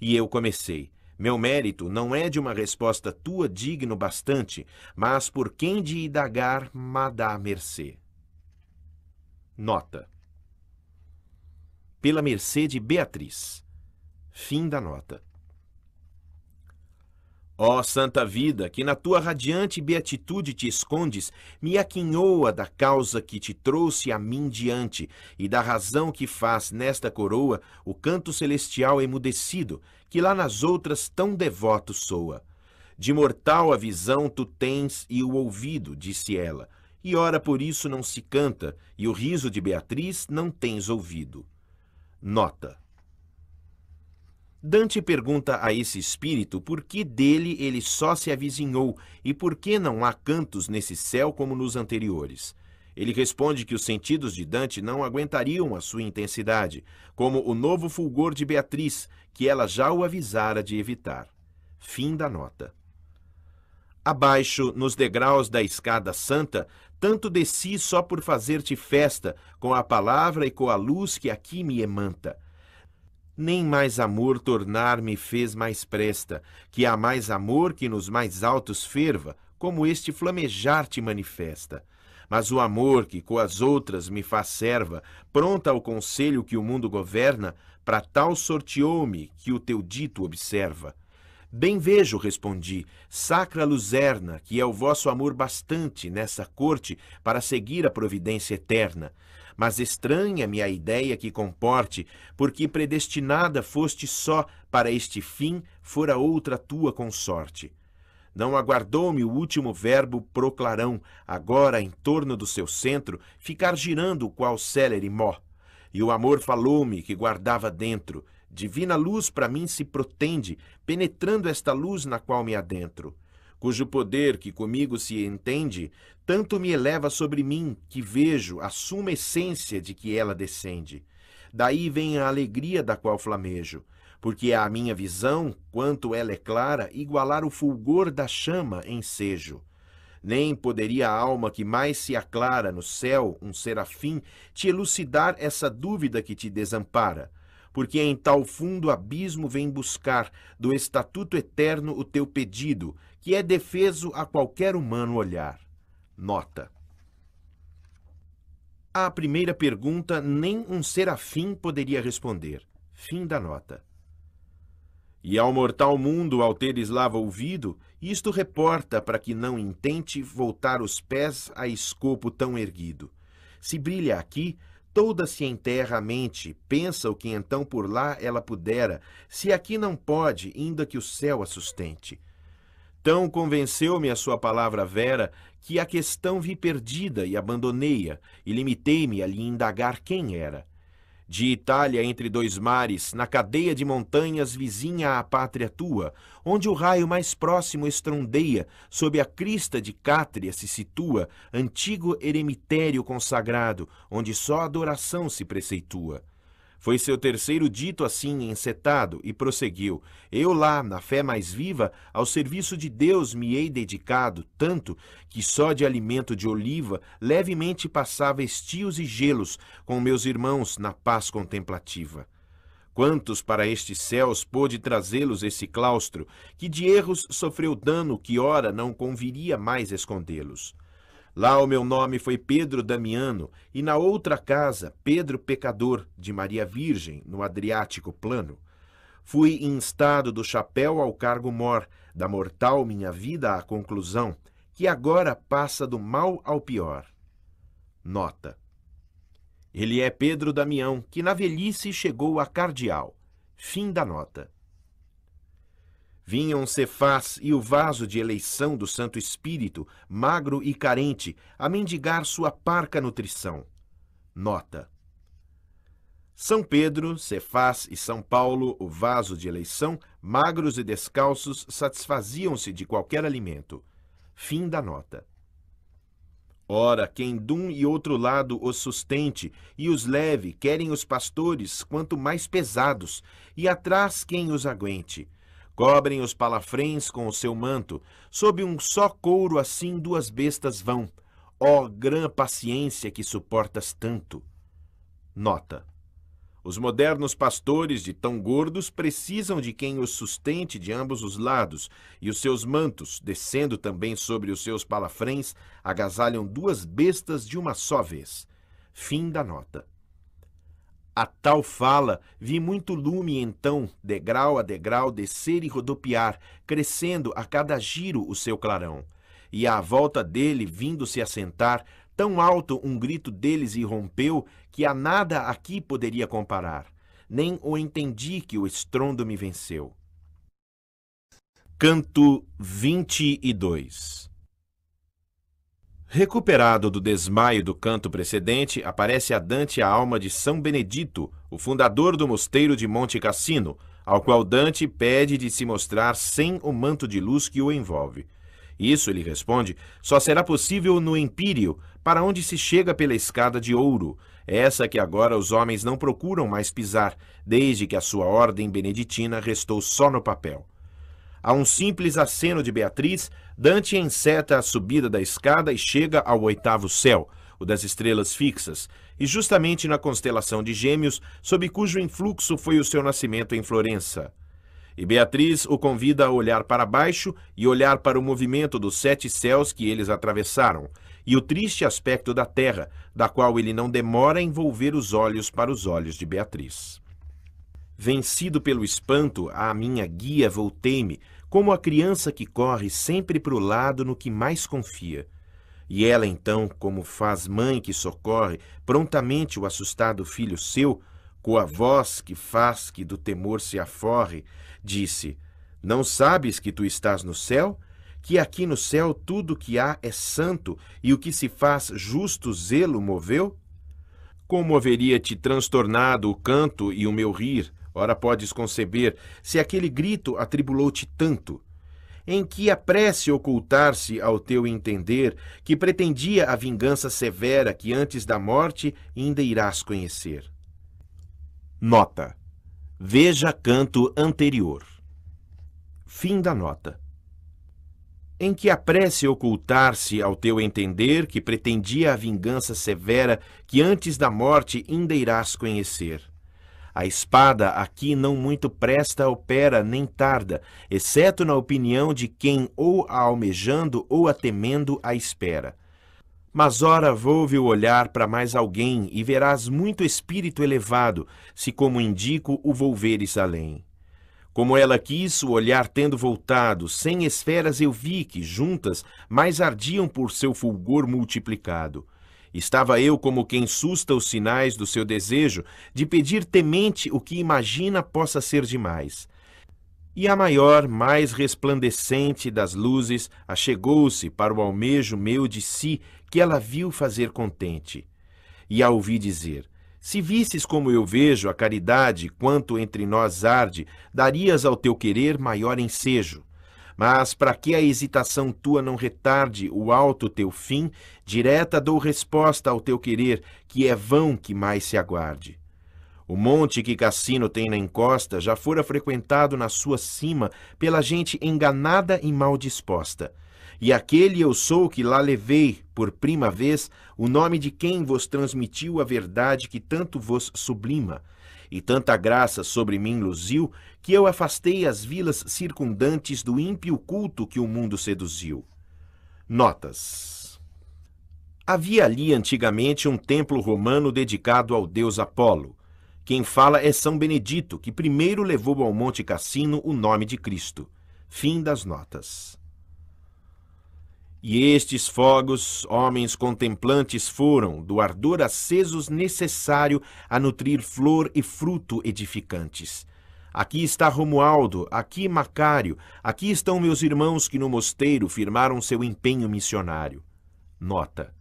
Speaker 1: E eu comecei. Meu mérito não é de uma resposta tua digno bastante, mas por quem de indagar madá mercê. Nota. Pela mercê de Beatriz. Fim da nota. Ó oh, santa vida, que na tua radiante beatitude te escondes, me aquinhoa da causa que te trouxe a mim diante, e da razão que faz nesta coroa o canto celestial emudecido, que lá nas outras tão devoto soa. De mortal a visão tu tens e o ouvido, disse ela, e ora por isso não se canta, e o riso de Beatriz não tens ouvido. Nota. Dante pergunta a esse espírito por que dele ele só se avizinhou e por que não há cantos nesse céu como nos anteriores. Ele responde que os sentidos de Dante não aguentariam a sua intensidade, como o novo fulgor de Beatriz, que ela já o avisara de evitar. Fim da nota. Abaixo, nos degraus da escada santa, tanto desci só por fazer-te festa, com a palavra e com a luz que aqui me emanta. Nem mais amor tornar-me fez mais presta, que há mais amor que nos mais altos ferva, como este flamejar te manifesta. Mas o amor que com as outras me faz serva, pronta ao conselho que o mundo governa, para tal sorteou-me que o teu dito observa. Bem vejo, respondi, sacra luzerna, que é o vosso amor bastante nessa corte para seguir a providência eterna. Mas estranha-me a ideia que comporte, porque predestinada foste só para este fim, fora outra tua consorte. Não aguardou-me o último verbo proclarão, agora em torno do seu centro, ficar girando qual célere mó. E o amor falou-me que guardava dentro. Divina luz para mim se protende, penetrando esta luz na qual me adentro. Cujo poder que comigo se entende, tanto me eleva sobre mim que vejo a suma essência de que ela descende. Daí vem a alegria da qual flamejo, porque é a minha visão, quanto ela é clara, igualar o fulgor da chama ensejo. Nem poderia a alma que mais se aclara no céu, um serafim, te elucidar essa dúvida que te desampara. Porque em tal fundo abismo vem buscar do estatuto eterno o teu pedido, que é defeso a qualquer humano olhar. Nota. À primeira pergunta, nem um serafim poderia responder. Fim da nota. E ao mortal mundo, ao teres lá ouvido, isto reporta para que não intente voltar os pés a escopo tão erguido. Se brilha aqui, toda se enterra a mente, pensa o que então por lá ela pudera, se aqui não pode, ainda que o céu a sustente. Tão convenceu-me a sua palavra vera, que a questão vi perdida e abandonei-a, e limitei-me a lhe indagar quem era de Itália entre dois mares, na cadeia de montanhas vizinha à pátria tua, onde o raio mais próximo estrondeia, sob a crista de Cátria se situa, antigo eremitério consagrado, onde só adoração se preceitua. Foi seu terceiro dito assim, encetado, e prosseguiu: Eu lá, na fé mais viva, ao serviço de Deus me hei dedicado, tanto que só de alimento de oliva levemente passava estios e gelos com meus irmãos na paz contemplativa. Quantos para estes céus pôde trazê-los esse claustro, que de erros sofreu dano que ora não conviria mais escondê-los? Lá o meu nome foi Pedro Damiano, e na outra casa, Pedro Pecador, de Maria Virgem, no Adriático Plano. Fui instado do chapéu ao cargo mor, da mortal minha vida à conclusão, que agora passa do mal ao pior. Nota. Ele é Pedro Damião, que na velhice chegou a cardeal. Fim da nota. Vinham Cefás e o vaso de eleição do Santo Espírito, magro e carente, a mendigar sua parca nutrição. Nota. São Pedro, Cefás e São Paulo, o vaso de eleição, magros e descalços, satisfaziam-se de qualquer alimento. Fim da nota. Ora, quem dum e outro lado os sustente e os leve, querem os pastores, quanto mais pesados, e atrás quem os aguente. Cobrem os palafrens com o seu manto. Sob um só couro assim duas bestas vão. Ó grã paciência que suportas tanto! Nota. Os modernos pastores de tão gordos precisam de quem os sustente de ambos os lados, e os seus mantos, descendo também sobre os seus palafrens, agasalham duas bestas de uma só vez. Fim da nota. A tal fala vi muito lume então, degrau a degrau, descer e rodopiar, crescendo a cada giro o seu clarão. E à volta dele, vindo se assentar, tão alto um grito deles irrompeu, que a nada aqui poderia comparar. Nem o entendi que o estrondo me venceu. Canto 22 Recuperado do desmaio do canto precedente, aparece a Dante a alma de São Benedito, o fundador do mosteiro de Monte Cassino, ao qual Dante pede de se mostrar sem o manto de luz que o envolve. Isso, ele responde, só será possível no empírio, para onde se chega pela escada de ouro, essa que agora os homens não procuram mais pisar, desde que a sua ordem beneditina restou só no papel. A um simples aceno de Beatriz, Dante enceta a subida da escada e chega ao oitavo céu, o das estrelas fixas, e justamente na constelação de Gêmeos, sob cujo influxo foi o seu nascimento em Florença. E Beatriz o convida a olhar para baixo e olhar para o movimento dos sete céus que eles atravessaram, e o triste aspecto da terra, da qual ele não demora a envolver os olhos para os olhos de Beatriz. Vencido pelo espanto, à ah, minha guia voltei-me, como a criança que corre sempre para o lado no que mais confia. E ela, então, como faz mãe que socorre prontamente o assustado filho seu, com a voz que faz que do temor se aforre, disse: Não sabes que tu estás no céu? Que aqui no céu tudo o que há é santo e o que se faz justo zelo moveu? Como haveria te transtornado o canto e o meu rir, Ora, podes conceber se aquele grito atribulou-te tanto. Em que a prece ocultar-se ao teu entender, que pretendia a vingança severa que antes da morte ainda irás conhecer. Nota. Veja canto anterior. Fim da nota. Em que a prece ocultar-se ao teu entender, que pretendia a vingança severa que antes da morte ainda irás conhecer. A espada aqui não muito presta, opera, nem tarda, exceto na opinião de quem ou a almejando ou a temendo a espera. Mas ora volve o olhar para mais alguém e verás muito espírito elevado, se como indico o volveres além. Como ela quis, o olhar tendo voltado, sem esferas eu vi que, juntas, mais ardiam por seu fulgor multiplicado. Estava eu como quem susta os sinais do seu desejo de pedir temente o que imagina possa ser demais. E a maior, mais resplandecente das luzes achegou-se para o almejo meu de si que ela viu fazer contente. E a ouvi dizer: Se visses como eu vejo a caridade, quanto entre nós arde, darias ao teu querer maior ensejo. Mas para que a hesitação tua não retarde o alto teu fim, direta dou resposta ao teu querer, que é vão que mais se aguarde. O monte que Cassino tem na encosta já fora frequentado na sua cima pela gente enganada e mal disposta. E aquele eu sou que lá levei, por prima vez, o nome de quem vos transmitiu a verdade que tanto vos sublima. E tanta graça sobre mim luziu, que eu afastei as vilas circundantes do ímpio culto que o mundo seduziu. Notas. Havia ali antigamente um templo romano dedicado ao deus Apolo. Quem fala é São Benedito, que primeiro levou ao Monte Cassino o nome de Cristo. Fim das notas. E estes fogos, homens contemplantes foram, do ardor acesos necessário a nutrir flor e fruto edificantes. Aqui está Romualdo, aqui Macário, aqui estão meus irmãos que no mosteiro firmaram seu empenho missionário. Nota.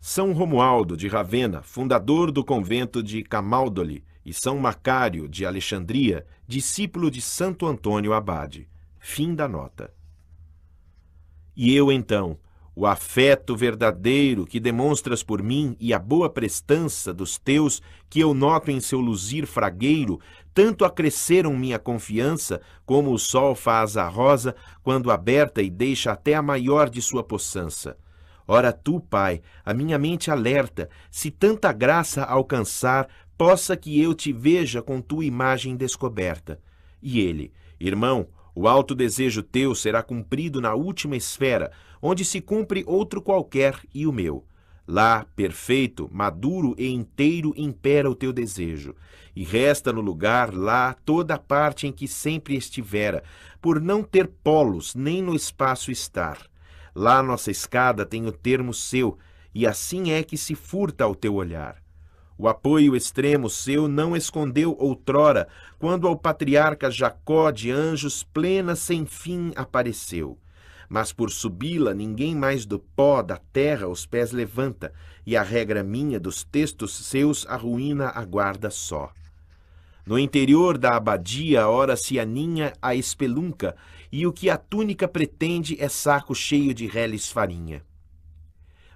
Speaker 1: São Romualdo de Ravenna, fundador do convento de Camaldoli, e São Macário de Alexandria, discípulo de Santo Antônio Abade. Fim da nota. E eu então, o afeto verdadeiro que demonstras por mim e a boa prestança dos teus, que eu noto em seu luzir fragueiro, tanto acresceram minha confiança, como o sol faz a rosa quando aberta e deixa até a maior de sua possança. Ora tu, Pai, a minha mente alerta, se tanta graça alcançar, possa que eu te veja com tua imagem descoberta. E ele, irmão, o alto desejo teu será cumprido na última esfera, onde se cumpre outro qualquer e o meu. Lá, perfeito, maduro e inteiro impera o teu desejo, e resta no lugar lá toda a parte em que sempre estivera, por não ter polos nem no espaço estar. Lá nossa escada tem o termo seu, e assim é que se furta ao teu olhar. O apoio extremo seu não escondeu outrora, quando ao patriarca Jacó de anjos plena sem fim apareceu. Mas por subi-la ninguém mais do pó da terra os pés levanta, e a regra minha dos textos seus a ruína aguarda só. No interior da abadia, ora se aninha a espelunca, e o que a túnica pretende é saco cheio de reles farinha.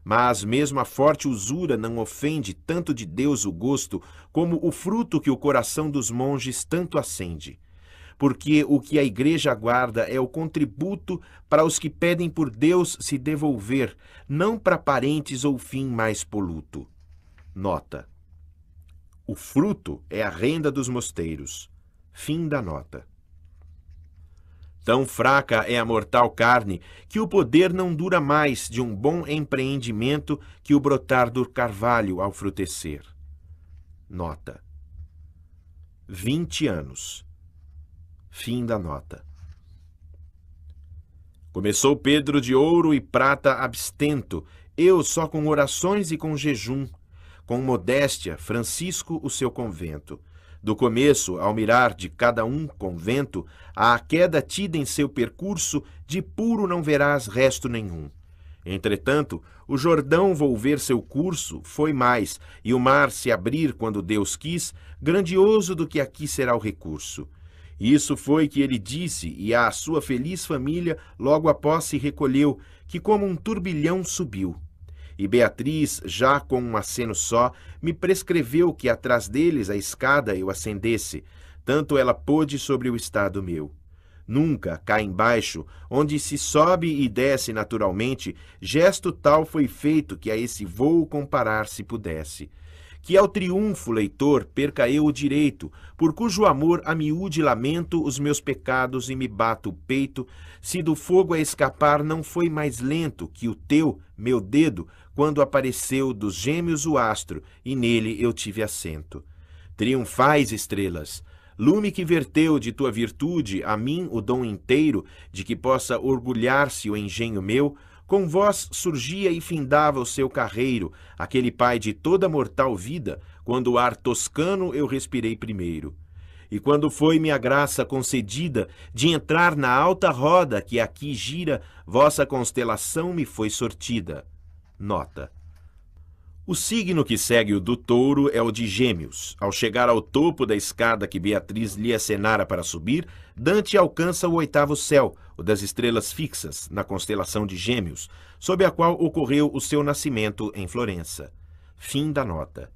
Speaker 1: Mas mesmo a forte usura não ofende tanto de Deus o gosto, como o fruto que o coração dos monges tanto acende porque o que a igreja guarda é o contributo para os que pedem por Deus se devolver, não para parentes ou fim mais poluto. Nota. O fruto é a renda dos mosteiros. Fim da nota. Tão fraca é a mortal carne que o poder não dura mais de um bom empreendimento que o brotar do carvalho ao frutecer. Nota: 20 anos. Fim da nota. Começou Pedro de ouro e prata abstento, eu só com orações e com jejum. Com modéstia, Francisco o seu convento. Do começo, ao mirar de cada um convento, à queda tida em seu percurso, de puro não verás resto nenhum. Entretanto, o Jordão volver seu curso foi mais, e o mar se abrir quando Deus quis, grandioso do que aqui será o recurso. Isso foi que ele disse, e à sua feliz família logo após se recolheu, que como um turbilhão subiu. E Beatriz, já com um aceno só, me prescreveu que atrás deles a escada eu acendesse, tanto ela pôde sobre o estado meu. Nunca, cá embaixo, onde se sobe e desce naturalmente, gesto tal foi feito que a esse vôo comparar se pudesse que ao triunfo, leitor, perca eu o direito, por cujo amor a miúde lamento os meus pecados e me bato o peito, se do fogo a escapar não foi mais lento que o teu, meu dedo, quando apareceu dos gêmeos o astro, e nele eu tive assento. Triunfais, estrelas! Lume que verteu de tua virtude a mim o dom inteiro, de que possa orgulhar-se o engenho meu, com vós surgia e findava o seu carreiro, aquele pai de toda mortal vida, quando o ar toscano eu respirei primeiro. E quando foi-me a graça concedida de entrar na alta roda que aqui gira, vossa constelação me foi sortida. Nota. O signo que segue o do touro é o de Gêmeos. Ao chegar ao topo da escada que Beatriz lhe acenara para subir, Dante alcança o oitavo céu, o das estrelas fixas, na constelação de Gêmeos, sob a qual ocorreu o seu nascimento em Florença. Fim da nota.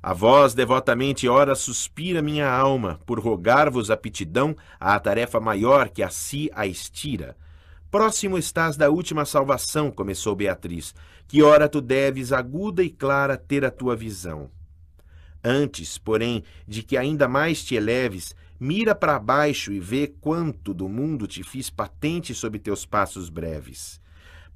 Speaker 1: A voz devotamente ora suspira minha alma, por rogar-vos aptidão à tarefa maior que a si a estira. Próximo estás da última salvação, começou Beatriz, que ora tu deves aguda e clara ter a tua visão. Antes, porém, de que ainda mais te eleves, mira para baixo e vê quanto do mundo te fiz patente sob teus passos breves.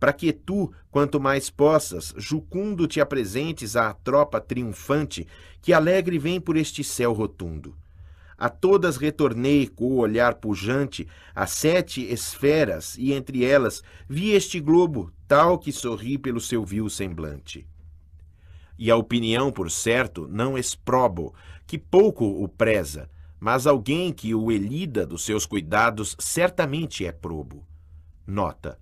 Speaker 1: Para que tu, quanto mais possas, jucundo te apresentes à tropa triunfante que alegre vem por este céu rotundo. A todas retornei com o olhar pujante a sete esferas, e entre elas vi este globo, tal que sorri pelo seu vil semblante. E a opinião, por certo, não exprobo, que pouco o preza, mas alguém que o elida dos seus cuidados certamente é probo. Nota.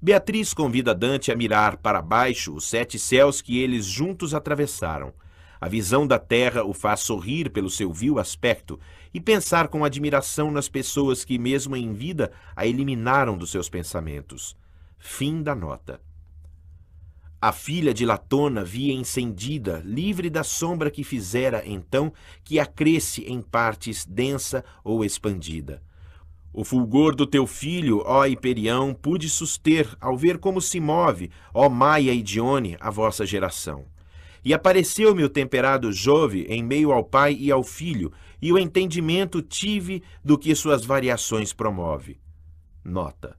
Speaker 1: Beatriz convida Dante a mirar para baixo os sete céus que eles juntos atravessaram – a visão da terra o faz sorrir pelo seu vil aspecto e pensar com admiração nas pessoas que, mesmo em vida, a eliminaram dos seus pensamentos. Fim da nota. A filha de Latona via encendida, livre da sombra que fizera então, que a cresce em partes densa ou expandida. O fulgor do teu filho, ó Hiperião, pude suster ao ver como se move, ó Maia e Dione, a vossa geração. E apareceu-me o temperado Jove em meio ao Pai e ao Filho, e o entendimento tive do que suas variações promove. Nota.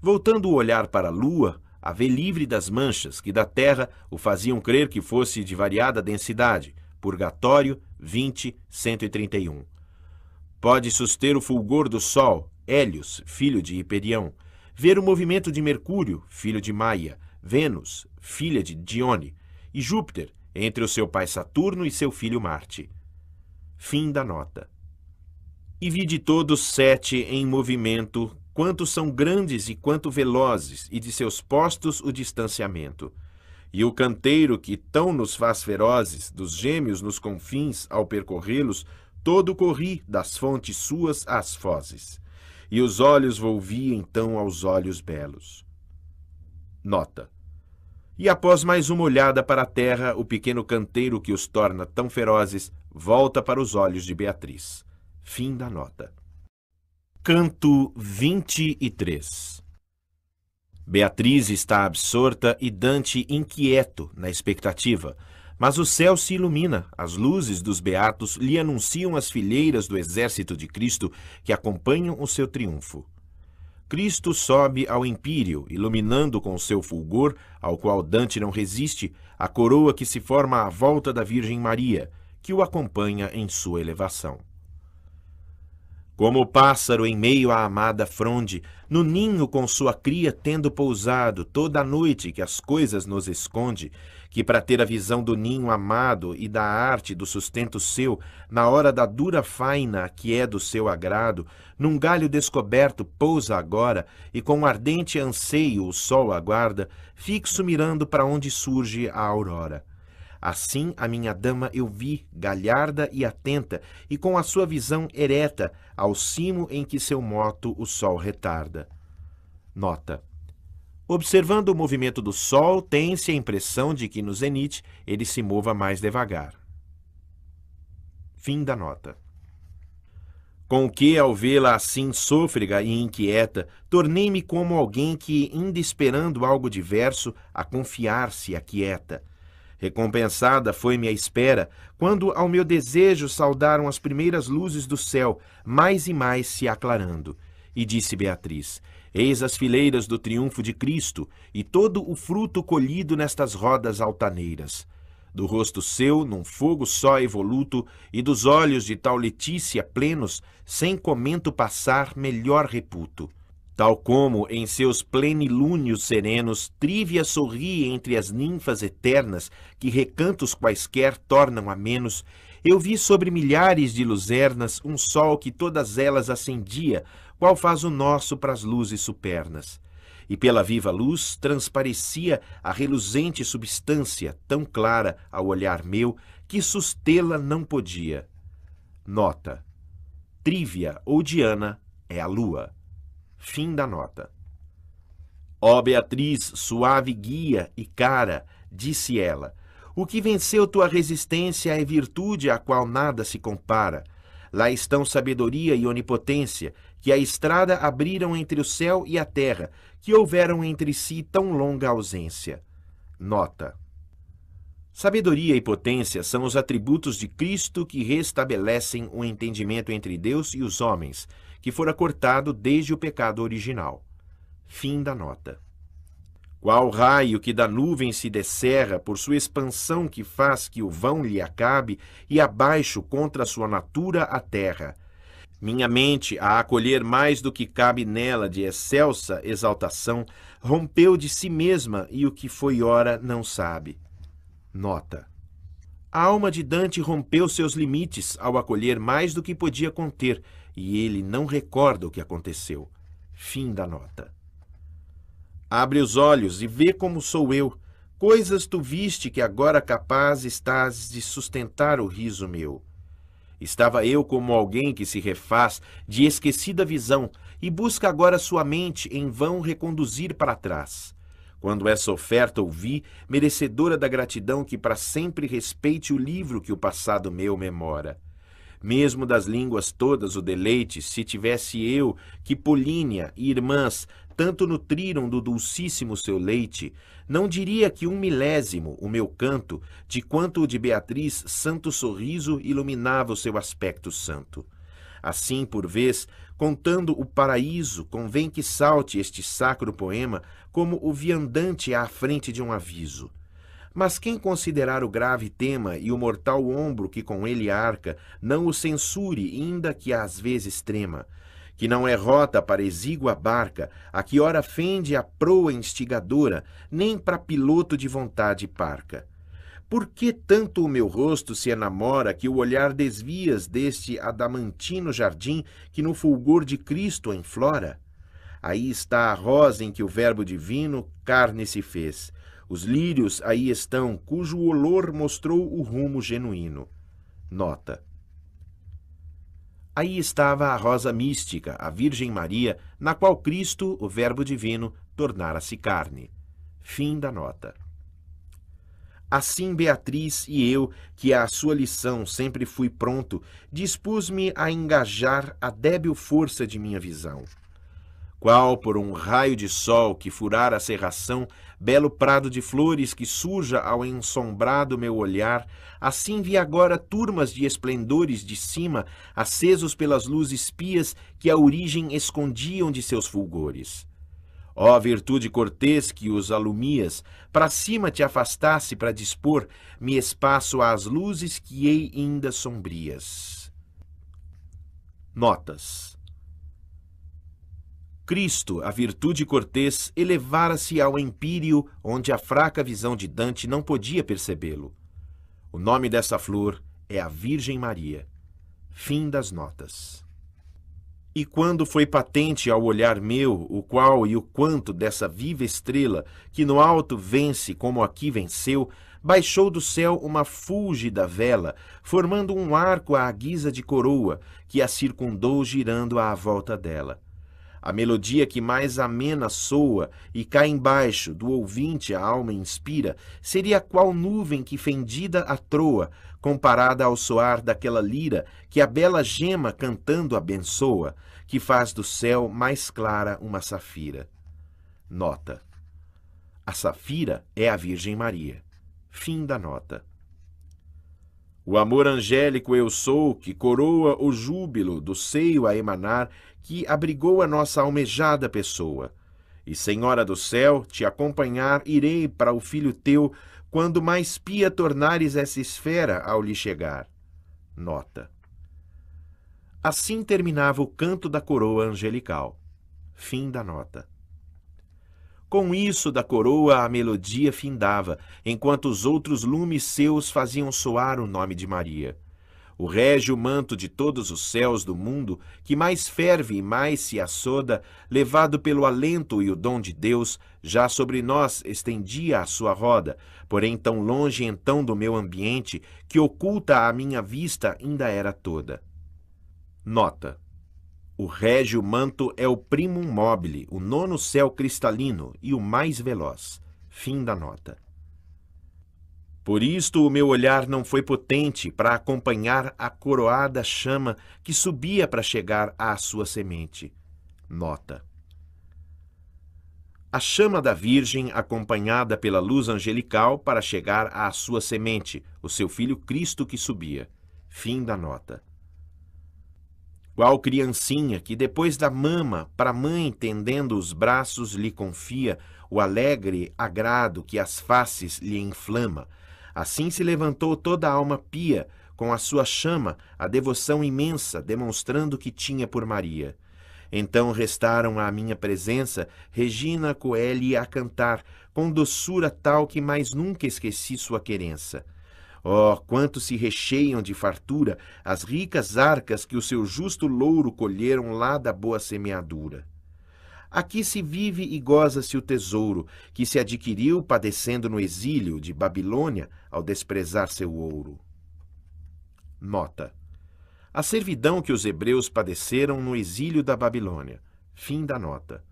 Speaker 1: Voltando o olhar para a lua, a vê livre das manchas que da terra o faziam crer que fosse de variada densidade, Purgatório 20, 131. Pode suster o fulgor do Sol, Hélios, filho de Hiperião, ver o movimento de Mercúrio, filho de Maia, Vênus, filha de Dione, e Júpiter, entre o seu pai Saturno e seu filho Marte. Fim da nota. E vi de todos sete em movimento, quanto são grandes e quanto velozes, e de seus postos o distanciamento. E o canteiro que tão nos faz ferozes, dos gêmeos nos confins, ao percorrê-los, todo corri das fontes suas às fozes. E os olhos volvi então aos olhos belos. Nota e após mais uma olhada para a terra, o pequeno canteiro que os torna tão ferozes volta para os olhos de Beatriz. Fim da nota. Canto 23 Beatriz está absorta e Dante inquieto na expectativa. Mas o céu se ilumina, as luzes dos beatos lhe anunciam as fileiras do exército de Cristo que acompanham o seu triunfo. Cristo sobe ao império, iluminando com seu fulgor, ao qual Dante não resiste, a coroa que se forma à volta da Virgem Maria, que o acompanha em sua elevação. Como o pássaro em meio à amada fronde, no ninho com sua cria tendo pousado toda a noite que as coisas nos esconde, que, para ter a visão do ninho amado e da arte do sustento seu, na hora da dura faina que é do seu agrado, num galho descoberto pousa agora, e com ardente anseio o sol aguarda, fixo mirando para onde surge a aurora. Assim a minha dama eu vi, galharda e atenta, e com a sua visão ereta, ao cimo em que seu moto o sol retarda. Nota. Observando o movimento do Sol, tem-se a impressão de que no zenite ele se mova mais devagar. Fim da nota. Com que, ao vê-la assim sôfrega e inquieta, tornei-me como alguém que, ainda esperando algo diverso, a confiar-se aquieta. Recompensada foi-me a espera, quando ao meu desejo saudaram as primeiras luzes do céu, mais e mais se aclarando. E disse Beatriz: Eis as fileiras do triunfo de Cristo e todo o fruto colhido nestas rodas altaneiras. Do rosto seu, num fogo só evoluto, e dos olhos de tal letícia plenos, sem comento passar melhor reputo. Tal como em seus plenilúnios serenos, Trívia sorri entre as ninfas eternas, que recantos quaisquer tornam a menos, eu vi sobre milhares de luzernas um sol que todas elas acendia, qual faz o nosso para as luzes supernas. E pela viva luz transparecia a reluzente substância, tão clara ao olhar meu, que sustê-la não podia. Nota. Trívia ou Diana é a lua. Fim da nota. Ó oh, Beatriz, suave guia e cara, disse ela, o que venceu tua resistência é virtude à qual nada se compara. Lá estão sabedoria e onipotência, que a estrada abriram entre o céu e a terra, que houveram entre si tão longa ausência. Nota. Sabedoria e potência são os atributos de Cristo que restabelecem o entendimento entre Deus e os homens, que fora cortado desde o pecado original. Fim da nota. Qual raio que da nuvem se descerra por sua expansão que faz que o vão lhe acabe e abaixo contra sua natura a terra, minha mente, a acolher mais do que cabe nela de excelsa exaltação, rompeu de si mesma e o que foi ora não sabe. Nota. A alma de Dante rompeu seus limites ao acolher mais do que podia conter, e ele não recorda o que aconteceu. Fim da nota. Abre os olhos e vê como sou eu. Coisas tu viste que agora capaz estás de sustentar o riso meu. Estava eu como alguém que se refaz de esquecida visão e busca agora sua mente em vão reconduzir para trás. Quando essa oferta ouvi, merecedora da gratidão que para sempre respeite o livro que o passado meu memora. Mesmo das línguas todas o deleite, se tivesse eu, que Polínia e irmãs tanto nutriram do dulcíssimo seu leite, não diria que um milésimo o meu canto de quanto o de Beatriz santo sorriso iluminava o seu aspecto santo. Assim, por vez, contando o paraíso, convém que salte este sacro poema como o viandante à frente de um aviso. Mas quem considerar o grave tema e o mortal ombro que com ele arca, não o censure, ainda que às vezes trema, que não é rota para exígua barca, a que ora fende a proa instigadora, nem para piloto de vontade parca. Por que tanto o meu rosto se enamora que o olhar desvias deste adamantino jardim que no fulgor de Cristo enflora? Aí está a rosa em que o Verbo divino carne se fez. Os lírios aí estão, cujo olor mostrou o rumo genuíno. Nota. Aí estava a rosa mística, a Virgem Maria, na qual Cristo, o Verbo Divino, tornara-se carne. Fim da nota. Assim Beatriz e eu, que à sua lição sempre fui pronto, dispus-me a engajar a débil força de minha visão. Qual por um raio de sol que furara a serração, belo prado de flores que suja ao ensombrado meu olhar, assim vi agora turmas de esplendores de cima, acesos pelas luzes pias que a origem escondiam de seus fulgores. Ó virtude cortês que os alumias, para cima te afastasse para dispor me espaço às luzes que hei ainda sombrias. Notas Cristo, a virtude cortês, elevara-se ao empírio onde a fraca visão de Dante não podia percebê-lo. O nome dessa flor é a Virgem Maria. Fim das notas. E quando foi patente ao olhar meu o qual e o quanto dessa viva estrela, que no alto vence como aqui venceu, baixou do céu uma fúlgida vela, formando um arco à guisa de coroa, que a circundou girando à volta dela. A melodia que mais amena soa e cá embaixo do ouvinte a alma inspira seria qual nuvem que fendida a troa, comparada ao soar daquela lira que a bela gema cantando abençoa, que faz do céu mais clara uma safira. Nota. A safira é a Virgem Maria. Fim da nota. O amor angélico eu sou, que coroa o júbilo do seio a emanar, que abrigou a nossa almejada pessoa. E, Senhora do céu, te acompanhar irei para o filho teu, quando mais pia tornares essa esfera ao lhe chegar. Nota. Assim terminava o canto da coroa angelical. Fim da nota. Com isso da coroa a melodia findava, enquanto os outros lumes seus faziam soar o nome de Maria. O régio manto de todos os céus do mundo, que mais ferve e mais se assoda, levado pelo alento e o dom de Deus, já sobre nós estendia a sua roda, porém tão longe então do meu ambiente, que oculta à minha vista ainda era toda. Nota o régio manto é o primum mobile, o nono céu cristalino e o mais veloz. Fim da nota. Por isto o meu olhar não foi potente para acompanhar a coroada chama que subia para chegar à sua semente. Nota. A chama da Virgem acompanhada pela luz angelical para chegar à sua semente, o seu filho Cristo que subia. Fim da nota qual criancinha que depois da mama, para a mãe tendendo os braços lhe confia o alegre agrado que as faces lhe inflama. Assim se levantou toda a alma pia, com a sua chama, a devoção imensa, demonstrando que tinha por Maria. Então restaram à minha presença Regina Coeli a cantar, com doçura tal que mais nunca esqueci sua querença. Oh, quanto se recheiam de fartura as ricas arcas que o seu justo louro colheram lá da boa semeadura. Aqui se vive e goza-se o tesouro que se adquiriu padecendo no exílio de Babilônia ao desprezar seu ouro. Nota: A servidão que os hebreus padeceram no exílio da Babilônia. Fim da nota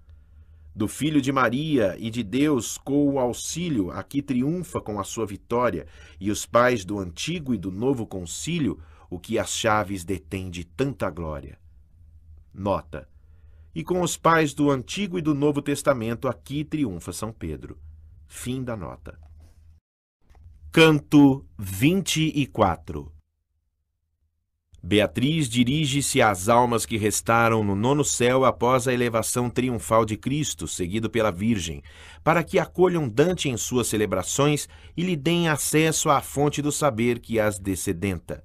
Speaker 1: do Filho de Maria e de Deus com o auxílio, aqui triunfa com a sua vitória, e os pais do antigo e do novo concílio, o que as chaves detém de tanta glória. Nota. E com os pais do Antigo e do Novo Testamento, aqui triunfa São Pedro. Fim da nota. Canto 24 Beatriz dirige-se às almas que restaram no nono céu após a elevação triunfal de Cristo, seguido pela Virgem, para que acolham Dante em suas celebrações e lhe deem acesso à fonte do saber que as descedenta.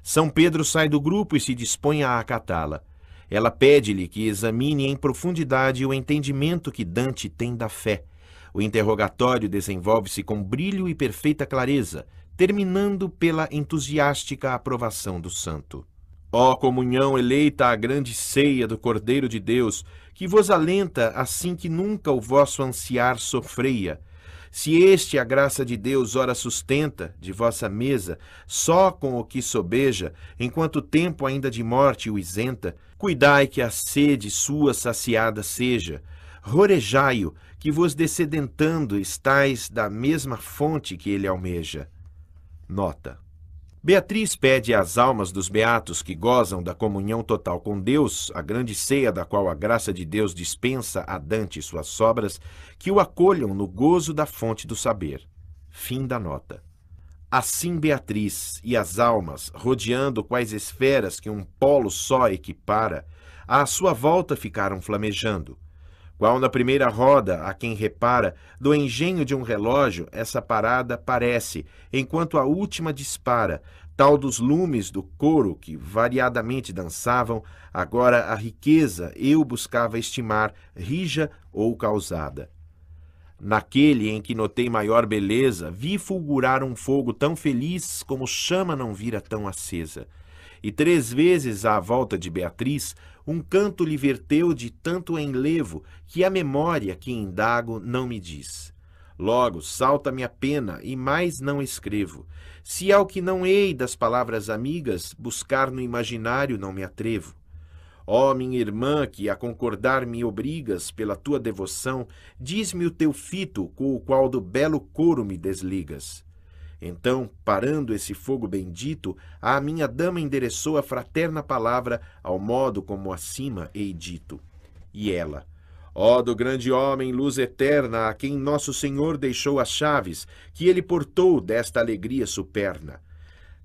Speaker 1: São Pedro sai do grupo e se dispõe a acatá-la. Ela pede-lhe que examine em profundidade o entendimento que Dante tem da fé. O interrogatório desenvolve-se com brilho e perfeita clareza, terminando pela entusiástica aprovação do santo. Ó oh, comunhão eleita à grande ceia do Cordeiro de Deus, que vos alenta assim que nunca o vosso ansiar sofreia. Se este a graça de Deus ora sustenta de vossa mesa, só com o que sobeja, enquanto o tempo ainda de morte o isenta, cuidai que a sede sua saciada seja. Rorejai-o, que vos descedentando estais da mesma fonte que ele almeja. Nota. Beatriz pede às almas dos beatos que gozam da comunhão total com Deus, a grande ceia da qual a graça de Deus dispensa a Dante suas sobras, que o acolham no gozo da fonte do saber. Fim da nota. Assim Beatriz e as almas, rodeando quais esferas que um polo só equipara, à sua volta ficaram flamejando, qual na primeira roda, a quem repara, do engenho de um relógio, essa parada parece, enquanto a última dispara, tal dos lumes do coro que variadamente dançavam, agora a riqueza eu buscava estimar, rija ou causada. Naquele em que notei maior beleza, vi fulgurar um fogo tão feliz como chama não vira tão acesa. E três vezes à volta de Beatriz, um canto lhe verteu de tanto enlevo que a memória que indago não me diz. Logo salta-me a pena e mais não escrevo. Se ao que não hei das palavras amigas buscar no imaginário não me atrevo. Ó oh, minha irmã, que a concordar me obrigas pela tua devoção, diz-me o teu fito com o qual do belo couro me desligas. Então, parando esse fogo bendito, a minha dama endereçou a fraterna palavra ao modo como acima hei dito. E ela, Ó do grande homem, luz eterna, a quem nosso Senhor deixou as chaves, que ele portou desta alegria superna.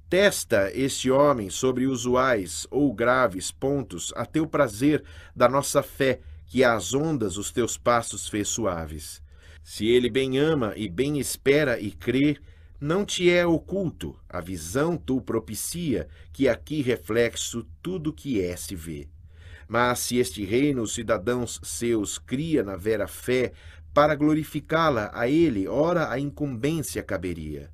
Speaker 1: Testa este homem sobre usuais ou graves pontos a teu prazer da nossa fé, que às ondas os teus passos fez suaves. Se ele bem ama e bem espera e crê, não te é oculto, a visão tu propicia, que aqui reflexo tudo que é se vê. Mas se este reino os cidadãos seus cria na vera fé, para glorificá-la a ele, ora a incumbência caberia.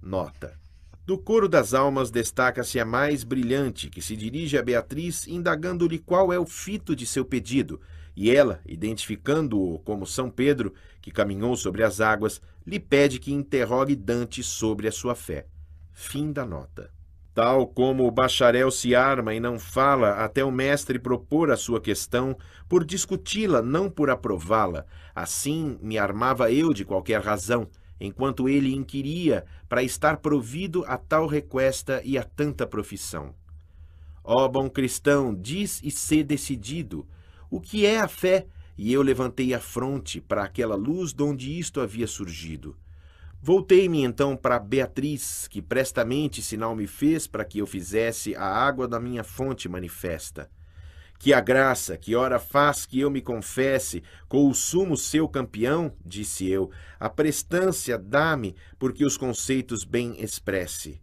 Speaker 1: Nota. Do coro das almas destaca-se a mais brilhante, que se dirige a Beatriz indagando-lhe qual é o fito de seu pedido, e ela, identificando-o como São Pedro, que caminhou sobre as águas, lhe pede que interrogue Dante sobre a sua fé. Fim da nota. Tal como o bacharel se arma e não fala até o mestre propor a sua questão, por discuti-la, não por aprová-la, assim me armava eu de qualquer razão, enquanto ele inquiria para estar provido a tal requesta e a tanta profissão. Ó bom cristão, diz e sê decidido, o que é a fé? E eu levantei a fronte para aquela luz de onde isto havia surgido. Voltei-me então para Beatriz, que prestamente sinal me fez para que eu fizesse a água da minha fonte manifesta. Que a graça, que ora faz que eu me confesse, com o sumo seu campeão, disse eu, a prestância dá-me, porque os conceitos bem expresse.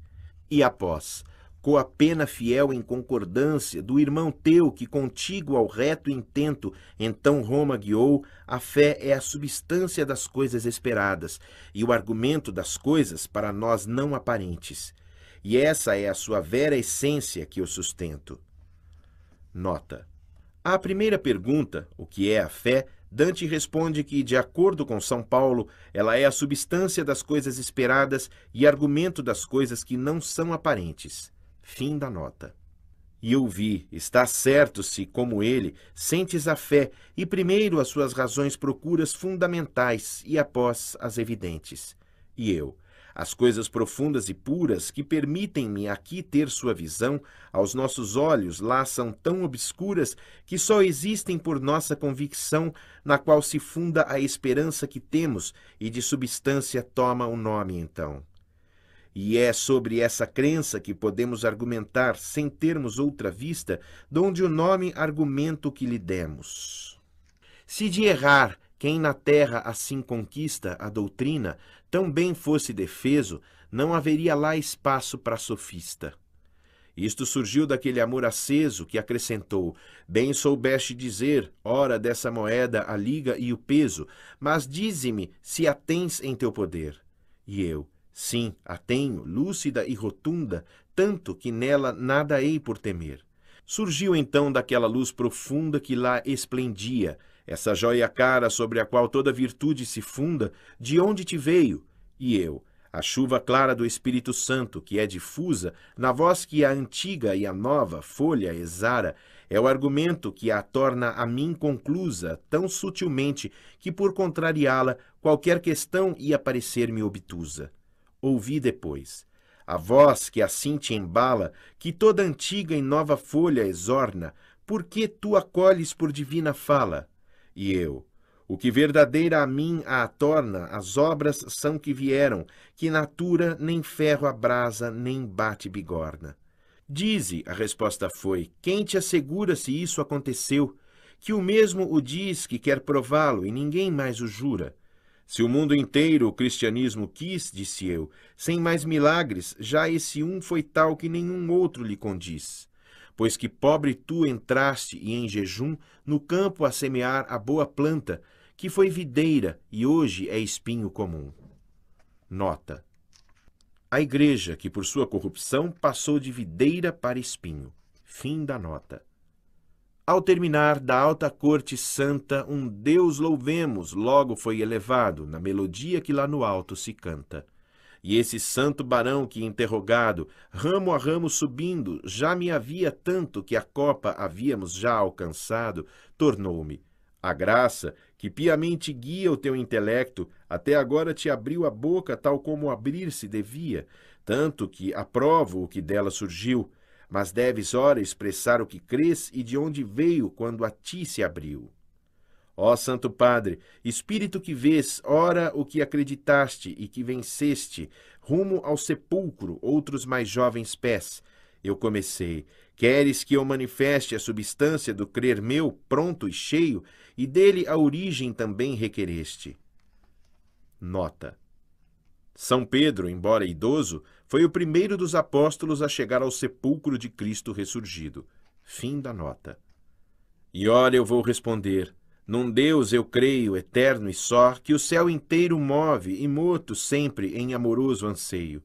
Speaker 1: E após, com a pena fiel em concordância do irmão teu que contigo ao reto intento então Roma guiou, a fé é a substância das coisas esperadas e o argumento das coisas para nós não aparentes. E essa é a sua vera essência que eu sustento. Nota. À primeira pergunta, o que é a fé, Dante responde que, de acordo com São Paulo, ela é a substância das coisas esperadas e argumento das coisas que não são aparentes. Fim da nota. E ouvi, está certo se, como ele, sentes a fé e primeiro as suas razões procuras fundamentais e após as evidentes. E eu, as coisas profundas e puras que permitem-me aqui ter sua visão, aos nossos olhos lá são tão obscuras que só existem por nossa convicção, na qual se funda a esperança que temos e de substância toma o nome então. E é sobre essa crença que podemos argumentar, sem termos outra vista, donde o nome argumento que lhe demos. Se de errar quem na terra assim conquista a doutrina, tão bem fosse defeso, não haveria lá espaço para sofista. Isto surgiu daquele amor aceso que acrescentou: Bem soubeste dizer, ora dessa moeda a liga e o peso, mas dize-me se a tens em teu poder. E eu: Sim, a tenho, lúcida e rotunda, tanto que nela nada hei por temer. Surgiu então daquela luz profunda que lá esplendia, essa jóia cara sobre a qual toda virtude se funda, de onde te veio? E eu, a chuva clara do Espírito Santo, que é difusa, na voz que a antiga e a nova folha exara, é o argumento que a torna a mim conclusa tão sutilmente que, por contrariá-la, qualquer questão ia parecer-me obtusa ouvi depois. A voz que assim te embala, que toda antiga em nova folha exorna, por que tu acolhes por divina fala? E eu, o que verdadeira a mim a torna, as obras são que vieram, que natura nem ferro abrasa, nem bate bigorna. Dize, a resposta foi, quem te assegura se isso aconteceu? Que o mesmo o diz que quer prová-lo, e ninguém mais o jura. Se o mundo inteiro o cristianismo quis, disse eu, sem mais milagres, já esse um foi tal que nenhum outro lhe condiz. Pois que pobre tu entraste e em jejum no campo a semear a boa planta, que foi videira e hoje é espinho comum. Nota. A igreja, que por sua corrupção passou de videira para espinho. Fim da nota. Ao terminar da alta corte santa, um Deus louvemos logo foi elevado, na melodia que lá no alto se canta. E esse santo barão que, interrogado, ramo a ramo subindo, já me havia tanto que a copa havíamos já alcançado, tornou-me. A graça, que piamente guia o teu intelecto, até agora te abriu a boca tal como abrir-se devia, tanto que aprovo o que dela surgiu mas deves, ora, expressar o que crês e de onde veio quando a ti se abriu. Ó Santo Padre, Espírito que vês, ora o que acreditaste e que venceste, rumo ao sepulcro, outros mais jovens pés. Eu comecei. Queres que eu manifeste a substância do crer meu, pronto e cheio, e dele a origem também requereste. Nota. São Pedro, embora idoso, foi o primeiro dos apóstolos a chegar ao sepulcro de Cristo ressurgido. Fim da nota. E ora eu vou responder. Num Deus eu creio, eterno e só, que o céu inteiro move e moto sempre em amoroso anseio.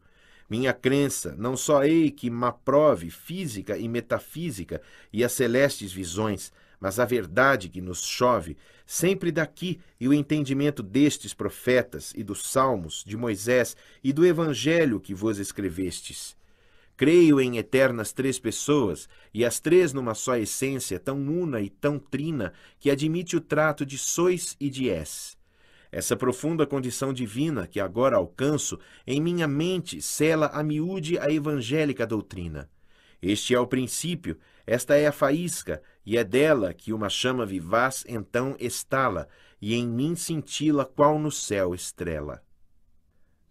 Speaker 1: Minha crença não só hei que m'aprove física e metafísica e as celestes visões, mas a verdade que nos chove, sempre daqui e o entendimento destes profetas e dos salmos de Moisés e do evangelho que vos escrevestes. Creio em eternas três pessoas, e as três numa só essência, tão una e tão trina, que admite o trato de sois e de és. Essa profunda condição divina que agora alcanço, em minha mente cela a miúde a evangélica doutrina. Este é o princípio, esta é a faísca, e é dela que uma chama vivaz então estala, e em mim cintila qual no céu estrela.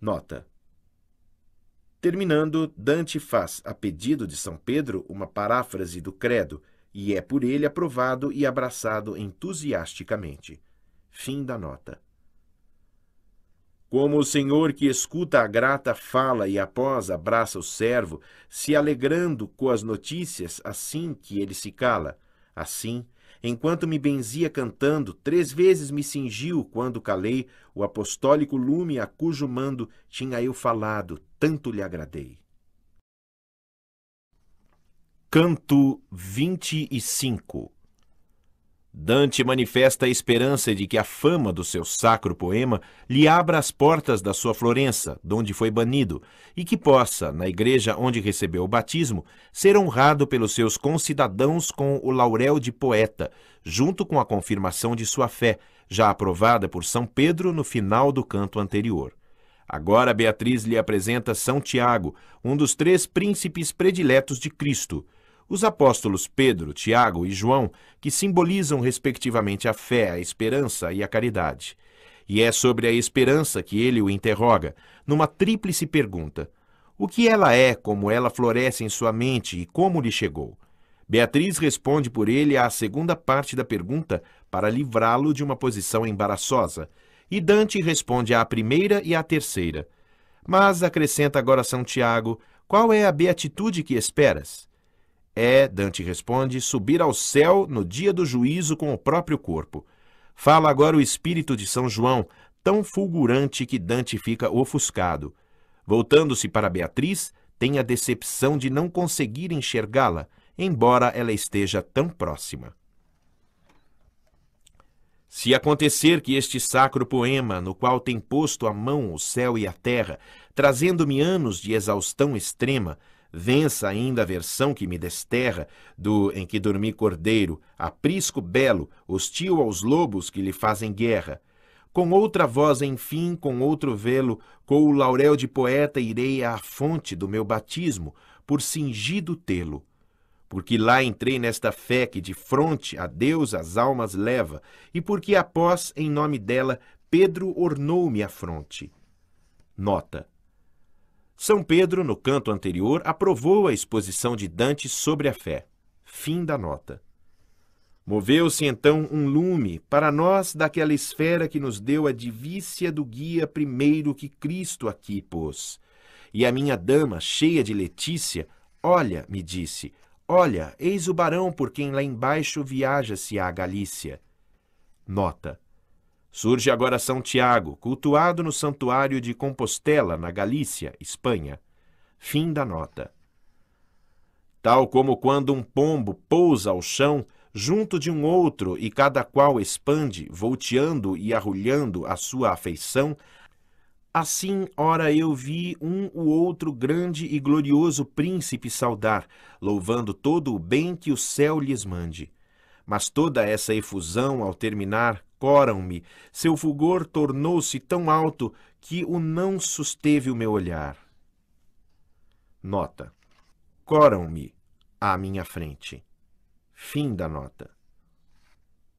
Speaker 1: Nota. Terminando, Dante faz, a pedido de São Pedro, uma paráfrase do Credo, e é por ele aprovado e abraçado entusiasticamente. Fim da nota. Como o Senhor que escuta a grata fala e após abraça o servo, se alegrando com as notícias assim que ele se cala, Assim, enquanto me benzia cantando, três vezes me cingiu quando calei o apostólico lume a cujo mando tinha eu falado, tanto lhe agradei. Canto 25 Dante manifesta a esperança de que a fama do seu sacro poema lhe abra as portas da sua Florença, donde foi banido, e que possa, na igreja onde recebeu o batismo, ser honrado pelos seus concidadãos com o laurel de poeta, junto com a confirmação de sua fé, já aprovada por São Pedro no final do canto anterior. Agora Beatriz lhe apresenta São Tiago, um dos três príncipes prediletos de Cristo os apóstolos Pedro, Tiago e João, que simbolizam respectivamente a fé, a esperança e a caridade. E é sobre a esperança que ele o interroga, numa tríplice pergunta: O que ela é, como ela floresce em sua mente e como lhe chegou? Beatriz responde por ele à segunda parte da pergunta para livrá-lo de uma posição embaraçosa, e Dante responde à primeira e à terceira. Mas acrescenta agora São Tiago: Qual é a beatitude que esperas? É, Dante responde, subir ao céu no dia do juízo com o próprio corpo. Fala agora o espírito de São João, tão fulgurante que Dante fica ofuscado. Voltando-se para Beatriz, tem a decepção de não conseguir enxergá-la, embora ela esteja tão próxima. Se acontecer que este sacro poema, no qual tem posto a mão o céu e a terra, trazendo-me anos de exaustão extrema, Vença ainda a versão que me desterra, do em que dormi cordeiro, aprisco belo, hostil aos lobos que lhe fazem guerra. Com outra voz, enfim, com outro velo, com o laurel de poeta irei à fonte do meu batismo, por cingido tê-lo. Porque lá entrei nesta fé que de fronte a Deus as almas leva, e porque após, em nome dela, Pedro ornou-me a fronte. Nota são Pedro, no canto anterior, aprovou a exposição de Dante sobre a fé. Fim da nota. Moveu-se então um lume para nós daquela esfera que nos deu a divícia do guia primeiro que Cristo aqui pôs. E a minha dama, cheia de letícia, olha, me disse, olha, eis o barão por quem lá embaixo viaja-se à Galícia. Nota. Surge agora São Tiago, cultuado no Santuário de Compostela, na Galícia, Espanha. Fim da nota. Tal como quando um pombo pousa ao chão junto de um outro e cada qual expande, volteando e arrulhando a sua afeição, Assim, ora eu vi um o outro grande e glorioso príncipe saudar, louvando todo o bem que o céu lhes mande. Mas toda essa efusão, ao terminar, coram me Seu fulgor tornou-se tão alto que o não susteve o meu olhar. Nota. Coram-me à minha frente. Fim da nota.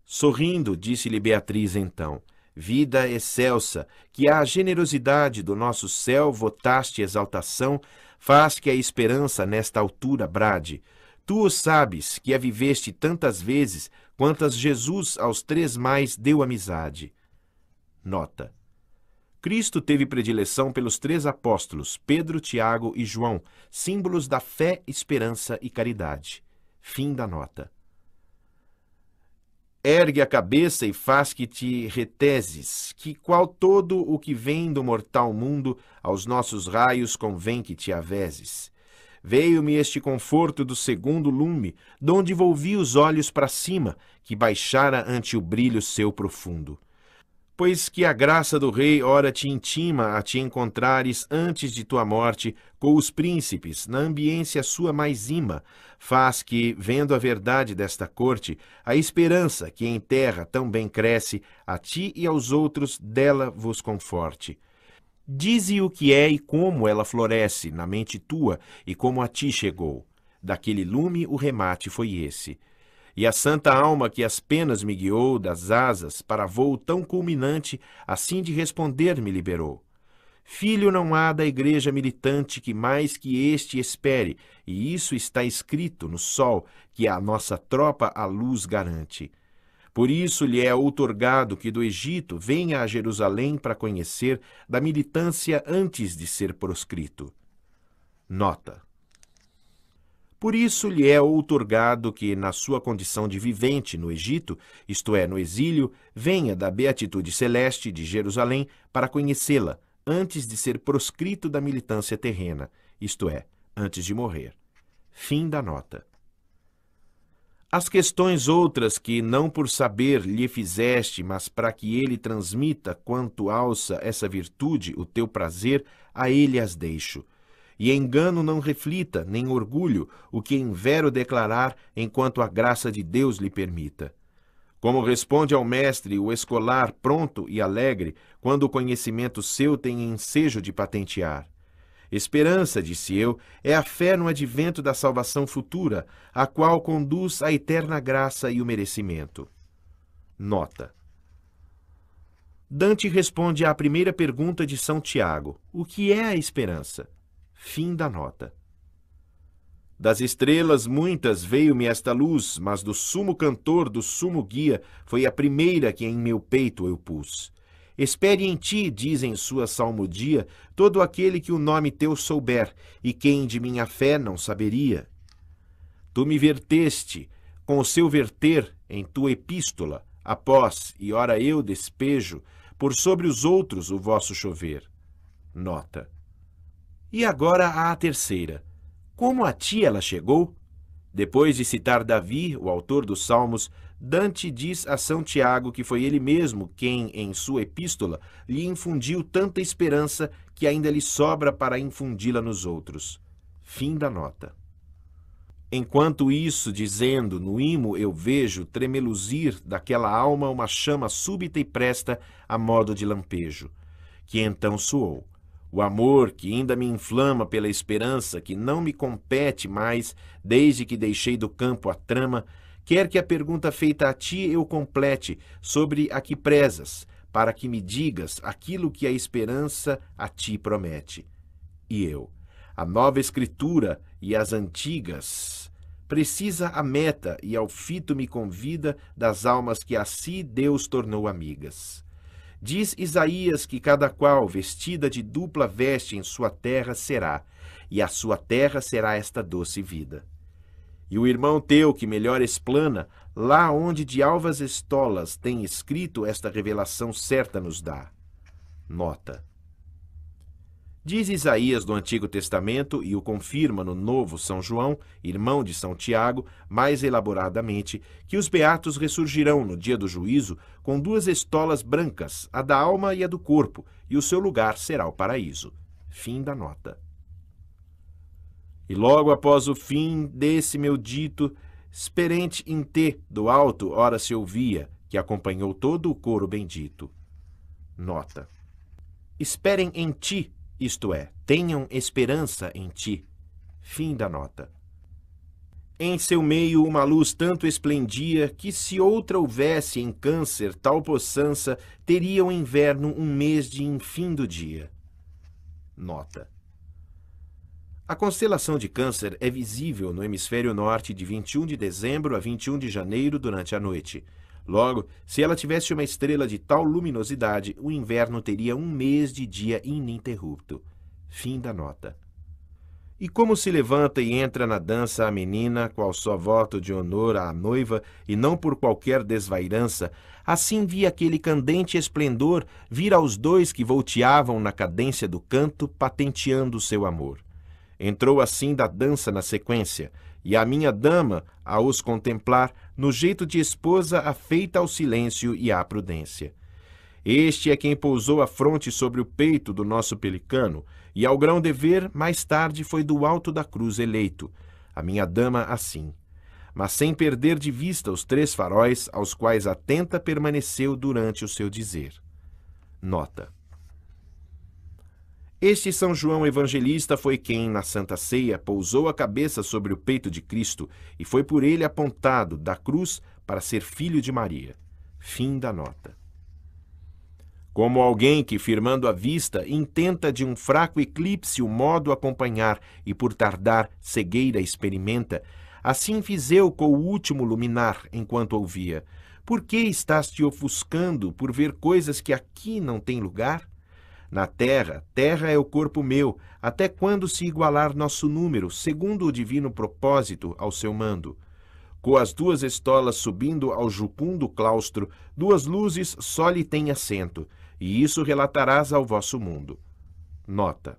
Speaker 1: Sorrindo, disse-lhe Beatriz então, vida excelsa, que à generosidade do nosso céu votaste exaltação, faz que a esperança nesta altura brade. Tu o sabes, que a viveste tantas vezes, quantas Jesus aos três mais deu amizade. Nota: Cristo teve predileção pelos três apóstolos, Pedro, Tiago e João, símbolos da fé, esperança e caridade. Fim da nota. Ergue a cabeça e faz que te reteses, que qual todo o que vem do mortal mundo, aos nossos raios convém que te aveses. Veio-me este conforto do segundo lume, donde volvi os olhos para cima, que baixara ante o brilho seu profundo. Pois que a graça do Rei ora te intima a te encontrares antes de tua morte com os príncipes, na ambiência sua mais ima, faz que, vendo a verdade desta corte, a esperança que em terra tão bem cresce, a ti e aos outros dela vos conforte Dize o que é e como ela floresce na mente tua e como a ti chegou. Daquele lume o remate foi esse. E a santa alma que as penas me guiou das asas para voo tão culminante, assim de responder me liberou. Filho não há da igreja militante que mais que este espere, e isso está escrito no sol que a nossa tropa a luz garante. Por isso lhe é outorgado que do Egito venha a Jerusalém para conhecer da militância antes de ser proscrito. Nota. Por isso lhe é outorgado que, na sua condição de vivente no Egito, isto é, no exílio, venha da beatitude celeste de Jerusalém para conhecê-la, antes de ser proscrito da militância terrena, isto é, antes de morrer. Fim da nota. As questões outras que não por saber lhe fizeste, mas para que ele transmita quanto alça essa virtude, o teu prazer, a ele as deixo. E engano não reflita, nem orgulho, o que em vero declarar, enquanto a graça de Deus lhe permita. Como responde ao mestre o escolar pronto e alegre, quando o conhecimento seu tem ensejo de patentear. Esperança, disse eu, é a fé no advento da salvação futura, a qual conduz à eterna graça e o merecimento. Nota. Dante responde à primeira pergunta de São Tiago: O que é a esperança? Fim da nota. Das estrelas muitas veio-me esta luz, mas do sumo cantor, do sumo guia, foi a primeira que em meu peito eu pus. Espere em ti, diz em sua salmodia, todo aquele que o nome teu souber, e quem de minha fé não saberia. Tu me verteste, com o seu verter, em tua epístola, após, e ora eu despejo, por sobre os outros o vosso chover. Nota. E agora há a terceira. Como a ti ela chegou? Depois de citar Davi, o autor dos Salmos, Dante diz a São Tiago que foi ele mesmo quem, em sua epístola, lhe infundiu tanta esperança que ainda lhe sobra para infundi-la nos outros. Fim da nota. Enquanto isso, dizendo, no imo eu vejo tremeluzir daquela alma uma chama súbita e presta a modo de lampejo, que então soou. O amor que ainda me inflama pela esperança que não me compete mais desde que deixei do campo a trama, Quer que a pergunta feita a ti eu complete sobre a que prezas, para que me digas aquilo que a esperança a ti promete. E eu, a nova escritura e as antigas, precisa a meta e ao fito me convida das almas que a si Deus tornou amigas. Diz Isaías que cada qual vestida de dupla veste em sua terra será, e a sua terra será esta doce vida. E o irmão teu que melhor explana, lá onde de alvas estolas tem escrito esta revelação certa nos dá. Nota. Diz Isaías do Antigo Testamento e o confirma no Novo São João, irmão de São Tiago, mais elaboradamente, que os beatos ressurgirão no dia do juízo com duas estolas brancas, a da alma e a do corpo, e o seu lugar será o paraíso. Fim da nota. E logo após o fim desse meu dito, Esperente em T, do alto, ora se ouvia, que acompanhou todo o coro bendito. Nota. Esperem em ti, isto é, tenham esperança em ti. Fim da nota. Em seu meio uma luz tanto esplendia que, se outra houvesse em câncer tal possança, teria o inverno um mês de infindo dia. Nota. A constelação de Câncer é visível no hemisfério norte de 21 de dezembro a 21 de janeiro durante a noite. Logo, se ela tivesse uma estrela de tal luminosidade, o inverno teria um mês de dia ininterrupto. Fim da nota. E como se levanta e entra na dança a menina, qual só voto de honor à noiva, e não por qualquer desvairança, assim vi aquele candente esplendor vir aos dois que volteavam na cadência do canto, patenteando seu amor. Entrou assim da dança na sequência, e a minha dama, a os contemplar, no jeito de esposa afeita ao silêncio e à prudência. Este é quem pousou a fronte sobre o peito do nosso pelicano, e ao grão dever, mais tarde foi do alto da cruz eleito. A minha dama assim. Mas sem perder de vista os três faróis aos quais atenta permaneceu durante o seu dizer. Nota. Este São João Evangelista foi quem, na Santa Ceia, pousou a cabeça sobre o peito de Cristo e foi por ele apontado da cruz para ser filho de Maria. Fim da nota. Como alguém que, firmando a vista, intenta de um fraco eclipse o modo acompanhar e por tardar cegueira experimenta, assim fiz eu com o último luminar enquanto ouvia. Por que estás te ofuscando por ver coisas que aqui não têm lugar? Na terra, terra é o corpo meu, até quando se igualar nosso número, segundo o divino propósito, ao seu mando. Com as duas estolas subindo ao jucum do claustro, duas luzes só lhe tem assento, e isso relatarás ao vosso mundo. Nota.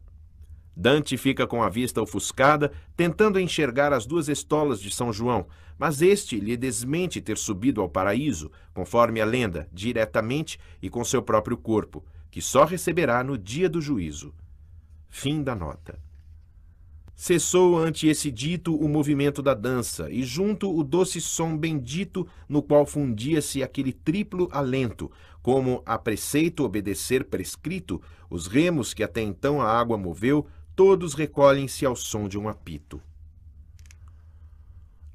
Speaker 1: Dante fica com a vista ofuscada, tentando enxergar as duas estolas de São João, mas este lhe desmente ter subido ao paraíso, conforme a lenda, diretamente e com seu próprio corpo que só receberá no dia do juízo. Fim da nota. Cessou ante esse dito o movimento da dança, e junto o doce som bendito, no qual fundia-se aquele triplo alento, como a preceito obedecer prescrito, os remos que até então a água moveu, todos recolhem-se ao som de um apito.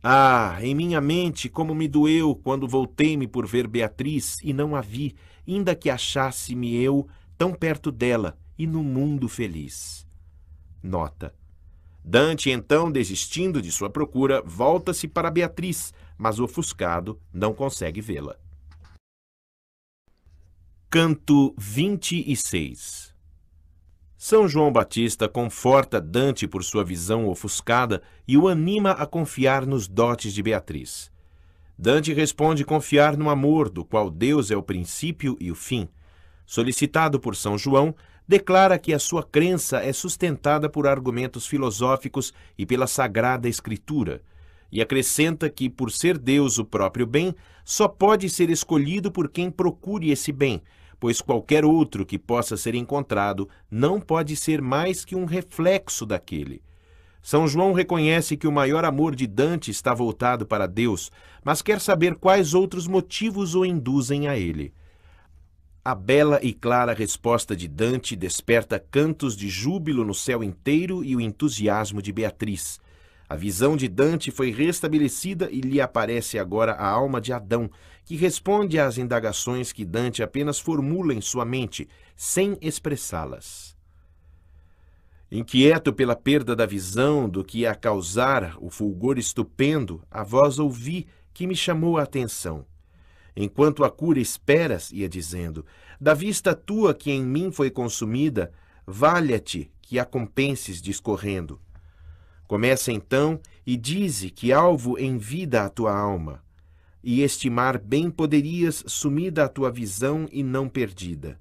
Speaker 1: Ah, em minha mente, como me doeu quando voltei-me por ver Beatriz e não a vi, inda que achasse-me eu tão perto dela e no mundo feliz. Nota. Dante, então, desistindo de sua procura, volta-se para Beatriz, mas ofuscado não consegue vê-la. Canto 26 São João Batista conforta Dante por sua visão ofuscada e o anima a confiar nos dotes de Beatriz. Dante responde confiar no amor, do qual Deus é o princípio e o fim. Solicitado por São João, declara que a sua crença é sustentada por argumentos filosóficos e pela Sagrada Escritura, e acrescenta que, por ser Deus o próprio bem, só pode ser escolhido por quem procure esse bem, pois qualquer outro que possa ser encontrado não pode ser mais que um reflexo daquele. São João reconhece que o maior amor de Dante está voltado para Deus, mas quer saber quais outros motivos o induzem a ele. A bela e clara resposta de Dante desperta cantos de júbilo no céu inteiro e o entusiasmo de Beatriz. A visão de Dante foi restabelecida e lhe aparece agora a alma de Adão, que responde às indagações que Dante apenas formula em sua mente, sem expressá-las. Inquieto pela perda da visão do que ia causar o fulgor estupendo, a voz ouvi que me chamou a atenção. Enquanto a cura esperas, ia dizendo, da vista tua que em mim foi consumida, valha-te que a compenses discorrendo. Começa então e dize que alvo em vida a tua alma, e estimar bem poderias sumida a tua visão e não perdida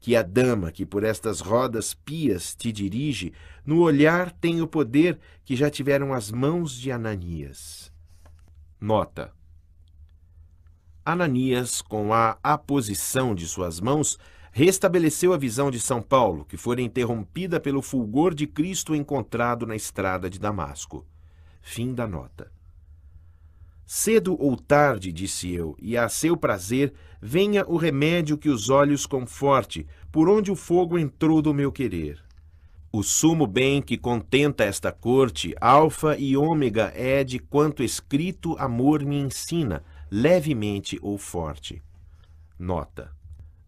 Speaker 1: que a dama que por estas rodas pias te dirige, no olhar tem o poder que já tiveram as mãos de Ananias. Nota: Ananias, com a aposição de suas mãos, restabeleceu a visão de São Paulo, que fora interrompida pelo fulgor de Cristo encontrado na estrada de Damasco. Fim da nota. Cedo ou tarde, disse eu, e a seu prazer, venha o remédio que os olhos conforte, por onde o fogo entrou do meu querer. O sumo bem que contenta esta corte, alfa e ômega é de quanto escrito amor me ensina, levemente ou forte. Nota.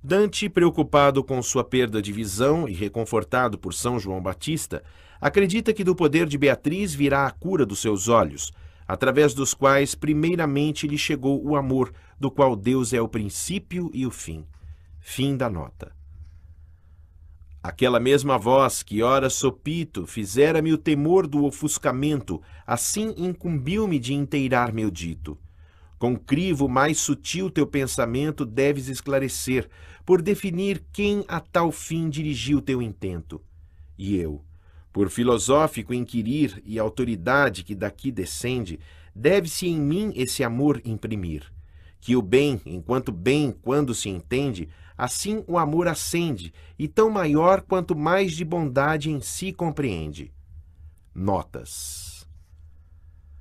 Speaker 1: Dante, preocupado com sua perda de visão e reconfortado por São João Batista, acredita que do poder de Beatriz virá a cura dos seus olhos, através dos quais primeiramente lhe chegou o amor, do qual Deus é o princípio e o fim. Fim da nota. Aquela mesma voz que ora sopito fizera-me o temor do ofuscamento, assim incumbiu-me de inteirar meu dito. Com crivo mais sutil teu pensamento deves esclarecer, por definir quem a tal fim dirigiu teu intento. E eu, por filosófico inquirir e autoridade que daqui descende, deve-se em mim esse amor imprimir. Que o bem, enquanto bem, quando se entende, assim o amor ascende, e tão maior quanto mais de bondade em si compreende. Notas.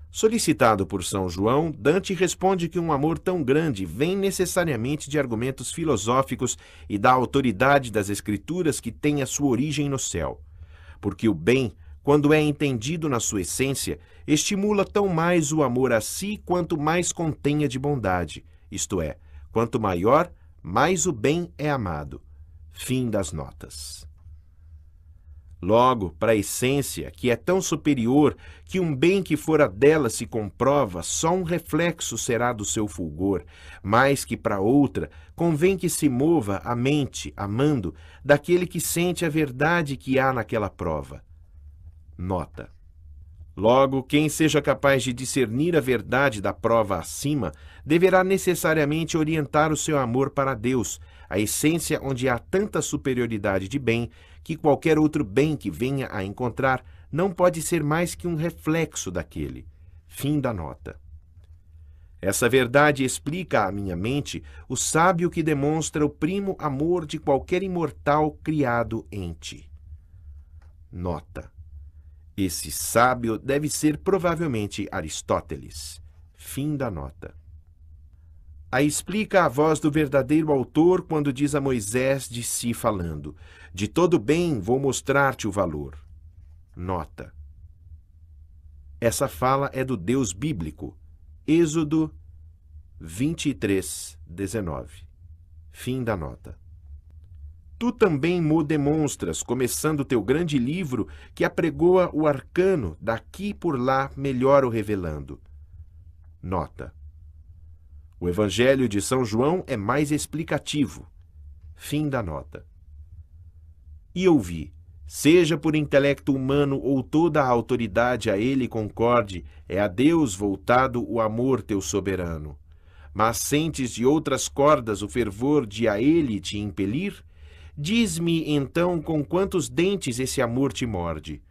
Speaker 1: Solicitado por São João, Dante responde que um amor tão grande vem necessariamente de argumentos filosóficos e da autoridade das Escrituras que tem a sua origem no céu porque o bem, quando é entendido na sua essência, estimula tão mais o amor a si quanto mais contenha de bondade, isto é, quanto maior, mais o bem é amado. Fim das notas. Logo, para a essência, que é tão superior que um bem que fora dela se comprova, só um reflexo será do seu fulgor, mais que para outra, convém que se mova a mente, amando, daquele que sente a verdade que há naquela prova. Nota. Logo, quem seja capaz de discernir a verdade da prova acima, deverá necessariamente orientar o seu amor para Deus, a essência onde há tanta superioridade de bem que qualquer outro bem que venha a encontrar não pode ser mais que um reflexo daquele. Fim da nota. Essa verdade explica à minha mente o sábio que demonstra o primo amor de qualquer imortal criado em ti. Nota. Esse sábio deve ser provavelmente Aristóteles. Fim da nota. A explica a voz do verdadeiro autor quando diz a Moisés de si falando: de todo bem vou mostrar-te o valor. Nota. Essa fala é do Deus bíblico. Êxodo 23, 19. Fim da nota. Tu também mo demonstras, começando teu grande livro, que apregoa o arcano, daqui por lá melhor o revelando. Nota. O Evangelho de São João é mais explicativo. Fim da nota e ouvi. Seja por intelecto humano ou toda a autoridade a ele concorde, é a Deus voltado o amor teu soberano. Mas sentes de outras cordas o fervor de a ele te impelir? Diz-me então com quantos dentes esse amor te morde.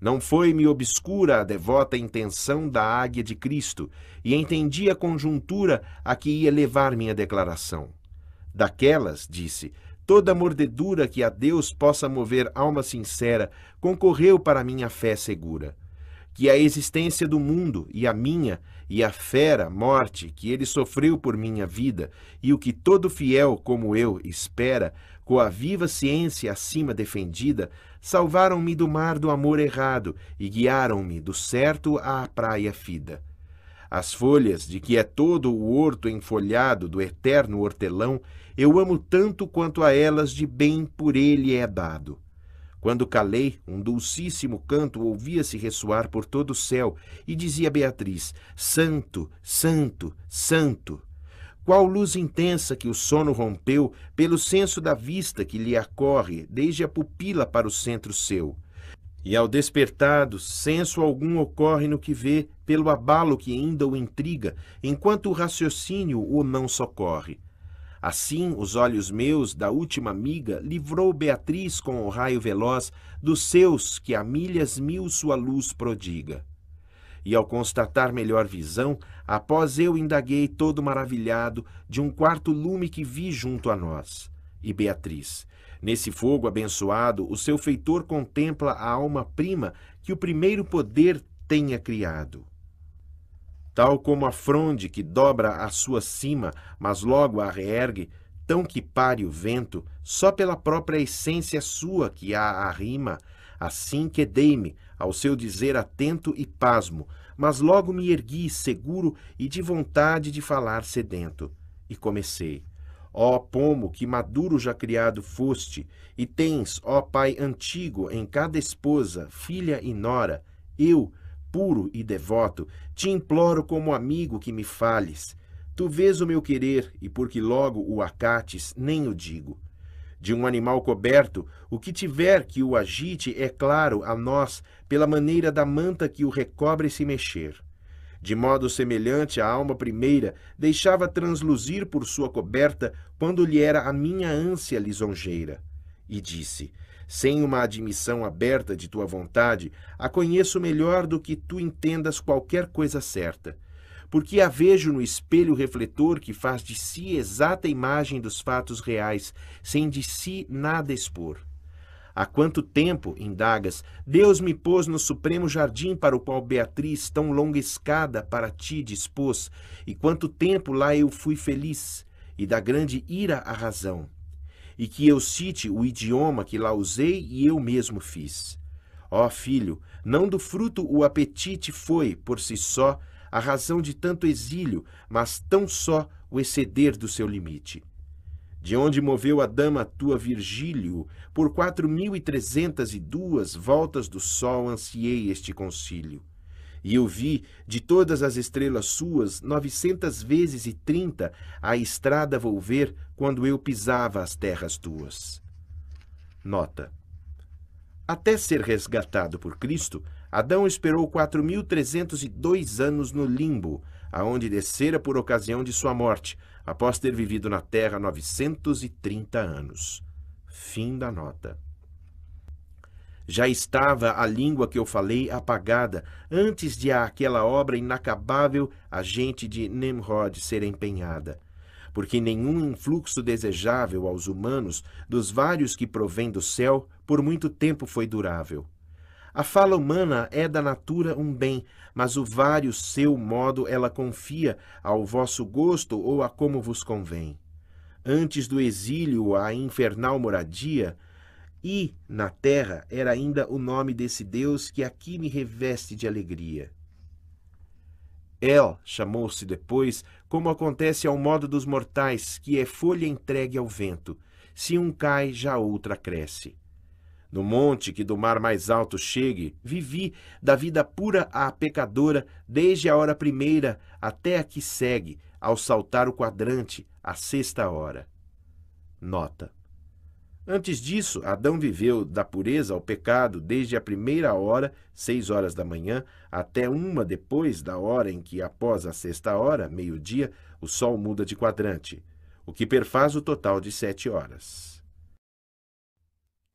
Speaker 1: Não foi-me obscura a devota intenção da águia de Cristo, e entendi a conjuntura a que ia levar minha declaração. Daquelas, disse, Toda mordedura que a Deus possa mover alma sincera concorreu para minha fé segura. Que a existência do mundo e a minha, e a fera morte que ele sofreu por minha vida, e o que todo fiel como eu espera, com a viva ciência acima defendida, salvaram-me do mar do amor errado e guiaram-me do certo à praia fida. As folhas de que é todo o horto enfolhado do eterno hortelão eu amo tanto quanto a elas de bem por ele é dado. Quando calei, um dulcíssimo canto ouvia-se ressoar por todo o céu e dizia Beatriz: Santo, Santo, Santo. Qual luz intensa que o sono rompeu pelo senso da vista que lhe acorre desde a pupila para o centro seu. E ao despertado, senso algum ocorre no que vê, pelo abalo que ainda o intriga, enquanto o raciocínio o não socorre. Assim, os olhos meus da última miga livrou Beatriz com o raio veloz dos seus que a milhas mil sua luz prodiga. E ao constatar melhor visão, após eu indaguei todo maravilhado de um quarto lume que vi junto a nós. E Beatriz, nesse fogo abençoado, o seu feitor contempla a alma prima que o primeiro poder tenha criado. Tal como a fronde que dobra a sua cima, mas logo a reergue, tão que pare o vento, só pela própria essência sua que há a rima, assim quedei-me, ao seu dizer atento e pasmo, mas logo me ergui seguro e de vontade de falar sedento. E comecei. Ó pomo que maduro já criado foste, e tens, ó pai antigo, em cada esposa, filha e nora, eu, puro e devoto, te imploro como amigo que me fales. Tu vês o meu querer, e porque logo o acates, nem o digo. De um animal coberto, o que tiver que o agite é claro a nós, pela maneira da manta que o recobre se mexer. De modo semelhante, a alma primeira deixava transluzir por sua coberta quando lhe era a minha ânsia lisonjeira. E disse: sem uma admissão aberta de tua vontade, a conheço melhor do que tu entendas qualquer coisa certa. Porque a vejo no espelho refletor que faz de si exata imagem dos fatos reais, sem de si nada expor. Há quanto tempo, indagas, Deus me pôs no supremo jardim para o qual Beatriz tão longa escada para ti dispôs, e quanto tempo lá eu fui feliz, e da grande ira a razão e que eu cite o idioma que lá usei e eu mesmo fiz. Ó filho, não do fruto o apetite foi, por si só, a razão de tanto exílio, mas tão só o exceder do seu limite. De onde moveu a dama tua Virgílio, por quatro mil e trezentas e duas voltas do sol ansiei este concílio. E eu vi de todas as estrelas suas novecentas vezes e trinta a estrada volver quando eu pisava as terras tuas. Nota. Até ser resgatado por Cristo, Adão esperou 4.302 anos no limbo, aonde descera por ocasião de sua morte, após ter vivido na terra 930 anos. Fim da nota. Já estava a língua que eu falei apagada, antes de aquela obra inacabável, a gente de Nemrod, ser empenhada. Porque nenhum influxo desejável aos humanos, dos vários que provém do céu, por muito tempo foi durável. A fala humana é da natura um bem, mas o vário seu modo ela confia ao vosso gosto ou a como vos convém. Antes do exílio à infernal moradia, e, na terra, era ainda o nome desse Deus que aqui me reveste de alegria. El chamou-se depois, como acontece ao modo dos mortais, que é folha entregue ao vento. Se um cai, já outra cresce. No monte que do mar mais alto chegue, vivi da vida pura à pecadora, desde a hora primeira até a que segue, ao saltar o quadrante, à sexta hora. Nota. Antes disso, Adão viveu da pureza ao pecado desde a primeira hora, seis horas da manhã, até uma depois da hora em que, após a sexta hora, meio-dia, o sol muda de quadrante, o que perfaz o total de sete horas.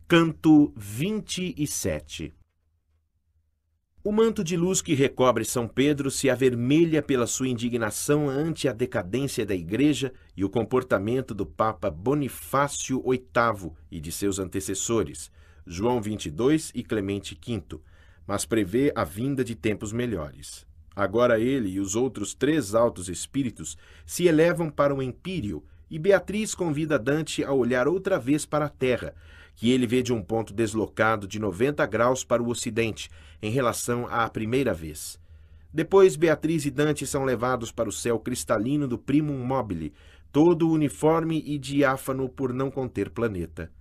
Speaker 1: Canto 27 o manto de luz que recobre São Pedro se avermelha pela sua indignação ante a decadência da Igreja e o comportamento do Papa Bonifácio VIII e de seus antecessores, João XXII e Clemente V, mas prevê a vinda de tempos melhores. Agora ele e os outros três altos espíritos se elevam para o empírio e Beatriz convida Dante a olhar outra vez para a terra, que ele vê de um ponto deslocado de 90 graus para o ocidente, em relação à primeira vez. Depois, Beatriz e Dante são levados para o céu cristalino do Primum Mobile, todo uniforme e diáfano por não conter planeta.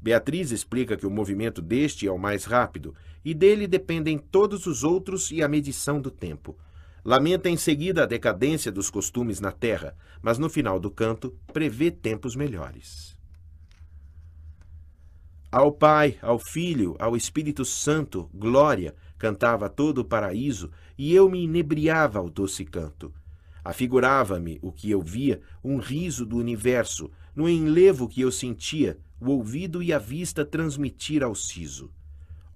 Speaker 1: Beatriz explica que o movimento deste é o mais rápido e dele dependem todos os outros e a medição do tempo. Lamenta em seguida a decadência dos costumes na Terra, mas no final do canto prevê tempos melhores. Ao Pai, ao Filho, ao Espírito Santo, glória, cantava todo o paraíso, e eu me inebriava ao doce canto. Afigurava-me o que eu via, um riso do universo, no enlevo que eu sentia, o ouvido e a vista transmitir ao siso.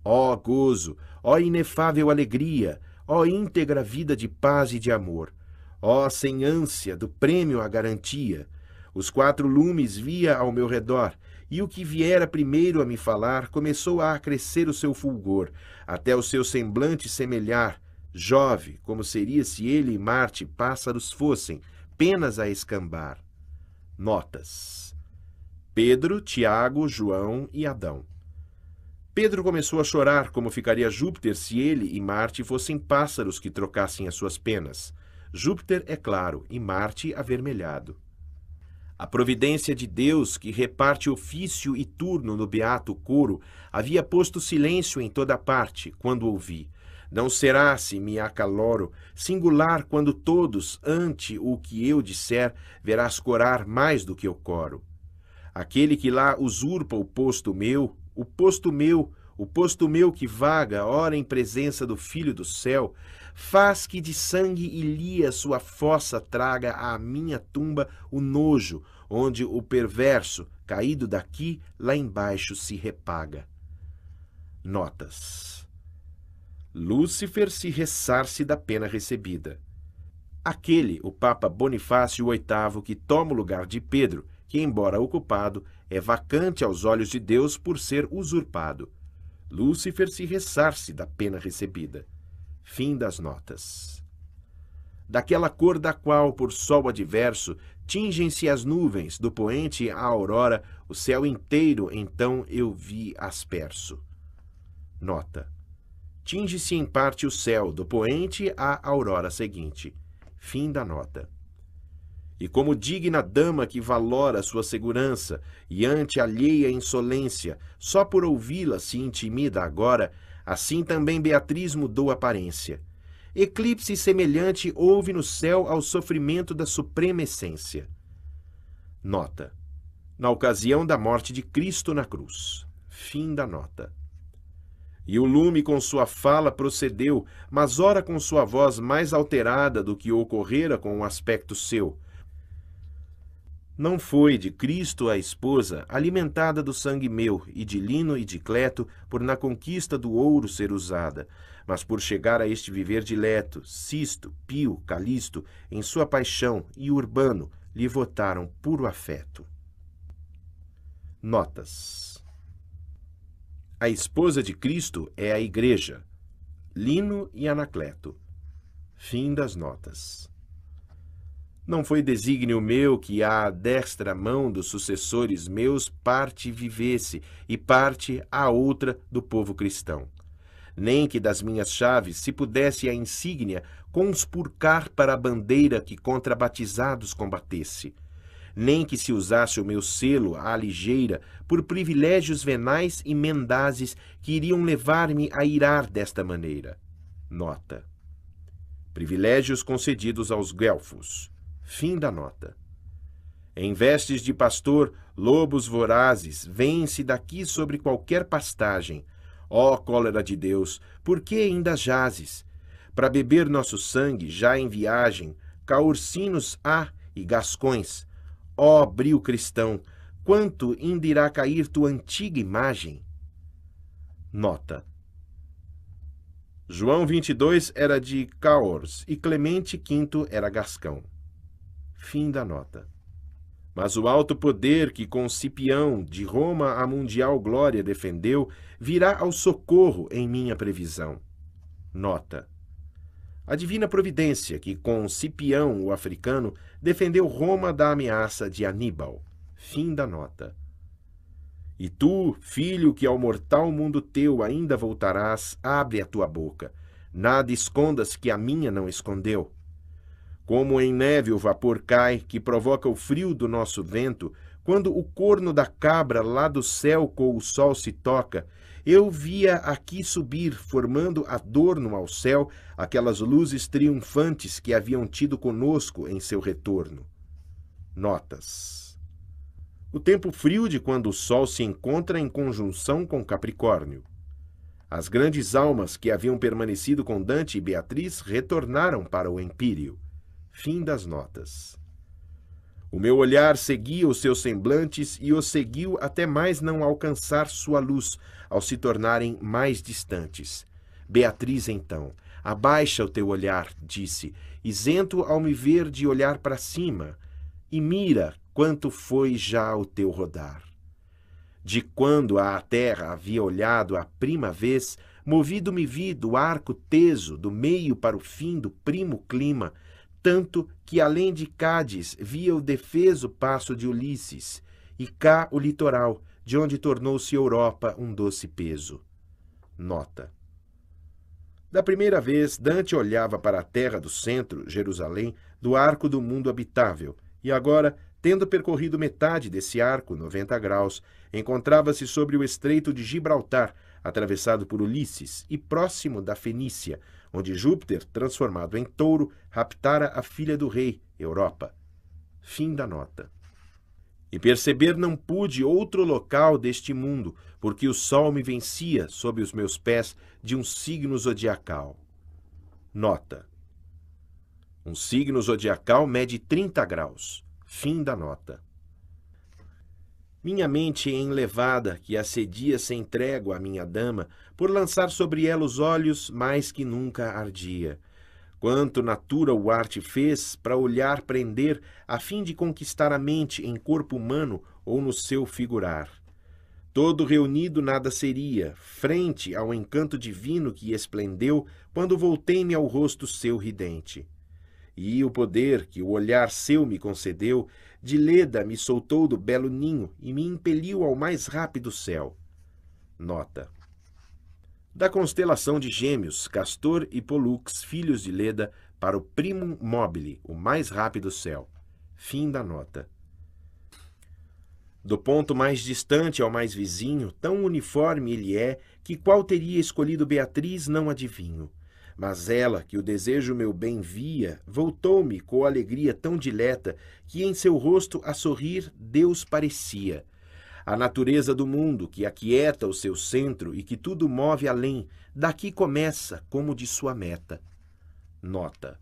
Speaker 1: Ó gozo, ó inefável alegria, ó íntegra vida de paz e de amor, ó sem ânsia do prêmio a garantia, os quatro lumes via ao meu redor, e o que viera primeiro a me falar começou a acrescer o seu fulgor, até o seu semblante semelhar, jove, como seria se ele e Marte pássaros fossem, penas a escambar. Notas. Pedro, Tiago, João e Adão. Pedro começou a chorar como ficaria Júpiter se ele e Marte fossem pássaros que trocassem as suas penas. Júpiter é claro e Marte avermelhado. A providência de Deus, que reparte ofício e turno no beato coro, havia posto silêncio em toda parte, quando ouvi. Não será, se me acaloro, singular quando todos, ante o que eu disser, verás corar mais do que eu coro. Aquele que lá usurpa o posto meu, o posto meu, o posto meu que vaga, ora em presença do Filho do Céu, Faz que de sangue e lia sua fossa traga à minha tumba o nojo, onde o perverso, caído daqui, lá embaixo se repaga. Notas. Lúcifer se ressarce da pena recebida. Aquele, o Papa Bonifácio VIII, que toma o lugar de Pedro, que, embora ocupado, é vacante aos olhos de Deus por ser usurpado. Lúcifer se ressarce da pena recebida. Fim das notas. Daquela cor da qual, por sol adverso, tingem-se as nuvens, do poente à aurora, o céu inteiro então eu vi asperso. Nota. Tinge-se em parte o céu, do poente à aurora seguinte. Fim da nota. E como digna dama que valora sua segurança, e ante alheia insolência, só por ouvi-la se intimida agora, Assim também Beatriz mudou aparência. Eclipse semelhante houve no céu ao sofrimento da suprema essência. Nota. Na ocasião da morte de Cristo na cruz. Fim da nota. E o lume com sua fala procedeu, mas ora com sua voz mais alterada do que ocorrera com o aspecto seu, não foi de Cristo a esposa, alimentada do sangue meu e de Lino e de Cleto, por na conquista do ouro ser usada, mas por chegar a este viver Leto, Cisto, Pio, Calisto, em sua paixão e Urbano, lhe votaram puro afeto. Notas A esposa de Cristo é a Igreja, Lino e Anacleto. Fim das notas. Não foi desígnio meu que à destra mão dos sucessores meus parte vivesse, e parte a outra do povo cristão. Nem que das minhas chaves se pudesse a insígnia conspurcar para a bandeira que contra batizados combatesse. Nem que se usasse o meu selo à ligeira por privilégios venais e mendazes que iriam levar-me a irar desta maneira. Nota. Privilégios concedidos aos guelfos Fim da nota. Em vestes de pastor, lobos vorazes, vêm se daqui sobre qualquer pastagem. Ó cólera de Deus, por que ainda jazes? Para beber nosso sangue, já em viagem, caurcinos há e gascões. Ó brio cristão, quanto ainda irá cair tua antiga imagem? Nota. João 22 era de Caors e Clemente V era gascão. Fim da nota. Mas o alto poder que com Cipião de Roma a mundial glória defendeu virá ao socorro em minha previsão. Nota. A divina providência que com Cipião o africano defendeu Roma da ameaça de Aníbal. Fim da nota. E tu, filho que ao mortal mundo teu ainda voltarás, abre a tua boca. Nada escondas que a minha não escondeu. Como em neve o vapor cai, que provoca o frio do nosso vento, quando o corno da cabra lá do céu com o sol se toca, eu via aqui subir, formando adorno ao céu, aquelas luzes triunfantes que haviam tido conosco em seu retorno. Notas. O tempo frio de quando o Sol se encontra em conjunção com Capricórnio. As grandes almas que haviam permanecido com Dante e Beatriz retornaram para o Empírio. Fim das notas. O meu olhar seguia os seus semblantes e os seguiu até mais não alcançar sua luz, ao se tornarem mais distantes. Beatriz, então, abaixa o teu olhar, disse, isento ao me ver de olhar para cima, e mira quanto foi já o teu rodar. De quando a terra havia olhado a prima vez, movido me vi do arco teso, do meio para o fim do primo clima, tanto que além de Cádiz via o defeso passo de Ulisses, e cá o litoral, de onde tornou-se Europa um doce peso. Nota. Da primeira vez, Dante olhava para a terra do centro, Jerusalém, do arco do mundo habitável, e agora, tendo percorrido metade desse arco, 90 graus, encontrava-se sobre o estreito de Gibraltar, atravessado por Ulisses, e próximo da Fenícia, onde Júpiter, transformado em touro, raptara a filha do rei, Europa. Fim da nota. E perceber não pude outro local deste mundo, porque o sol me vencia sob os meus pés de um signo zodiacal. Nota. Um signo zodiacal mede 30 graus. Fim da nota. Minha mente enlevada, que assedia sem trégua a minha dama, por lançar sobre ela os olhos mais que nunca ardia. Quanto natura o arte fez para olhar prender, a fim de conquistar a mente em corpo humano ou no seu figurar. Todo reunido nada seria, frente ao encanto divino que esplendeu quando voltei-me ao rosto seu ridente. E o poder que o olhar seu me concedeu de Leda me soltou do belo ninho e me impeliu ao mais rápido céu. Nota. Da constelação de gêmeos, Castor e Pollux, filhos de Leda, para o primum mobile, o mais rápido céu. Fim da nota. Do ponto mais distante ao mais vizinho, tão uniforme ele é que qual teria escolhido Beatriz não adivinho. Mas ela, que o desejo meu bem via, voltou-me com alegria tão dileta que em seu rosto a sorrir Deus parecia. A natureza do mundo, que aquieta o seu centro e que tudo move além, daqui começa como de sua meta. Nota.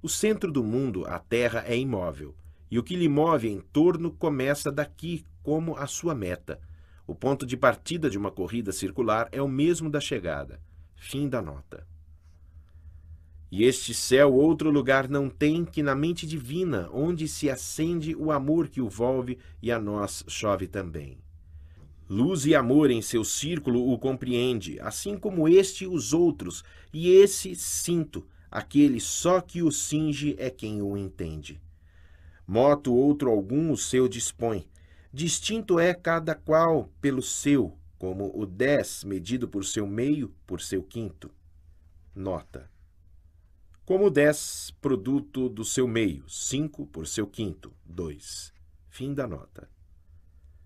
Speaker 1: O centro do mundo, a Terra, é imóvel, e o que lhe move em torno começa daqui como a sua meta. O ponto de partida de uma corrida circular é o mesmo da chegada. Fim da nota. E este céu outro lugar não tem que na mente divina, onde se acende o amor que o volve e a nós chove também. Luz e amor em seu círculo o compreende, assim como este os outros, e esse sinto, aquele só que o singe é quem o entende. Moto outro algum o seu dispõe, distinto é cada qual pelo seu, como o dez medido por seu meio, por seu quinto. Nota como 10 produto do seu meio, 5 por seu quinto, 2. Fim da nota.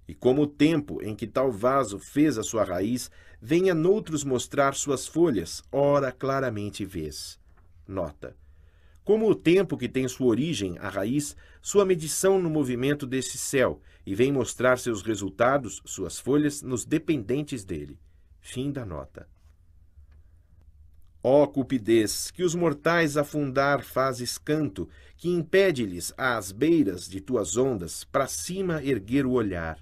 Speaker 1: E como o tempo em que tal vaso fez a sua raiz, venha noutros mostrar suas folhas, ora claramente vês. Nota. Como o tempo que tem sua origem, a raiz, sua medição no movimento desse céu, e vem mostrar seus resultados, suas folhas, nos dependentes dele. Fim da nota. Ó cupidez, que os mortais afundar fazes canto, que impede-lhes às beiras de tuas ondas para cima erguer o olhar.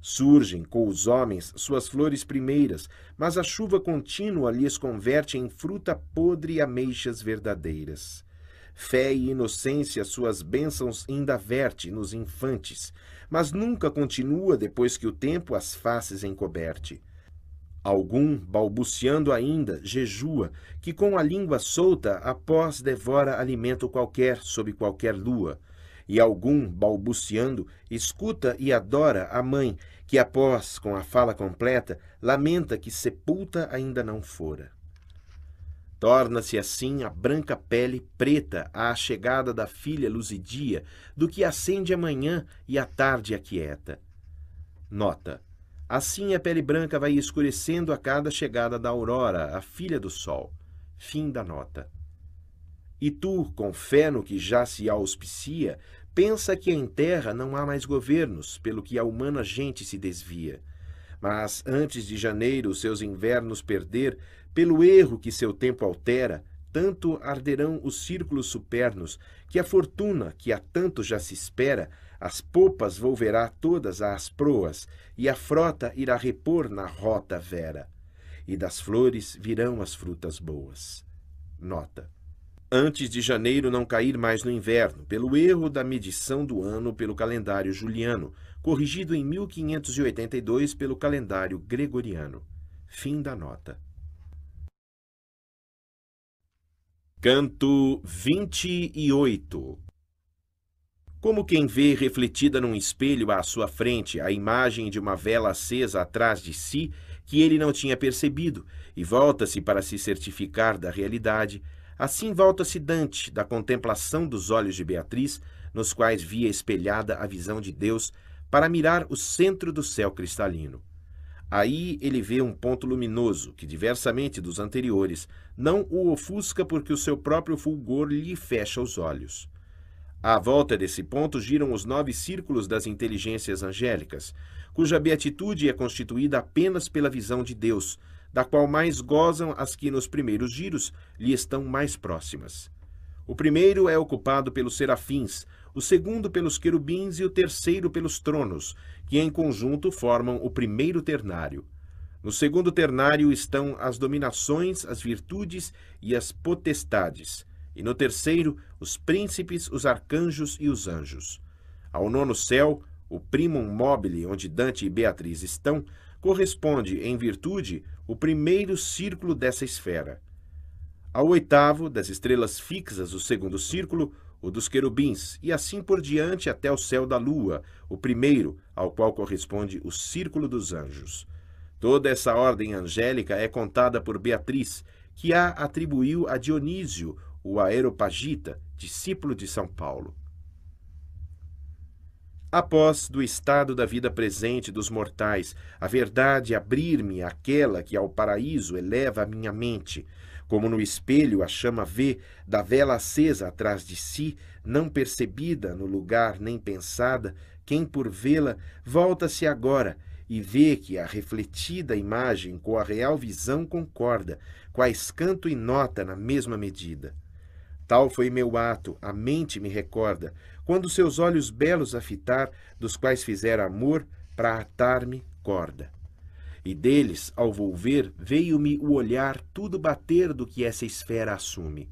Speaker 1: Surgem com os homens suas flores primeiras, mas a chuva contínua lhes converte em fruta podre e ameixas verdadeiras. Fé e inocência suas bênçãos ainda verte nos infantes, mas nunca continua depois que o tempo as faces encoberte. Algum, balbuciando ainda, jejua, que com a língua solta após devora alimento qualquer sob qualquer lua. E algum, balbuciando, escuta e adora a mãe, que após, com a fala completa, lamenta que sepulta ainda não fora. Torna-se assim a branca pele preta à chegada da filha luzidia, do que acende a manhã e a tarde aquieta. Nota: Assim a pele branca vai escurecendo a cada chegada da aurora, a filha do sol. Fim da nota. E tu, com fé no que já se auspicia, pensa que em terra não há mais governos, pelo que a humana gente se desvia. Mas antes de janeiro seus invernos perder, pelo erro que seu tempo altera, tanto arderão os círculos supernos, que a fortuna, que há tanto já se espera, as popas volverá todas às proas, e a frota irá repor na rota vera. E das flores virão as frutas boas. Nota. Antes de janeiro não cair mais no inverno, pelo erro da medição do ano pelo calendário juliano, corrigido em 1582 pelo calendário gregoriano. Fim da nota. Canto 28 como quem vê refletida num espelho à sua frente a imagem de uma vela acesa atrás de si que ele não tinha percebido, e volta-se para se certificar da realidade, assim volta-se Dante da contemplação dos olhos de Beatriz, nos quais via espelhada a visão de Deus, para mirar o centro do céu cristalino. Aí ele vê um ponto luminoso, que, diversamente dos anteriores, não o ofusca porque o seu próprio fulgor lhe fecha os olhos. À volta desse ponto giram os nove círculos das inteligências angélicas, cuja beatitude é constituída apenas pela visão de Deus, da qual mais gozam as que nos primeiros giros lhe estão mais próximas. O primeiro é ocupado pelos serafins, o segundo pelos querubins e o terceiro pelos tronos, que em conjunto formam o primeiro ternário. No segundo ternário estão as dominações, as virtudes e as potestades e no terceiro, os príncipes, os arcanjos e os anjos. Ao nono céu, o primum mobile onde Dante e Beatriz estão, corresponde, em virtude, o primeiro círculo dessa esfera. Ao oitavo, das estrelas fixas, o segundo círculo, o dos querubins, e assim por diante até o céu da lua, o primeiro, ao qual corresponde o círculo dos anjos. Toda essa ordem angélica é contada por Beatriz, que a atribuiu a Dionísio, o Aeropagita, discípulo de São Paulo. Após do estado da vida presente dos mortais, a verdade abrir-me aquela que ao paraíso eleva a minha mente, como no espelho a chama vê da vela acesa atrás de si, não percebida no lugar nem pensada, quem por vê-la volta-se agora e vê que a refletida imagem com a real visão concorda, quais canto e nota na mesma medida. Tal foi meu ato, a mente me recorda, quando seus olhos belos a fitar, dos quais fizera amor, para atar-me corda. E deles, ao volver, veio-me o olhar tudo bater do que essa esfera assume.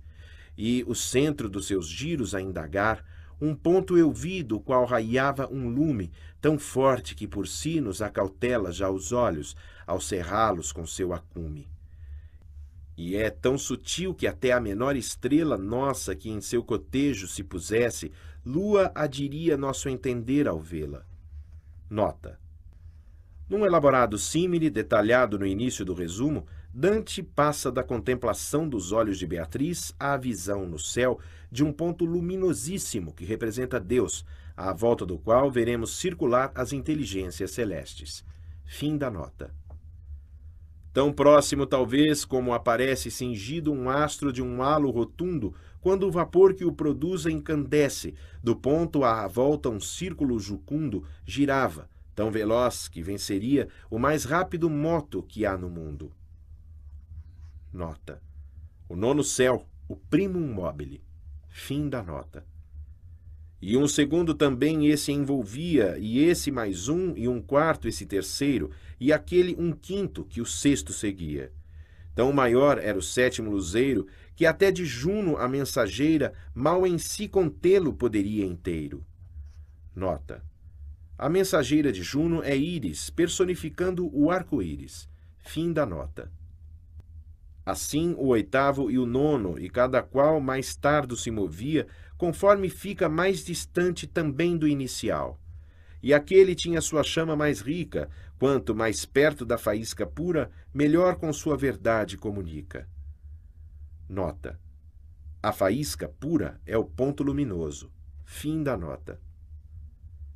Speaker 1: E, o centro dos seus giros a indagar, um ponto eu vi do qual raiava um lume, tão forte que por si nos acautela já os olhos, ao cerrá-los com seu acume. E é tão sutil que até a menor estrela nossa que em seu cotejo se pusesse, lua adiria nosso entender ao vê-la. Nota. Num elaborado símile detalhado no início do resumo, Dante passa da contemplação dos olhos de Beatriz à visão no céu de um ponto luminosíssimo que representa Deus, à volta do qual veremos circular as inteligências celestes. Fim da nota. Tão próximo, talvez, como aparece cingido um astro de um halo rotundo, quando o vapor que o produz encandece, do ponto à volta um círculo jucundo girava, tão veloz que venceria o mais rápido moto que há no mundo. Nota. O nono céu, o primum mobile. Fim da nota. E um segundo também esse envolvia, e esse mais um, e um quarto esse terceiro, e aquele um quinto que o sexto seguia. Tão maior era o sétimo luzeiro que até de Juno a mensageira mal em si contê-lo poderia inteiro. Nota. A mensageira de Juno é Íris, personificando o arco-íris. Fim da nota. Assim, o oitavo e o nono, e cada qual mais tardo se movia, conforme fica mais distante também do inicial. E aquele tinha sua chama mais rica, Quanto mais perto da faísca pura, melhor com sua verdade comunica. Nota: A faísca pura é o ponto luminoso. Fim da nota.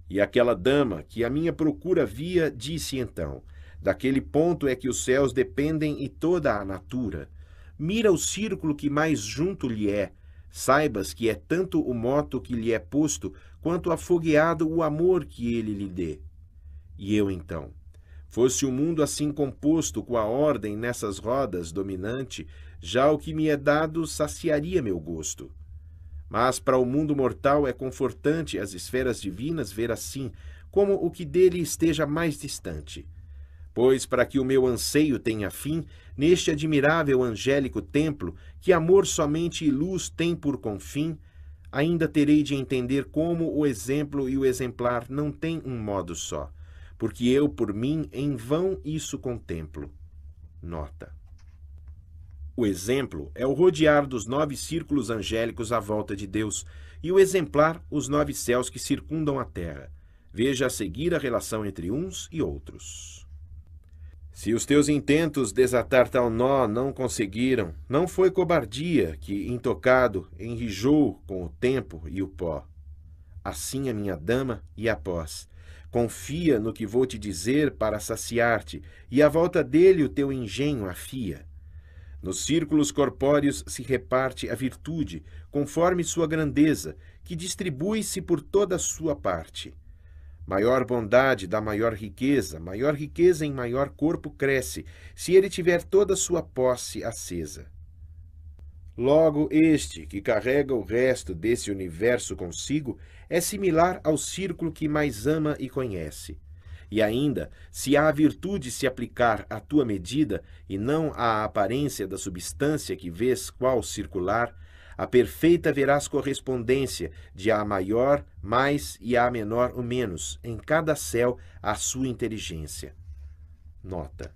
Speaker 1: E aquela dama que a minha procura via disse então: Daquele ponto é que os céus dependem e toda a natura. Mira o círculo que mais junto lhe é. Saibas que é tanto o moto que lhe é posto, quanto afogueado o amor que ele lhe dê. E eu então: Fosse o mundo assim composto com a ordem nessas rodas dominante, já o que me é dado saciaria meu gosto. Mas para o mundo mortal é confortante as esferas divinas ver assim, como o que dele esteja mais distante. Pois para que o meu anseio tenha fim, neste admirável angélico templo, que amor somente e luz tem por confim, ainda terei de entender como o exemplo e o exemplar não têm um modo só porque eu por mim em vão isso contemplo. Nota. O exemplo é o rodear dos nove círculos angélicos à volta de Deus, e o exemplar, os nove céus que circundam a terra. Veja a seguir a relação entre uns e outros. Se os teus intentos desatar tal nó não conseguiram, não foi cobardia que, intocado, enrijou com o tempo e o pó. Assim a minha dama e após, Confia no que vou te dizer para saciar-te, e à volta dele o teu engenho afia. Nos círculos corpóreos se reparte a virtude, conforme sua grandeza, que distribui-se por toda a sua parte. Maior bondade dá maior riqueza, maior riqueza em maior corpo cresce, se ele tiver toda sua posse acesa. Logo, este, que carrega o resto desse universo consigo, é similar ao círculo que mais ama e conhece. E ainda, se a virtude se aplicar à tua medida e não à aparência da substância que vês qual circular, a perfeita verás correspondência de a maior mais e a menor o menos, em cada céu a sua inteligência. Nota.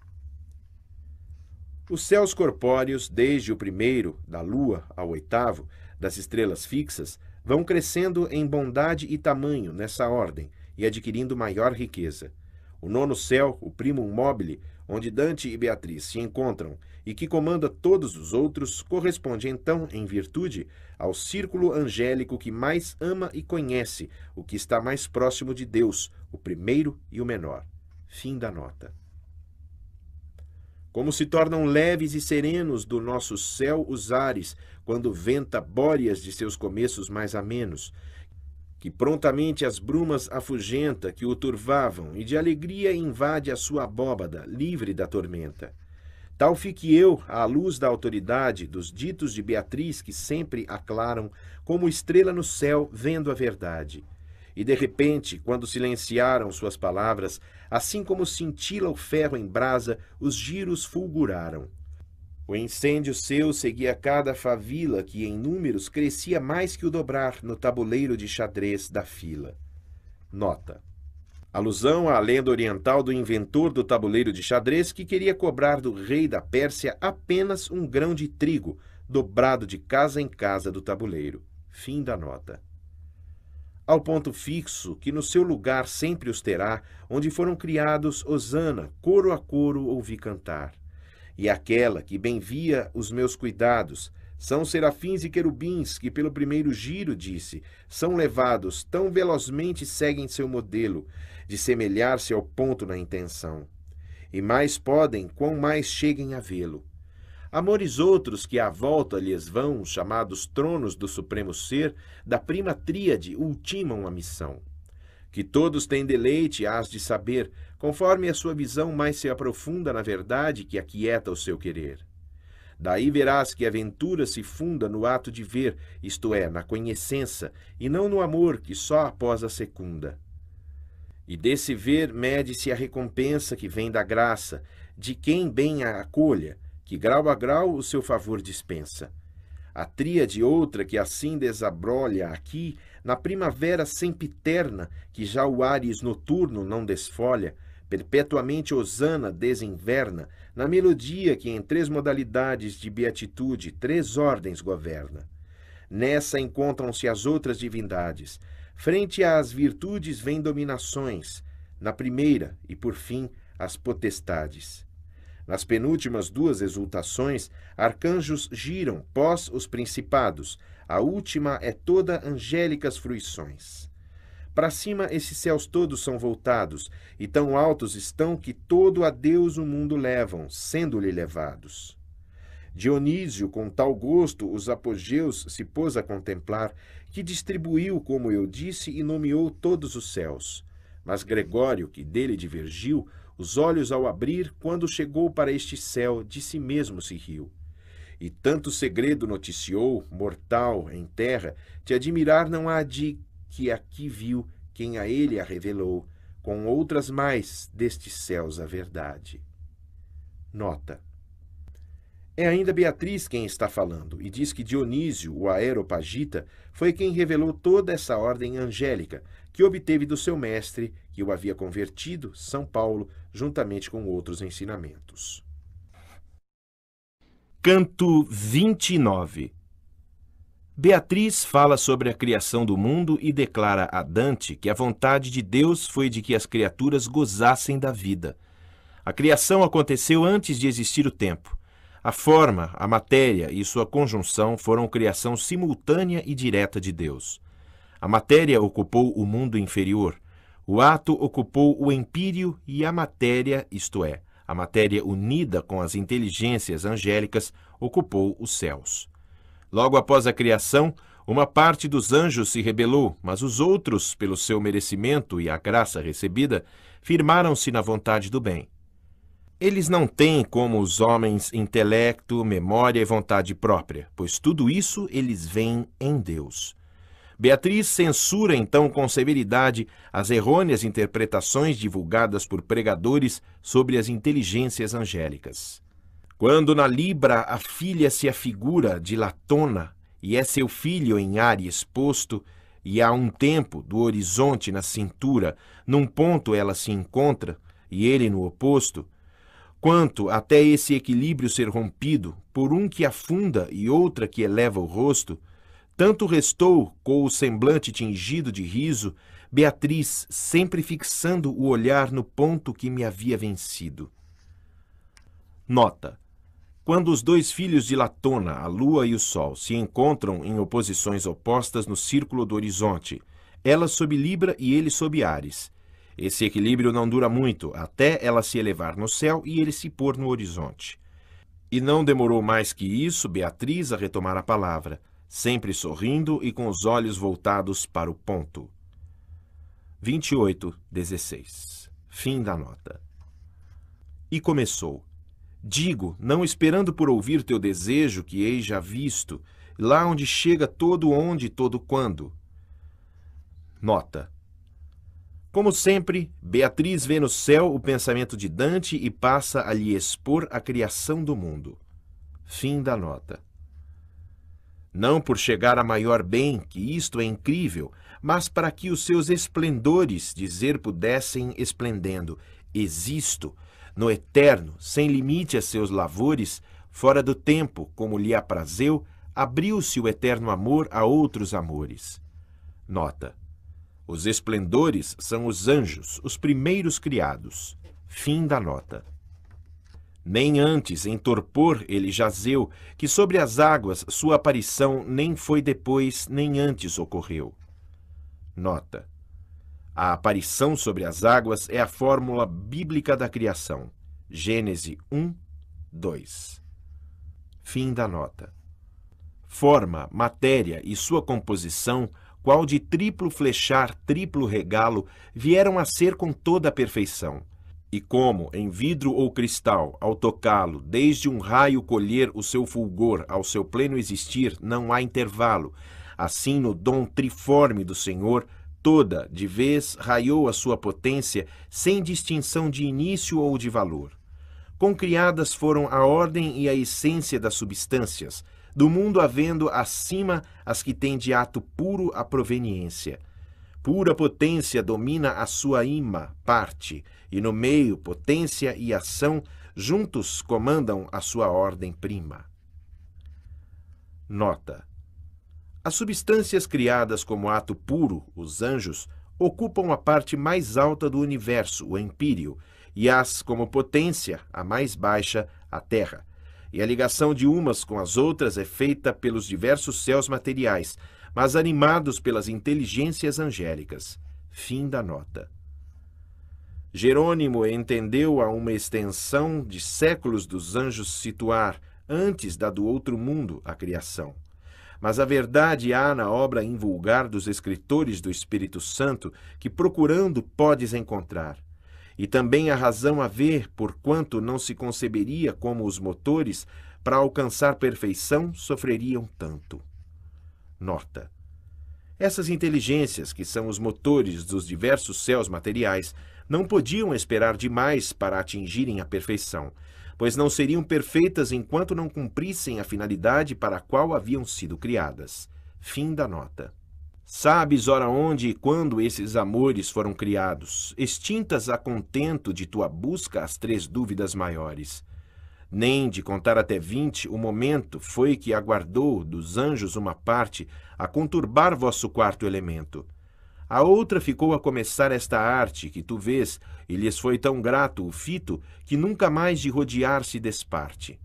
Speaker 1: Os céus corpóreos, desde o primeiro, da lua, ao oitavo, das estrelas fixas, vão crescendo em bondade e tamanho nessa ordem e adquirindo maior riqueza. O nono céu, o primo mobile, onde Dante e Beatriz se encontram e que comanda todos os outros, corresponde então, em virtude, ao círculo angélico que mais ama e conhece, o que está mais próximo de Deus, o primeiro e o menor. Fim da nota. Como se tornam leves e serenos do nosso céu os ares quando venta bóreas de seus começos mais amenos, que prontamente as brumas afugenta que o turvavam e de alegria invade a sua abóbada, livre da tormenta. Tal fique eu, à luz da autoridade, dos ditos de Beatriz que sempre aclaram, como estrela no céu, vendo a verdade. E de repente, quando silenciaram suas palavras, assim como cintila o ferro em brasa, os giros fulguraram. O incêndio seu seguia cada favila que, em números, crescia mais que o dobrar no tabuleiro de xadrez da fila. Nota. Alusão à lenda oriental do inventor do tabuleiro de xadrez que queria cobrar do rei da Pérsia apenas um grão de trigo, dobrado de casa em casa do tabuleiro. Fim da nota. Ao ponto fixo, que no seu lugar sempre os terá, onde foram criados, Osana, coro a coro ouvi cantar e aquela que bem via os meus cuidados. São serafins e querubins que, pelo primeiro giro, disse, são levados, tão velozmente seguem seu modelo, de semelhar-se ao ponto na intenção. E mais podem, quão mais cheguem a vê-lo. Amores outros que à volta lhes vão, chamados tronos do Supremo Ser, da prima tríade ultimam a missão. Que todos têm deleite, hás de saber, conforme a sua visão mais se aprofunda na verdade que aquieta o seu querer. Daí verás que a ventura se funda no ato de ver, isto é, na conhecença, e não no amor que só após a secunda. E desse ver mede-se a recompensa que vem da graça, de quem bem a acolha, que grau a grau o seu favor dispensa. A tríade outra que assim desabrolha aqui, na primavera sempiterna, que já o Ares noturno não desfolha, Perpetuamente Osana desinverna na melodia que em três modalidades de beatitude três ordens governa. Nessa encontram-se as outras divindades. Frente às virtudes vêm dominações, na primeira e por fim as potestades. Nas penúltimas duas exultações, arcanjos giram pós os principados, a última é toda angélicas fruições. Para cima esses céus todos são voltados, e tão altos estão que todo a Deus o mundo levam, sendo-lhe levados. Dionísio, com tal gosto, os apogeus se pôs a contemplar, que distribuiu, como eu disse, e nomeou todos os céus. Mas Gregório, que dele divergiu, os olhos ao abrir, quando chegou para este céu, de si mesmo se riu. E tanto segredo noticiou, mortal, em terra, te admirar não há de que aqui viu quem a ele a revelou, com outras mais destes céus a verdade. Nota. É ainda Beatriz quem está falando e diz que Dionísio, o Aeropagita, foi quem revelou toda essa ordem angélica, que obteve do seu mestre, que o havia convertido, São Paulo, juntamente com outros ensinamentos. Canto 29 Beatriz fala sobre a criação do mundo e declara a Dante que a vontade de Deus foi de que as criaturas gozassem da vida. A criação aconteceu antes de existir o tempo. A forma, a matéria e sua conjunção foram criação simultânea e direta de Deus. A matéria ocupou o mundo inferior, o ato ocupou o empírio e a matéria, isto é, a matéria unida com as inteligências angélicas, ocupou os céus. Logo após a criação, uma parte dos anjos se rebelou, mas os outros, pelo seu merecimento e a graça recebida, firmaram-se na vontade do bem. Eles não têm, como os homens, intelecto, memória e vontade própria, pois tudo isso eles veem em Deus. Beatriz censura então com severidade as errôneas interpretações divulgadas por pregadores sobre as inteligências angélicas. Quando na Libra a filha se afigura de Latona, e é seu filho em ar exposto, e há um tempo do horizonte na cintura, num ponto ela se encontra, e ele no oposto, quanto até esse equilíbrio ser rompido por um que afunda e outra que eleva o rosto, tanto restou, com o semblante tingido de riso, Beatriz sempre fixando o olhar no ponto que me havia vencido. Nota: quando os dois filhos de Latona, a Lua e o Sol, se encontram em oposições opostas no círculo do horizonte, ela sob Libra e ele sob Ares. Esse equilíbrio não dura muito, até ela se elevar no céu e ele se pôr no horizonte. E não demorou mais que isso Beatriz a retomar a palavra, sempre sorrindo e com os olhos voltados para o ponto. 28, 16. Fim da nota. E começou. Digo, não esperando por ouvir teu desejo que eis já visto, lá onde chega todo onde e todo quando. Nota. Como sempre, Beatriz vê no céu o pensamento de Dante e passa a lhe expor a criação do mundo. Fim da nota. Não por chegar a maior bem, que isto é incrível, mas para que os seus esplendores dizer pudessem esplendendo: Existo, no eterno, sem limite a seus lavores, fora do tempo, como lhe aprazeu, abriu-se o eterno amor a outros amores. Nota: Os esplendores são os anjos, os primeiros criados. Fim da nota. Nem antes em torpor ele jazeu, que sobre as águas sua aparição nem foi depois nem antes ocorreu. Nota: a aparição sobre as águas é a fórmula bíblica da criação. Gênesis 1, 2. Fim da nota. Forma, matéria e sua composição, qual de triplo flechar, triplo regalo, vieram a ser com toda a perfeição. E como, em vidro ou cristal, ao tocá-lo, desde um raio colher o seu fulgor ao seu pleno existir, não há intervalo, assim no dom triforme do Senhor, toda, de vez, raiou a sua potência, sem distinção de início ou de valor. Concriadas foram a ordem e a essência das substâncias, do mundo havendo acima as que têm de ato puro a proveniência. Pura potência domina a sua ima, parte, e no meio potência e ação juntos comandam a sua ordem prima. Nota as substâncias criadas como ato puro, os anjos, ocupam a parte mais alta do universo, o empíreo, e as como potência, a mais baixa, a terra. E a ligação de umas com as outras é feita pelos diversos céus materiais, mas animados pelas inteligências angélicas. Fim da nota. Jerônimo entendeu a uma extensão de séculos dos anjos situar, antes da do outro mundo, a criação. Mas a verdade há na obra invulgar dos escritores do Espírito Santo, que procurando podes encontrar. E também a razão a ver, porquanto não se conceberia como os motores, para alcançar perfeição, sofreriam tanto. Nota. Essas inteligências, que são os motores dos diversos céus materiais, não podiam esperar demais para atingirem a perfeição, pois não seriam perfeitas enquanto não cumprissem a finalidade para a qual haviam sido criadas. Fim da nota. Sabes, ora, onde e quando esses amores foram criados, extintas a contento de tua busca as três dúvidas maiores. Nem de contar até vinte o momento foi que aguardou dos anjos uma parte a conturbar vosso quarto elemento. A outra ficou a começar esta arte que tu vês, e lhes foi tão grato o fito que nunca mais de rodear se desparte.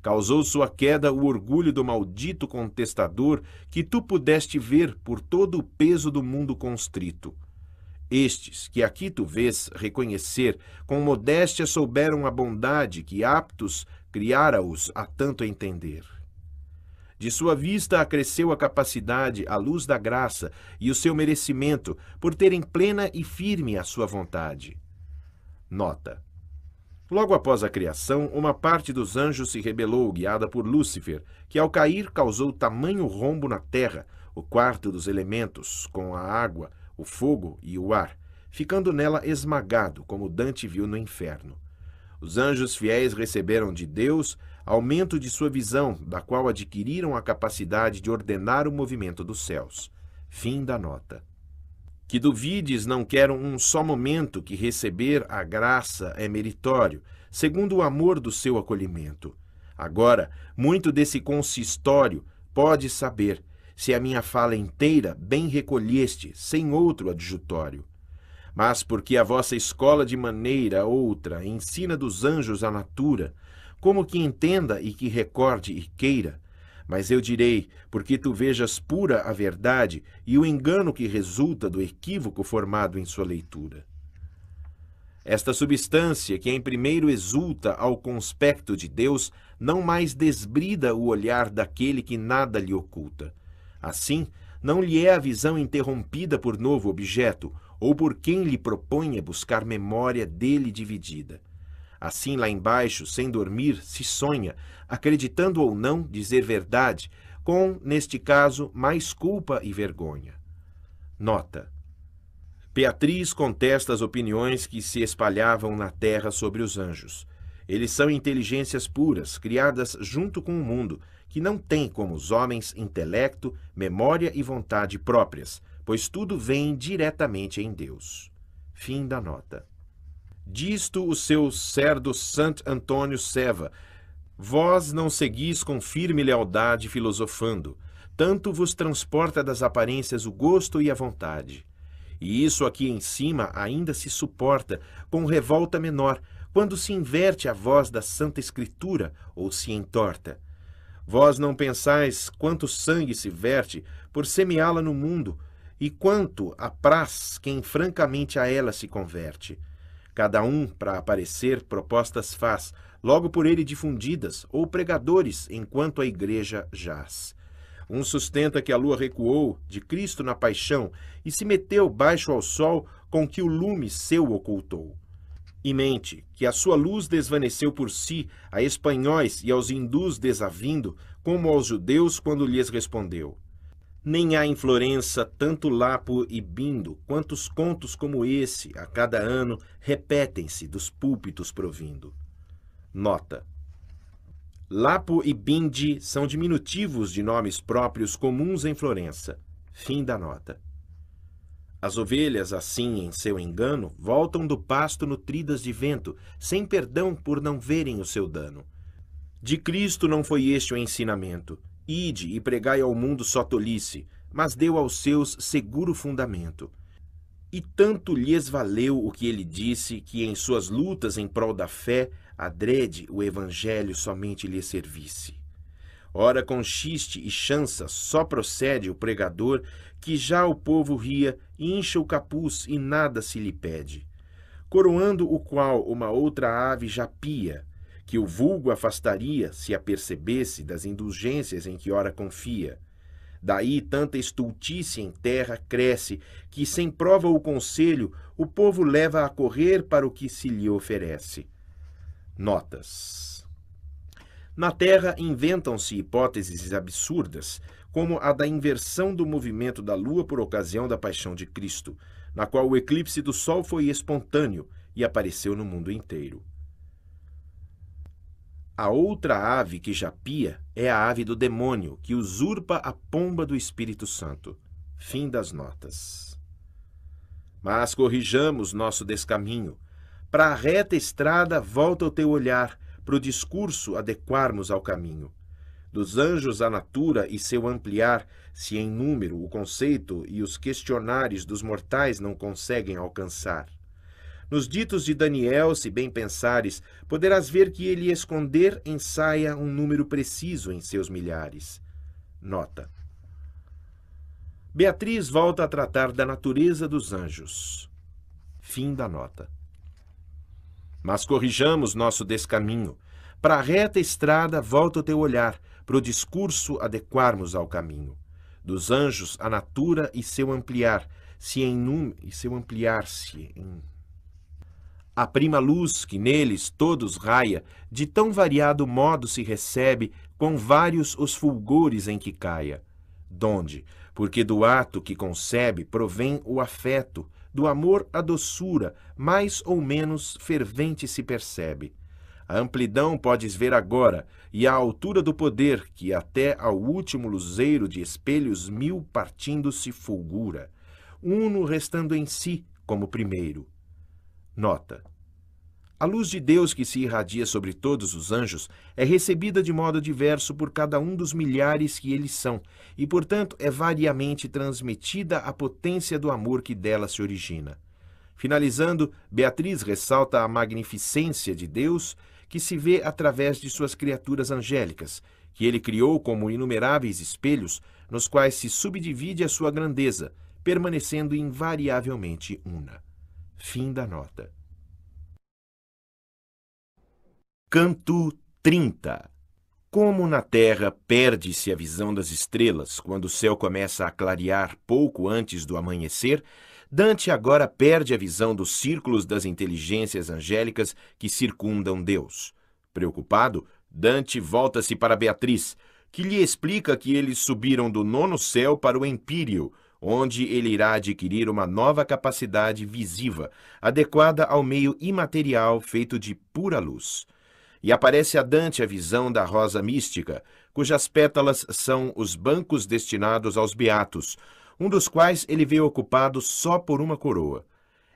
Speaker 1: Causou sua queda o orgulho do maldito contestador que tu pudeste ver por todo o peso do mundo constrito. Estes, que aqui tu vês reconhecer, com modéstia souberam a bondade que aptos criara-os a tanto entender. De sua vista acresceu a capacidade, a luz da graça e o seu merecimento, por terem plena e firme a sua vontade. Nota. Logo após a criação, uma parte dos anjos se rebelou, guiada por Lúcifer, que ao cair causou tamanho rombo na terra, o quarto dos elementos, com a água, o fogo e o ar, ficando nela esmagado, como Dante viu no inferno. Os anjos fiéis receberam de Deus aumento de sua visão, da qual adquiriram a capacidade de ordenar o movimento dos céus. Fim da nota. Que duvides não quero um só momento que receber a graça é meritório, segundo o amor do seu acolhimento. Agora, muito desse consistório pode saber, se a minha fala inteira bem recolheste, sem outro adjutório. Mas porque a vossa escola de maneira outra ensina dos anjos a natura, como que entenda e que recorde e queira. Mas eu direi, porque tu vejas pura a verdade e o engano que resulta do equívoco formado em sua leitura. Esta substância, que em primeiro exulta ao conspecto de Deus, não mais desbrida o olhar daquele que nada lhe oculta. Assim, não lhe é a visão interrompida por novo objeto, ou por quem lhe proponha buscar memória dele dividida. Assim, lá embaixo, sem dormir, se sonha, acreditando ou não dizer verdade, com, neste caso, mais culpa e vergonha. Nota. Beatriz contesta as opiniões que se espalhavam na terra sobre os anjos. Eles são inteligências puras, criadas junto com o mundo, que não tem como os homens intelecto, memória e vontade próprias, pois tudo vem diretamente em Deus. Fim da nota. Disto o seu servo Sant Antônio Seva. Vós não seguis com firme lealdade filosofando, tanto vos transporta das aparências o gosto e a vontade. E isso aqui em cima ainda se suporta, com revolta menor, quando se inverte a voz da Santa Escritura ou se entorta. Vós não pensais quanto sangue se verte por semeá-la no mundo, e quanto apraz quem francamente a ela se converte. Cada um, para aparecer, propostas faz, logo por ele difundidas, ou pregadores, enquanto a igreja jaz. Um sustenta que a lua recuou de Cristo na paixão e se meteu baixo ao sol com que o lume seu ocultou. E mente que a sua luz desvaneceu por si a espanhóis e aos hindus desavindo, como aos judeus quando lhes respondeu. Nem há em Florença tanto lapo e bindo, quantos contos como esse, a cada ano, repetem-se dos púlpitos provindo. Nota. Lapo e bindi são diminutivos de nomes próprios comuns em Florença. Fim da nota. As ovelhas, assim, em seu engano, voltam do pasto nutridas de vento, sem perdão por não verem o seu dano. De Cristo não foi este o ensinamento. Ide e pregai ao mundo só tolice, mas deu aos seus seguro fundamento. E tanto lhes valeu o que ele disse, que em suas lutas em prol da fé, adrede o evangelho somente lhe servisse. Ora com xiste e chança só procede o pregador, que já o povo ria, incha o capuz e nada se lhe pede. Coroando o qual uma outra ave já pia, que o vulgo afastaria se apercebesse das indulgências em que ora confia. Daí tanta estultícia em terra cresce, que sem prova ou conselho o povo leva a correr para o que se lhe oferece. Notas. Na terra inventam-se hipóteses absurdas, como a da inversão do movimento da lua por ocasião da paixão de Cristo, na qual o eclipse do sol foi espontâneo e apareceu no mundo inteiro. A outra ave que japia é a ave do demônio, que usurpa a pomba do Espírito Santo. Fim das notas. Mas corrijamos nosso descaminho. Para a reta estrada, volta o teu olhar, para o discurso adequarmos ao caminho. Dos anjos a natura e seu ampliar, se em número o conceito e os questionares dos mortais não conseguem alcançar. Nos ditos de Daniel, se bem pensares, poderás ver que ele esconder saia um número preciso em seus milhares. Nota. Beatriz volta a tratar da natureza dos anjos. Fim da nota. Mas corrijamos nosso descaminho. Para a reta estrada volta o teu olhar, para o discurso adequarmos ao caminho. Dos anjos a natura e seu ampliar, se em num... e seu ampliar-se em a prima luz que neles todos raia, de tão variado modo se recebe, quão vários os fulgores em que caia. Donde? Porque do ato que concebe provém o afeto, do amor a doçura, mais ou menos fervente se percebe. A amplidão podes ver agora, e a altura do poder, que até ao último luzeiro de espelhos mil partindo se fulgura, uno restando em si como primeiro Nota: A luz de Deus que se irradia sobre todos os anjos é recebida de modo diverso por cada um dos milhares que eles são, e, portanto, é variamente transmitida a potência do amor que dela se origina. Finalizando, Beatriz ressalta a magnificência de Deus que se vê através de suas criaturas angélicas, que ele criou como inumeráveis espelhos nos quais se subdivide a sua grandeza, permanecendo invariavelmente una. Fim da nota. Canto 30 Como na Terra perde-se a visão das estrelas quando o céu começa a clarear pouco antes do amanhecer, Dante agora perde a visão dos círculos das inteligências angélicas que circundam Deus. Preocupado, Dante volta-se para Beatriz, que lhe explica que eles subiram do nono céu para o empíreo, onde ele irá adquirir uma nova capacidade visiva, adequada ao meio imaterial feito de pura luz. E aparece a Dante a visão da rosa mística, cujas pétalas são os bancos destinados aos beatos, um dos quais ele vê ocupado só por uma coroa.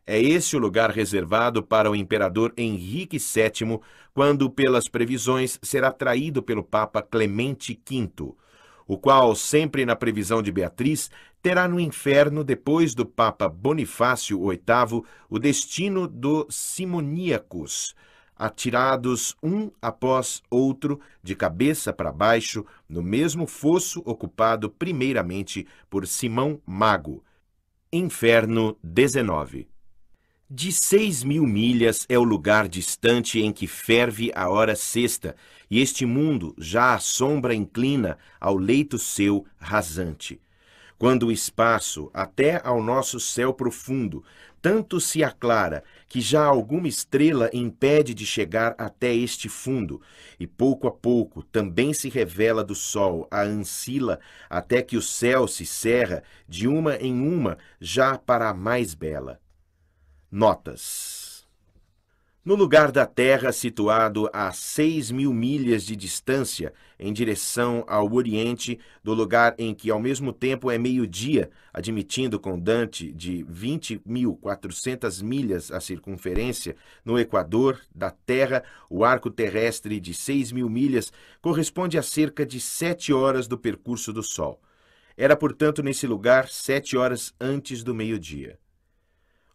Speaker 1: É esse o lugar reservado para o imperador Henrique VII, quando, pelas previsões, será traído pelo Papa Clemente V o qual, sempre na previsão de Beatriz, terá no inferno, depois do Papa Bonifácio VIII, o destino do simoníacos, atirados um após outro, de cabeça para baixo, no mesmo fosso ocupado primeiramente por Simão Mago. Inferno 19 de seis mil milhas é o lugar distante em que ferve a hora sexta, e este mundo já a sombra inclina ao leito seu rasante. Quando o espaço, até ao nosso céu profundo, tanto se aclara que já alguma estrela impede de chegar até este fundo, e pouco a pouco também se revela do sol a ansila, até que o céu se cerra de uma em uma já para a mais bela. Notas. No lugar da Terra situado a 6 mil milhas de distância em direção ao Oriente, do lugar em que ao mesmo tempo é meio-dia, admitindo com Dante de 20.400 milhas a circunferência, no Equador da Terra, o arco terrestre de 6 mil milhas corresponde a cerca de 7 horas do percurso do Sol. Era, portanto, nesse lugar 7 horas antes do meio-dia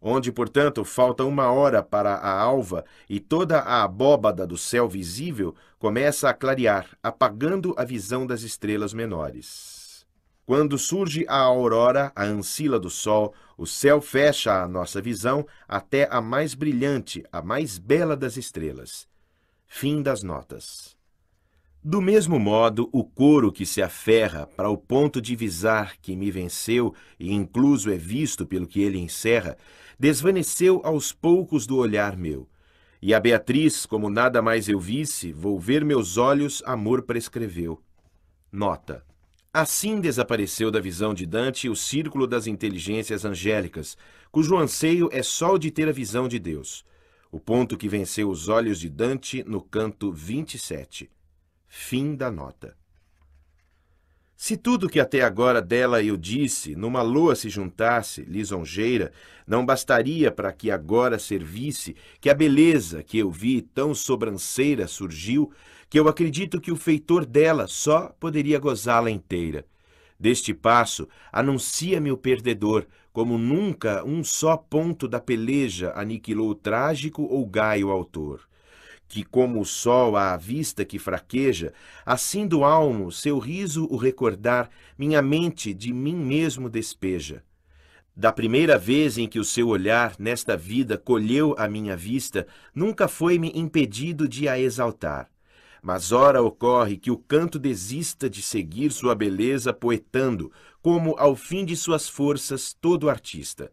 Speaker 1: onde, portanto, falta uma hora para a alva e toda a abóbada do céu visível começa a clarear, apagando a visão das estrelas menores. Quando surge a aurora, a ancila do sol, o céu fecha a nossa visão até a mais brilhante, a mais bela das estrelas. Fim das notas. Do mesmo modo, o couro que se aferra para o ponto de visar que me venceu e incluso é visto pelo que ele encerra, desvaneceu aos poucos do olhar meu. E a Beatriz, como nada mais eu visse, volver meus olhos, amor prescreveu. Nota. Assim desapareceu da visão de Dante o círculo das inteligências angélicas, cujo anseio é só o de ter a visão de Deus. O ponto que venceu os olhos de Dante no canto 27. Fim da nota. Se tudo que até agora dela eu disse, numa lua se juntasse, lisonjeira, não bastaria para que agora servisse, que a beleza que eu vi tão sobranceira surgiu, que eu acredito que o feitor dela só poderia gozá-la inteira. Deste passo, anuncia-me o perdedor, como nunca um só ponto da peleja aniquilou o trágico ou gaio autor que como o sol à vista que fraqueja, assim do almo seu riso o recordar, minha mente de mim mesmo despeja. Da primeira vez em que o seu olhar nesta vida colheu a minha vista, nunca foi-me impedido de a exaltar. Mas ora ocorre que o canto desista de seguir sua beleza poetando, como ao fim de suas forças todo artista.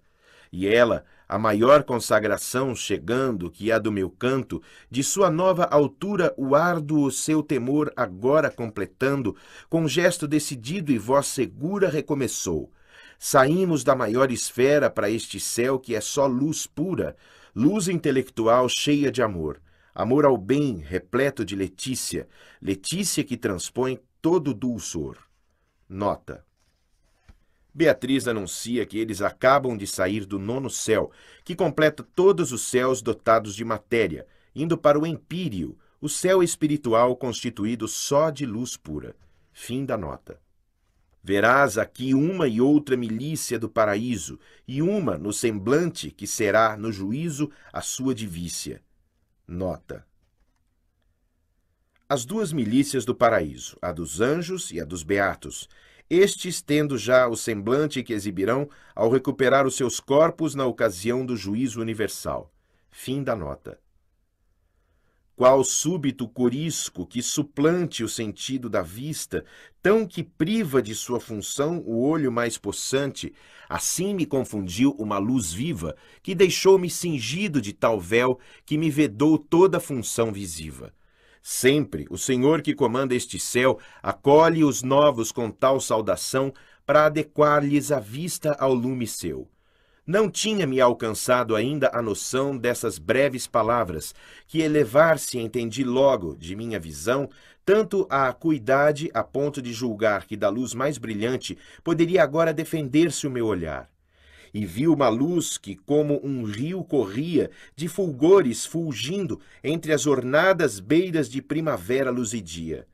Speaker 1: E ela, a maior consagração chegando, que é a do meu canto, de sua nova altura o árduo seu temor agora completando, com gesto decidido e voz segura recomeçou. Saímos da maior esfera para este céu que é só luz pura, luz intelectual cheia de amor. Amor ao bem, repleto de Letícia, Letícia que transpõe todo dulçor. Nota: Beatriz anuncia que eles acabam de sair do nono céu, que completa todos os céus dotados de matéria, indo para o empírio, o céu espiritual constituído só de luz pura. Fim da nota. Verás aqui uma e outra milícia do paraíso, e uma no semblante que será, no juízo, a sua divícia. Nota. As duas milícias do paraíso, a dos anjos e a dos beatos, estes tendo já o semblante que exibirão ao recuperar os seus corpos na ocasião do juízo universal. Fim da nota. Qual súbito corisco que suplante o sentido da vista, tão que priva de sua função o olho mais possante, assim me confundiu uma luz viva, que deixou-me cingido de tal véu que me vedou toda função visiva Sempre o Senhor que comanda este céu acolhe os novos com tal saudação para adequar-lhes a vista ao lume seu. Não tinha-me alcançado ainda a noção dessas breves palavras, que elevar-se entendi logo de minha visão, tanto a acuidade a ponto de julgar que da luz mais brilhante poderia agora defender-se o meu olhar e viu uma luz que, como um rio, corria, de fulgores fulgindo entre as ornadas beiras de primavera luzidia.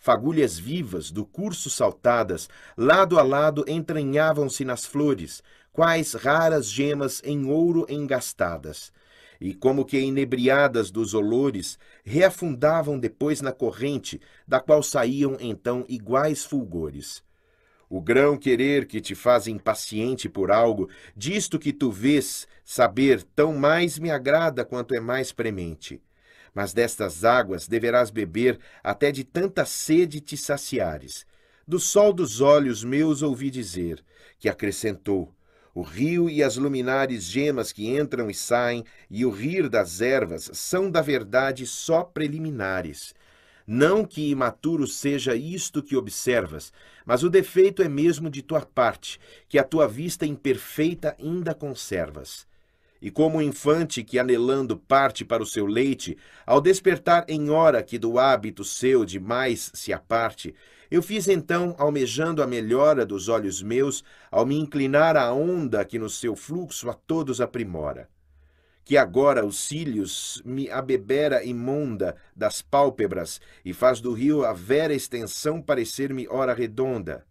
Speaker 1: Fagulhas vivas, do curso saltadas, lado a lado entranhavam-se nas flores, quais raras gemas em ouro engastadas. E como que inebriadas dos olores, reafundavam depois na corrente, da qual saíam então iguais fulgores o grão querer que te faz impaciente por algo, disto que tu vês, saber tão mais me agrada quanto é mais premente. Mas destas águas deverás beber até de tanta sede te saciares. Do sol dos olhos meus ouvi dizer, que acrescentou: o rio e as luminares gemas que entram e saem, e o rir das ervas são da verdade só preliminares não que imaturo seja isto que observas, mas o defeito é mesmo de tua parte, que a tua vista imperfeita ainda conservas. E como o infante que anelando parte para o seu leite, ao despertar em hora que do hábito seu demais se aparte, eu fiz então, almejando a melhora dos olhos meus, ao me inclinar à onda que no seu fluxo a todos aprimora que agora os cílios me abebera imunda das pálpebras e faz do rio a vera extensão parecer-me ora redonda.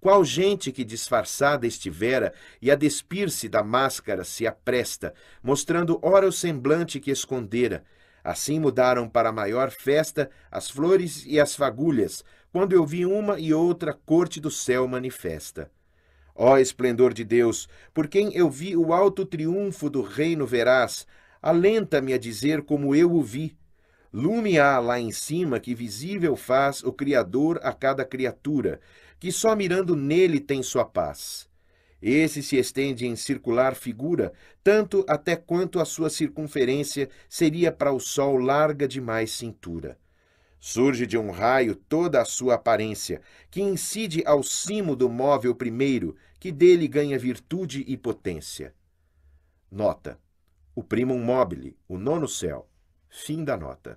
Speaker 1: Qual gente que disfarçada estivera e a despir-se da máscara se apresta, mostrando ora o semblante que escondera. Assim mudaram para maior festa as flores e as fagulhas, quando eu vi uma e outra corte do céu manifesta. Ó esplendor de Deus, por quem eu vi o alto triunfo do reino verás, alenta-me a dizer como eu o vi. Lume há lá em cima que visível faz o Criador a cada criatura, que só mirando nele tem sua paz. Esse se estende em circular figura, tanto até quanto a sua circunferência seria para o sol larga demais cintura. Surge de um raio toda a sua aparência, que incide ao cimo do móvel primeiro, que dele ganha virtude e potência. Nota. O primum mobile, o nono céu. Fim da nota.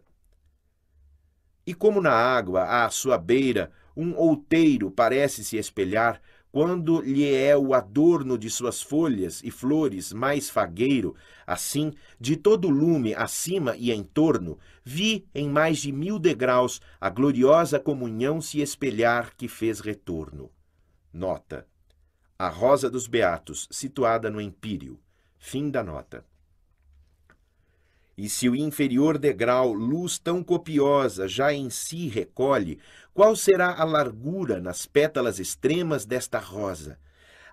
Speaker 1: E como na água, à sua beira, um outeiro parece se espelhar, quando lhe é o adorno de suas folhas e flores mais fagueiro, assim, de todo lume acima e em torno, vi em mais de mil degraus a gloriosa comunhão se espelhar que fez retorno. Nota. A Rosa dos Beatos, situada no Empírio. Fim da nota. E se o inferior degrau luz tão copiosa já em si recolhe, qual será a largura nas pétalas extremas desta rosa?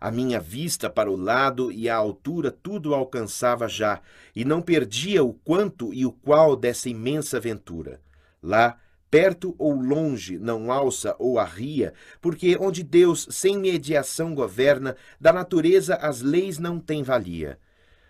Speaker 1: A minha vista para o lado e a altura tudo alcançava já, e não perdia o quanto e o qual dessa imensa ventura. Lá, perto ou longe, não alça ou arria, porque onde Deus sem mediação governa, da natureza as leis não têm valia.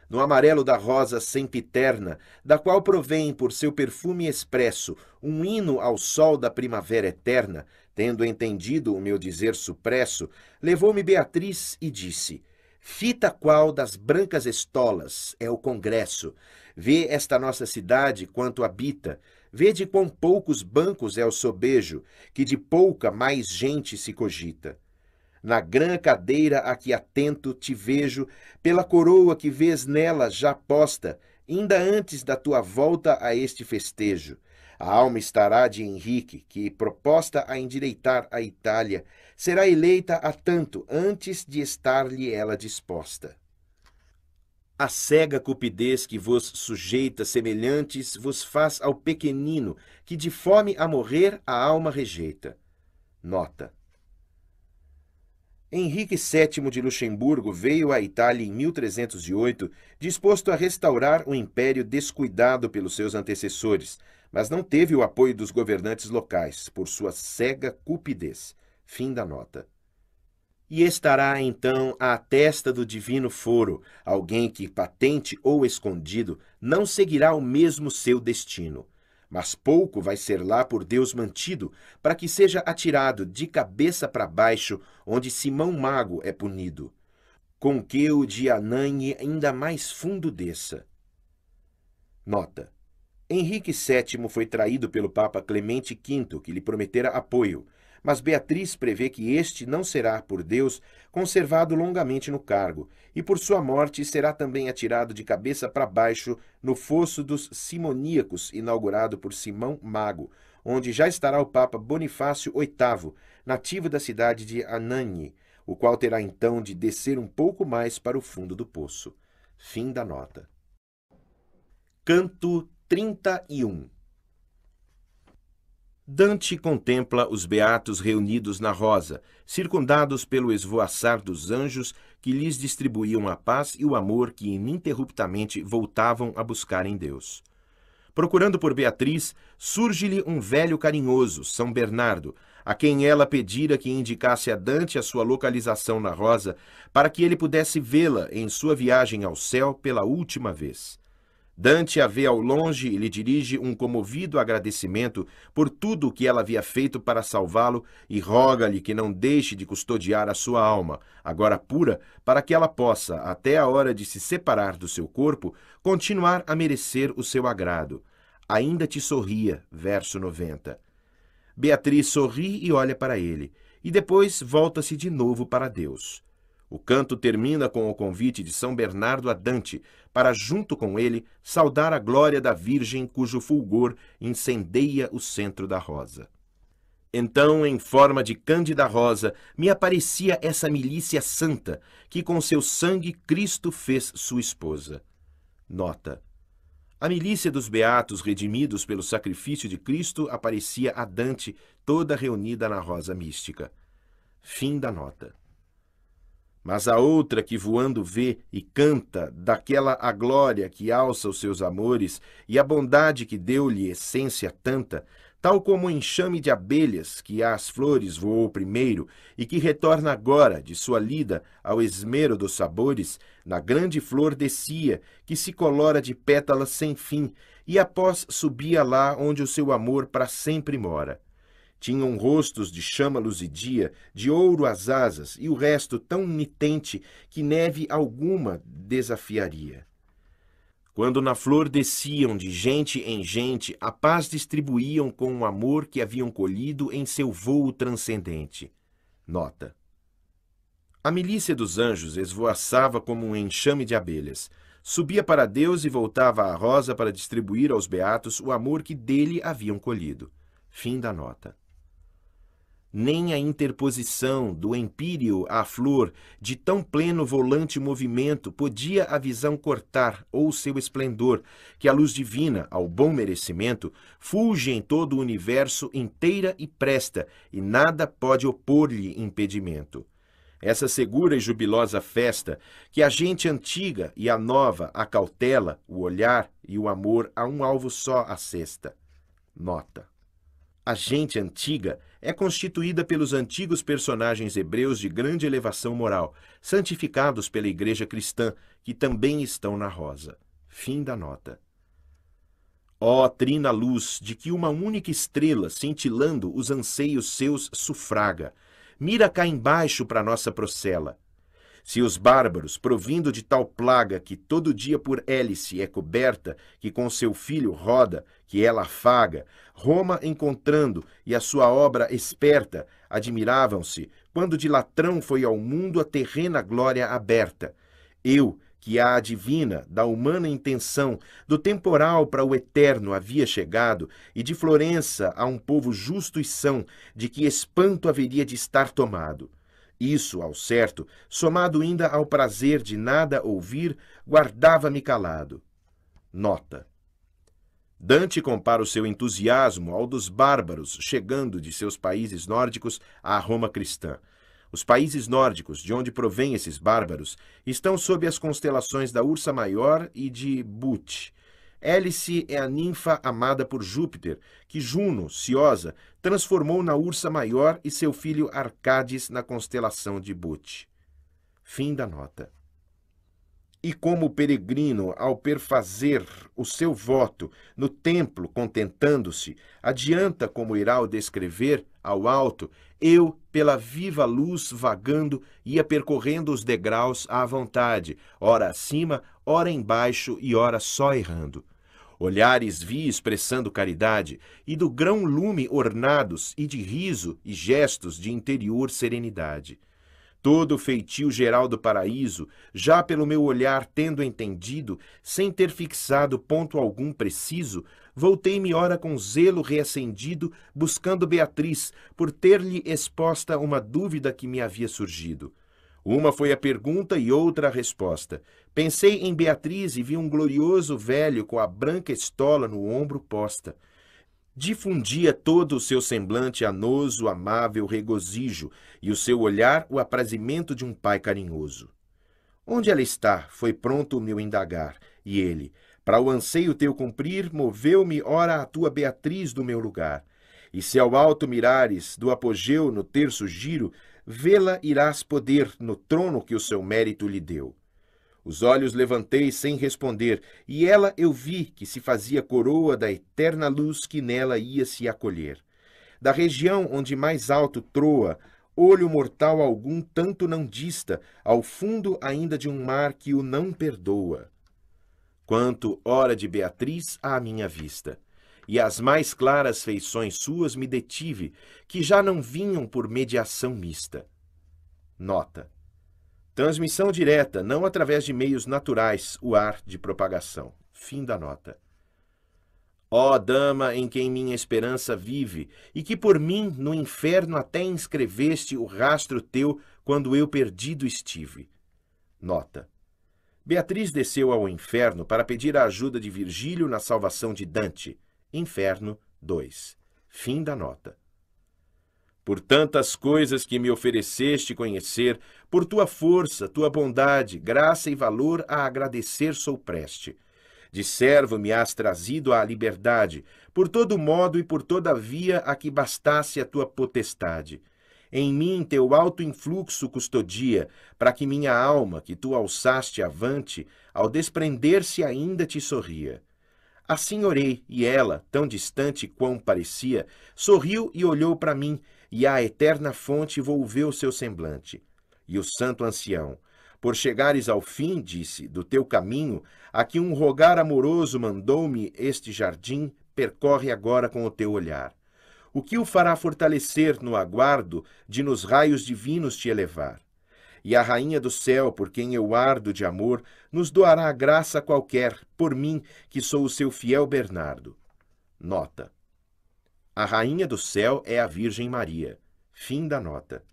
Speaker 1: No amarelo da rosa sempiterna, da qual provém por seu perfume expresso um hino ao sol da primavera eterna, tendo entendido o meu dizer supresso, levou-me Beatriz e disse: Fita qual das brancas estolas é o congresso. Vê esta nossa cidade quanto habita Vede quão poucos bancos é o sobejo, que de pouca mais gente se cogita. Na grã cadeira a que atento te vejo, pela coroa que vês nela já posta, ainda antes da tua volta a este festejo. A alma estará de Henrique, que, proposta a endireitar a Itália, será eleita a tanto antes de estar-lhe ela disposta. A cega cupidez que vos sujeita semelhantes vos faz ao pequenino, que de fome a morrer a alma rejeita. Nota. Henrique VII de Luxemburgo veio à Itália em 1308, disposto a restaurar o império descuidado pelos seus antecessores, mas não teve o apoio dos governantes locais por sua cega cupidez. Fim da nota e estará então à testa do divino foro. Alguém que, patente ou escondido, não seguirá o mesmo seu destino. Mas pouco vai ser lá por Deus mantido, para que seja atirado de cabeça para baixo, onde Simão Mago é punido. Com que o de Ananhe ainda mais fundo desça. Nota. Henrique VII foi traído pelo Papa Clemente V, que lhe prometera apoio, mas Beatriz prevê que este não será, por Deus, conservado longamente no cargo, e por sua morte será também atirado de cabeça para baixo no fosso dos simoníacos, inaugurado por Simão Mago, onde já estará o Papa Bonifácio VIII, nativo da cidade de Anani, o qual terá então de descer um pouco mais para o fundo do poço. Fim da nota. Canto 31 Dante contempla os beatos reunidos na rosa, circundados pelo esvoaçar dos anjos que lhes distribuíam a paz e o amor que ininterruptamente voltavam a buscar em Deus. Procurando por Beatriz, surge-lhe um velho carinhoso, São Bernardo, a quem ela pedira que indicasse a Dante a sua localização na rosa, para que ele pudesse vê-la em sua viagem ao céu pela última vez. Dante a vê ao longe e lhe dirige um comovido agradecimento por tudo o que ela havia feito para salvá-lo e roga-lhe que não deixe de custodiar a sua alma, agora pura, para que ela possa, até a hora de se separar do seu corpo, continuar a merecer o seu agrado. Ainda te sorria, verso 90. Beatriz sorri e olha para ele, e depois volta-se de novo para Deus. O canto termina com o convite de São Bernardo a Dante para, junto com ele, saudar a glória da Virgem cujo fulgor incendeia o centro da rosa. Então, em forma de cândida rosa, me aparecia essa milícia santa que com seu sangue Cristo fez sua esposa. Nota. A milícia dos beatos redimidos pelo sacrifício de Cristo aparecia a Dante, toda reunida na rosa mística. Fim da nota. Mas a outra que voando vê e canta, daquela a glória que alça os seus amores, e a bondade que deu-lhe essência tanta, tal como o enxame de abelhas que às flores voou primeiro e que retorna agora de sua lida ao esmero dos sabores, na grande flor descia, que se colora de pétalas sem fim, e após subia lá onde o seu amor para sempre mora. Tinham rostos de chama luzidia, de ouro as asas, e o resto tão nitente que neve alguma desafiaria. Quando na flor desciam de gente em gente, a paz distribuíam com o amor que haviam colhido em seu vôo transcendente. Nota. A milícia dos anjos esvoaçava como um enxame de abelhas. Subia para Deus e voltava à rosa para distribuir aos beatos o amor que dele haviam colhido. Fim da nota nem a interposição do empírio à flor de tão pleno volante movimento podia a visão cortar ou seu esplendor, que a luz divina, ao bom merecimento, fulge em todo o universo inteira e presta, e nada pode opor-lhe impedimento. Essa segura e jubilosa festa, que a gente antiga e a nova cautela, o olhar e o amor a um alvo só a cesta. Nota. A gente antiga é constituída pelos antigos personagens hebreus de grande elevação moral, santificados pela Igreja cristã, que também estão na rosa. Fim da nota. Ó oh, trina luz, de que uma única estrela, cintilando os anseios seus, sufraga, mira cá embaixo para nossa procela, se os bárbaros, provindo de tal plaga que todo dia por hélice é coberta, que com seu filho roda, que ela afaga, Roma encontrando e a sua obra esperta, admiravam-se, quando de latrão foi ao mundo a terrena glória aberta. Eu, que a divina, da humana intenção, do temporal para o eterno havia chegado, e de Florença a um povo justo e são, de que espanto haveria de estar tomado. Isso, ao certo, somado ainda ao prazer de nada ouvir, guardava-me calado. Nota. Dante compara o seu entusiasmo ao dos bárbaros chegando de seus países nórdicos à Roma cristã. Os países nórdicos, de onde provêm esses bárbaros, estão sob as constelações da Ursa Maior e de Bute. Hélice é a ninfa amada por Júpiter, que Juno, ciosa, transformou na Ursa Maior e seu filho Arcades na constelação de Bute. Fim da nota. E como o peregrino, ao perfazer o seu voto no templo, contentando-se, adianta, como irá o descrever, ao alto, eu, pela viva luz vagando, ia percorrendo os degraus à vontade, ora acima, ora embaixo e ora só errando olhares vi expressando caridade, e do grão-lume ornados, e de riso e gestos de interior serenidade. Todo o feitio geral do paraíso, já pelo meu olhar tendo entendido, sem ter fixado ponto algum preciso, voltei-me ora com zelo reacendido, buscando Beatriz, por ter-lhe exposta uma dúvida que me havia surgido. Uma foi a pergunta e outra a resposta, Pensei em Beatriz e vi um glorioso velho com a branca estola no ombro posta. Difundia todo o seu semblante anoso, amável regozijo, e o seu olhar o aprazimento de um pai carinhoso. Onde ela está? Foi pronto o meu indagar. E ele, para o anseio teu cumprir, moveu-me ora a tua Beatriz do meu lugar. E se ao alto mirares, do apogeu no terço giro, vê-la irás poder no trono que o seu mérito lhe deu. Os olhos levantei sem responder, e ela eu vi que se fazia coroa da eterna luz que nela ia se acolher. Da região onde mais alto troa, olho mortal algum tanto não dista, ao fundo ainda de um mar que o não perdoa. Quanto hora de Beatriz à minha vista, e as mais claras feições suas me detive, que já não vinham por mediação mista. Nota. Transmissão direta, não através de meios naturais, o ar de propagação. Fim da nota. Ó oh, dama em quem minha esperança vive, e que por mim no inferno até inscreveste o rastro teu quando eu perdido estive. Nota. Beatriz desceu ao inferno para pedir a ajuda de Virgílio na salvação de Dante. Inferno 2. Fim da nota por tantas coisas que me ofereceste conhecer, por tua força, tua bondade, graça e valor a agradecer sou preste. De servo me has trazido à liberdade, por todo modo e por toda via a que bastasse a tua potestade. Em mim teu alto influxo custodia, para que minha alma, que tu alçaste avante, ao desprender-se ainda te sorria. Assim orei, e ela, tão distante quão parecia, sorriu e olhou para mim, e à eterna fonte volveu seu semblante. E o santo ancião, por chegares ao fim, disse, do teu caminho, a que um rogar amoroso mandou-me este jardim, percorre agora com o teu olhar. O que o fará fortalecer no aguardo de nos raios divinos te elevar? E a rainha do céu, por quem eu ardo de amor, nos doará graça qualquer, por mim, que sou o seu fiel Bernardo. Nota. A rainha do céu é a Virgem Maria. Fim da nota.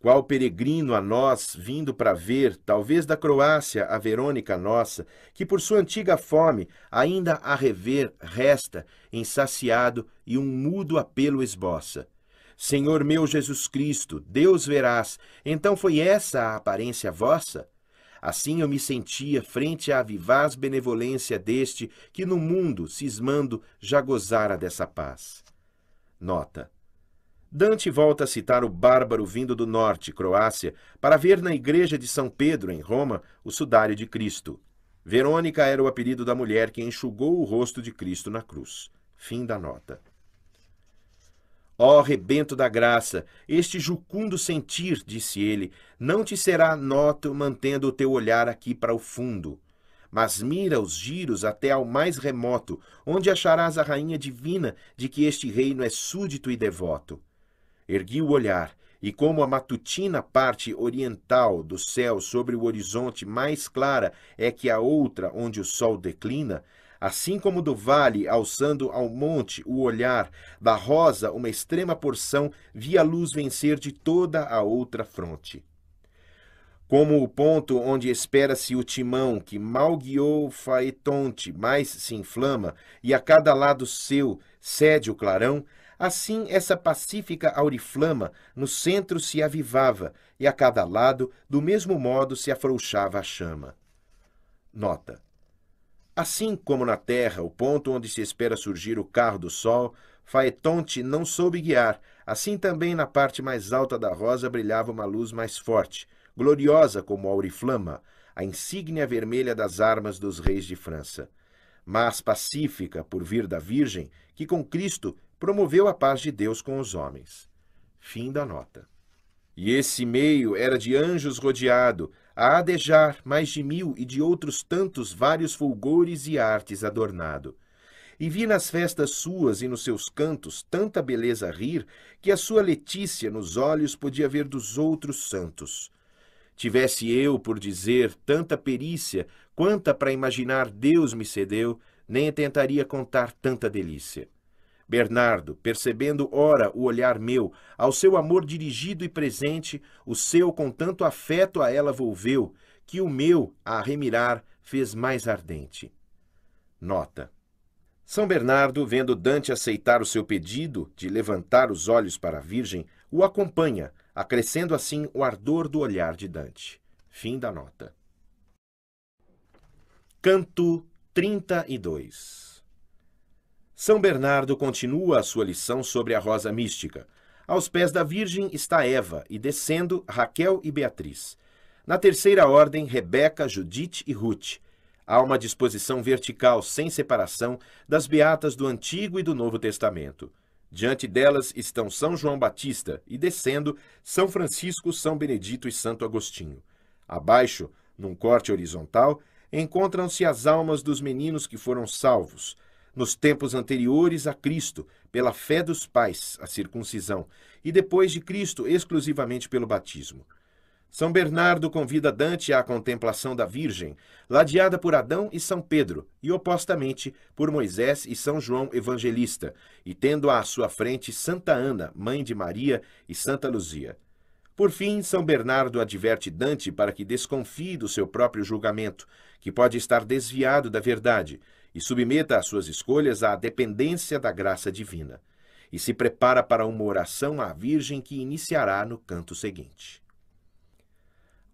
Speaker 1: Qual peregrino a nós, vindo para ver, talvez da Croácia, a Verônica nossa, que por sua antiga fome ainda a rever resta, insaciado e um mudo apelo esboça. Senhor meu Jesus Cristo, Deus verás, então foi essa a aparência vossa? Assim eu me sentia frente à vivaz benevolência deste que no mundo, cismando, já gozara dessa paz. Nota. Dante volta a citar o bárbaro vindo do norte, Croácia, para ver na igreja de São Pedro, em Roma, o sudário de Cristo. Verônica era o apelido da mulher que enxugou o rosto de Cristo na cruz. Fim da nota. Ó oh, rebento da graça, este jucundo sentir, disse ele, não te será noto mantendo o teu olhar aqui para o fundo. Mas mira os giros até ao mais remoto, onde acharás a rainha divina de que este reino é súdito e devoto. Ergui o olhar, e como a matutina parte oriental do céu sobre o horizonte mais clara é que a outra onde o sol declina, assim como do vale, alçando ao monte o olhar, da rosa uma extrema porção, vi a luz vencer de toda a outra fronte. Como o ponto onde espera-se o timão, que mal guiou Faetonte, mais se inflama, e a cada lado seu cede o clarão, assim essa pacífica auriflama no centro se avivava, e a cada lado, do mesmo modo, se afrouxava a chama. Nota Assim como na terra, o ponto onde se espera surgir o carro do sol, Faetonte não soube guiar. Assim também na parte mais alta da rosa brilhava uma luz mais forte, gloriosa como a auriflama, a insígnia vermelha das armas dos reis de França. Mas pacífica por vir da Virgem, que com Cristo promoveu a paz de Deus com os homens. Fim da nota. E esse meio era de anjos rodeado, a adejar mais de mil e de outros tantos vários fulgores e artes adornado. E vi nas festas suas e nos seus cantos tanta beleza rir, que a sua letícia nos olhos podia ver dos outros santos. Tivesse eu, por dizer, tanta perícia, quanta para imaginar Deus me cedeu, nem tentaria contar tanta delícia. Bernardo, percebendo ora o olhar meu, ao seu amor dirigido e presente, o seu com tanto afeto a ela volveu, que o meu, a remirar, fez mais ardente. Nota. São Bernardo, vendo Dante aceitar o seu pedido de levantar os olhos para a Virgem, o acompanha, acrescendo assim o ardor do olhar de Dante. Fim da nota. Canto 32 são Bernardo continua a sua lição sobre a rosa mística. Aos pés da Virgem está Eva e descendo Raquel e Beatriz. Na terceira ordem, Rebeca, Judite e Ruth. Há uma disposição vertical sem separação das beatas do Antigo e do Novo Testamento. Diante delas estão São João Batista e descendo São Francisco, São Benedito e Santo Agostinho. Abaixo, num corte horizontal, encontram-se as almas dos meninos que foram salvos nos tempos anteriores a Cristo, pela fé dos pais, a circuncisão, e depois de Cristo, exclusivamente pelo batismo. São Bernardo convida Dante à contemplação da Virgem, ladeada por Adão e São Pedro, e opostamente por Moisés e São João Evangelista, e tendo à sua frente Santa Ana, mãe de Maria, e Santa Luzia. Por fim, São Bernardo adverte Dante para que desconfie do seu próprio julgamento, que pode estar desviado da verdade, e submeta as suas escolhas à dependência da graça divina, e se prepara para uma oração à Virgem que iniciará no canto seguinte.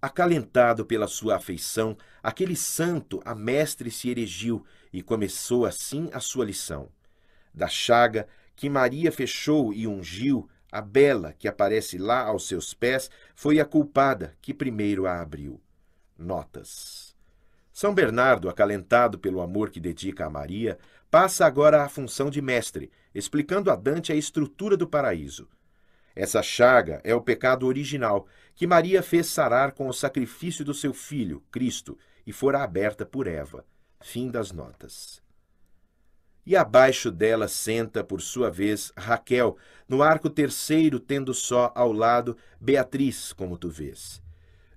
Speaker 1: Acalentado pela sua afeição, aquele santo a mestre se erigiu e começou assim a sua lição. Da chaga que Maria fechou e ungiu, a bela que aparece lá aos seus pés foi a culpada que primeiro a abriu. Notas. São Bernardo, acalentado pelo amor que dedica a Maria, passa agora à função de mestre, explicando a Dante a estrutura do paraíso. Essa chaga é o pecado original que Maria fez sarar com o sacrifício do seu filho, Cristo, e fora aberta por Eva. Fim das notas. E abaixo dela senta, por sua vez, Raquel, no arco terceiro, tendo só ao lado Beatriz, como tu vês.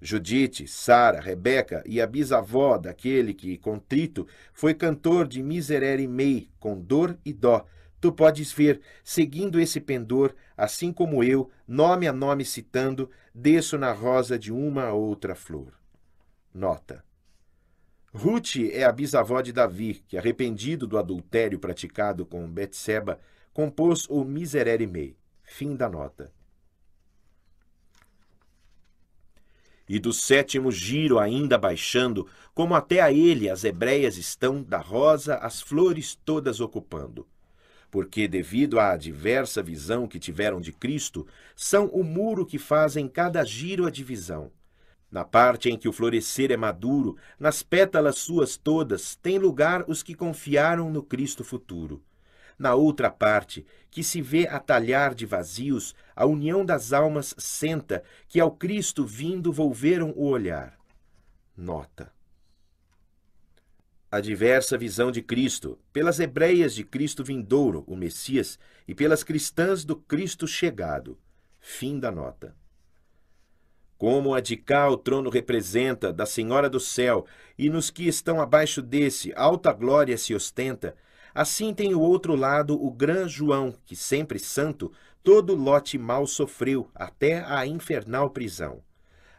Speaker 1: Judite, Sara, Rebeca e a bisavó daquele que, contrito, foi cantor de Miserere Mei, com dor e dó. Tu podes ver, seguindo esse pendor, assim como eu, nome a nome citando, desço na rosa de uma a outra flor. Nota. Ruth é a bisavó de Davi, que, arrependido do adultério praticado com Betseba, compôs o Miserere Mei. Fim da nota. E do sétimo giro ainda baixando, como até a ele as hebreias estão, da rosa as flores todas ocupando. Porque, devido à diversa visão que tiveram de Cristo, são o muro que fazem cada giro a divisão. Na parte em que o florescer é maduro, nas pétalas suas todas, tem lugar os que confiaram no Cristo futuro. Na outra parte, que se vê atalhar de vazios, a união das almas senta, que ao Cristo vindo volveram o olhar. Nota. A diversa visão de Cristo, pelas hebreias de Cristo vindouro, o Messias, e pelas cristãs do Cristo chegado. Fim da nota. Como a de cá o trono representa, da Senhora do Céu, e nos que estão abaixo desse, alta glória se ostenta, Assim tem o outro lado o Gran João, que sempre santo, todo lote mal sofreu, até a infernal prisão.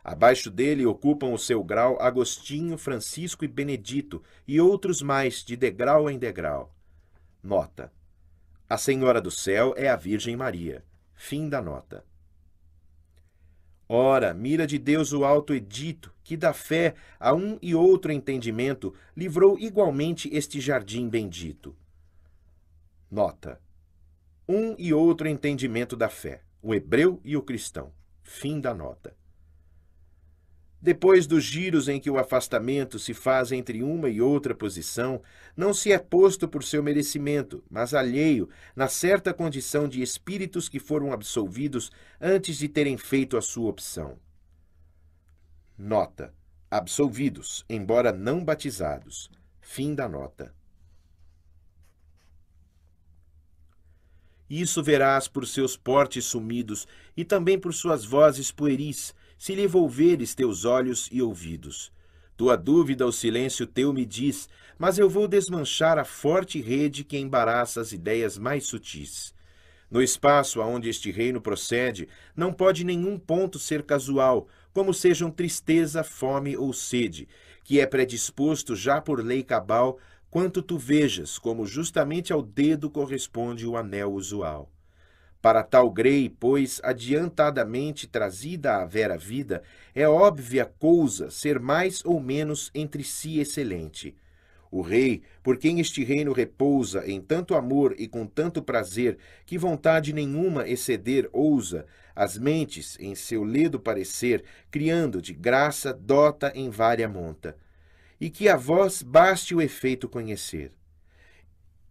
Speaker 1: Abaixo dele ocupam o seu grau Agostinho, Francisco e Benedito, e outros mais, de degrau em degrau. Nota. A Senhora do Céu é a Virgem Maria. Fim da nota. Ora, mira de Deus o alto edito, que da fé a um e outro entendimento livrou igualmente este jardim bendito. Nota: um e outro entendimento da fé, o hebreu e o cristão. Fim da nota. Depois dos giros em que o afastamento se faz entre uma e outra posição, não se é posto por seu merecimento, mas alheio, na certa condição de espíritos que foram absolvidos antes de terem feito a sua opção. Nota: absolvidos, embora não batizados. Fim da nota. E isso verás por seus portes sumidos, e também por suas vozes pueris, se lhe volveres teus olhos e ouvidos. Tua dúvida o silêncio teu me diz, mas eu vou desmanchar a forte rede que embaraça as ideias mais sutis. No espaço aonde este reino procede, não pode nenhum ponto ser casual, como sejam tristeza, fome ou sede, que é predisposto já por lei cabal quanto tu vejas, como justamente ao dedo corresponde o anel usual. Para tal grei, pois, adiantadamente trazida a vera vida, é óbvia cousa ser mais ou menos entre si excelente. O rei, por quem este reino repousa em tanto amor e com tanto prazer, que vontade nenhuma exceder ousa, as mentes, em seu ledo parecer, criando de graça, dota em vária monta e que a vós baste o efeito conhecer.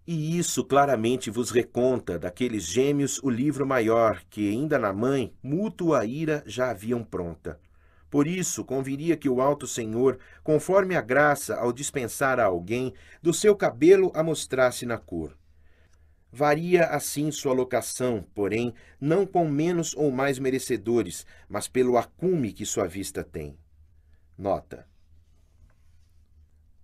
Speaker 1: E isso claramente vos reconta daqueles gêmeos o livro maior, que ainda na mãe, mútua ira já haviam pronta. Por isso, conviria que o alto Senhor, conforme a graça ao dispensar a alguém, do seu cabelo a mostrasse na cor. Varia assim sua locação, porém, não com menos ou mais merecedores, mas pelo acume que sua vista tem. Nota.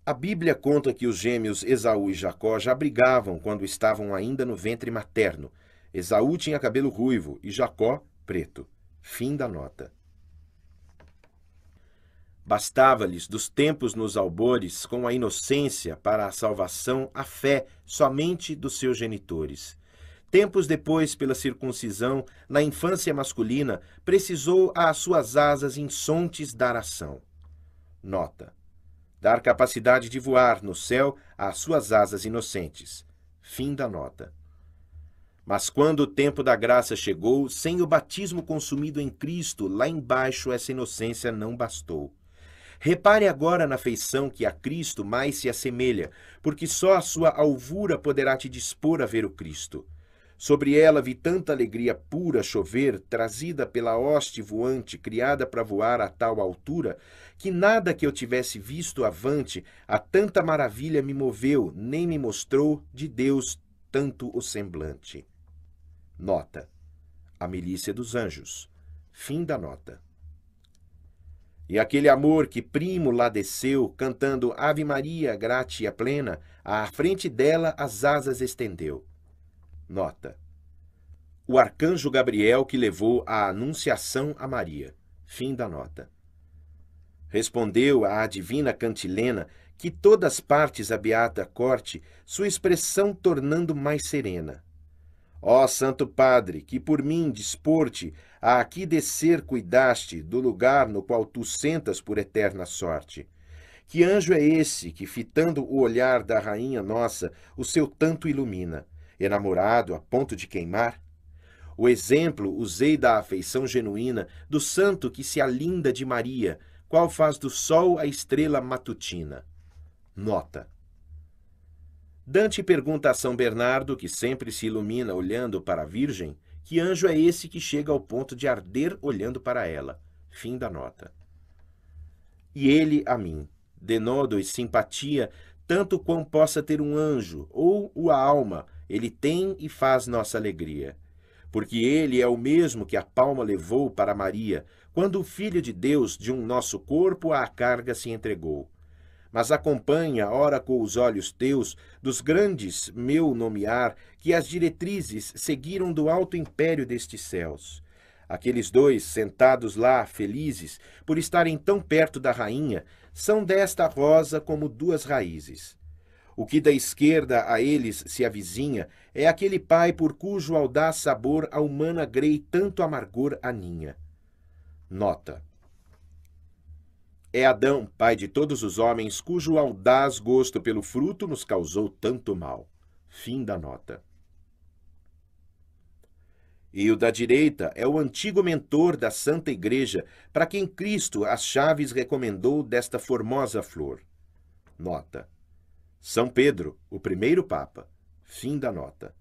Speaker 1: A Bíblia conta que os gêmeos Esaú e Jacó já brigavam quando estavam ainda no ventre materno. Esaú tinha cabelo ruivo e Jacó preto. Fim da nota. Bastava-lhes dos tempos nos albores, com a inocência para a salvação, a fé somente dos seus genitores. Tempos depois, pela circuncisão, na infância masculina, precisou às suas asas insontes dar ação. Nota dar capacidade de voar no céu às suas asas inocentes. Fim da nota. Mas quando o tempo da graça chegou, sem o batismo consumido em Cristo, lá embaixo essa inocência não bastou. Repare agora na feição que a Cristo mais se assemelha, porque só a sua alvura poderá te dispor a ver o Cristo. Sobre ela vi tanta alegria pura chover, trazida pela hoste voante, criada para voar a tal altura, que nada que eu tivesse visto avante a tanta maravilha me moveu, nem me mostrou de Deus tanto o semblante. Nota. A milícia dos anjos. Fim da nota. E aquele amor que primo lá desceu, cantando Ave Maria, gratia plena, à frente dela as asas estendeu. Nota. O arcanjo Gabriel que levou a anunciação a Maria. Fim da nota. Respondeu à divina cantilena que todas partes a beata corte, sua expressão tornando mais serena. Ó Santo Padre, que por mim dispor-te a aqui descer cuidaste do lugar no qual tu sentas por eterna sorte. Que anjo é esse que, fitando o olhar da rainha nossa, o seu tanto ilumina, enamorado a ponto de queimar? O exemplo usei da afeição genuína do santo que se alinda de Maria, qual faz do sol a estrela matutina. Nota. Dante pergunta a São Bernardo, que sempre se ilumina olhando para a Virgem, que anjo é esse que chega ao ponto de arder olhando para ela. Fim da nota. E ele a mim, denodo e simpatia, tanto quão possa ter um anjo, ou a alma, ele tem e faz nossa alegria. Porque ele é o mesmo que a palma levou para Maria, quando o Filho de Deus de um nosso corpo à carga se entregou. Mas acompanha, ora com os olhos teus, dos grandes meu nomear, que as diretrizes seguiram do alto império destes céus. Aqueles dois, sentados lá, felizes, por estarem tão perto da rainha, são desta rosa como duas raízes. O que da esquerda a eles se avizinha é aquele pai por cujo audaz sabor a humana grei tanto amargor aninha. Nota. É Adão, pai de todos os homens, cujo audaz gosto pelo fruto nos causou tanto mal. Fim da nota. E o da direita é o antigo mentor da Santa Igreja, para quem Cristo as chaves recomendou desta formosa flor. Nota. São Pedro, o primeiro Papa. Fim da nota.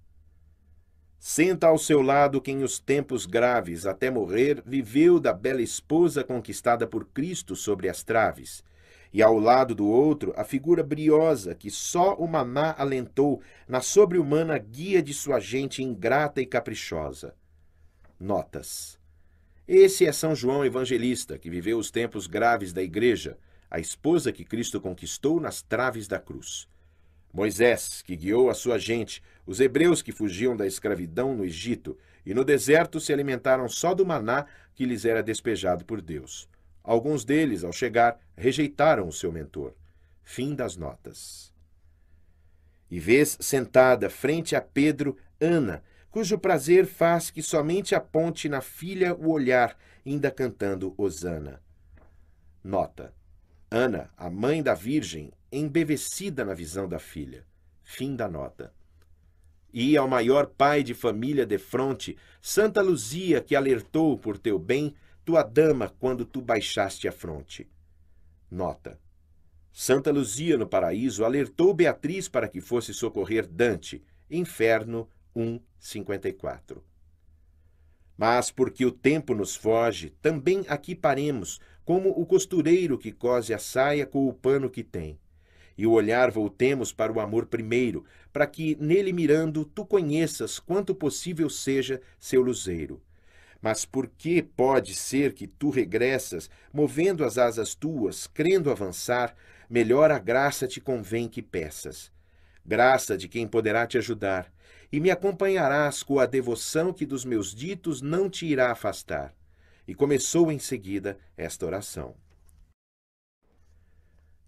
Speaker 1: Senta ao seu lado quem os tempos graves até morrer viveu da bela esposa conquistada por Cristo sobre as traves. E ao lado do outro, a figura briosa que só o maná alentou na sobre-humana guia de sua gente ingrata e caprichosa. Notas. Esse é São João Evangelista, que viveu os tempos graves da igreja, a esposa que Cristo conquistou nas traves da cruz. Moisés, que guiou a sua gente os hebreus que fugiam da escravidão no Egito e no deserto se alimentaram só do maná que lhes era despejado por Deus. Alguns deles, ao chegar, rejeitaram o seu mentor. Fim das notas. E vês sentada frente a Pedro Ana, cujo prazer faz que somente aponte na filha o olhar, ainda cantando Osana. Nota. Ana, a mãe da Virgem, embevecida na visão da filha. Fim da nota e ao maior pai de família defronte, Santa Luzia, que alertou por teu bem tua dama quando tu baixaste a fronte. Nota. Santa Luzia no paraíso alertou Beatriz para que fosse socorrer Dante. Inferno 1:54. Mas porque o tempo nos foge, também aqui paremos, como o costureiro que cose a saia com o pano que tem. E o olhar voltemos para o amor primeiro, para que, nele mirando, tu conheças quanto possível seja seu luzeiro. Mas por que pode ser que tu regressas, movendo as asas tuas, crendo avançar, melhor a graça te convém que peças? Graça de quem poderá te ajudar, e me acompanharás com a devoção que dos meus ditos não te irá afastar. E começou em seguida esta oração.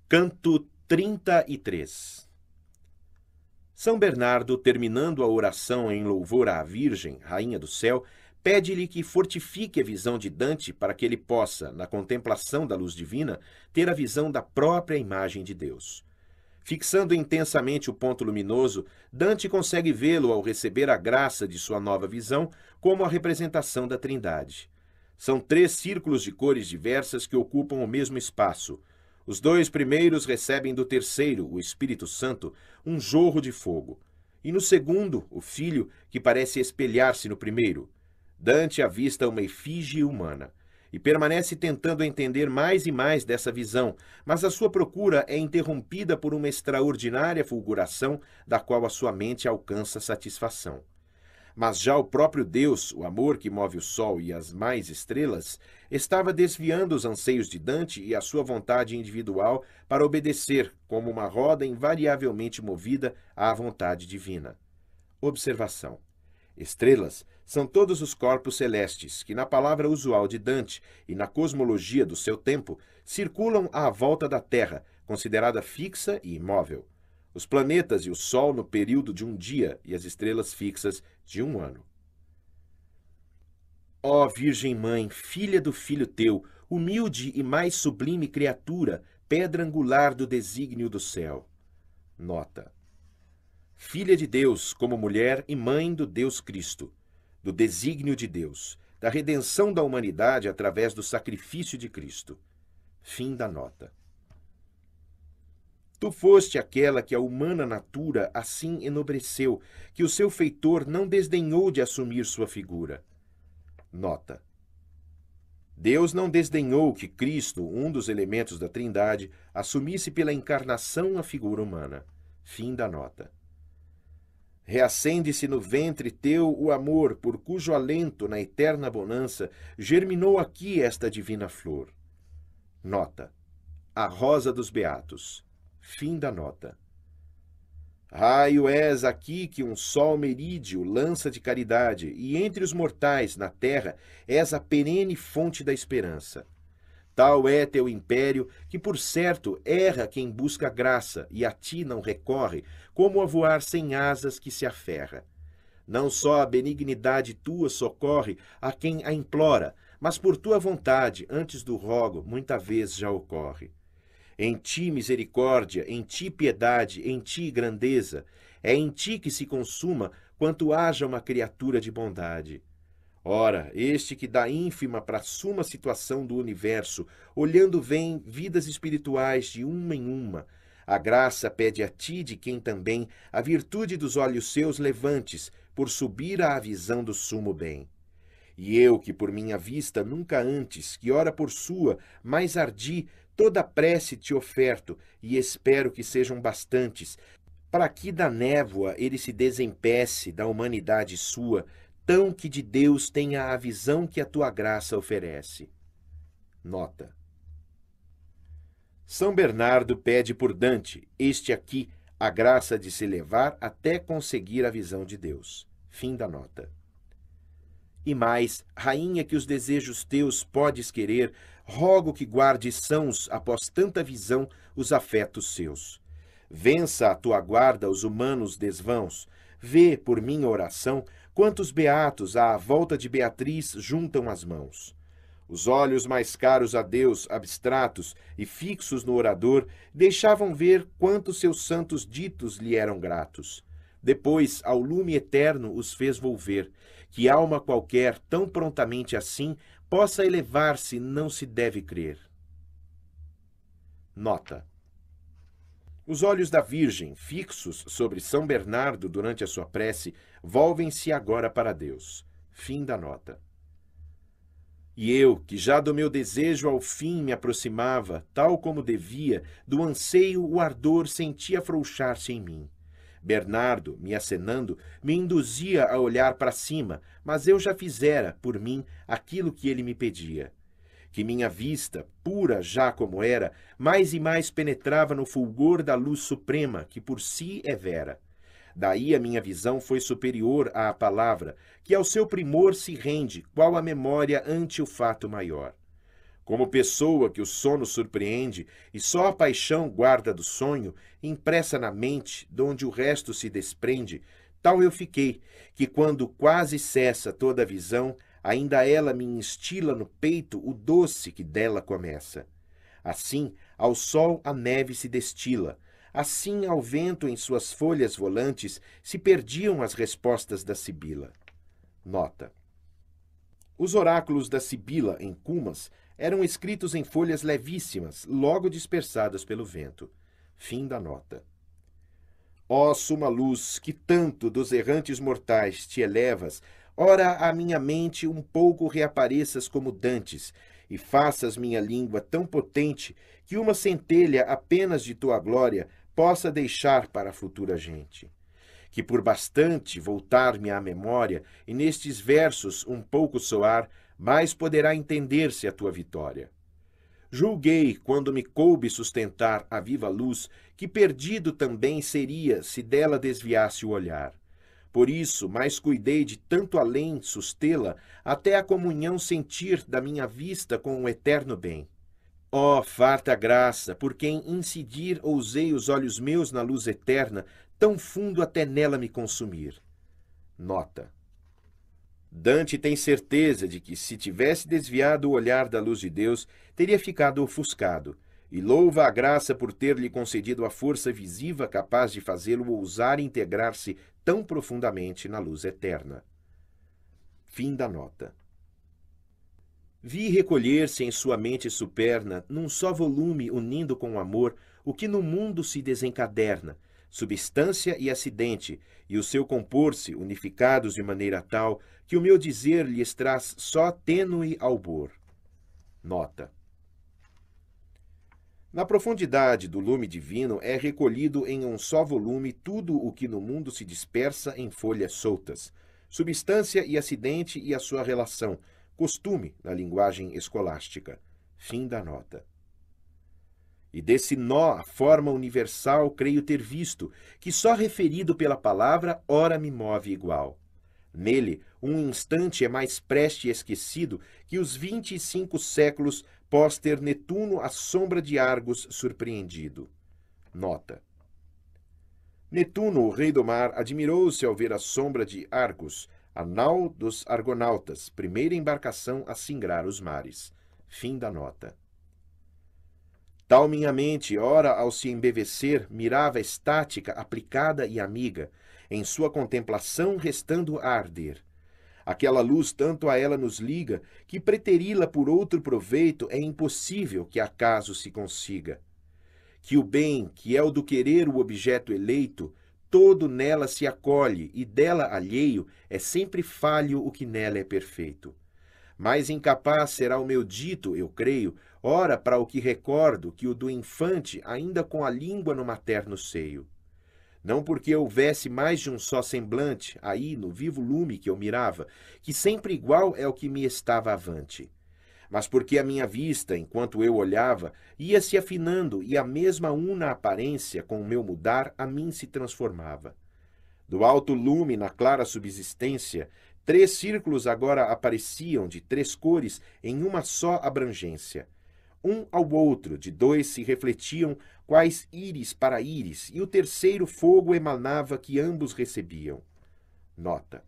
Speaker 1: Canto 33 São Bernardo, terminando a oração em louvor à Virgem, Rainha do Céu, pede-lhe que fortifique a visão de Dante para que ele possa, na contemplação da luz divina, ter a visão da própria imagem de Deus. Fixando intensamente o ponto luminoso, Dante consegue vê-lo ao receber a graça de sua nova visão como a representação da Trindade. São três círculos de cores diversas que ocupam o mesmo espaço: os dois primeiros recebem do terceiro, o Espírito Santo, um jorro de fogo, e no segundo, o filho, que parece espelhar-se no primeiro. Dante avista uma efígie humana e permanece tentando entender mais e mais dessa visão, mas a sua procura é interrompida por uma extraordinária fulguração da qual a sua mente alcança satisfação. Mas já o próprio Deus, o amor que move o sol e as mais estrelas, estava desviando os anseios de Dante e a sua vontade individual para obedecer, como uma roda invariavelmente movida à vontade divina. Observação: Estrelas são todos os corpos celestes que, na palavra usual de Dante e na cosmologia do seu tempo, circulam à volta da Terra, considerada fixa e imóvel os planetas e o Sol no período de um dia e as estrelas fixas de um ano. Ó Virgem Mãe, filha do Filho teu, humilde e mais sublime criatura, pedra angular do desígnio do céu. Nota. Filha de Deus, como mulher e mãe do Deus Cristo, do desígnio de Deus, da redenção da humanidade através do sacrifício de Cristo. Fim da nota. Tu foste aquela que a humana natura assim enobreceu, que o seu feitor não desdenhou de assumir sua figura. Nota. Deus não desdenhou que Cristo, um dos elementos da Trindade, assumisse pela encarnação a figura humana. Fim da nota. Reacende-se no ventre teu o amor, por cujo alento, na eterna bonança, germinou aqui esta divina flor. Nota: A Rosa dos Beatos. Fim da nota. Raio és aqui que um sol merídio lança de caridade, e entre os mortais, na terra, és a perene fonte da esperança. Tal é teu império, que por certo erra quem busca graça, e a ti não recorre, como a voar sem asas que se aferra. Não só a benignidade tua socorre a quem a implora, mas por tua vontade, antes do rogo, muita vez já ocorre. Em ti misericórdia, em ti piedade, em ti grandeza. É em ti que se consuma quanto haja uma criatura de bondade. Ora, este que da ínfima para a suma situação do universo, olhando vem vidas espirituais de uma em uma. A graça pede a ti de quem também a virtude dos olhos seus levantes, por subir à visão do sumo bem. E eu, que por minha vista nunca antes, que ora por sua, mais ardi, Toda prece te oferto, e espero que sejam bastantes, para que da névoa ele se desempece da humanidade sua, tão que de Deus tenha a visão que a tua graça oferece. Nota. São Bernardo pede por Dante, este aqui, a graça de se levar até conseguir a visão de Deus. Fim da nota. E mais, rainha que os desejos teus podes querer, rogo que guarde sãos após tanta visão os afetos seus. Vença a tua guarda os humanos desvãos. Vê, por minha oração, quantos beatos à volta de Beatriz juntam as mãos. Os olhos mais caros a Deus, abstratos e fixos no orador, deixavam ver quantos seus santos ditos lhe eram gratos. Depois, ao lume eterno os fez volver, que alma qualquer, tão prontamente assim, possa elevar-se não se deve crer. Nota. Os olhos da Virgem, fixos sobre São Bernardo durante a sua prece, volvem-se agora para Deus. Fim da nota. E eu, que já do meu desejo ao fim me aproximava, tal como devia, do anseio o ardor sentia afrouxar-se em mim. Bernardo, me acenando, me induzia a olhar para cima, mas eu já fizera, por mim, aquilo que ele me pedia. Que minha vista, pura já como era, mais e mais penetrava no fulgor da luz suprema, que por si é vera. Daí a minha visão foi superior à palavra, que ao seu primor se rende, qual a memória ante o fato maior. Como pessoa que o sono surpreende e só a paixão guarda do sonho, impressa na mente, donde o resto se desprende, tal eu fiquei, que quando quase cessa toda a visão, ainda ela me instila no peito o doce que dela começa. Assim, ao sol a neve se destila, assim ao vento em suas folhas volantes se perdiam as respostas da Sibila. Nota. Os oráculos da Sibila em Cumas eram escritos em folhas levíssimas, logo dispersadas pelo vento. Fim da nota. Ó suma luz, que tanto dos errantes mortais te elevas, ora a minha mente um pouco reapareças como dantes, e faças minha língua tão potente que uma centelha apenas de tua glória possa deixar para a futura gente. Que por bastante voltar-me à memória e nestes versos um pouco soar mais poderá entender-se a tua vitória. Julguei, quando me coube sustentar a viva luz, que perdido também seria se dela desviasse o olhar. Por isso, mais cuidei de tanto além sustê-la, até a comunhão sentir da minha vista com o eterno bem. Ó oh, farta graça, por quem incidir ousei os olhos meus na luz eterna, tão fundo até nela me consumir. Nota. Dante tem certeza de que, se tivesse desviado o olhar da luz de Deus, teria ficado ofuscado, e louva a graça por ter-lhe concedido a força visiva capaz de fazê-lo ousar integrar-se tão profundamente na luz eterna. Fim da nota. Vi recolher-se em sua mente superna, num só volume unindo com o amor, o que no mundo se desencaderna, substância e acidente, e o seu compor-se unificados de maneira tal que o meu dizer lhes traz só tênue albor. Nota. Na profundidade do lume divino é recolhido em um só volume tudo o que no mundo se dispersa em folhas soltas, substância e acidente e a sua relação, costume na linguagem escolástica. Fim da nota. E desse nó, a forma universal, creio ter visto, que só referido pela palavra, ora me move igual. Nele, um instante é mais preste e esquecido que os vinte e cinco séculos pós ter Netuno à sombra de Argos surpreendido. Nota. Netuno, o rei do mar, admirou-se ao ver a sombra de Argos, a nau dos Argonautas, primeira embarcação a singrar os mares. Fim da nota. Tal minha mente, ora ao se embevecer, mirava estática, aplicada e amiga, em sua contemplação restando a arder. Aquela luz tanto a ela nos liga, que preteri-la por outro proveito é impossível que acaso se consiga. Que o bem, que é o do querer o objeto eleito, todo nela se acolhe, e dela alheio é sempre falho o que nela é perfeito. Mais incapaz será o meu dito, eu creio, ora para o que recordo que o do infante ainda com a língua no materno seio. Não porque houvesse mais de um só semblante, aí no vivo lume que eu mirava, que sempre igual é o que me estava avante, mas porque a minha vista, enquanto eu olhava, ia se afinando e a mesma una aparência, com o meu mudar, a mim se transformava. Do alto lume, na clara subsistência, três círculos agora apareciam de três cores em uma só abrangência um ao outro, de dois se refletiam quais íris para íris, e o terceiro fogo emanava que ambos recebiam. Nota.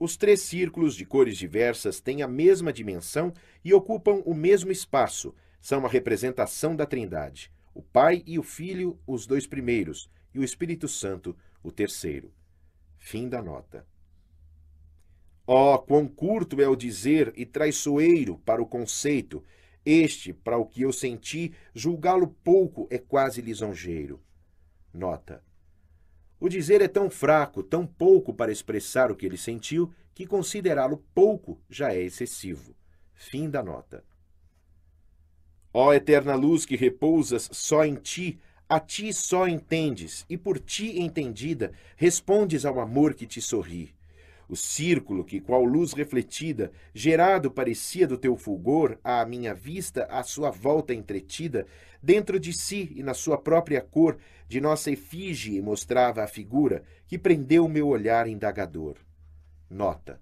Speaker 1: Os três círculos de cores diversas têm a mesma dimensão e ocupam o mesmo espaço, são a representação da Trindade, o Pai e o Filho, os dois primeiros, e o Espírito Santo, o terceiro. Fim da nota. Ó, oh, quão curto é o dizer e traiçoeiro para o conceito este, para o que eu senti, julgá-lo pouco é quase lisonjeiro. Nota. O dizer é tão fraco, tão pouco para expressar o que ele sentiu, que considerá-lo pouco já é excessivo. Fim da nota. Ó eterna luz que repousas só em ti, a ti só entendes, e por ti entendida, respondes ao amor que te sorri. O círculo que, qual luz refletida, gerado parecia do teu fulgor, à minha vista, à sua volta entretida, dentro de si e na sua própria cor, de nossa efígie mostrava a figura, que prendeu o meu olhar indagador. Nota.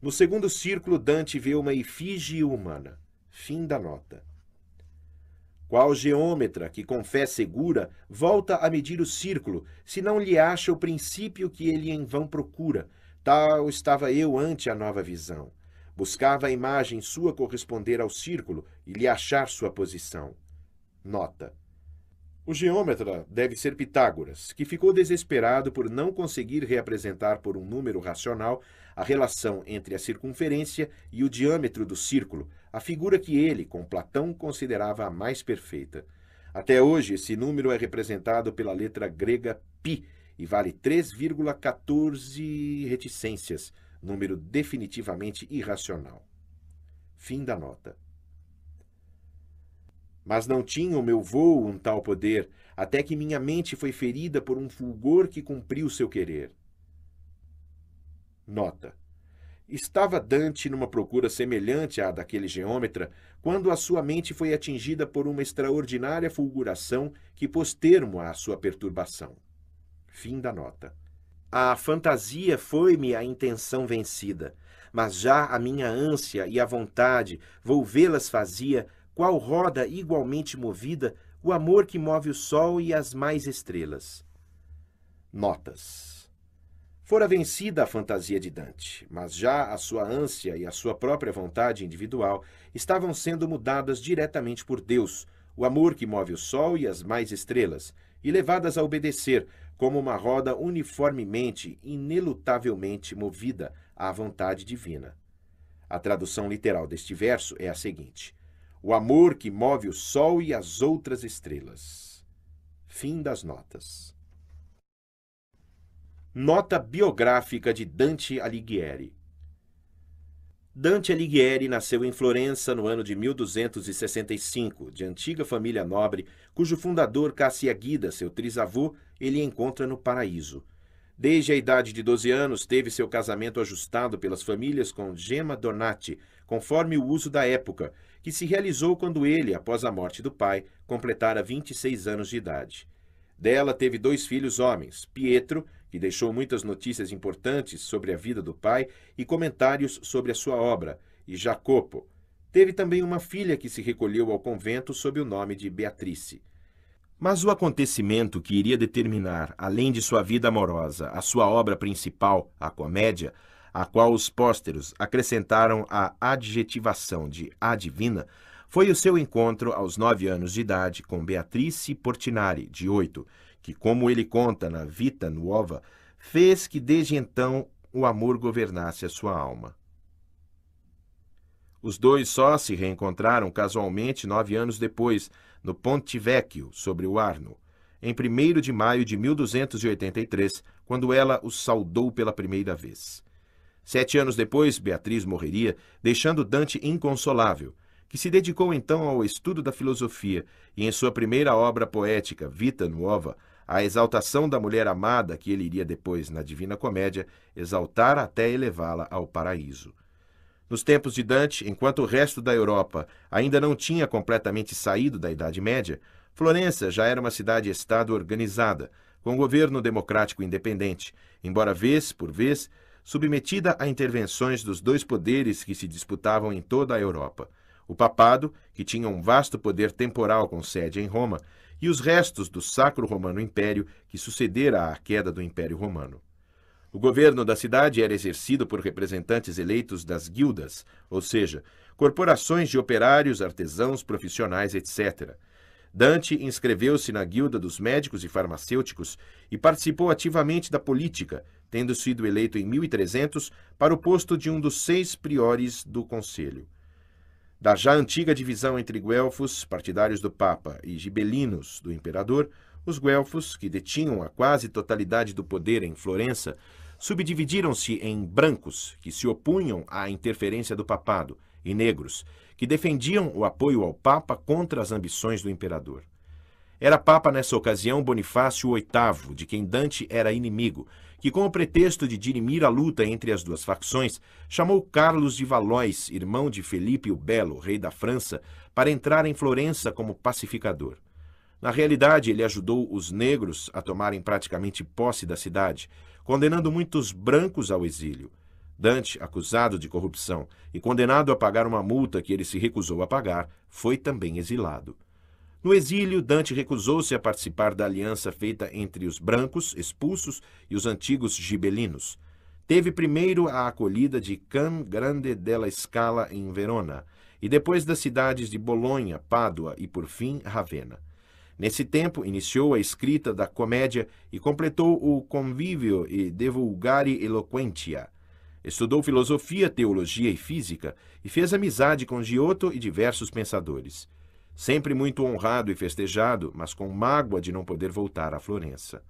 Speaker 1: No segundo círculo, Dante vê uma efígie humana. Fim da nota. Qual geômetra que, com fé segura, volta a medir o círculo, se não lhe acha o princípio que ele em vão procura, Tal estava eu ante a nova visão. Buscava a imagem sua corresponder ao círculo e lhe achar sua posição. Nota. O geômetra deve ser Pitágoras, que ficou desesperado por não conseguir reapresentar por um número racional a relação entre a circunferência e o diâmetro do círculo, a figura que ele, com Platão, considerava a mais perfeita. Até hoje, esse número é representado pela letra grega π, e vale 3,14 reticências, número definitivamente irracional. Fim da nota. Mas não tinha o meu vôo um tal poder, até que minha mente foi ferida por um fulgor que cumpriu seu querer. Nota. Estava Dante numa procura semelhante à daquele geômetra quando a sua mente foi atingida por uma extraordinária fulguração que pôs termo à sua perturbação. Fim da nota. A fantasia foi-me a intenção vencida, mas já a minha ânsia e a vontade volvê-las fazia, qual roda igualmente movida, o amor que move o sol e as mais estrelas. Notas. Fora vencida a fantasia de Dante, mas já a sua ânsia e a sua própria vontade individual estavam sendo mudadas diretamente por Deus, o amor que move o sol e as mais estrelas, e levadas a obedecer, como uma roda uniformemente, inelutavelmente movida à vontade divina. A tradução literal deste verso é a seguinte: O amor que move o sol e as outras estrelas. Fim das notas. Nota biográfica de Dante Alighieri. Dante Alighieri nasceu em Florença no ano de 1265, de antiga família nobre, cujo fundador Cassiaguida, seu trisavô, ele encontra no paraíso. Desde a idade de 12 anos, teve seu casamento ajustado pelas famílias com Gemma Donati, conforme o uso da época, que se realizou quando ele, após a morte do pai, completara 26 anos de idade. Dela teve dois filhos homens, Pietro, que deixou muitas notícias importantes sobre a vida do pai e comentários sobre a sua obra, e Jacopo. Teve também uma filha que se recolheu ao convento sob o nome de Beatrice. Mas o acontecimento que iria determinar, além de sua vida amorosa, a sua obra principal, a comédia, a qual os pósteros acrescentaram a adjetivação de a divina, foi o seu encontro aos nove anos de idade com Beatrice Portinari, de oito, que, como ele conta na Vita Nuova, fez que desde então o amor governasse a sua alma. Os dois só se reencontraram casualmente nove anos depois, no Ponte Vecchio, sobre o Arno, em 1 de maio de 1283, quando ela os saudou pela primeira vez. Sete anos depois, Beatriz morreria, deixando Dante inconsolável, que se dedicou então ao estudo da filosofia e, em sua primeira obra poética, Vita Nuova, a exaltação da mulher amada que ele iria depois, na Divina Comédia, exaltar até elevá-la ao paraíso. Nos tempos de Dante, enquanto o resto da Europa ainda não tinha completamente saído da Idade Média, Florença já era uma cidade-estado organizada, com governo democrático independente, embora vez por vez submetida a intervenções dos dois poderes que se disputavam em toda a Europa: o papado, que tinha um vasto poder temporal com sede em Roma, e os restos do Sacro Romano Império que sucedera à queda do Império Romano. O governo da cidade era exercido por representantes eleitos das guildas, ou seja, corporações de operários, artesãos, profissionais, etc. Dante inscreveu-se na Guilda dos Médicos e Farmacêuticos e participou ativamente da política, tendo sido eleito em 1300 para o posto de um dos seis priores do Conselho. Da já antiga divisão entre guelfos, partidários do Papa, e gibelinos, do imperador, os guelfos, que detinham a quase totalidade do poder em Florença, subdividiram-se em brancos, que se opunham à interferência do papado, e negros, que defendiam o apoio ao Papa contra as ambições do imperador. Era Papa nessa ocasião Bonifácio VIII, de quem Dante era inimigo, que, com o pretexto de dirimir a luta entre as duas facções, chamou Carlos de Valois, irmão de Felipe o Belo, rei da França, para entrar em Florença como pacificador. Na realidade, ele ajudou os negros a tomarem praticamente posse da cidade, condenando muitos brancos ao exílio. Dante, acusado de corrupção e condenado a pagar uma multa que ele se recusou a pagar, foi também exilado. No exílio, Dante recusou-se a participar da aliança feita entre os brancos expulsos e os antigos gibelinos. Teve primeiro a acolhida de Can Grande della Scala em Verona e depois das cidades de Bolonha, Pádua e, por fim, Ravenna. Nesse tempo, iniciou a escrita da comédia e completou o Convívio e De Vulgari Eloquentia. Estudou filosofia, teologia e física e fez amizade com Giotto e diversos pensadores. Sempre muito honrado e festejado, mas com mágoa de não poder voltar a Florença.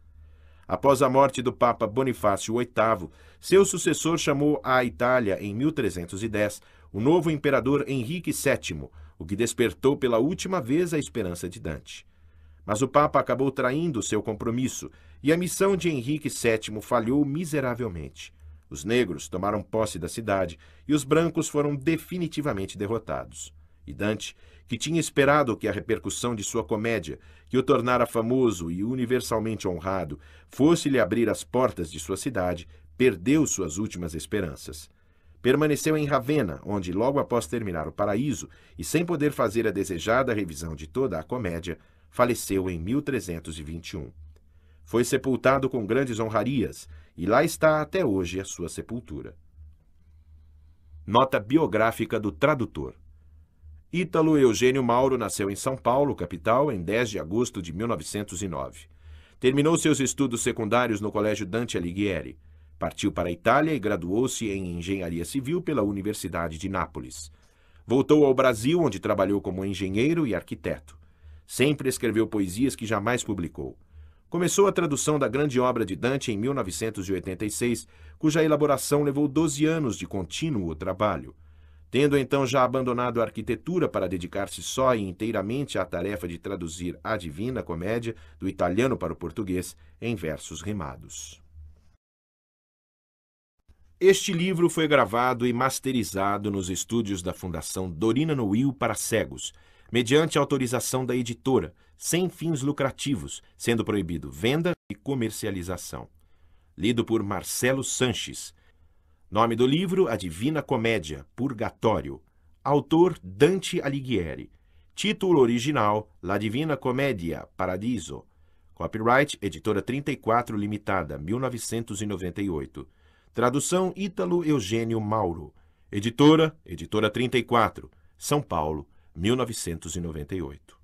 Speaker 1: Após a morte do Papa Bonifácio VIII, seu sucessor chamou à Itália, em 1310, o novo imperador Henrique VII, o que despertou pela última vez a esperança de Dante. Mas o Papa acabou traindo seu compromisso e a missão de Henrique VII falhou miseravelmente. Os negros tomaram posse da cidade e os brancos foram definitivamente derrotados. E Dante, que tinha esperado que a repercussão de sua comédia, que o tornara famoso e universalmente honrado, fosse-lhe abrir as portas de sua cidade, perdeu suas últimas esperanças. Permaneceu em Ravenna, onde, logo após terminar o Paraíso e sem poder fazer a desejada revisão de toda a comédia, faleceu em 1321. Foi sepultado com grandes honrarias e lá está até hoje a sua sepultura. Nota biográfica do tradutor. Ítalo Eugênio Mauro nasceu em São Paulo, capital, em 10 de agosto de 1909. Terminou seus estudos secundários no Colégio Dante Alighieri. Partiu para a Itália e graduou-se em Engenharia Civil pela Universidade de Nápoles. Voltou ao Brasil, onde trabalhou como engenheiro e arquiteto. Sempre escreveu poesias que jamais publicou. Começou a tradução da grande obra de Dante em 1986, cuja elaboração levou 12 anos de contínuo trabalho. Tendo então já abandonado a arquitetura para dedicar-se só e inteiramente à tarefa de traduzir a Divina Comédia do italiano para o português em versos rimados. Este livro foi gravado e masterizado nos estúdios da Fundação Dorina Noil para Cegos, mediante autorização da editora, sem fins lucrativos, sendo proibido venda e comercialização. Lido por Marcelo Sanches. Nome do livro: A Divina Comédia, Purgatório. Autor: Dante Alighieri. Título original: La Divina Comédia, Paradiso. Copyright Editora 34 Limitada, 1998. Tradução Ítalo Eugênio Mauro. Editora Editora 34, São Paulo, 1998.